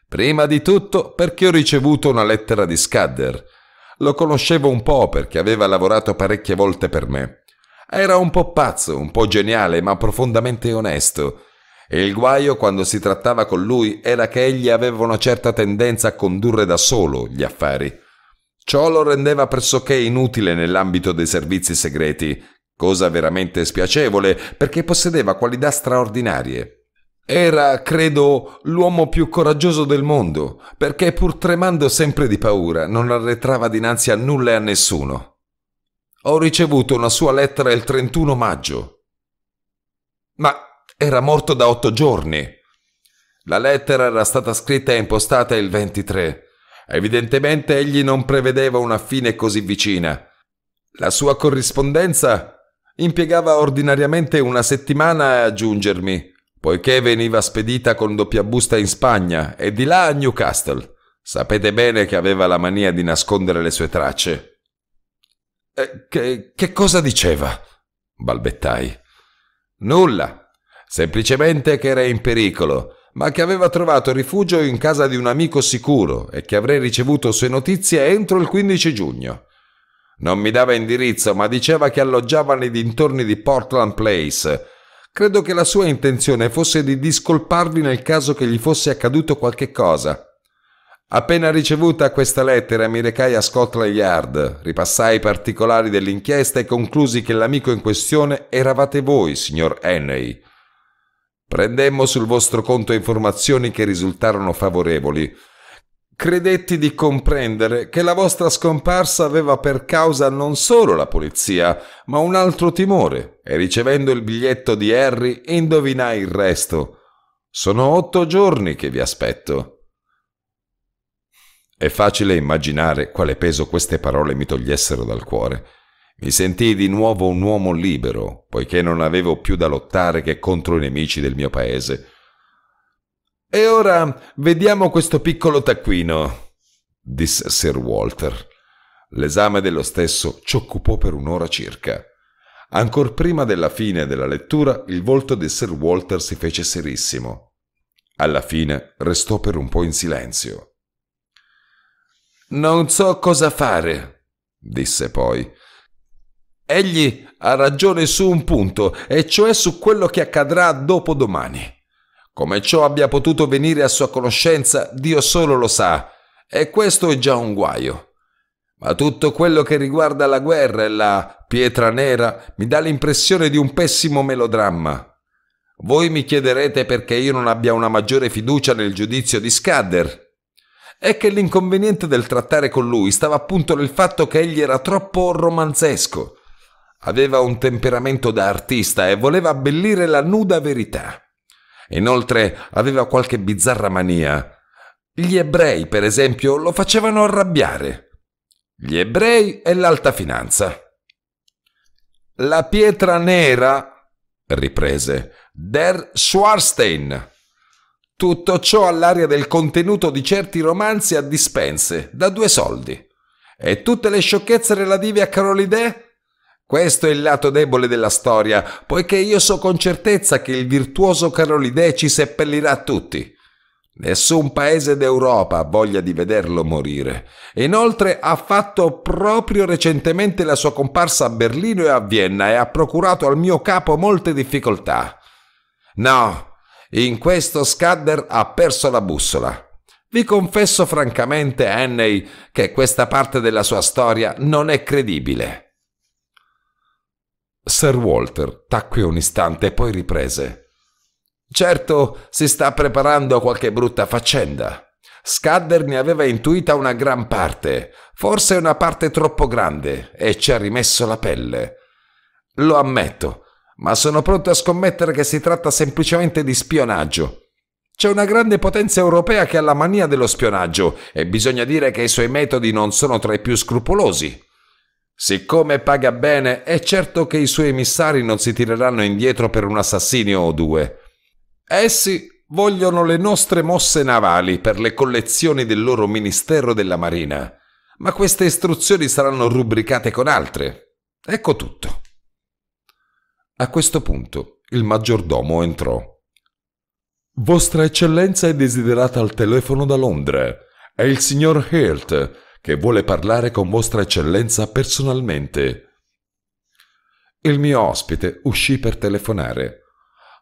[SPEAKER 1] Prima di tutto perché ho ricevuto una lettera di Scudder lo conoscevo un po' perché aveva lavorato parecchie volte per me. Era un po' pazzo, un po' geniale, ma profondamente onesto. E il guaio quando si trattava con lui era che egli aveva una certa tendenza a condurre da solo gli affari. Ciò lo rendeva pressoché inutile nell'ambito dei servizi segreti, cosa veramente spiacevole perché possedeva qualità straordinarie. Era, credo, l'uomo più coraggioso del mondo, perché pur tremando sempre di paura non arretrava dinanzi a nulla e a nessuno. Ho ricevuto una sua lettera il 31 maggio. Ma era morto da otto giorni. La lettera era stata scritta e impostata il 23. Evidentemente egli non prevedeva una fine così vicina. La sua corrispondenza impiegava ordinariamente una settimana a giungermi, poiché veniva spedita con doppia busta in Spagna e di là a Newcastle. Sapete bene che aveva la mania di nascondere le sue tracce. Eh, che, che cosa diceva? balbettai. Nulla, semplicemente che era in pericolo, ma che aveva trovato rifugio in casa di un amico sicuro e che avrei ricevuto sue notizie entro il 15 giugno. Non mi dava indirizzo, ma diceva che alloggiava nei dintorni di Portland Place Credo che la sua intenzione fosse di discolparvi nel caso che gli fosse accaduto qualche cosa. Appena ricevuta questa lettera mi recai a Scotland Yard, ripassai i particolari dell'inchiesta e conclusi che l'amico in questione eravate voi, signor Henry. Prendemmo sul vostro conto informazioni che risultarono favorevoli, credetti di comprendere che la vostra scomparsa aveva per causa non solo la polizia, ma un altro timore, e ricevendo il biglietto di Harry indovinai il resto. Sono otto giorni che vi aspetto. È facile immaginare quale peso queste parole mi togliessero dal cuore. Mi sentii di nuovo un uomo libero, poiché non avevo più da lottare che contro i nemici del mio paese. E ora vediamo questo piccolo taccuino, disse Sir Walter. L'esame dello stesso ci occupò per un'ora circa. Ancor prima della fine della lettura il volto di Sir Walter si fece serissimo. Alla fine restò per un po' in silenzio. Non so cosa fare, disse poi. Egli ha ragione su un punto, e cioè su quello che accadrà dopo domani. Come ciò abbia potuto venire a sua conoscenza, Dio solo lo sa, e questo è già un guaio. Ma tutto quello che riguarda la guerra e la pietra nera mi dà l'impressione di un pessimo melodramma. Voi mi chiederete perché io non abbia una maggiore fiducia nel giudizio di Scudder. È che l'inconveniente del trattare con lui stava appunto nel fatto che egli era troppo romanzesco. Aveva un temperamento da artista e voleva abbellire la nuda verità. Inoltre aveva qualche bizzarra mania. Gli ebrei, per esempio, lo facevano arrabbiare. Gli ebrei e l'alta finanza. La pietra nera, riprese, der Schwarstein. Tutto ciò all'aria del contenuto di certi romanzi a dispense, da due soldi. E tutte le sciocchezze relative a Carolidè? Questo è il lato debole della storia, poiché io so con certezza che il virtuoso Carolide ci seppellirà tutti. Nessun paese d'Europa ha voglia di vederlo morire. Inoltre ha fatto proprio recentemente la sua comparsa a Berlino e a Vienna e ha procurato al mio capo molte difficoltà. No, in questo Scudder ha perso la bussola. Vi confesso francamente, Hannay, che questa parte della sua storia non è credibile. Sir Walter tacque un istante e poi riprese. Certo, si sta preparando a qualche brutta faccenda. Scudder ne aveva intuita una gran parte, forse una parte troppo grande, e ci ha rimesso la pelle. Lo ammetto, ma sono pronto a scommettere che si tratta semplicemente di spionaggio. C'è una grande potenza europea che ha la mania dello spionaggio e bisogna dire che i suoi metodi non sono tra i più scrupolosi. Siccome paga bene, è certo che i suoi emissari non si tireranno indietro per un assassino o due. Essi vogliono le nostre mosse navali per le collezioni del loro Ministero della Marina, ma queste istruzioni saranno rubricate con altre. Ecco tutto. A questo punto il maggiordomo entrò. Vostra Eccellenza è desiderata al telefono da Londra. È il signor Hirt che vuole parlare con Vostra Eccellenza personalmente. Il mio ospite uscì per telefonare.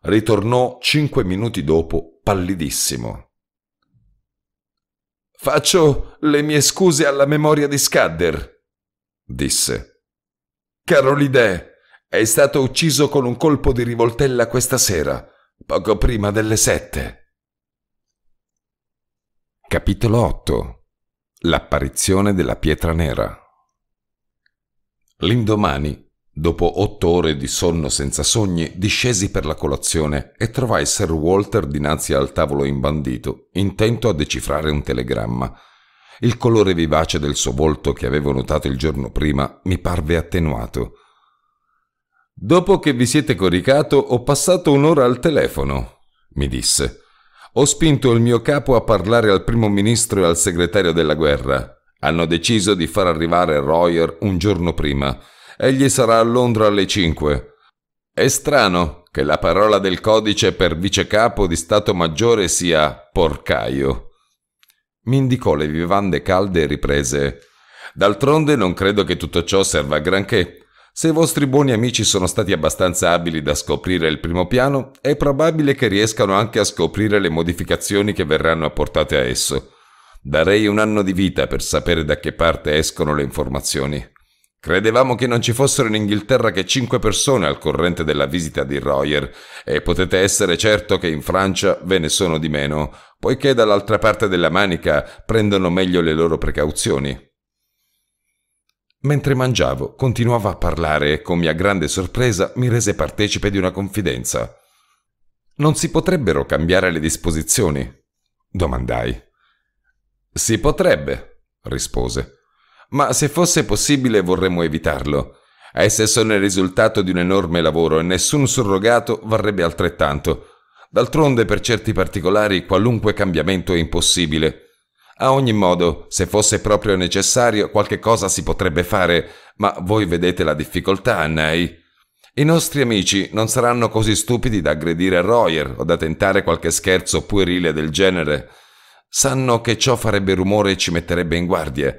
[SPEAKER 1] Ritornò cinque minuti dopo, pallidissimo. Faccio le mie scuse alla memoria di Scadder, disse. Caro Lidè, è stato ucciso con un colpo di rivoltella questa sera, poco prima delle sette. Capitolo 8 L'apparizione della pietra nera. L'indomani, dopo otto ore di sonno senza sogni, discesi per la colazione e trovai Sir Walter dinanzi al tavolo imbandito, intento a decifrare un telegramma. Il colore vivace del suo volto che avevo notato il giorno prima mi parve attenuato. Dopo che vi siete coricato, ho passato un'ora al telefono, mi disse. Ho spinto il mio capo a parlare al primo ministro e al segretario della guerra. Hanno deciso di far arrivare Royer un giorno prima. Egli sarà a Londra alle 5. È strano che la parola del codice per vice capo di Stato Maggiore sia porcaio. Mi indicò le vivande calde e riprese. D'altronde non credo che tutto ciò serva a granché. Se i vostri buoni amici sono stati abbastanza abili da scoprire il primo piano, è probabile che riescano anche a scoprire le modificazioni che verranno apportate a esso. Darei un anno di vita per sapere da che parte escono le informazioni. Credevamo che non ci fossero in Inghilterra che cinque persone al corrente della visita di Royer e potete essere certo che in Francia ve ne sono di meno, poiché dall'altra parte della manica prendono meglio le loro precauzioni. Mentre mangiavo, continuava a parlare e con mia grande sorpresa mi rese partecipe di una confidenza. Non si potrebbero cambiare le disposizioni? domandai. Si potrebbe, rispose. Ma se fosse possibile vorremmo evitarlo. Esse sono il risultato di un enorme lavoro e nessun surrogato varrebbe altrettanto. D'altronde per certi particolari qualunque cambiamento è impossibile. A ogni modo, se fosse proprio necessario, qualche cosa si potrebbe fare, ma voi vedete la difficoltà, Ney. I nostri amici non saranno così stupidi da aggredire Royer o da tentare qualche scherzo puerile del genere. Sanno che ciò farebbe rumore e ci metterebbe in guardia.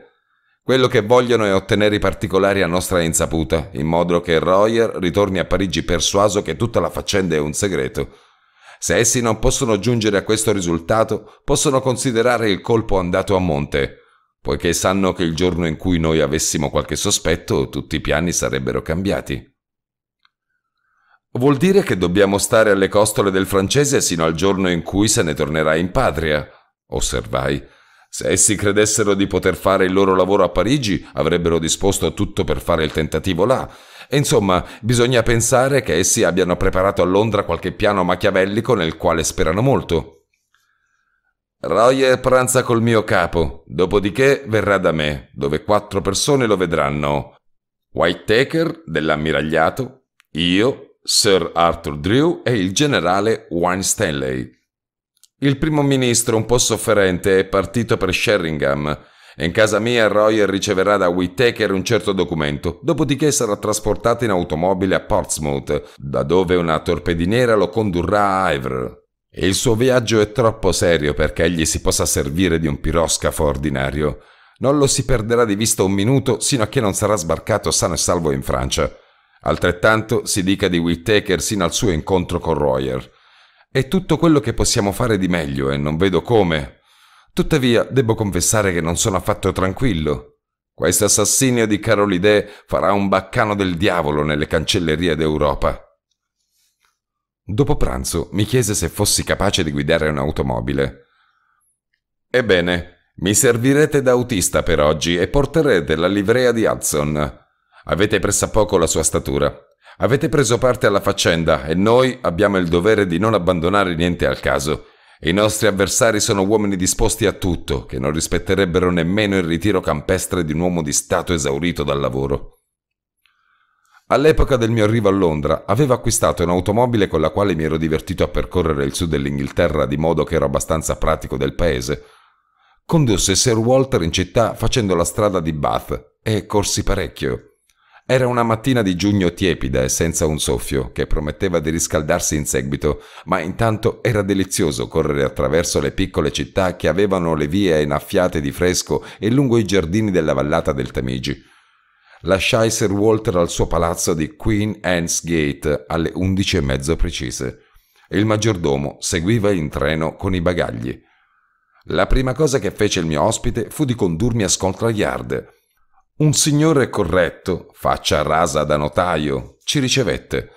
[SPEAKER 1] Quello che vogliono è ottenere i particolari a nostra insaputa, in modo che Royer ritorni a Parigi persuaso che tutta la faccenda è un segreto. Se essi non possono giungere a questo risultato, possono considerare il colpo andato a monte, poiché sanno che il giorno in cui noi avessimo qualche sospetto, tutti i piani sarebbero cambiati. Vuol dire che dobbiamo stare alle costole del francese sino al giorno in cui se ne tornerà in patria, osservai. Se essi credessero di poter fare il loro lavoro a Parigi, avrebbero disposto tutto per fare il tentativo là, e insomma, bisogna pensare che essi abbiano preparato a Londra qualche piano machiavellico nel quale sperano molto. Royer pranza col mio capo, dopodiché verrà da me, dove quattro persone lo vedranno. Whitaker, dell'ammiragliato, io, Sir Arthur Drew e il generale Wine Stanley. Il primo ministro, un po' sofferente, è partito per Sheringham e in casa mia Royer riceverà da Whittaker un certo documento, dopodiché sarà trasportato in automobile a Portsmouth, da dove una torpediniera lo condurrà a Havre. Il suo viaggio è troppo serio perché egli si possa servire di un piroscafo ordinario. Non lo si perderà di vista un minuto sino a che non sarà sbarcato sano e salvo in Francia. Altrettanto si dica di Whittaker sino al suo incontro con Royer. È tutto quello che possiamo fare di meglio e non vedo come, Tuttavia, devo confessare che non sono affatto tranquillo. Questo assassinio di Carolide farà un baccano del diavolo nelle cancellerie d'Europa. Dopo pranzo mi chiese se fossi capace di guidare un'automobile. Ebbene, mi servirete da autista per oggi e porterete la livrea di Hudson. Avete pressappoco la sua statura. Avete preso parte alla faccenda e noi abbiamo il dovere di non abbandonare niente al caso i nostri avversari sono uomini disposti a tutto, che non rispetterebbero nemmeno il ritiro campestre di un uomo di Stato esaurito dal lavoro. All'epoca del mio arrivo a Londra avevo acquistato un'automobile con la quale mi ero divertito a percorrere il sud dell'Inghilterra di modo che ero abbastanza pratico del paese. Condusse Sir Walter in città facendo la strada di Bath e corsi parecchio. Era una mattina di giugno tiepida e senza un soffio, che prometteva di riscaldarsi in seguito, ma intanto era delizioso correre attraverso le piccole città che avevano le vie innaffiate di fresco e lungo i giardini della vallata del Tamigi. Lasciai Sir Walter al suo palazzo di Queen Anne's Gate alle undici e mezzo precise. Il maggiordomo seguiva in treno con i bagagli. La prima cosa che fece il mio ospite fu di condurmi a Scotland Yard – un signore corretto, faccia rasa da notaio, ci ricevette.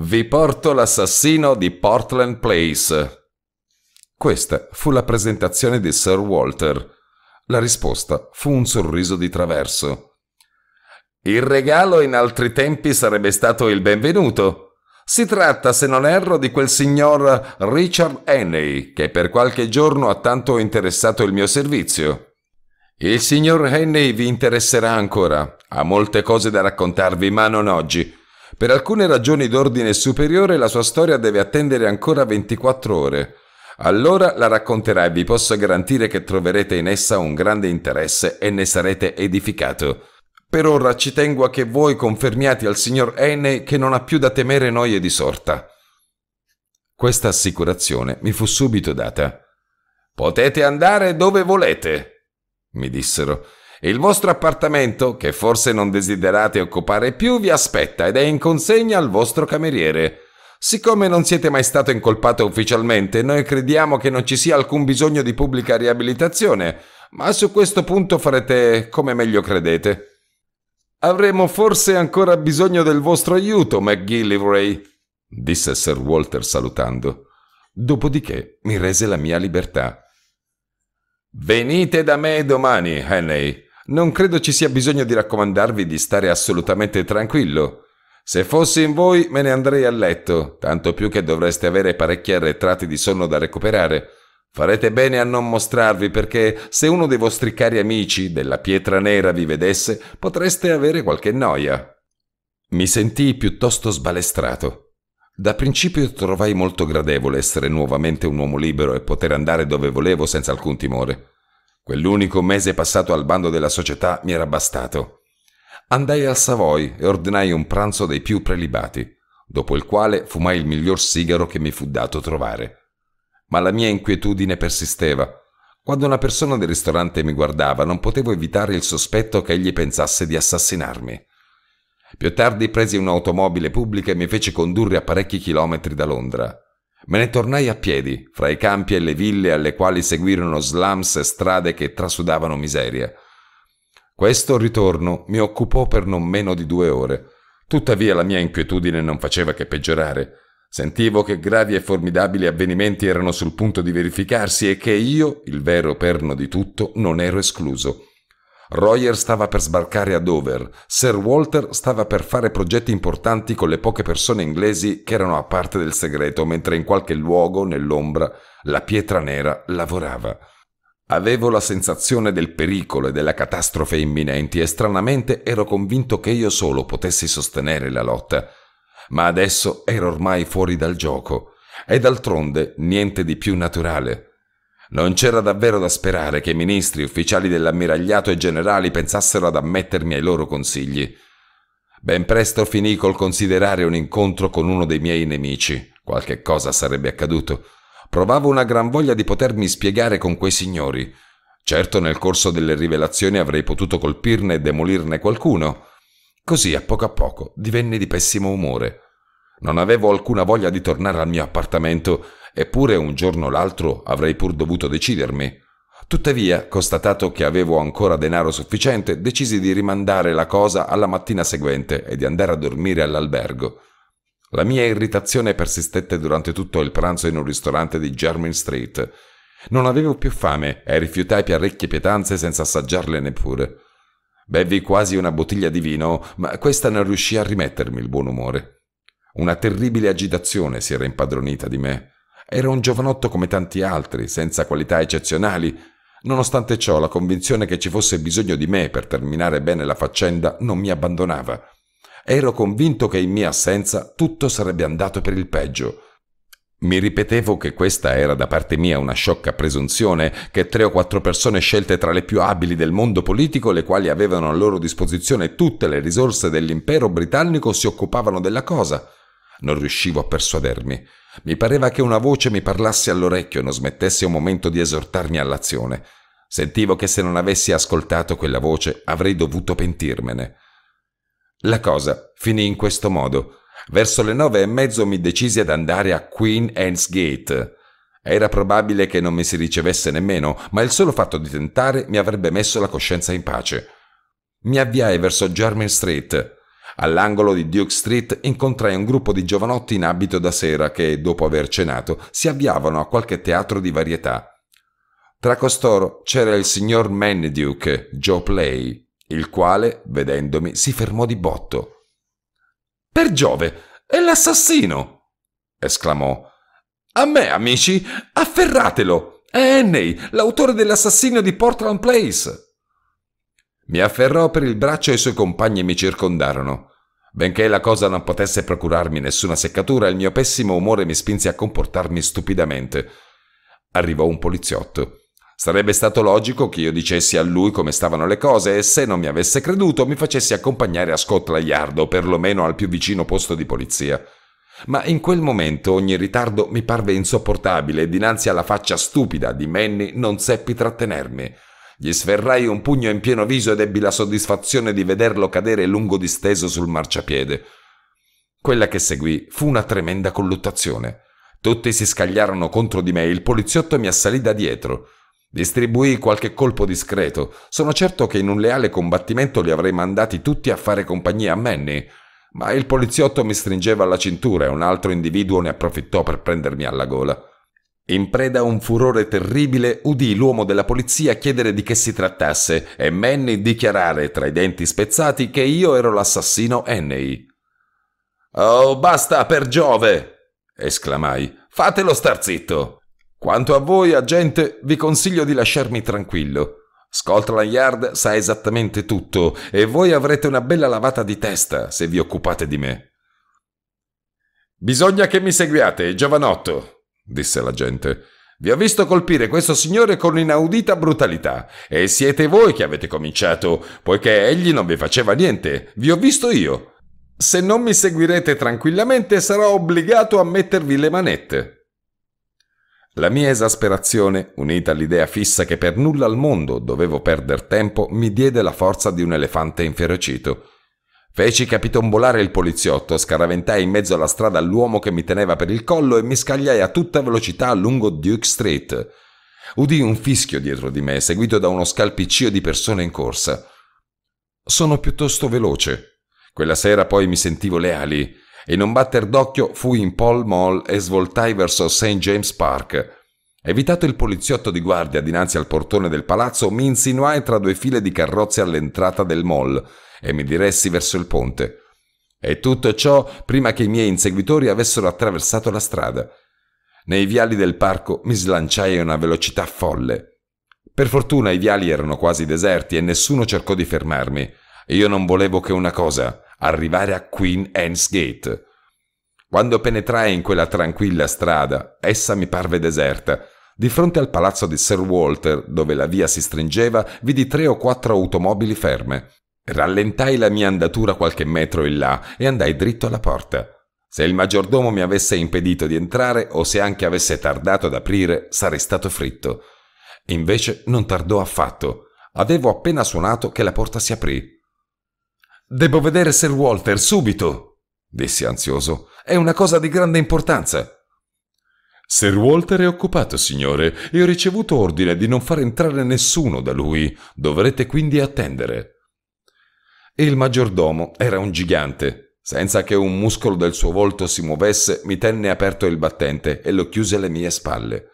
[SPEAKER 1] Vi porto l'assassino di Portland Place. Questa fu la presentazione di Sir Walter. La risposta fu un sorriso di traverso. Il regalo in altri tempi sarebbe stato il benvenuto, si tratta, se non erro, di quel signor Richard Henney, che per qualche giorno ha tanto interessato il mio servizio. Il signor Henney vi interesserà ancora. Ha molte cose da raccontarvi, ma non oggi. Per alcune ragioni d'ordine superiore la sua storia deve attendere ancora 24 ore. Allora la racconterà e vi posso garantire che troverete in essa un grande interesse e ne sarete edificato. Per ora ci tengo a che voi confermiate al signor Henney che non ha più da temere noie di sorta. Questa assicurazione mi fu subito data. Potete andare dove volete, mi dissero. Il vostro appartamento, che forse non desiderate occupare più, vi aspetta ed è in consegna al vostro cameriere. Siccome non siete mai stato incolpato ufficialmente, noi crediamo che non ci sia alcun bisogno di pubblica riabilitazione, ma su questo punto farete come meglio credete. Avremo forse ancora bisogno del vostro aiuto, McGillivray, disse Sir Walter salutando. Dopodiché mi rese la mia libertà. Venite da me domani, Henley. Non credo ci sia bisogno di raccomandarvi di stare assolutamente tranquillo. Se fossi in voi me ne andrei a letto, tanto più che dovreste avere parecchi arretrati di sonno da recuperare. Farete bene a non mostrarvi perché se uno dei vostri cari amici della pietra nera vi vedesse potreste avere qualche noia. Mi sentii piuttosto sbalestrato. Da principio trovai molto gradevole essere nuovamente un uomo libero e poter andare dove volevo senza alcun timore. Quell'unico mese passato al bando della società mi era bastato. Andai al Savoy e ordinai un pranzo dei più prelibati, dopo il quale fumai il miglior sigaro che mi fu dato trovare. Ma la mia inquietudine persisteva. Quando una persona del ristorante mi guardava non potevo evitare il sospetto che egli pensasse di assassinarmi. Più tardi presi un'automobile pubblica e mi fece condurre a parecchi chilometri da Londra. Me ne tornai a piedi, fra i campi e le ville alle quali seguirono slums e strade che trasudavano miseria. Questo ritorno mi occupò per non meno di due ore. Tuttavia la mia inquietudine non faceva che peggiorare. Sentivo che gravi e formidabili avvenimenti erano sul punto di verificarsi e che io, il vero perno di tutto, non ero escluso. Royer stava per sbarcare a Dover, Sir Walter stava per fare progetti importanti con le poche persone inglesi che erano a parte del segreto, mentre in qualche luogo, nell'ombra, la pietra nera lavorava. Avevo la sensazione del pericolo e della catastrofe imminenti e stranamente ero convinto che io solo potessi sostenere la lotta. Ma adesso ero ormai fuori dal gioco. E d'altronde niente di più naturale. Non c'era davvero da sperare che ministri, ufficiali dell'ammiragliato e generali pensassero ad ammettermi ai loro consigli. Ben presto finì col considerare un incontro con uno dei miei nemici. Qualche cosa sarebbe accaduto. Provavo una gran voglia di potermi spiegare con quei signori. Certo, nel corso delle rivelazioni avrei potuto colpirne e demolirne qualcuno. Così, a poco a poco, divenne di pessimo umore. Non avevo alcuna voglia di tornare al mio appartamento eppure un giorno o l'altro avrei pur dovuto decidermi. Tuttavia, constatato che avevo ancora denaro sufficiente, decisi di rimandare la cosa alla mattina seguente e di andare a dormire all'albergo. La mia irritazione persistette durante tutto il pranzo in un ristorante di Jermyn Street. Non avevo più fame e rifiutai parecchie pietanze senza assaggiarle neppure. Bevvi quasi una bottiglia di vino, ma questa non riuscì a rimettermi il buon umore. Una terribile agitazione si era impadronita di me. Era un giovanotto come tanti altri, senza qualità eccezionali. Nonostante ciò, la convinzione che ci fosse bisogno di me per terminare bene la faccenda non mi abbandonava. Ero convinto che in mia assenza tutto sarebbe andato per il peggio. Mi ripetevo che questa era da parte mia una sciocca presunzione, che tre o quattro persone scelte tra le più abili del mondo politico, le quali avevano a loro disposizione tutte le risorse dell'impero britannico, si occupavano della cosa. Non riuscivo a persuadermi. Mi pareva che una voce mi parlasse all'orecchio e non smettesse un momento di esortarmi all'azione. Sentivo che se non avessi ascoltato quella voce avrei dovuto pentirmene. La cosa finì in questo modo. Verso le nove e mezzo mi decisi ad andare a Queen Anne's Gate. Era probabile che non mi si ricevesse nemmeno, ma il solo fatto di tentare mi avrebbe messo la coscienza in pace. Mi avviai verso Jermyn Street. All'angolo di Duke Street incontrai un gruppo di giovanotti in abito da sera che, dopo aver cenato, si avviavano a qualche teatro di varietà. Tra costoro c'era il signor Manduke, Joe Play, il quale, vedendomi, si fermò di botto. Per Giove, è l'assassino! esclamò. A me, amici, afferratelo! È Enney, l'autore dell'assassinio di Portland Place! Mi afferrò per il braccio e i suoi compagni mi circondarono. Benché la cosa non potesse procurarmi nessuna seccatura, il mio pessimo umore mi spinse a comportarmi stupidamente. Arrivò un poliziotto. Sarebbe stato logico che io dicessi a lui come stavano le cose e se non mi avesse creduto mi facessi accompagnare a Scotland Yard o perlomeno al più vicino posto di polizia. Ma in quel momento ogni ritardo mi parve insopportabile e dinanzi alla faccia stupida di Manny non seppi trattenermi. Gli sferrai un pugno in pieno viso ed ebbi la soddisfazione di vederlo cadere lungo disteso sul marciapiede. Quella che seguì fu una tremenda colluttazione. Tutti si scagliarono contro di me e il poliziotto mi assalì da dietro. Distribuii qualche colpo discreto. Sono certo che in un leale combattimento li avrei mandati tutti a fare compagnia a Manny. Ma il poliziotto mi stringeva alla cintura e un altro individuo ne approfittò per prendermi alla gola. In preda a un furore terribile, udì l'uomo della polizia chiedere di che si trattasse e Manny dichiarare, tra i denti spezzati, che io ero l'assassino Henry. Oh, basta, per Giove! esclamai. Fatelo star zitto! Quanto a voi, agente, vi consiglio di lasciarmi tranquillo. Scotland Yard sa esattamente tutto e voi avrete una bella lavata di testa se vi occupate di me. Bisogna che mi seguiate, giovanotto, disse la gente. Vi ho visto colpire questo signore con inaudita brutalità e siete voi che avete cominciato, poiché egli non vi faceva niente, vi ho visto io. Se non mi seguirete tranquillamente sarò obbligato a mettervi le manette. La mia esasperazione, unita all'idea fissa che per nulla al mondo dovevo perdere tempo, mi diede la forza di un elefante inferocito. Feci capitombolare il poliziotto, scaraventai in mezzo alla strada l'uomo che mi teneva per il collo e mi scagliai a tutta velocità lungo Duke Street. Udì un fischio dietro di me, seguito da uno scalpiccio di persone in corsa. Sono piuttosto veloce. Quella sera poi mi sentivo le ali. In un batter d'occhio fui in Pall Mall e svoltai verso St. James Park. Evitato il poliziotto di guardia dinanzi al portone del palazzo, mi insinuai tra due file di carrozze all'entrata del mall e mi diressi verso il ponte. E tutto ciò prima che i miei inseguitori avessero attraversato la strada. Nei viali del parco mi slanciai a una velocità folle. Per fortuna i viali erano quasi deserti e nessuno cercò di fermarmi. Io non volevo che una cosa, arrivare a Queen Anne's Gate. Quando penetrai in quella tranquilla strada, essa mi parve deserta. Di fronte al palazzo di Sir Walter, dove la via si stringeva, vidi tre o quattro automobili ferme. Rallentai la mia andatura qualche metro in là e andai dritto alla porta. Se il maggiordomo mi avesse impedito di entrare o se anche avesse tardato ad aprire, sarei stato fritto. Invece non tardò affatto. Avevo appena suonato che la porta si aprì. Devo vedere Sir Walter subito, dissi ansioso. È una cosa di grande importanza. Sir Walter è occupato, signore, e ho ricevuto ordine di non far entrare nessuno da lui. Dovrete quindi attendere. E il maggiordomo era un gigante. Senza che un muscolo del suo volto si muovesse, mi tenne aperto il battente e lo chiuse alle mie spalle.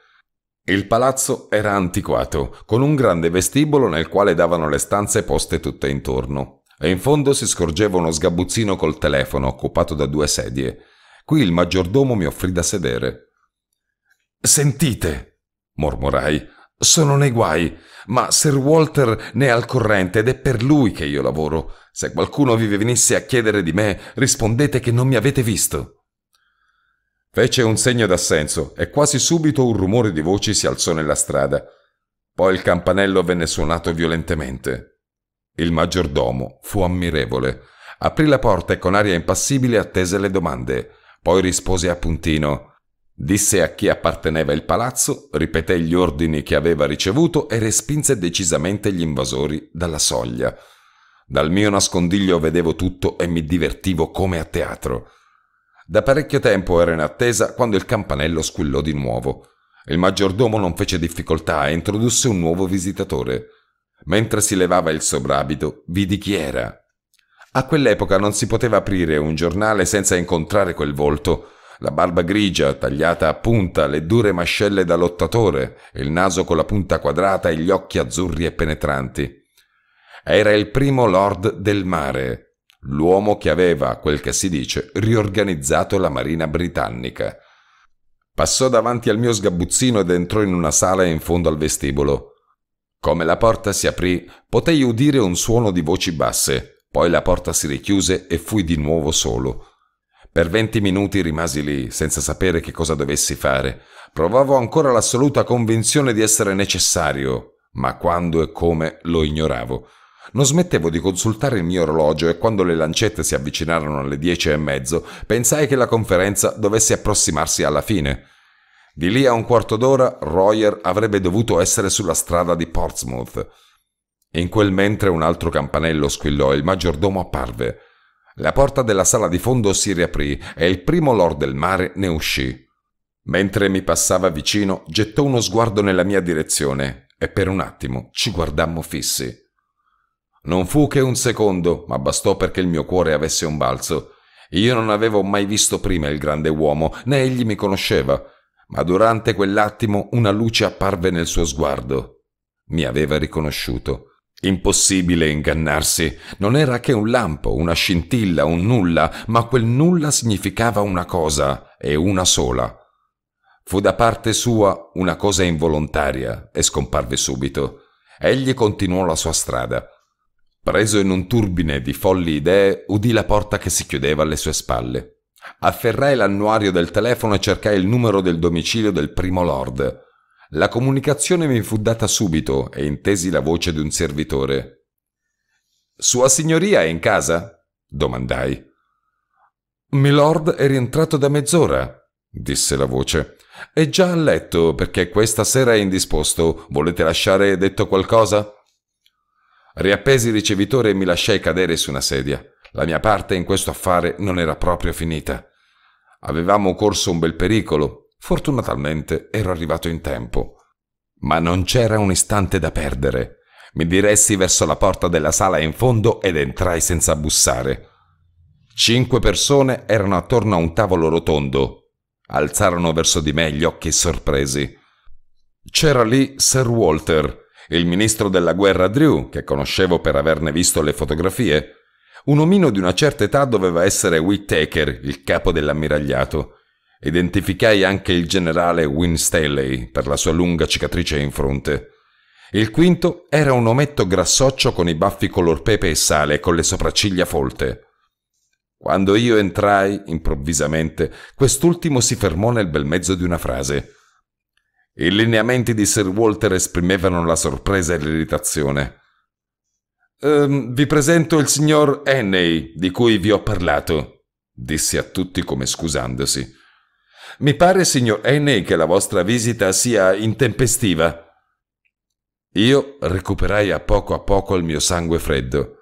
[SPEAKER 1] Il palazzo era antiquato, con un grande vestibolo nel quale davano le stanze poste tutte intorno. E in fondo si scorgeva uno sgabuzzino col telefono occupato da due sedie. Qui il maggiordomo mi offrì da sedere. Sentite, mormorai, sono nei guai, ma Sir Walter ne è al corrente ed è per lui che io lavoro. Se qualcuno vi venisse a chiedere di me, rispondete che non mi avete visto. Fece un segno d'assenso e quasi subito un rumore di voci si alzò nella strada. Poi il campanello venne suonato violentemente. Il maggiordomo fu ammirevole. Aprì la porta e con aria impassibile attese le domande. Poi rispose a puntino. Disse a chi apparteneva il palazzo, ripeté gli ordini che aveva ricevuto e respinse decisamente gli invasori dalla soglia. Dal mio nascondiglio vedevo tutto e mi divertivo come a teatro. Da parecchio tempo ero in attesa quando il campanello squillò di nuovo. Il maggiordomo non fece difficoltà e introdusse un nuovo visitatore. Mentre si levava il soprabito, vidi chi era. A quell'epoca non si poteva aprire un giornale senza incontrare quel volto la barba grigia tagliata a punta, le dure mascelle da lottatore, il naso con la punta quadrata e gli occhi azzurri e penetranti. Era il primo lord del mare, l'uomo che aveva, quel che si dice, riorganizzato la marina britannica. Passò davanti al mio sgabuzzino ed entrò in una sala in fondo al vestibolo. Come la porta si aprì, potei udire un suono di voci basse, poi la porta si richiuse e fui di nuovo solo. Per venti minuti rimasi lì, senza sapere che cosa dovessi fare. Provavo ancora l'assoluta convinzione di essere necessario, ma quando e come lo ignoravo. Non smettevo di consultare il mio orologio e quando le lancette si avvicinarono alle dieci e mezzo, pensai che la conferenza dovesse approssimarsi alla fine. Di lì a un quarto d'ora Royer avrebbe dovuto essere sulla strada di Portsmouth. In quel mentre un altro campanello squillò e il maggiordomo apparve. La porta della sala di fondo si riaprì e il primo lord del mare ne uscì. Mentre mi passava vicino, gettò uno sguardo nella mia direzione e per un attimo ci guardammo fissi. Non fu che un secondo, ma bastò perché il mio cuore avesse un balzo. Io non avevo mai visto prima il grande uomo, né egli mi conosceva, ma durante quell'attimo una luce apparve nel suo sguardo. Mi aveva riconosciuto. Impossibile ingannarsi. Non era che un lampo, una scintilla, un nulla, ma quel nulla significava una cosa, e una sola. Fu da parte sua una cosa involontaria, e scomparve subito. Egli continuò la sua strada. Preso in un turbine di folli idee, udì la porta che si chiudeva alle sue spalle. Afferrai l'annuario del telefono e cercai il numero del domicilio del primo lord. La comunicazione mi fu data subito e intesi la voce di un servitore. Sua signoria è in casa? domandai. Milord è rientrato da mezz'ora, disse la voce. È già a letto perché questa sera è indisposto. Volete lasciare detto qualcosa? Riappesi il ricevitore e mi lasciai cadere su una sedia. La mia parte in questo affare non era proprio finita. Avevamo corso un bel pericolo. Fortunatamente ero arrivato in tempo. Ma non c'era un istante da perdere. Mi diressi verso la porta della sala in fondo ed entrai senza bussare. Cinque persone erano attorno a un tavolo rotondo. Alzarono verso di me gli occhi sorpresi. C'era lì Sir Walter, il ministro della guerra Drew, che conoscevo per averne visto le fotografie. Un omino di una certa età doveva essere Whittaker, il capo dell'ammiragliato. Identificai anche il generale Win Stanley per la sua lunga cicatrice in fronte. Il quinto era un ometto grassoccio con i baffi color pepe e sale e con le sopracciglia folte. Quando io entrai, improvvisamente, quest'ultimo si fermò nel bel mezzo di una frase. I lineamenti di Sir Walter esprimevano la sorpresa e l'irritazione. Ehm, vi presento il signor Henney, di cui vi ho parlato, disse a tutti come scusandosi. Mi pare, signor Enney, che la vostra visita sia intempestiva. Io recuperai a poco a poco il mio sangue freddo.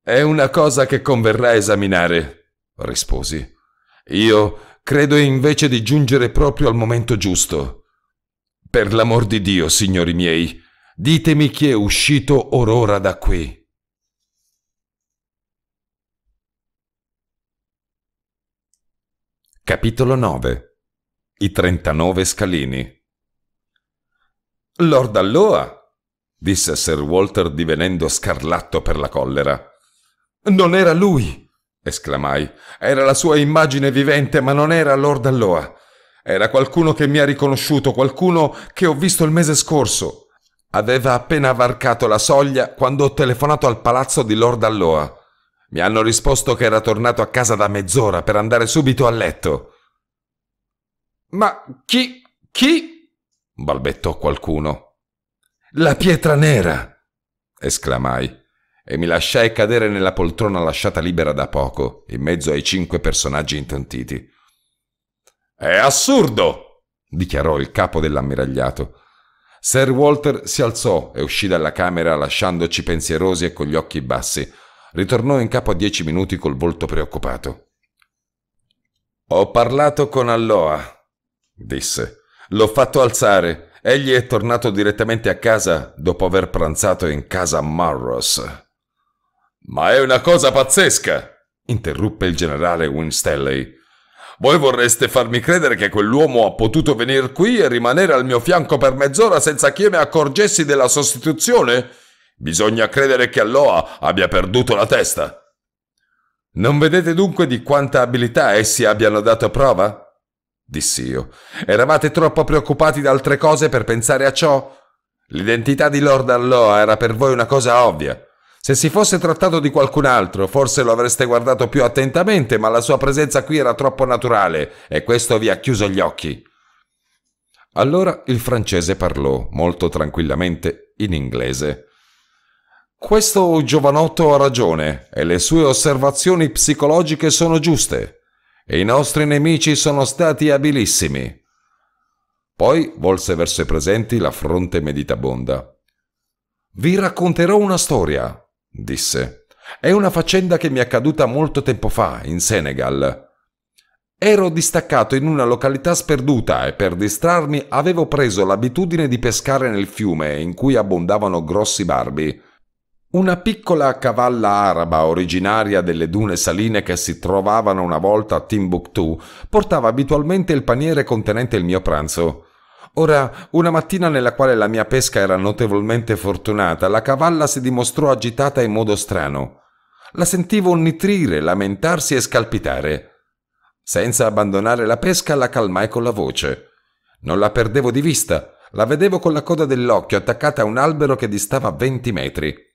[SPEAKER 1] È una cosa che converrà esaminare, risposi. Io credo invece di giungere proprio al momento giusto. Per l'amor di Dio, signori miei, ditemi chi è uscito orora da qui. Capitolo 9 I 39 scalini Lord Alloa, disse Sir Walter divenendo scarlatto per la collera. Non era lui, esclamai. Era la sua immagine vivente, ma non era Lord Alloa. Era qualcuno che mi ha riconosciuto, qualcuno che ho visto il mese scorso. Aveva appena varcato la soglia quando ho telefonato al palazzo di Lord Alloa. Mi hanno risposto che era tornato a casa da mezz'ora per andare subito a letto. Ma chi... chi? balbettò qualcuno. La pietra nera! esclamai e mi lasciai cadere nella poltrona lasciata libera da poco, in mezzo ai cinque personaggi intontiti. È assurdo! dichiarò il capo dell'ammiragliato. Sir Walter si alzò e uscì dalla camera lasciandoci pensierosi e con gli occhi bassi. Ritornò in capo a dieci minuti col volto preoccupato. Ho parlato con Alloa, disse. L'ho fatto alzare. Egli è tornato direttamente a casa dopo aver pranzato in casa Marros. Ma è una cosa pazzesca, interruppe il generale Winstanley. Voi vorreste farmi credere che quell'uomo ha potuto venire qui e rimanere al mio fianco per mezz'ora senza che io mi accorgessi della sostituzione? Bisogna credere che Alloa abbia perduto la testa. Non vedete dunque di quanta abilità essi abbiano dato prova? dissi io. Eravate troppo preoccupati da altre cose per pensare a ciò? L'identità di Lord Alloa era per voi una cosa ovvia. Se si fosse trattato di qualcun altro, forse lo avreste guardato più attentamente, ma la sua presenza qui era troppo naturale e questo vi ha chiuso gli occhi. Allora il francese parlò, molto tranquillamente, in inglese. Questo giovanotto ha ragione e le sue osservazioni psicologiche sono giuste. I nostri nemici sono stati abilissimi. Poi volse verso i presenti la fronte meditabonda. Vi racconterò una storia, disse. È una faccenda che mi è accaduta molto tempo fa, in Senegal. Ero distaccato in una località sperduta e per distrarmi avevo preso l'abitudine di pescare nel fiume in cui abbondavano grossi barbi una piccola cavalla araba originaria delle dune saline che si trovavano una volta a Timbuktu portava abitualmente il paniere contenente il mio pranzo. Ora, una mattina nella quale la mia pesca era notevolmente fortunata, la cavalla si dimostrò agitata in modo strano. La sentivo nitrire, lamentarsi e scalpitare. Senza abbandonare la pesca, la calmai con la voce. Non la perdevo di vista, la vedevo con la coda dell'occhio attaccata a un albero che distava venti metri.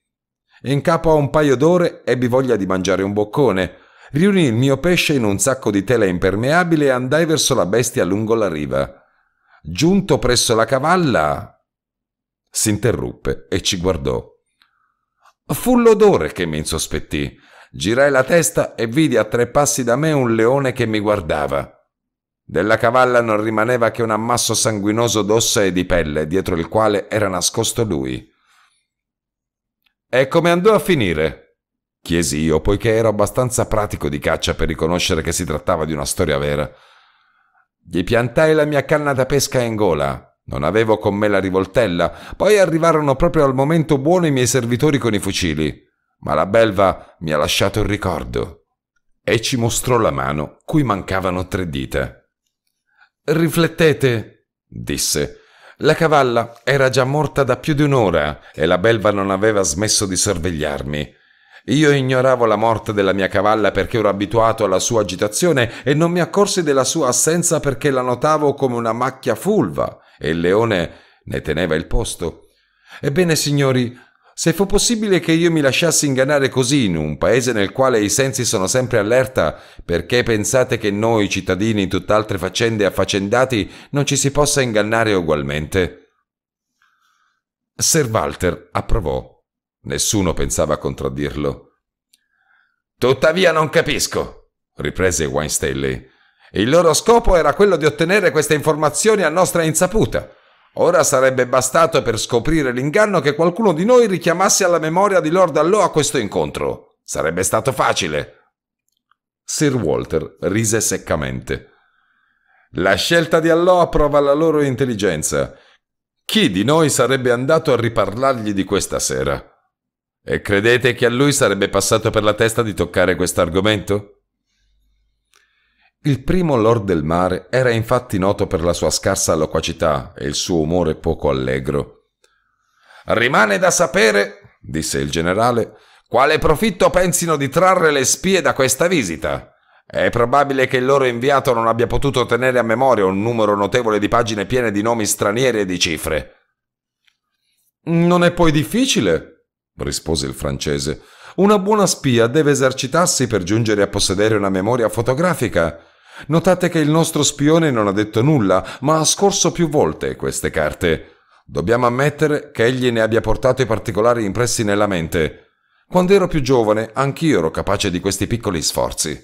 [SPEAKER 1] E in capo a un paio d'ore ebbi voglia di mangiare un boccone. Riunì il mio pesce in un sacco di tela impermeabile e andai verso la bestia lungo la riva. Giunto presso la cavalla, s'interruppe e ci guardò. Fu l'odore che mi insospettì. Girai la testa e vidi a tre passi da me un leone che mi guardava. Della cavalla non rimaneva che un ammasso sanguinoso d'ossa e di pelle, dietro il quale era nascosto lui. E come andò a finire? chiesi io, poiché ero abbastanza pratico di caccia per riconoscere che si trattava di una storia vera. Gli piantai la mia canna da pesca in gola. Non avevo con me la rivoltella, poi arrivarono proprio al momento buono i miei servitori con i fucili. Ma la belva mi ha lasciato il ricordo. E ci mostrò la mano, cui mancavano tre dita. Riflettete, disse la cavalla era già morta da più di un'ora e la belva non aveva smesso di sorvegliarmi. Io ignoravo la morte della mia cavalla perché ero abituato alla sua agitazione e non mi accorsi della sua assenza perché la notavo come una macchia fulva e il leone ne teneva il posto. Ebbene, signori, se fu possibile che io mi lasciassi ingannare così in un paese nel quale i sensi sono sempre allerta, perché pensate che noi cittadini in tutt'altre faccende affaccendati non ci si possa ingannare ugualmente? Sir Walter approvò. Nessuno pensava a contraddirlo. Tuttavia non capisco, riprese Wine Il loro scopo era quello di ottenere queste informazioni a nostra insaputa. Ora sarebbe bastato per scoprire l'inganno che qualcuno di noi richiamasse alla memoria di Lord Allo a questo incontro. Sarebbe stato facile. Sir Walter rise seccamente. La scelta di Allo approva la loro intelligenza. Chi di noi sarebbe andato a riparlargli di questa sera? E credete che a lui sarebbe passato per la testa di toccare questo argomento? Il primo Lord del Mare era infatti noto per la sua scarsa loquacità e il suo umore poco allegro. Rimane da sapere, disse il generale, quale profitto pensino di trarre le spie da questa visita. È probabile che il loro inviato non abbia potuto tenere a memoria un numero notevole di pagine piene di nomi stranieri e di cifre. Non è poi difficile, rispose il francese. Una buona spia deve esercitarsi per giungere a possedere una memoria fotografica Notate che il nostro spione non ha detto nulla, ma ha scorso più volte queste carte. Dobbiamo ammettere che egli ne abbia portato i particolari impressi nella mente. Quando ero più giovane, anch'io ero capace di questi piccoli sforzi.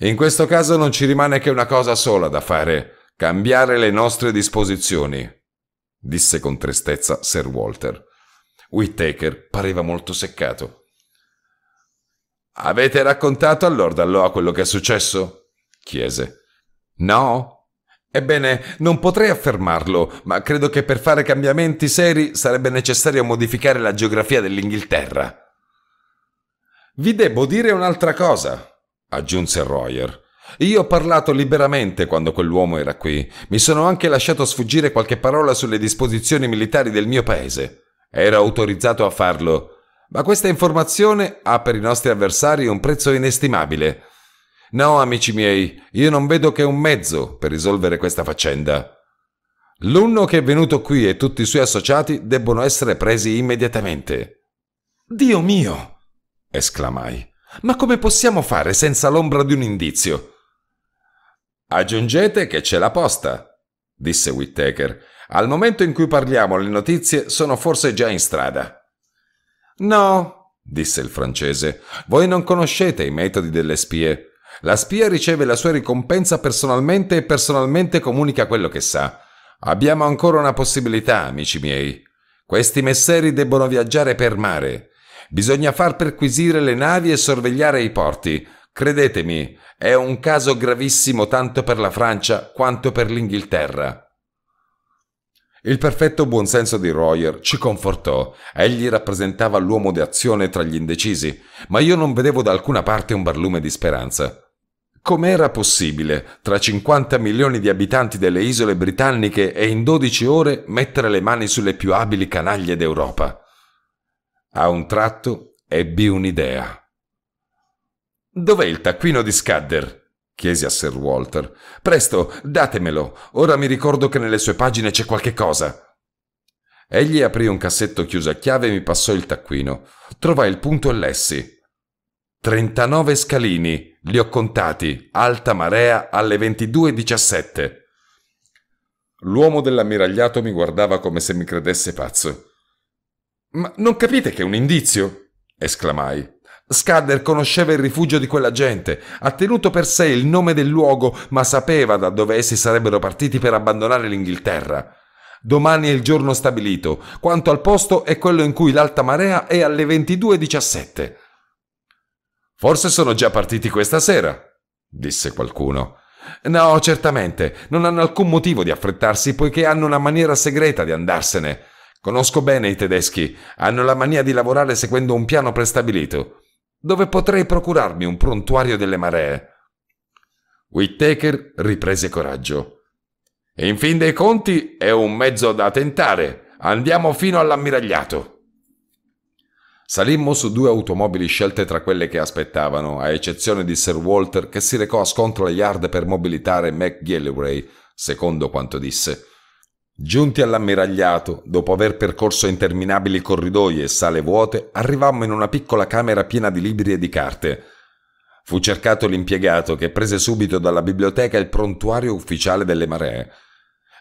[SPEAKER 1] In questo caso non ci rimane che una cosa sola da fare, cambiare le nostre disposizioni, disse con tristezza Sir Walter. Whittaker pareva molto seccato. Avete raccontato a Lord Alloa quello che è successo? chiese. No? Ebbene, non potrei affermarlo, ma credo che per fare cambiamenti seri sarebbe necessario modificare la geografia dell'Inghilterra. Vi devo dire un'altra cosa, aggiunse Royer. Io ho parlato liberamente quando quell'uomo era qui. Mi sono anche lasciato sfuggire qualche parola sulle disposizioni militari del mio paese. Ero autorizzato a farlo. Ma questa informazione ha per i nostri avversari un prezzo inestimabile. No, amici miei, io non vedo che un mezzo per risolvere questa faccenda. L'unno che è venuto qui e tutti i suoi associati debbono essere presi immediatamente. Dio mio! esclamai. Ma come possiamo fare senza l'ombra di un indizio? Aggiungete che c'è la posta, disse Whittaker. Al momento in cui parliamo le notizie sono forse già in strada. No, disse il francese, voi non conoscete i metodi delle spie. La spia riceve la sua ricompensa personalmente e personalmente comunica quello che sa. Abbiamo ancora una possibilità, amici miei. Questi messeri debbono viaggiare per mare. Bisogna far perquisire le navi e sorvegliare i porti. Credetemi, è un caso gravissimo tanto per la Francia quanto per l'Inghilterra. Il perfetto buonsenso di Royer ci confortò. Egli rappresentava l'uomo di azione tra gli indecisi, ma io non vedevo da alcuna parte un barlume di speranza. Com'era possibile, tra 50 milioni di abitanti delle isole britanniche e in 12 ore, mettere le mani sulle più abili canaglie d'Europa? A un tratto ebbi un'idea. Dov'è il taccuino di Scudder? chiesi a Sir Walter. Presto, datemelo. Ora mi ricordo che nelle sue pagine c'è qualche cosa. Egli aprì un cassetto chiuso a chiave e mi passò il taccuino. Trovai il punto e lessi. 39 scalini, li ho contati, alta marea alle 22.17. L'uomo dell'ammiragliato mi guardava come se mi credesse pazzo. Ma non capite che è un indizio? esclamai. Scudder conosceva il rifugio di quella gente, ha tenuto per sé il nome del luogo, ma sapeva da dove essi sarebbero partiti per abbandonare l'Inghilterra. Domani è il giorno stabilito, quanto al posto è quello in cui l'alta marea è alle 22.17. Forse sono già partiti questa sera, disse qualcuno. No, certamente, non hanno alcun motivo di affrettarsi poiché hanno una maniera segreta di andarsene. Conosco bene i tedeschi, hanno la mania di lavorare seguendo un piano prestabilito dove potrei procurarmi un prontuario delle maree. Whittaker riprese coraggio. In fin dei conti è un mezzo da tentare. Andiamo fino all'ammiragliato. Salimmo su due automobili scelte tra quelle che aspettavano, a eccezione di Sir Walter che si recò a scontro alla yard per mobilitare Mac Galloway, secondo quanto disse. Giunti all'ammiragliato, dopo aver percorso interminabili corridoi e sale vuote, arrivammo in una piccola camera piena di libri e di carte. Fu cercato l'impiegato che prese subito dalla biblioteca il prontuario ufficiale delle maree.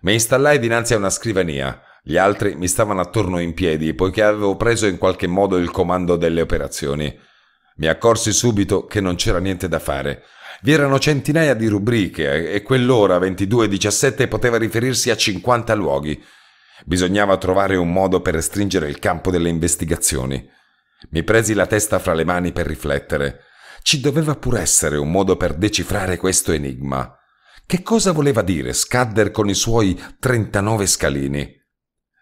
[SPEAKER 1] Mi installai dinanzi a una scrivania. Gli altri mi stavano attorno in piedi poiché avevo preso in qualche modo il comando delle operazioni. Mi accorsi subito che non c'era niente da fare. Vi erano centinaia di rubriche e quell'ora 22.17 poteva riferirsi a 50 luoghi. Bisognava trovare un modo per restringere il campo delle investigazioni. Mi presi la testa fra le mani per riflettere. Ci doveva pur essere un modo per decifrare questo enigma. Che cosa voleva dire Scadder con i suoi 39 scalini?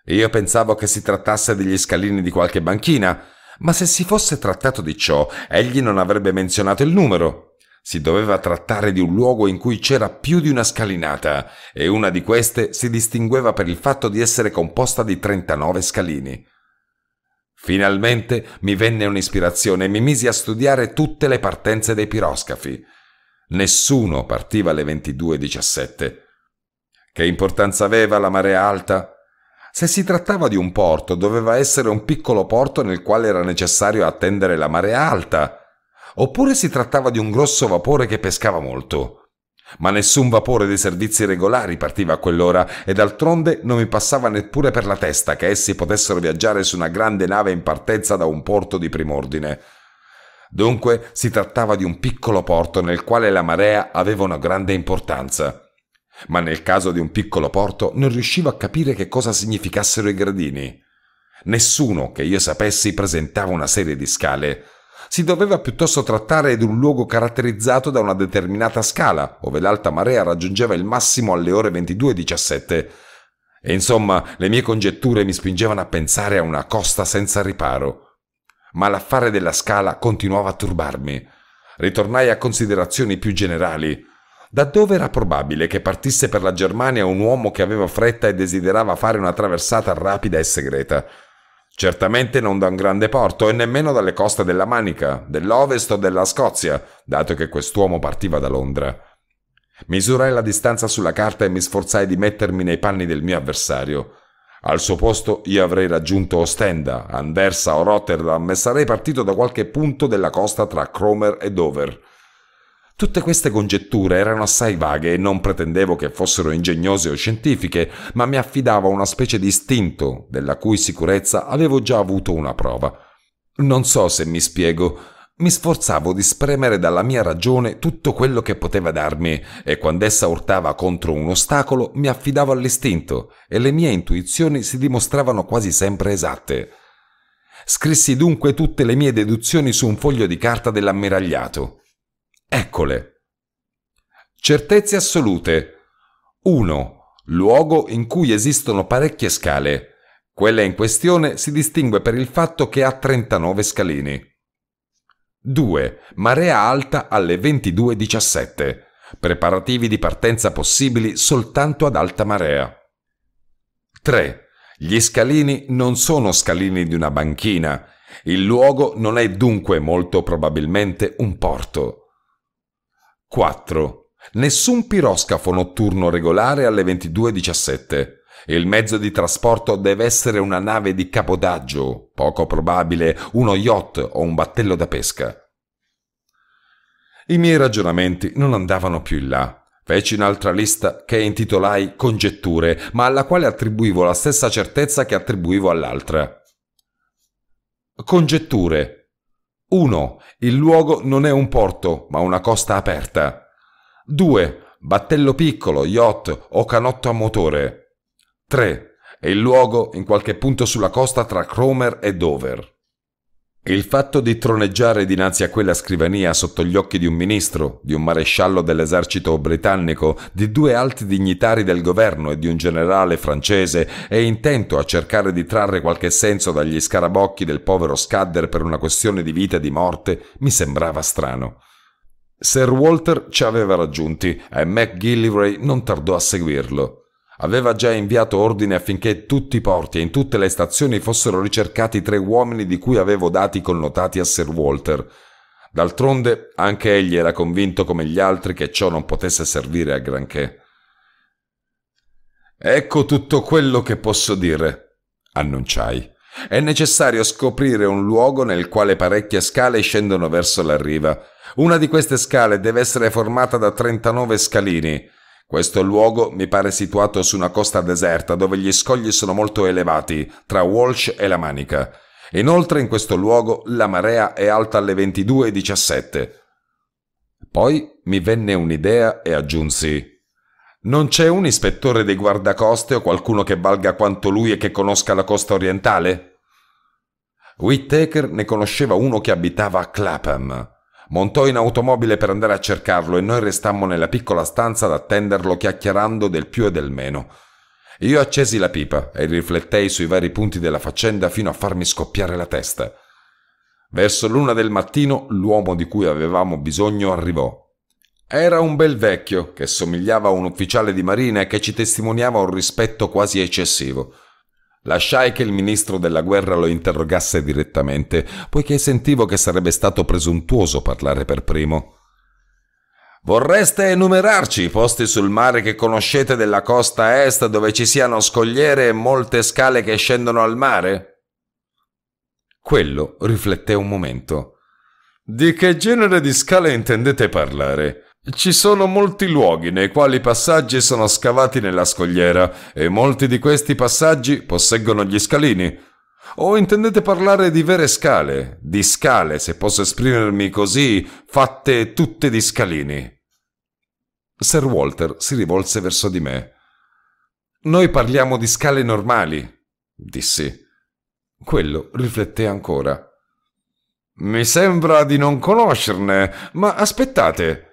[SPEAKER 1] Io pensavo che si trattasse degli scalini di qualche banchina, ma se si fosse trattato di ciò, egli non avrebbe menzionato il numero. Si doveva trattare di un luogo in cui c'era più di una scalinata e una di queste si distingueva per il fatto di essere composta di 39 scalini. Finalmente mi venne un'ispirazione e mi misi a studiare tutte le partenze dei piroscafi. Nessuno partiva alle 22.17. Che importanza aveva la marea alta? Se si trattava di un porto, doveva essere un piccolo porto nel quale era necessario attendere la marea alta oppure si trattava di un grosso vapore che pescava molto. Ma nessun vapore dei servizi regolari partiva a quell'ora e d'altronde non mi passava neppure per la testa che essi potessero viaggiare su una grande nave in partenza da un porto di prim'ordine. Dunque si trattava di un piccolo porto nel quale la marea aveva una grande importanza. Ma nel caso di un piccolo porto non riuscivo a capire che cosa significassero i gradini. Nessuno che io sapessi presentava una serie di scale si doveva piuttosto trattare di un luogo caratterizzato da una determinata scala, ove l'alta marea raggiungeva il massimo alle ore 22.17. E insomma, le mie congetture mi spingevano a pensare a una costa senza riparo. Ma l'affare della scala continuava a turbarmi. Ritornai a considerazioni più generali. Da dove era probabile che partisse per la Germania un uomo che aveva fretta e desiderava fare una traversata rapida e segreta? Certamente non da un grande porto e nemmeno dalle coste della Manica, dell'Ovest o della Scozia, dato che quest'uomo partiva da Londra. Misurai la distanza sulla carta e mi sforzai di mettermi nei panni del mio avversario. Al suo posto io avrei raggiunto Ostenda, Anversa o Rotterdam e sarei partito da qualche punto della costa tra Cromer e Dover. Tutte queste congetture erano assai vaghe e non pretendevo che fossero ingegnose o scientifiche, ma mi affidavo a una specie di istinto, della cui sicurezza avevo già avuto una prova. Non so se mi spiego. Mi sforzavo di spremere dalla mia ragione tutto quello che poteva darmi e quando essa urtava contro un ostacolo mi affidavo all'istinto e le mie intuizioni si dimostravano quasi sempre esatte. Scrissi dunque tutte le mie deduzioni su un foglio di carta dell'ammiragliato. Eccole. Certezze assolute. 1. Luogo in cui esistono parecchie scale. Quella in questione si distingue per il fatto che ha 39 scalini. 2. Marea alta alle 22.17. Preparativi di partenza possibili soltanto ad alta marea. 3. Gli scalini non sono scalini di una banchina. Il luogo non è dunque molto probabilmente un porto. 4. Nessun piroscafo notturno regolare alle 22.17. Il mezzo di trasporto deve essere una nave di capodaggio, poco probabile uno yacht o un battello da pesca. I miei ragionamenti non andavano più in là. Feci un'altra lista che intitolai Congetture, ma alla quale attribuivo la stessa certezza che attribuivo all'altra. Congetture 1. Il luogo non è un porto, ma una costa aperta. 2. Battello piccolo, yacht o canotto a motore. 3. È il luogo in qualche punto sulla costa tra Cromer e Dover. Il fatto di troneggiare dinanzi a quella scrivania sotto gli occhi di un ministro, di un maresciallo dell'esercito britannico, di due alti dignitari del governo e di un generale francese e intento a cercare di trarre qualche senso dagli scarabocchi del povero Scudder per una questione di vita e di morte mi sembrava strano. Sir Walter ci aveva raggiunti e MacGillivray non tardò a seguirlo. Aveva già inviato ordine affinché tutti i porti e in tutte le stazioni fossero ricercati tre uomini di cui avevo dati connotati a Sir Walter. D'altronde anche egli era convinto come gli altri che ciò non potesse servire a granché. Ecco tutto quello che posso dire, annunciai. È necessario scoprire un luogo nel quale parecchie scale scendono verso la riva. Una di queste scale deve essere formata da 39 scalini. Questo luogo mi pare situato su una costa deserta dove gli scogli sono molto elevati, tra Walsh e la Manica. Inoltre in questo luogo la marea è alta alle 22.17. Poi mi venne un'idea e aggiunsi non c'è un ispettore dei guardacoste o qualcuno che valga quanto lui e che conosca la costa orientale? Whittaker ne conosceva uno che abitava a Clapham. Montò in automobile per andare a cercarlo e noi restammo nella piccola stanza ad attenderlo chiacchierando del più e del meno. Io accesi la pipa e riflettei sui vari punti della faccenda fino a farmi scoppiare la testa. Verso l'una del mattino l'uomo di cui avevamo bisogno arrivò. Era un bel vecchio che somigliava a un ufficiale di marina e che ci testimoniava un rispetto quasi eccessivo. Lasciai che il ministro della guerra lo interrogasse direttamente, poiché sentivo che sarebbe stato presuntuoso parlare per primo. Vorreste enumerarci i posti sul mare che conoscete della costa est dove ci siano scogliere e molte scale che scendono al mare? Quello rifletté un momento. Di che genere di scale intendete parlare? Ci sono molti luoghi nei quali i passaggi sono scavati nella scogliera e molti di questi passaggi posseggono gli scalini. O intendete parlare di vere scale, di scale, se posso esprimermi così, fatte tutte di scalini? Sir Walter si rivolse verso di me. Noi parliamo di scale normali, dissi. Quello rifletté ancora. Mi sembra di non conoscerne, ma aspettate,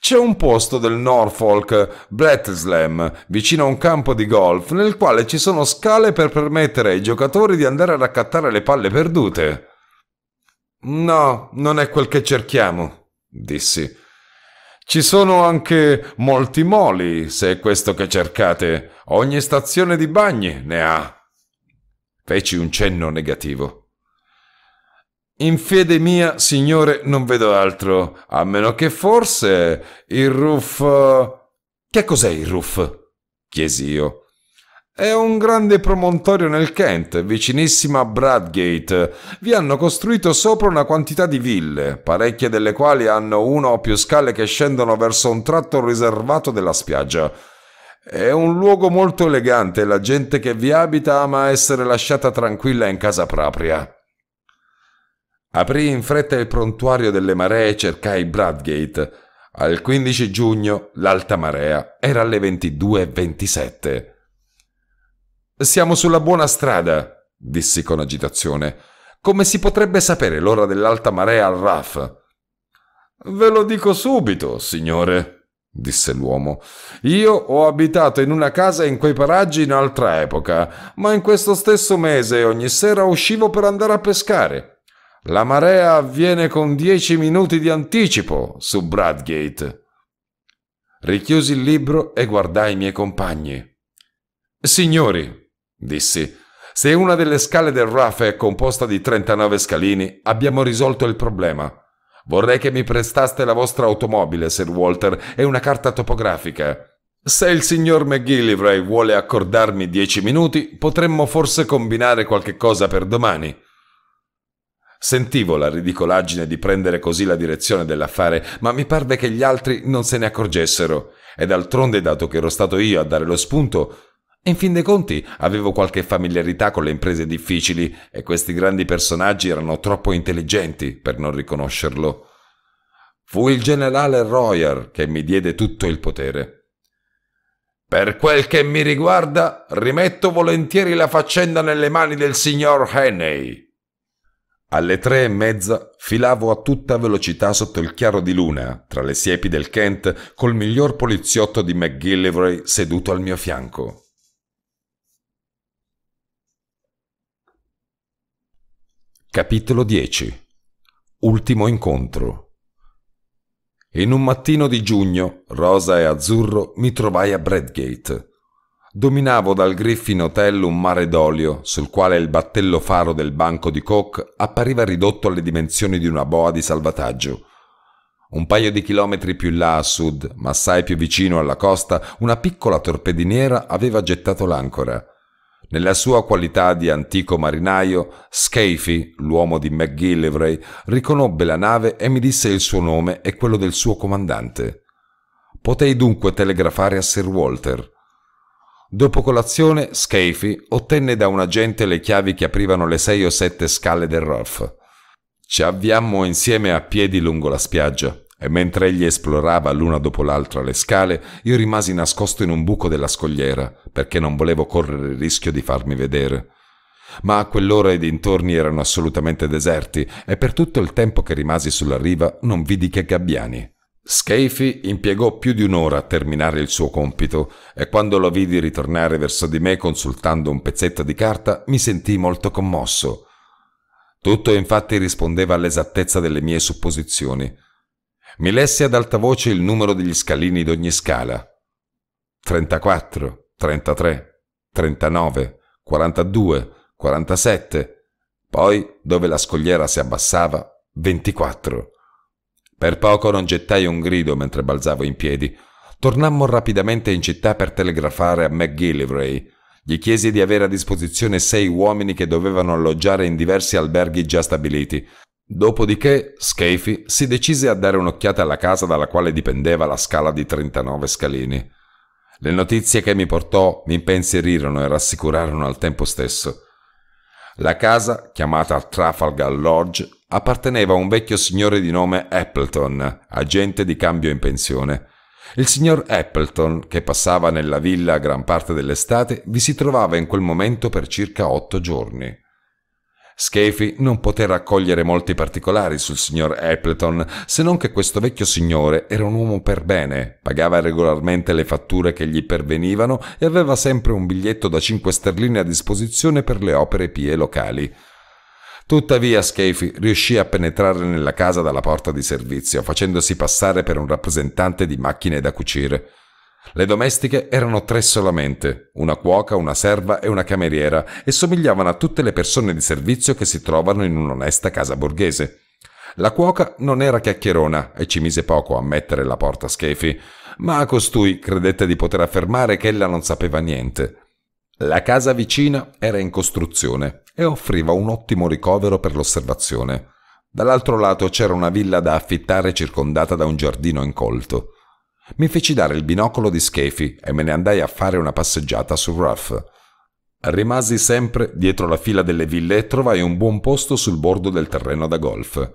[SPEAKER 1] c'è un posto del Norfolk, Brettleslam, vicino a un campo di golf, nel quale ci sono scale per permettere ai giocatori di andare a raccattare le palle perdute. No, non è quel che cerchiamo, dissi. Ci sono anche molti moli, se è questo che cercate. Ogni stazione di bagni ne ha. Feci un cenno negativo. In fede mia, signore, non vedo altro, a meno che forse il Ruf... Eh, che cos'è il Ruf? chiesi io. È un grande promontorio nel Kent, vicinissimo a Bradgate. Vi hanno costruito sopra una quantità di ville, parecchie delle quali hanno una o più scale che scendono verso un tratto riservato della spiaggia. È un luogo molto elegante e la gente che vi abita ama essere lasciata tranquilla in casa propria. Aprì in fretta il prontuario delle maree e cercai Bradgate. Al 15 giugno l'alta marea era alle 22.27. Siamo sulla buona strada, dissi con agitazione. Come si potrebbe sapere l'ora dell'alta marea al RAF? Ve lo dico subito, signore, disse l'uomo. Io ho abitato in una casa in quei paraggi in altra epoca, ma in questo stesso mese ogni sera uscivo per andare a pescare. La marea avviene con dieci minuti di anticipo su Bradgate. Richiusi il libro e guardai i miei compagni. Signori, dissi, se una delle scale del RAF è composta di 39 scalini, abbiamo risolto il problema. Vorrei che mi prestaste la vostra automobile, Sir Walter, e una carta topografica. Se il signor McGillivray vuole accordarmi dieci minuti, potremmo forse combinare qualche cosa per domani. Sentivo la ridicolaggine di prendere così la direzione dell'affare, ma mi parve che gli altri non se ne accorgessero, e d'altronde, dato che ero stato io a dare lo spunto, in fin dei conti avevo qualche familiarità con le imprese difficili e questi grandi personaggi erano troppo intelligenti per non riconoscerlo. Fu il generale Royer che mi diede tutto il potere. Per quel che mi riguarda, rimetto volentieri la faccenda nelle mani del signor Henney, alle tre e mezza filavo a tutta velocità sotto il chiaro di luna, tra le siepi del Kent, col miglior poliziotto di McGillivray seduto al mio fianco. Capitolo 10 Ultimo incontro In un mattino di giugno, rosa e azzurro, mi trovai a Bradgate. Dominavo dal Griffin Hotel un mare d'olio sul quale il battello faro del banco di Koch appariva ridotto alle dimensioni di una boa di salvataggio. Un paio di chilometri più là a sud, ma assai più vicino alla costa, una piccola torpediniera aveva gettato l'ancora. Nella sua qualità di antico marinaio, Scafey, l'uomo di McGillivray, riconobbe la nave e mi disse il suo nome e quello del suo comandante. Potei dunque telegrafare a Sir Walter. Dopo colazione, Scafey ottenne da un agente le chiavi che aprivano le sei o sette scale del Rolf. Ci avviammo insieme a piedi lungo la spiaggia e mentre egli esplorava l'una dopo l'altra le scale, io rimasi nascosto in un buco della scogliera perché non volevo correre il rischio di farmi vedere. Ma a quell'ora i dintorni erano assolutamente deserti e per tutto il tempo che rimasi sulla riva non vidi che gabbiani. Scaifi impiegò più di un'ora a terminare il suo compito e quando lo vidi ritornare verso di me consultando un pezzetto di carta mi sentii molto commosso. Tutto infatti rispondeva all'esattezza delle mie supposizioni. Mi lesse ad alta voce il numero degli scalini d'ogni scala. 34, 33, 39, 42, 47. Poi, dove la scogliera si abbassava, 24. Per poco non gettai un grido mentre balzavo in piedi. Tornammo rapidamente in città per telegrafare a McGillivray. Gli chiesi di avere a disposizione sei uomini che dovevano alloggiare in diversi alberghi già stabiliti. Dopodiché Scafey si decise a dare un'occhiata alla casa dalla quale dipendeva la scala di 39 scalini. Le notizie che mi portò mi impensierirono e rassicurarono al tempo stesso. La casa, chiamata Trafalgar Lodge, apparteneva a un vecchio signore di nome Appleton, agente di cambio in pensione. Il signor Appleton, che passava nella villa gran parte dell'estate, vi si trovava in quel momento per circa otto giorni. Scafey non poté raccogliere molti particolari sul signor Appleton, se non che questo vecchio signore era un uomo per bene, pagava regolarmente le fatture che gli pervenivano e aveva sempre un biglietto da 5 sterline a disposizione per le opere pie locali. Tuttavia Scafey riuscì a penetrare nella casa dalla porta di servizio, facendosi passare per un rappresentante di macchine da cucire. Le domestiche erano tre solamente, una cuoca, una serva e una cameriera, e somigliavano a tutte le persone di servizio che si trovano in un'onesta casa borghese. La cuoca non era chiacchierona e ci mise poco a mettere la porta a schefi, ma a costui credette di poter affermare che ella non sapeva niente. La casa vicina era in costruzione e offriva un ottimo ricovero per l'osservazione. Dall'altro lato c'era una villa da affittare circondata da un giardino incolto. Mi feci dare il binocolo di Skefi e me ne andai a fare una passeggiata su Ruff. Rimasi sempre dietro la fila delle ville e trovai un buon posto sul bordo del terreno da golf.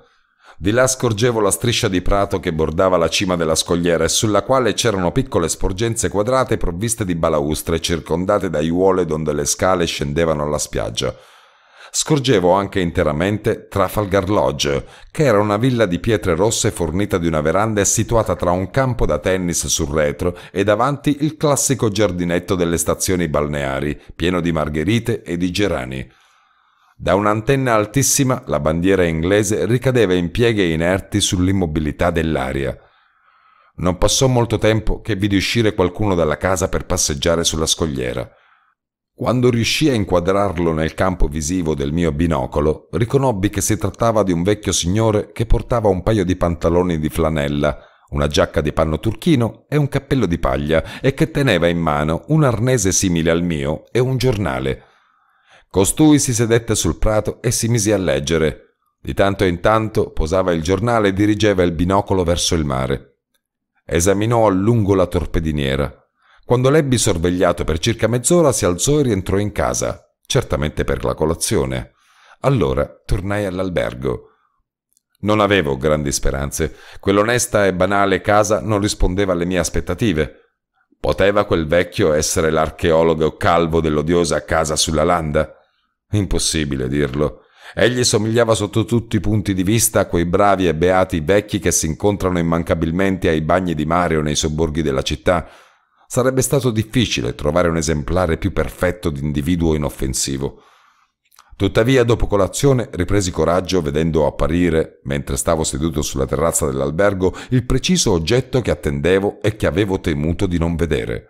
[SPEAKER 1] Di là scorgevo la striscia di prato che bordava la cima della scogliera e sulla quale c'erano piccole sporgenze quadrate provviste di balaustre circondate da aiuole donde le scale scendevano alla spiaggia scorgevo anche interamente Trafalgar Lodge, che era una villa di pietre rosse fornita di una veranda e situata tra un campo da tennis sul retro e davanti il classico giardinetto delle stazioni balneari, pieno di margherite e di gerani. Da un'antenna altissima la bandiera inglese ricadeva in pieghe inerti sull'immobilità dell'aria. Non passò molto tempo che vidi uscire qualcuno dalla casa per passeggiare sulla scogliera. Quando riuscii a inquadrarlo nel campo visivo del mio binocolo, riconobbi che si trattava di un vecchio signore che portava un paio di pantaloni di flanella, una giacca di panno turchino e un cappello di paglia e che teneva in mano un arnese simile al mio e un giornale. Costui si sedette sul prato e si mise a leggere. Di tanto in tanto posava il giornale e dirigeva il binocolo verso il mare. Esaminò a lungo la torpediniera. Quando l'ebbi sorvegliato per circa mezz'ora si alzò e rientrò in casa, certamente per la colazione. Allora tornai all'albergo. Non avevo grandi speranze. Quell'onesta e banale casa non rispondeva alle mie aspettative. Poteva quel vecchio essere l'archeologo calvo dell'odiosa casa sulla landa? Impossibile dirlo. Egli somigliava sotto tutti i punti di vista a quei bravi e beati vecchi che si incontrano immancabilmente ai bagni di mare o nei sobborghi della città, Sarebbe stato difficile trovare un esemplare più perfetto di individuo inoffensivo. Tuttavia, dopo colazione, ripresi coraggio vedendo apparire, mentre stavo seduto sulla terrazza dell'albergo, il preciso oggetto che attendevo e che avevo temuto di non vedere.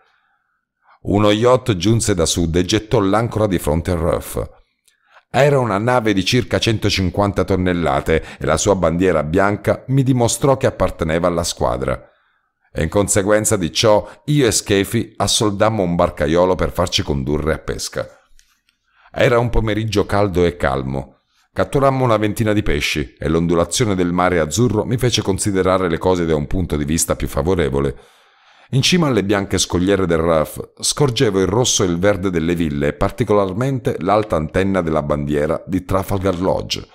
[SPEAKER 1] Uno yacht giunse da sud e gettò l'ancora di fronte al Ruff. Era una nave di circa 150 tonnellate e la sua bandiera bianca mi dimostrò che apparteneva alla squadra e in conseguenza di ciò io e Schefi assoldammo un barcaiolo per farci condurre a pesca. Era un pomeriggio caldo e calmo. Catturammo una ventina di pesci e l'ondulazione del mare azzurro mi fece considerare le cose da un punto di vista più favorevole. In cima alle bianche scogliere del RAF scorgevo il rosso e il verde delle ville e particolarmente l'alta antenna della bandiera di Trafalgar Lodge –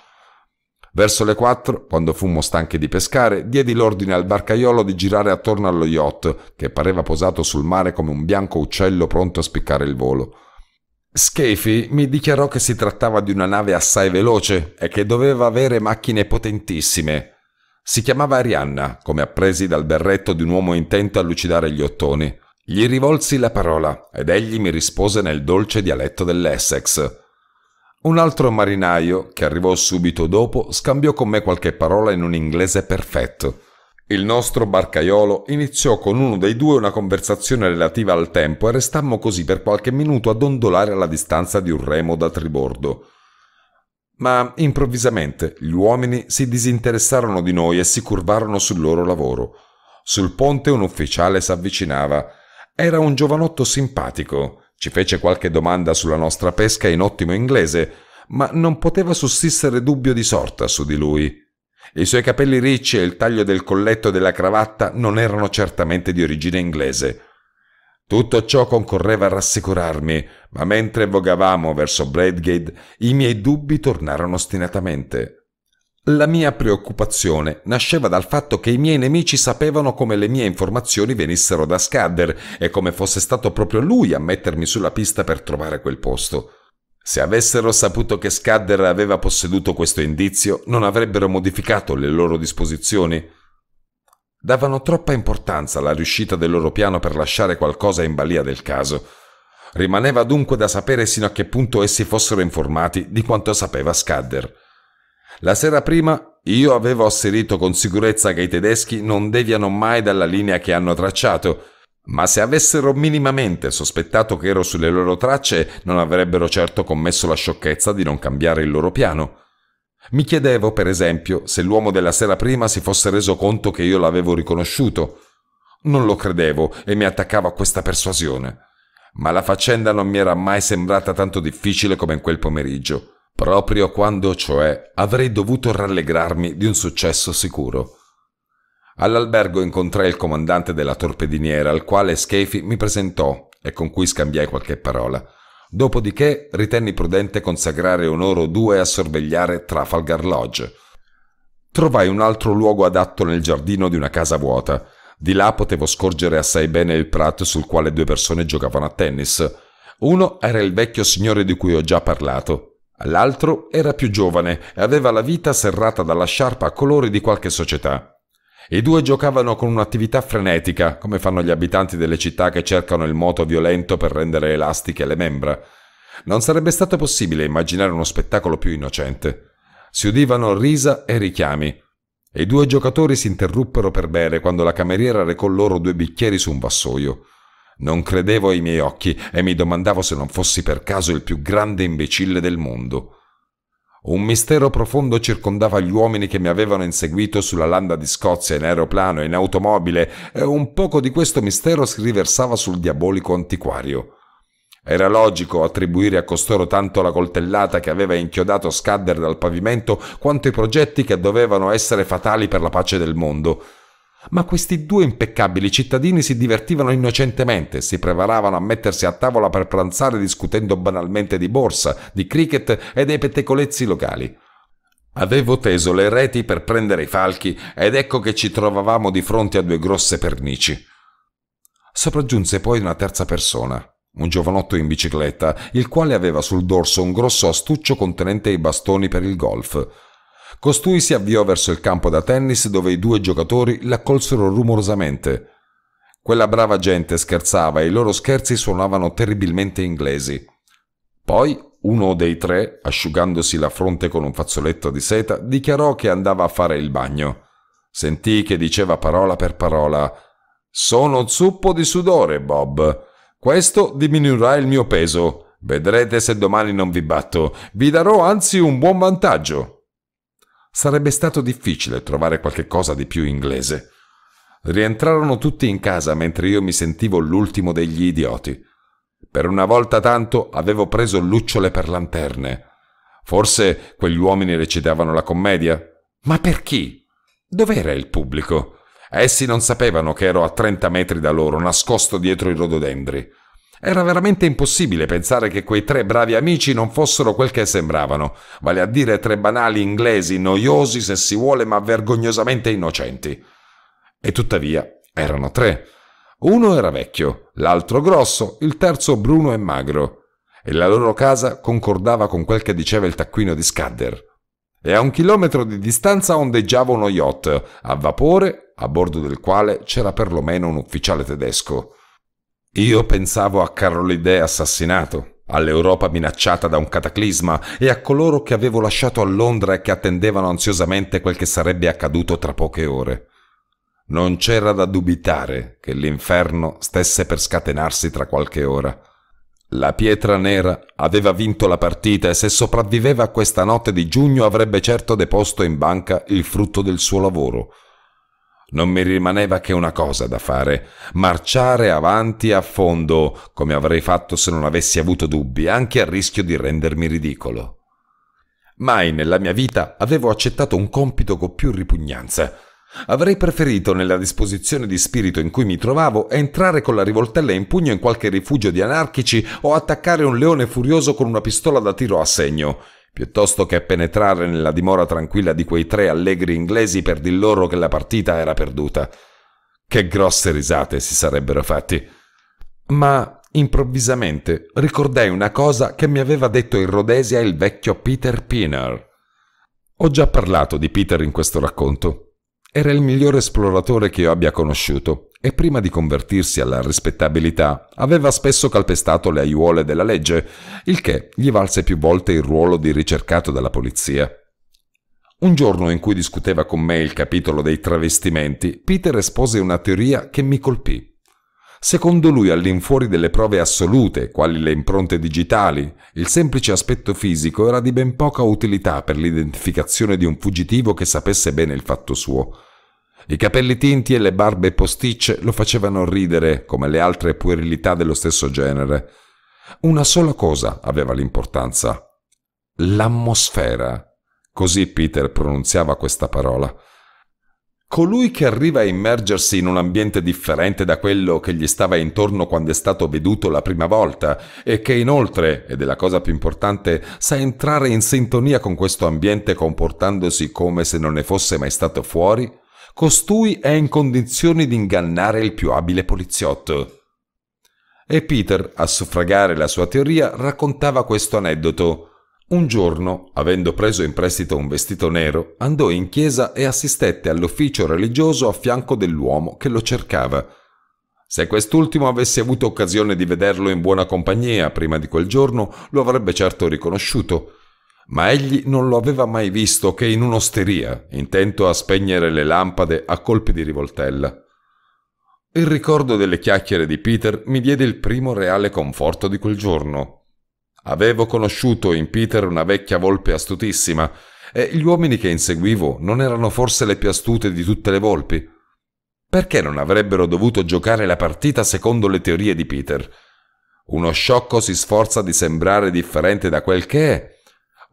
[SPEAKER 1] Verso le quattro, quando fummo stanchi di pescare, diedi l'ordine al barcaiolo di girare attorno allo yacht, che pareva posato sul mare come un bianco uccello pronto a spiccare il volo. Scafi mi dichiarò che si trattava di una nave assai veloce e che doveva avere macchine potentissime. Si chiamava Arianna, come appresi dal berretto di un uomo intento a lucidare gli ottoni. Gli rivolsi la parola ed egli mi rispose nel dolce dialetto dell'Essex. Un altro marinaio, che arrivò subito dopo, scambiò con me qualche parola in un inglese perfetto. Il nostro barcaiolo iniziò con uno dei due una conversazione relativa al tempo e restammo così per qualche minuto a dondolare alla distanza di un remo da tribordo. Ma improvvisamente gli uomini si disinteressarono di noi e si curvarono sul loro lavoro. Sul ponte un ufficiale s'avvicinava. Era un giovanotto simpatico. Ci fece qualche domanda sulla nostra pesca in ottimo inglese, ma non poteva sussistere dubbio di sorta su di lui. I suoi capelli ricci e il taglio del colletto e della cravatta non erano certamente di origine inglese. Tutto ciò concorreva a rassicurarmi, ma mentre vogavamo verso Bradgate, i miei dubbi tornarono ostinatamente. La mia preoccupazione nasceva dal fatto che i miei nemici sapevano come le mie informazioni venissero da Scudder e come fosse stato proprio lui a mettermi sulla pista per trovare quel posto. Se avessero saputo che Scudder aveva posseduto questo indizio, non avrebbero modificato le loro disposizioni. Davano troppa importanza alla riuscita del loro piano per lasciare qualcosa in balia del caso. Rimaneva dunque da sapere sino a che punto essi fossero informati di quanto sapeva Scudder. La sera prima io avevo asserito con sicurezza che i tedeschi non deviano mai dalla linea che hanno tracciato, ma se avessero minimamente sospettato che ero sulle loro tracce, non avrebbero certo commesso la sciocchezza di non cambiare il loro piano. Mi chiedevo, per esempio, se l'uomo della sera prima si fosse reso conto che io l'avevo riconosciuto. Non lo credevo e mi attaccavo a questa persuasione. Ma la faccenda non mi era mai sembrata tanto difficile come in quel pomeriggio proprio quando cioè avrei dovuto rallegrarmi di un successo sicuro. All'albergo incontrai il comandante della torpediniera, al quale Scafi mi presentò e con cui scambiai qualche parola. Dopodiché ritenni prudente consacrare un'ora o due a sorvegliare Trafalgar Lodge. Trovai un altro luogo adatto nel giardino di una casa vuota. Di là potevo scorgere assai bene il prato sul quale due persone giocavano a tennis. Uno era il vecchio signore di cui ho già parlato, L'altro era più giovane e aveva la vita serrata dalla sciarpa a colori di qualche società. I due giocavano con un'attività frenetica, come fanno gli abitanti delle città che cercano il moto violento per rendere elastiche le membra. Non sarebbe stato possibile immaginare uno spettacolo più innocente. Si udivano risa e richiami. I due giocatori si interruppero per bere quando la cameriera recò loro due bicchieri su un vassoio. Non credevo ai miei occhi e mi domandavo se non fossi per caso il più grande imbecille del mondo. Un mistero profondo circondava gli uomini che mi avevano inseguito sulla landa di Scozia in aeroplano e in automobile e un poco di questo mistero si riversava sul diabolico antiquario. Era logico attribuire a costoro tanto la coltellata che aveva inchiodato Scadder dal pavimento quanto i progetti che dovevano essere fatali per la pace del mondo. Ma questi due impeccabili cittadini si divertivano innocentemente, si preparavano a mettersi a tavola per pranzare discutendo banalmente di borsa, di cricket e dei pettegolezzi locali. Avevo teso le reti per prendere i falchi ed ecco che ci trovavamo di fronte a due grosse pernici. Sopraggiunse poi una terza persona, un giovanotto in bicicletta, il quale aveva sul dorso un grosso astuccio contenente i bastoni per il golf. Costui si avviò verso il campo da tennis dove i due giocatori l'accolsero rumorosamente. Quella brava gente scherzava e i loro scherzi suonavano terribilmente inglesi. Poi uno dei tre, asciugandosi la fronte con un fazzoletto di seta, dichiarò che andava a fare il bagno. Sentì che diceva parola per parola Sono zuppo di sudore, Bob. Questo diminuirà il mio peso. Vedrete se domani non vi batto. Vi darò anzi un buon vantaggio. Sarebbe stato difficile trovare qualche cosa di più inglese. Rientrarono tutti in casa mentre io mi sentivo l'ultimo degli idioti. Per una volta tanto avevo preso lucciole per lanterne. Forse quegli uomini recitavano la commedia? Ma per chi? Dov'era il pubblico? Essi non sapevano che ero a 30 metri da loro, nascosto dietro i rododendri. Era veramente impossibile pensare che quei tre bravi amici non fossero quel che sembravano, vale a dire tre banali inglesi noiosi se si vuole ma vergognosamente innocenti. E tuttavia erano tre. Uno era vecchio, l'altro grosso, il terzo bruno e magro. E la loro casa concordava con quel che diceva il taccuino di Scudder. E a un chilometro di distanza ondeggiava uno yacht, a vapore, a bordo del quale c'era perlomeno un ufficiale tedesco. Io pensavo a Carolide assassinato, all'Europa minacciata da un cataclisma e a coloro che avevo lasciato a Londra e che attendevano ansiosamente quel che sarebbe accaduto tra poche ore. Non c'era da dubitare che l'inferno stesse per scatenarsi tra qualche ora. La pietra nera aveva vinto la partita e se sopravviveva a questa notte di giugno avrebbe certo deposto in banca il frutto del suo lavoro – non mi rimaneva che una cosa da fare, marciare avanti a fondo, come avrei fatto se non avessi avuto dubbi, anche a rischio di rendermi ridicolo. Mai nella mia vita avevo accettato un compito con più ripugnanza. Avrei preferito, nella disposizione di spirito in cui mi trovavo, entrare con la rivoltella in pugno in qualche rifugio di anarchici o attaccare un leone furioso con una pistola da tiro a segno piuttosto che penetrare nella dimora tranquilla di quei tre allegri inglesi per dir loro che la partita era perduta. Che grosse risate si sarebbero fatti. Ma improvvisamente ricordai una cosa che mi aveva detto in Rhodesia il vecchio Peter Pinner. Ho già parlato di Peter in questo racconto. Era il miglior esploratore che io abbia conosciuto e prima di convertirsi alla rispettabilità aveva spesso calpestato le aiuole della legge, il che gli valse più volte il ruolo di ricercato dalla polizia. Un giorno in cui discuteva con me il capitolo dei travestimenti, Peter espose una teoria che mi colpì. Secondo lui, all'infuori delle prove assolute, quali le impronte digitali, il semplice aspetto fisico era di ben poca utilità per l'identificazione di un fuggitivo che sapesse bene il fatto suo. I capelli tinti e le barbe posticce lo facevano ridere come le altre puerilità dello stesso genere. Una sola cosa aveva l'importanza. L'atmosfera. Così Peter pronunziava questa parola. Colui che arriva a immergersi in un ambiente differente da quello che gli stava intorno quando è stato veduto la prima volta e che inoltre, ed è la cosa più importante, sa entrare in sintonia con questo ambiente comportandosi come se non ne fosse mai stato fuori, costui è in condizione di ingannare il più abile poliziotto. E Peter, a suffragare la sua teoria, raccontava questo aneddoto. Un giorno, avendo preso in prestito un vestito nero, andò in chiesa e assistette all'ufficio religioso a fianco dell'uomo che lo cercava. Se quest'ultimo avesse avuto occasione di vederlo in buona compagnia prima di quel giorno, lo avrebbe certo riconosciuto, ma egli non lo aveva mai visto che in un'osteria, intento a spegnere le lampade a colpi di rivoltella. Il ricordo delle chiacchiere di Peter mi diede il primo reale conforto di quel giorno. Avevo conosciuto in Peter una vecchia volpe astutissima, e gli uomini che inseguivo non erano forse le più astute di tutte le volpi. Perché non avrebbero dovuto giocare la partita secondo le teorie di Peter? Uno sciocco si sforza di sembrare differente da quel che è,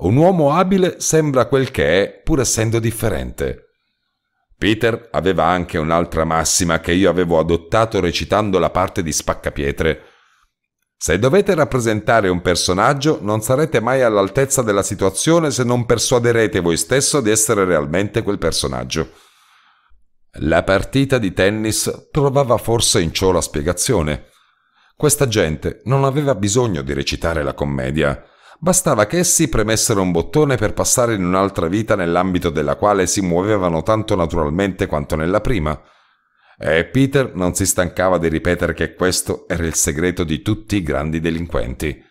[SPEAKER 1] un uomo abile sembra quel che è, pur essendo differente. Peter aveva anche un'altra massima che io avevo adottato recitando la parte di Spaccapietre. Se dovete rappresentare un personaggio, non sarete mai all'altezza della situazione se non persuaderete voi stesso di essere realmente quel personaggio. La partita di tennis trovava forse in ciò la spiegazione. Questa gente non aveva bisogno di recitare la commedia. Bastava che essi premessero un bottone per passare in un'altra vita nell'ambito della quale si muovevano tanto naturalmente quanto nella prima. E Peter non si stancava di ripetere che questo era il segreto di tutti i grandi delinquenti.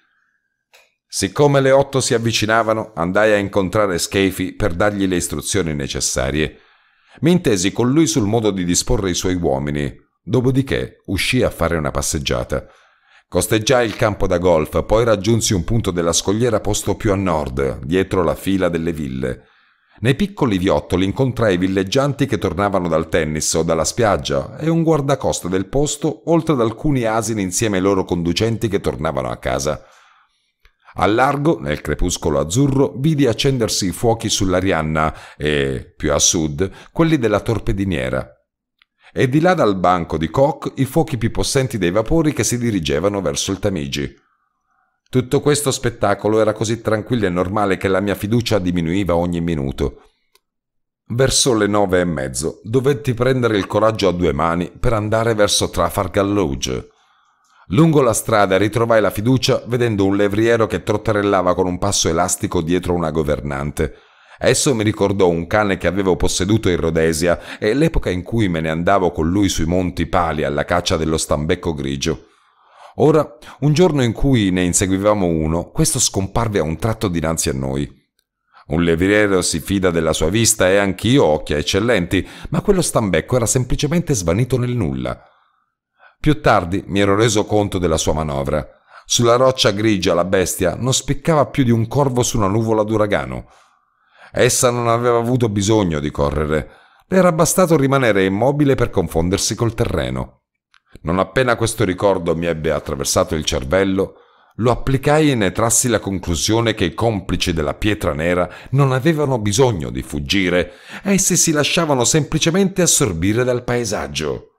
[SPEAKER 1] Siccome le otto si avvicinavano, andai a incontrare Scafy per dargli le istruzioni necessarie. Mi intesi con lui sul modo di disporre i suoi uomini, dopodiché uscì a fare una passeggiata. Costeggiai il campo da golf, poi raggiunsi un punto della scogliera posto più a nord, dietro la fila delle ville. Nei piccoli viottoli incontrai villeggianti che tornavano dal tennis o dalla spiaggia e un guardacosta del posto, oltre ad alcuni asini insieme ai loro conducenti che tornavano a casa. Al largo, nel crepuscolo azzurro, vidi accendersi i fuochi sull'Arianna e, più a sud, quelli della torpediniera e di là dal banco di Koch i fuochi più possenti dei vapori che si dirigevano verso il Tamigi. Tutto questo spettacolo era così tranquillo e normale che la mia fiducia diminuiva ogni minuto. Verso le nove e mezzo dovetti prendere il coraggio a due mani per andare verso Trafalgar Lodge. Lungo la strada ritrovai la fiducia vedendo un levriero che trotterellava con un passo elastico dietro una governante – Esso mi ricordò un cane che avevo posseduto in Rhodesia e l'epoca in cui me ne andavo con lui sui monti pali alla caccia dello stambecco grigio. Ora, un giorno in cui ne inseguivamo uno, questo scomparve a un tratto dinanzi a noi. Un levriero si fida della sua vista e anch'io occhia eccellenti, ma quello stambecco era semplicemente svanito nel nulla. Più tardi mi ero reso conto della sua manovra. Sulla roccia grigia la bestia non spiccava più di un corvo su una nuvola d'uragano. Essa non aveva avuto bisogno di correre. Le era bastato rimanere immobile per confondersi col terreno. Non appena questo ricordo mi ebbe attraversato il cervello, lo applicai e ne trassi la conclusione che i complici della pietra nera non avevano bisogno di fuggire, essi si lasciavano semplicemente assorbire dal paesaggio.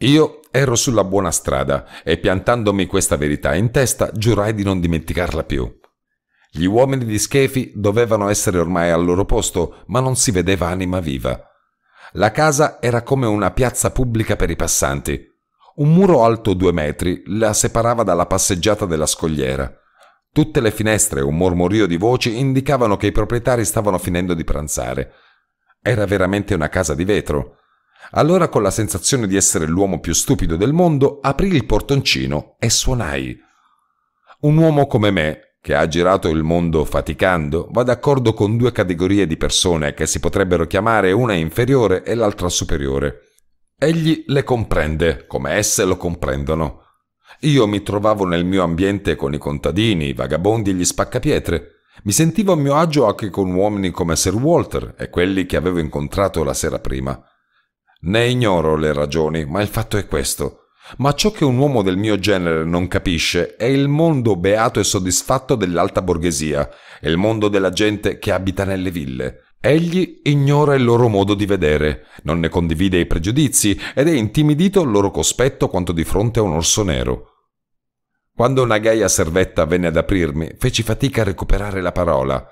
[SPEAKER 1] Io ero sulla buona strada e piantandomi questa verità in testa giurai di non dimenticarla più. Gli uomini di Schefi dovevano essere ormai al loro posto, ma non si vedeva anima viva. La casa era come una piazza pubblica per i passanti. Un muro alto due metri la separava dalla passeggiata della scogliera. Tutte le finestre e un mormorio di voci indicavano che i proprietari stavano finendo di pranzare. Era veramente una casa di vetro. Allora, con la sensazione di essere l'uomo più stupido del mondo, aprì il portoncino e suonai. Un uomo come me che ha girato il mondo faticando, va d'accordo con due categorie di persone che si potrebbero chiamare una inferiore e l'altra superiore. Egli le comprende come esse lo comprendono. Io mi trovavo nel mio ambiente con i contadini, i vagabondi e gli spaccapietre. Mi sentivo a mio agio anche con uomini come Sir Walter e quelli che avevo incontrato la sera prima. Ne ignoro le ragioni, ma il fatto è questo. Ma ciò che un uomo del mio genere non capisce è il mondo beato e soddisfatto dell'alta borghesia, è il mondo della gente che abita nelle ville. Egli ignora il loro modo di vedere, non ne condivide i pregiudizi ed è intimidito al loro cospetto quanto di fronte a un orso nero. Quando una gaia servetta venne ad aprirmi, feci fatica a recuperare la parola.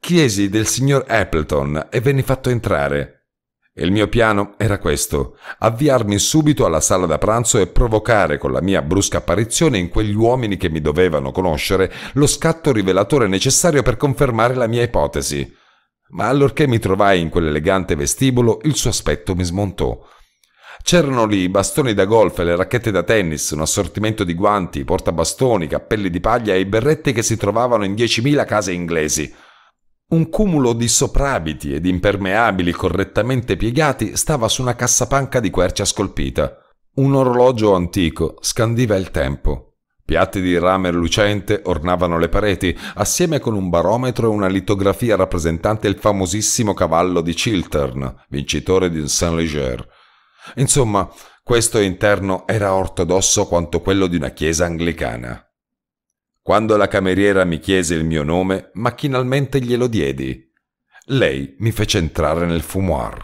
[SPEAKER 1] Chiesi del signor Appleton e venne fatto entrare. E il mio piano era questo, avviarmi subito alla sala da pranzo e provocare con la mia brusca apparizione in quegli uomini che mi dovevano conoscere lo scatto rivelatore necessario per confermare la mia ipotesi. Ma allorché mi trovai in quell'elegante vestibolo, il suo aspetto mi smontò. C'erano lì i bastoni da golf e le racchette da tennis, un assortimento di guanti, portabastoni, cappelli di paglia e berretti che si trovavano in 10.000 case inglesi. Un cumulo di soprabiti ed impermeabili correttamente piegati stava su una cassapanca di quercia scolpita. Un orologio antico scandiva il tempo. Piatti di rame lucente ornavano le pareti, assieme con un barometro e una litografia rappresentante il famosissimo cavallo di Chiltern, vincitore di Saint-Léger. Insomma, questo interno era ortodosso quanto quello di una chiesa anglicana. Quando la cameriera mi chiese il mio nome, macchinalmente glielo diedi. Lei mi fece entrare nel fumoir.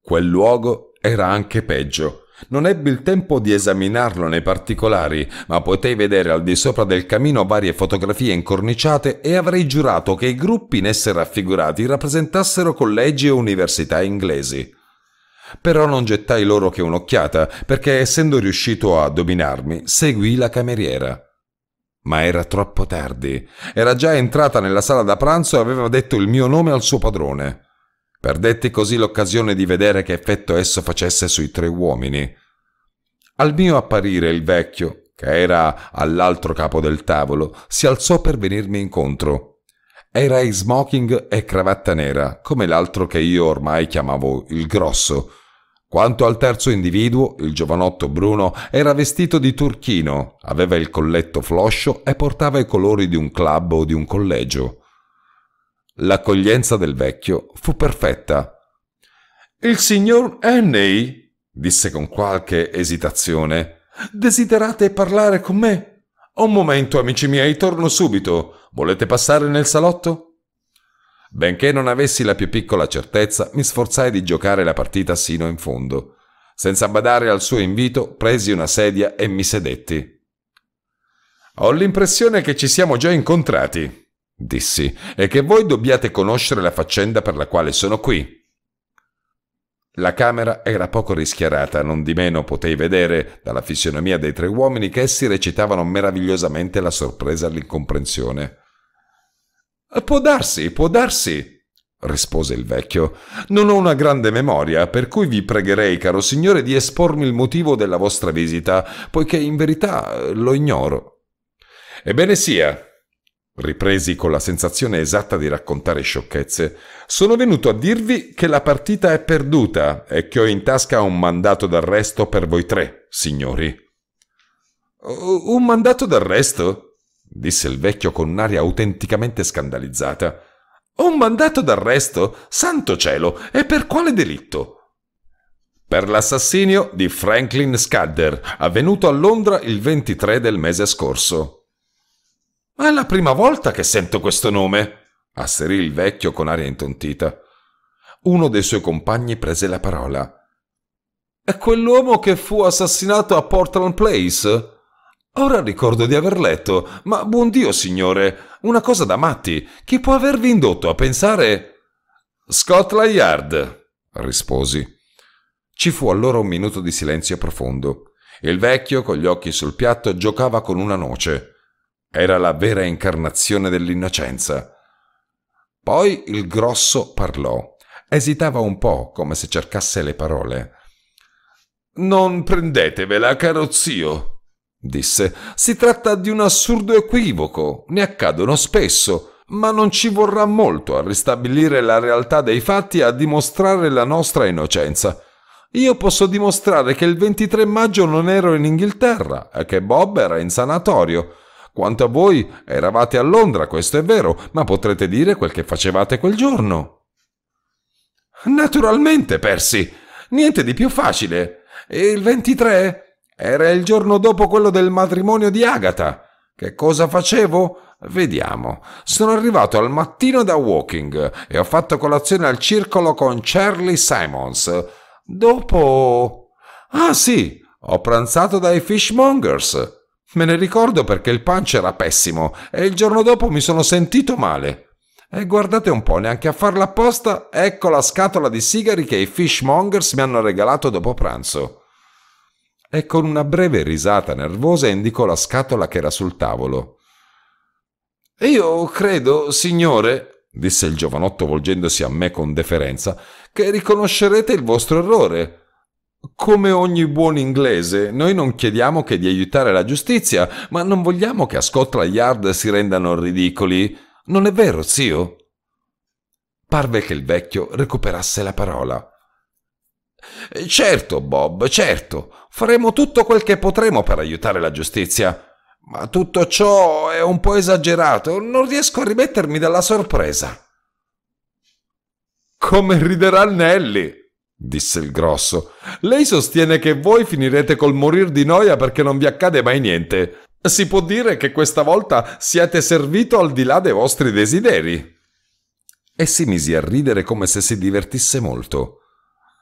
[SPEAKER 1] Quel luogo era anche peggio. Non ebbi il tempo di esaminarlo nei particolari, ma potei vedere al di sopra del camino varie fotografie incorniciate e avrei giurato che i gruppi in esse raffigurati rappresentassero collegi e università inglesi. Però non gettai loro che un'occhiata, perché essendo riuscito a dominarmi, seguì la cameriera. Ma era troppo tardi. Era già entrata nella sala da pranzo e aveva detto il mio nome al suo padrone. Perdetti così l'occasione di vedere che effetto esso facesse sui tre uomini. Al mio apparire il vecchio, che era all'altro capo del tavolo, si alzò per venirmi incontro. Era in smoking e cravatta nera, come l'altro che io ormai chiamavo il grosso. Quanto al terzo individuo, il giovanotto Bruno era vestito di turchino, aveva il colletto floscio e portava i colori di un club o di un collegio. L'accoglienza del vecchio fu perfetta. Il signor Henney, disse con qualche esitazione, desiderate parlare con me? Un momento, amici miei, torno subito. Volete passare nel salotto? Benché non avessi la più piccola certezza, mi sforzai di giocare la partita sino in fondo. Senza badare al suo invito, presi una sedia e mi sedetti. Ho l'impressione che ci siamo già incontrati, dissi, e che voi dobbiate conoscere la faccenda per la quale sono qui. La camera era poco rischiarata, non di meno potei vedere, dalla fisionomia dei tre uomini, che essi recitavano meravigliosamente la sorpresa e l'incomprensione. Può darsi, può darsi, rispose il vecchio. Non ho una grande memoria, per cui vi pregherei, caro signore, di espormi il motivo della vostra visita, poiché in verità eh, lo ignoro. Ebbene sia, ripresi con la sensazione esatta di raccontare sciocchezze, sono venuto a dirvi che la partita è perduta e che ho in tasca un mandato d'arresto per voi tre, signori. Un mandato d'arresto? disse il vecchio con un'aria autenticamente scandalizzata. Un mandato d'arresto? Santo cielo! E per quale delitto? Per l'assassinio di Franklin Scudder, avvenuto a Londra il 23 del mese scorso. È la prima volta che sento questo nome, asserì il vecchio con aria intontita. Uno dei suoi compagni prese la parola. È quell'uomo che fu assassinato a Portland Place? Ora ricordo di aver letto, ma buon Dio, signore, una cosa da matti, Chi può avervi indotto a pensare... Scotland Yard, risposi. Ci fu allora un minuto di silenzio profondo. Il vecchio, con gli occhi sul piatto, giocava con una noce. Era la vera incarnazione dell'innocenza. Poi il grosso parlò. Esitava un po', come se cercasse le parole. Non prendetevela, caro zio, disse. Si tratta di un assurdo equivoco, ne accadono spesso, ma non ci vorrà molto a ristabilire la realtà dei fatti e a dimostrare la nostra innocenza. Io posso dimostrare che il 23 maggio non ero in Inghilterra e che Bob era in sanatorio. Quanto a voi, eravate a Londra, questo è vero, ma potrete dire quel che facevate quel giorno. Naturalmente, Percy. Niente di più facile. E il 23? Era il giorno dopo quello del matrimonio di Agatha. Che cosa facevo? Vediamo. Sono arrivato al mattino da walking e ho fatto colazione al circolo con Charlie Simons. Dopo... Ah sì, ho pranzato dai fishmongers. Me ne ricordo perché il punch era pessimo e il giorno dopo mi sono sentito male. E guardate un po', neanche a farla apposta, ecco la scatola di sigari che i fishmongers mi hanno regalato dopo pranzo e con una breve risata nervosa indicò la scatola che era sul tavolo. Io credo, signore, disse il giovanotto volgendosi a me con deferenza, che riconoscerete il vostro errore. Come ogni buon inglese, noi non chiediamo che di aiutare la giustizia, ma non vogliamo che a Scotland Yard si rendano ridicoli. Non è vero, zio? Parve che il vecchio recuperasse la parola. Eh, certo, Bob, certo, faremo tutto quel che potremo per aiutare la giustizia. Ma tutto ciò è un po' esagerato, non riesco a rimettermi dalla sorpresa. Come riderà Nelly, disse il grosso. Lei sostiene che voi finirete col morir di noia perché non vi accade mai niente. Si può dire che questa volta siete servito al di là dei vostri desideri. E si mise a ridere come se si divertisse molto.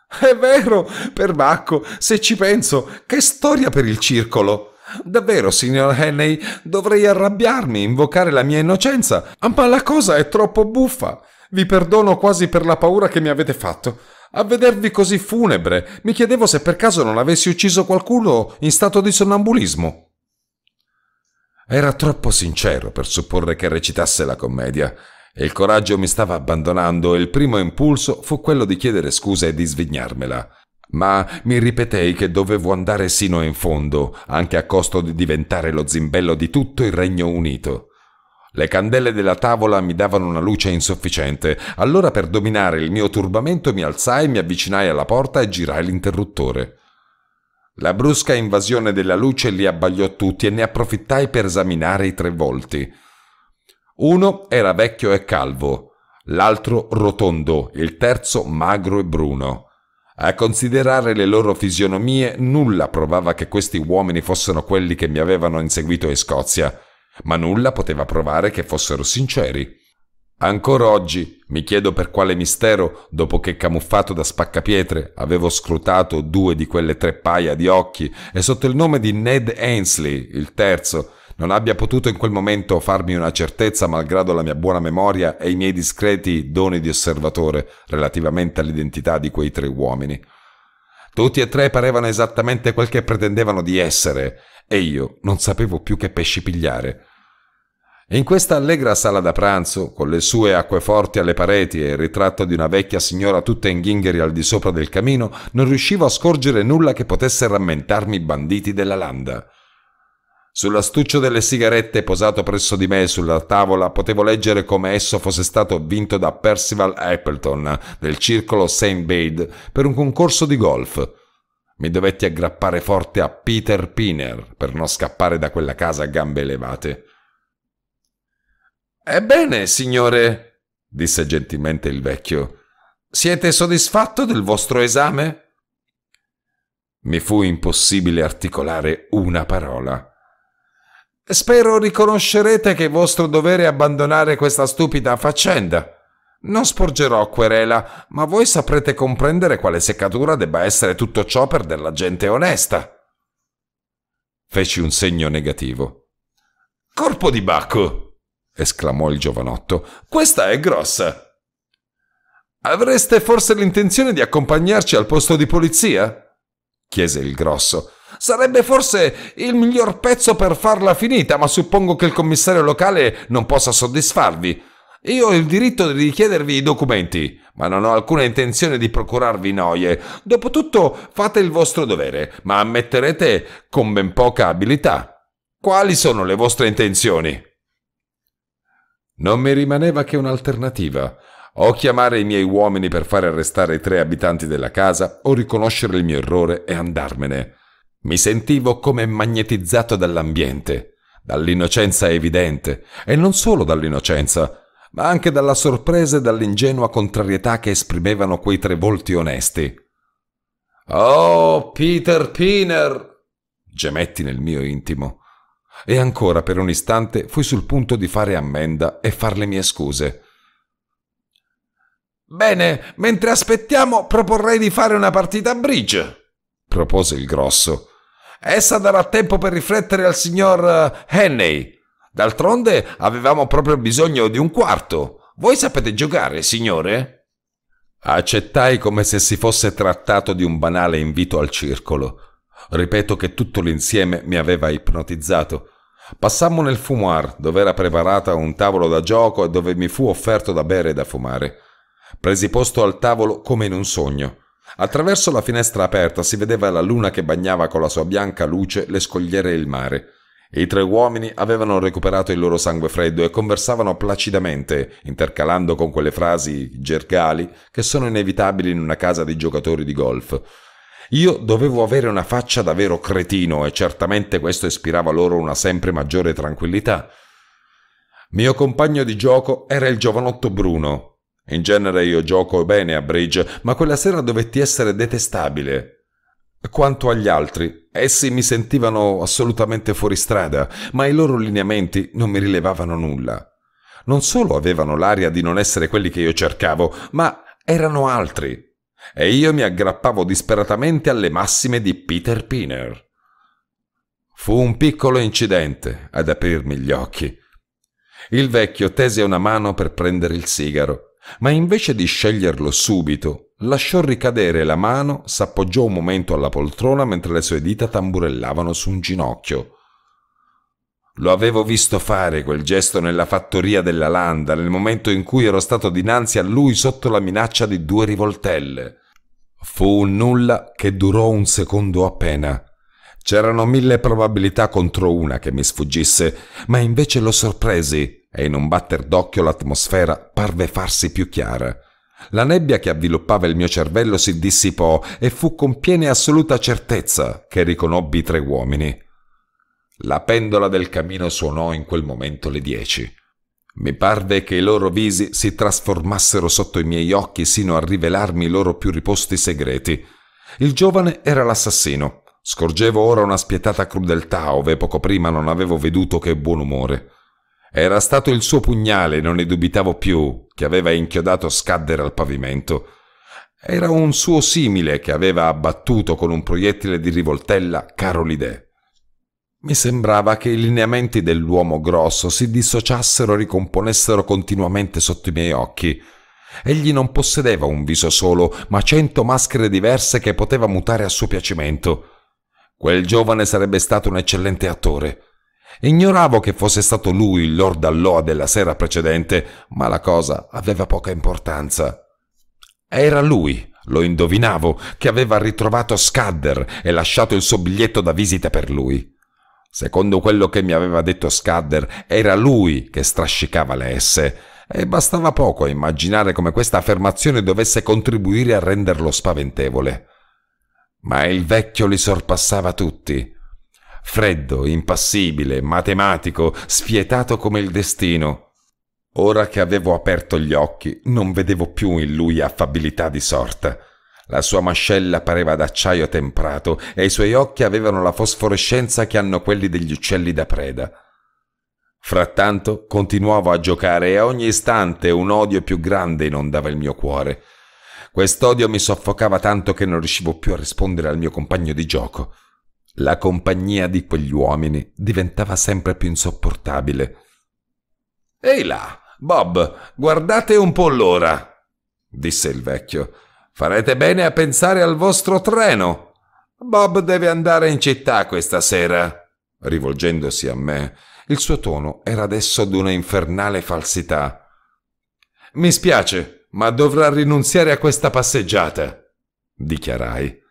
[SPEAKER 1] È vero, perbacco, se ci penso, che storia per il circolo! Davvero, signor Henney, dovrei arrabbiarmi, invocare la mia innocenza, ma la cosa è troppo buffa. Vi perdono quasi per la paura che mi avete fatto. A vedervi così funebre, mi chiedevo se per caso non avessi ucciso qualcuno in stato di sonnambulismo. Era troppo sincero per supporre che recitasse la commedia il coraggio mi stava abbandonando e il primo impulso fu quello di chiedere scusa e di svignarmela. Ma mi ripetei che dovevo andare sino in fondo, anche a costo di diventare lo zimbello di tutto il Regno Unito. Le candele della tavola mi davano una luce insufficiente, allora per dominare il mio turbamento mi alzai, mi avvicinai alla porta e girai l'interruttore. La brusca invasione della luce li abbagliò tutti e ne approfittai per esaminare i tre volti. Uno era vecchio e calvo, l'altro rotondo, il terzo magro e bruno. A considerare le loro fisionomie nulla provava che questi uomini fossero quelli che mi avevano inseguito in Scozia, ma nulla poteva provare che fossero sinceri. Ancora oggi mi chiedo per quale mistero, dopo che camuffato da spaccapietre avevo scrutato due di quelle tre paia di occhi e sotto il nome di Ned Ainsley, il terzo, non abbia potuto in quel momento farmi una certezza malgrado la mia buona memoria e i miei discreti doni di osservatore relativamente all'identità di quei tre uomini. Tutti e tre parevano esattamente quel che pretendevano di essere e io non sapevo più che pesci pigliare. In questa allegra sala da pranzo, con le sue acqueforti alle pareti e il ritratto di una vecchia signora tutta in ghingheri al di sopra del camino, non riuscivo a scorgere nulla che potesse rammentarmi i banditi della landa. Sull'astuccio delle sigarette posato presso di me sulla tavola potevo leggere come esso fosse stato vinto da Percival Appleton del circolo St. Bade per un concorso di golf. Mi dovetti aggrappare forte a Peter Piner per non scappare da quella casa a gambe levate. Ebbene, signore, disse gentilmente il vecchio, siete soddisfatto del vostro esame? Mi fu impossibile articolare una parola. Spero riconoscerete che è vostro dovere abbandonare questa stupida faccenda. Non sporgerò querela, ma voi saprete comprendere quale seccatura debba essere tutto ciò per della gente onesta. Feci un segno negativo. Corpo di bacco! esclamò il giovanotto. Questa è grossa! Avreste forse l'intenzione di accompagnarci al posto di polizia? chiese il grosso. Sarebbe forse il miglior pezzo per farla finita, ma suppongo che il commissario locale non possa soddisfarvi. Io ho il diritto di richiedervi i documenti, ma non ho alcuna intenzione di procurarvi noie. Dopotutto fate il vostro dovere, ma ammetterete con ben poca abilità. Quali sono le vostre intenzioni? Non mi rimaneva che un'alternativa. O chiamare i miei uomini per fare arrestare i tre abitanti della casa, o riconoscere il mio errore e andarmene. Mi sentivo come magnetizzato dall'ambiente, dall'innocenza evidente, e non solo dall'innocenza, ma anche dalla sorpresa e dall'ingenua contrarietà che esprimevano quei tre volti onesti. Oh, Peter Piner! gemetti nel mio intimo. E ancora per un istante fui sul punto di fare ammenda e far le mie scuse. Bene, mentre aspettiamo proporrei di fare una partita a bridge, propose il grosso. Essa darà tempo per riflettere al signor eh, Henney. D'altronde avevamo proprio bisogno di un quarto. Voi sapete giocare, signore? Accettai come se si fosse trattato di un banale invito al circolo. Ripeto che tutto l'insieme mi aveva ipnotizzato. Passammo nel fumoir, dove era preparata un tavolo da gioco e dove mi fu offerto da bere e da fumare. Presi posto al tavolo come in un sogno. Attraverso la finestra aperta si vedeva la luna che bagnava con la sua bianca luce le scogliere e il mare. I tre uomini avevano recuperato il loro sangue freddo e conversavano placidamente, intercalando con quelle frasi gergali che sono inevitabili in una casa di giocatori di golf. Io dovevo avere una faccia da vero cretino e certamente questo ispirava loro una sempre maggiore tranquillità. Mio compagno di gioco era il giovanotto Bruno, in genere io gioco bene a bridge, ma quella sera dovetti essere detestabile. Quanto agli altri, essi mi sentivano assolutamente fuori strada, ma i loro lineamenti non mi rilevavano nulla. Non solo avevano l'aria di non essere quelli che io cercavo, ma erano altri. E io mi aggrappavo disperatamente alle massime di Peter Piner. Fu un piccolo incidente ad aprirmi gli occhi. Il vecchio tese una mano per prendere il sigaro ma invece di sceglierlo subito, lasciò ricadere la mano, s'appoggiò un momento alla poltrona mentre le sue dita tamburellavano su un ginocchio. Lo avevo visto fare quel gesto nella fattoria della Landa nel momento in cui ero stato dinanzi a lui sotto la minaccia di due rivoltelle. Fu un nulla che durò un secondo appena. C'erano mille probabilità contro una che mi sfuggisse, ma invece lo sorpresi e in un batter d'occhio l'atmosfera parve farsi più chiara. La nebbia che avviluppava il mio cervello si dissipò e fu con piena e assoluta certezza che riconobbi i tre uomini. La pendola del camino suonò in quel momento le dieci. Mi parve che i loro visi si trasformassero sotto i miei occhi sino a rivelarmi i loro più riposti segreti. Il giovane era l'assassino. Scorgevo ora una spietata crudeltà ove poco prima non avevo veduto che buon umore. Era stato il suo pugnale, non ne dubitavo più, che aveva inchiodato Scadder al pavimento. Era un suo simile che aveva abbattuto con un proiettile di rivoltella Carolide. Mi sembrava che i lineamenti dell'uomo grosso si dissociassero e ricomponessero continuamente sotto i miei occhi. Egli non possedeva un viso solo, ma cento maschere diverse che poteva mutare a suo piacimento. Quel giovane sarebbe stato un eccellente attore. Ignoravo che fosse stato lui il Lord Alloa della sera precedente, ma la cosa aveva poca importanza. Era lui, lo indovinavo, che aveva ritrovato Scudder e lasciato il suo biglietto da visita per lui. Secondo quello che mi aveva detto Scudder, era lui che strascicava le S, e bastava poco a immaginare come questa affermazione dovesse contribuire a renderlo spaventevole. Ma il vecchio li sorpassava tutti freddo, impassibile, matematico, spietato come il destino. Ora che avevo aperto gli occhi, non vedevo più in lui affabilità di sorta. La sua mascella pareva d'acciaio temprato e i suoi occhi avevano la fosforescenza che hanno quelli degli uccelli da preda. Frattanto continuavo a giocare e a ogni istante un odio più grande inondava il mio cuore. Quest'odio mi soffocava tanto che non riuscivo più a rispondere al mio compagno di gioco. La compagnia di quegli uomini diventava sempre più insopportabile. Ehi là, Bob, guardate un po' l'ora, disse il vecchio. Farete bene a pensare al vostro treno. Bob deve andare in città questa sera. Rivolgendosi a me, il suo tono era adesso d'una infernale falsità. Mi spiace, ma dovrà rinunziare a questa passeggiata, dichiarai.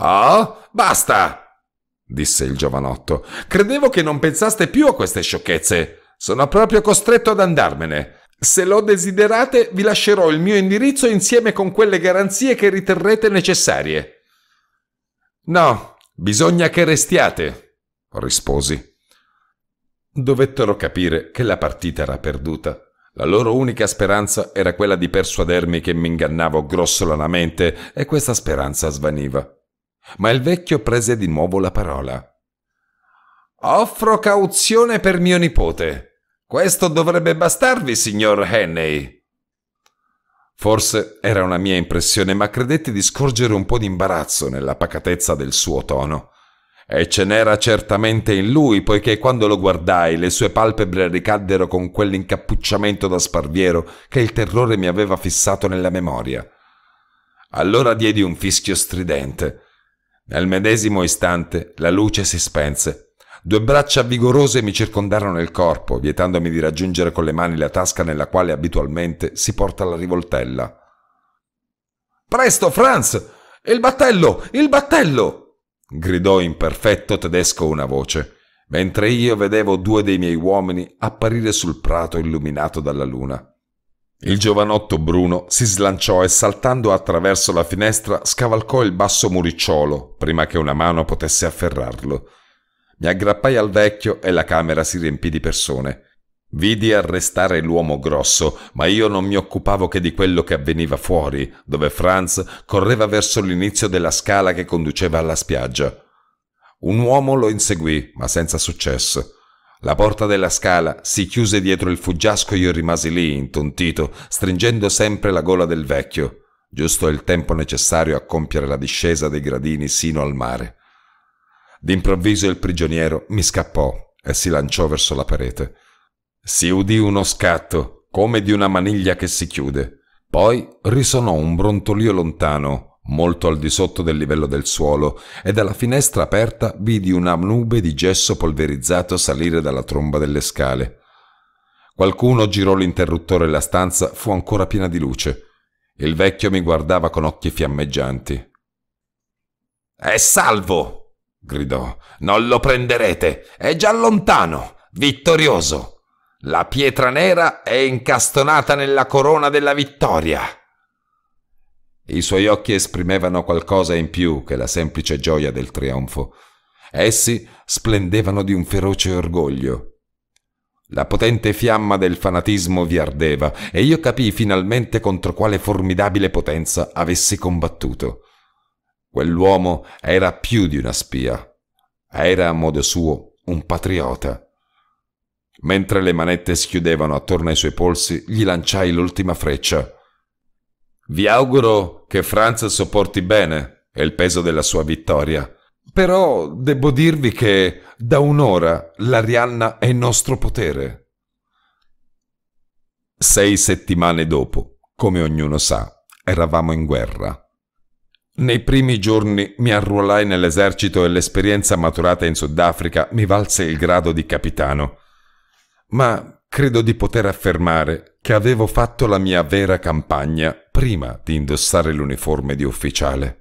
[SPEAKER 1] Oh, basta! disse il giovanotto. Credevo che non pensaste più a queste sciocchezze. Sono proprio costretto ad andarmene. Se lo desiderate, vi lascerò il mio indirizzo insieme con quelle garanzie che riterrete necessarie. No, bisogna che restiate, risposi. Dovettero capire che la partita era perduta. La loro unica speranza era quella di persuadermi che mi ingannavo grossolanamente e questa speranza svaniva. Ma il vecchio prese di nuovo la parola. Offro cauzione per mio nipote. Questo dovrebbe bastarvi, signor Henney. Forse era una mia impressione, ma credetti di scorgere un po' di imbarazzo nella pacatezza del suo tono. E ce n'era certamente in lui, poiché quando lo guardai le sue palpebre ricaddero con quell'incappucciamento da sparviero che il terrore mi aveva fissato nella memoria. Allora diedi un fischio stridente nel medesimo istante la luce si spense. Due braccia vigorose mi circondarono il corpo, vietandomi di raggiungere con le mani la tasca nella quale abitualmente si porta la rivoltella. Presto, Franz! Il battello! Il battello! gridò in perfetto tedesco una voce, mentre io vedevo due dei miei uomini apparire sul prato illuminato dalla luna. Il giovanotto Bruno si slanciò e saltando attraverso la finestra scavalcò il basso muricciolo prima che una mano potesse afferrarlo. Mi aggrappai al vecchio e la camera si riempì di persone. Vidi arrestare l'uomo grosso, ma io non mi occupavo che di quello che avveniva fuori, dove Franz correva verso l'inizio della scala che conduceva alla spiaggia. Un uomo lo inseguì, ma senza successo. La porta della scala si chiuse dietro il fuggiasco e io rimasi lì, intontito, stringendo sempre la gola del vecchio. Giusto il tempo necessario a compiere la discesa dei gradini sino al mare. D'improvviso il prigioniero mi scappò e si lanciò verso la parete. Si udì uno scatto, come di una maniglia che si chiude. Poi risonò un brontolio lontano, molto al di sotto del livello del suolo, e dalla finestra aperta vidi una nube di gesso polverizzato salire dalla tromba delle scale. Qualcuno girò l'interruttore e la stanza fu ancora piena di luce. Il vecchio mi guardava con occhi fiammeggianti. È salvo! gridò. Non lo prenderete! È già lontano! Vittorioso! La pietra nera è incastonata nella corona della vittoria! I suoi occhi esprimevano qualcosa in più che la semplice gioia del trionfo. Essi splendevano di un feroce orgoglio. La potente fiamma del fanatismo vi ardeva e io capii finalmente contro quale formidabile potenza avessi combattuto. Quell'uomo era più di una spia. Era a modo suo un patriota. Mentre le manette schiudevano attorno ai suoi polsi, gli lanciai l'ultima freccia. Vi auguro che Franz sopporti bene il peso della sua vittoria. Però devo dirvi che da un'ora l'Arianna è nostro potere. Sei settimane dopo, come ognuno sa, eravamo in guerra. Nei primi giorni mi arruolai nell'esercito e l'esperienza maturata in Sudafrica mi valse il grado di capitano. Ma Credo di poter affermare che avevo fatto la mia vera campagna prima di indossare l'uniforme di ufficiale.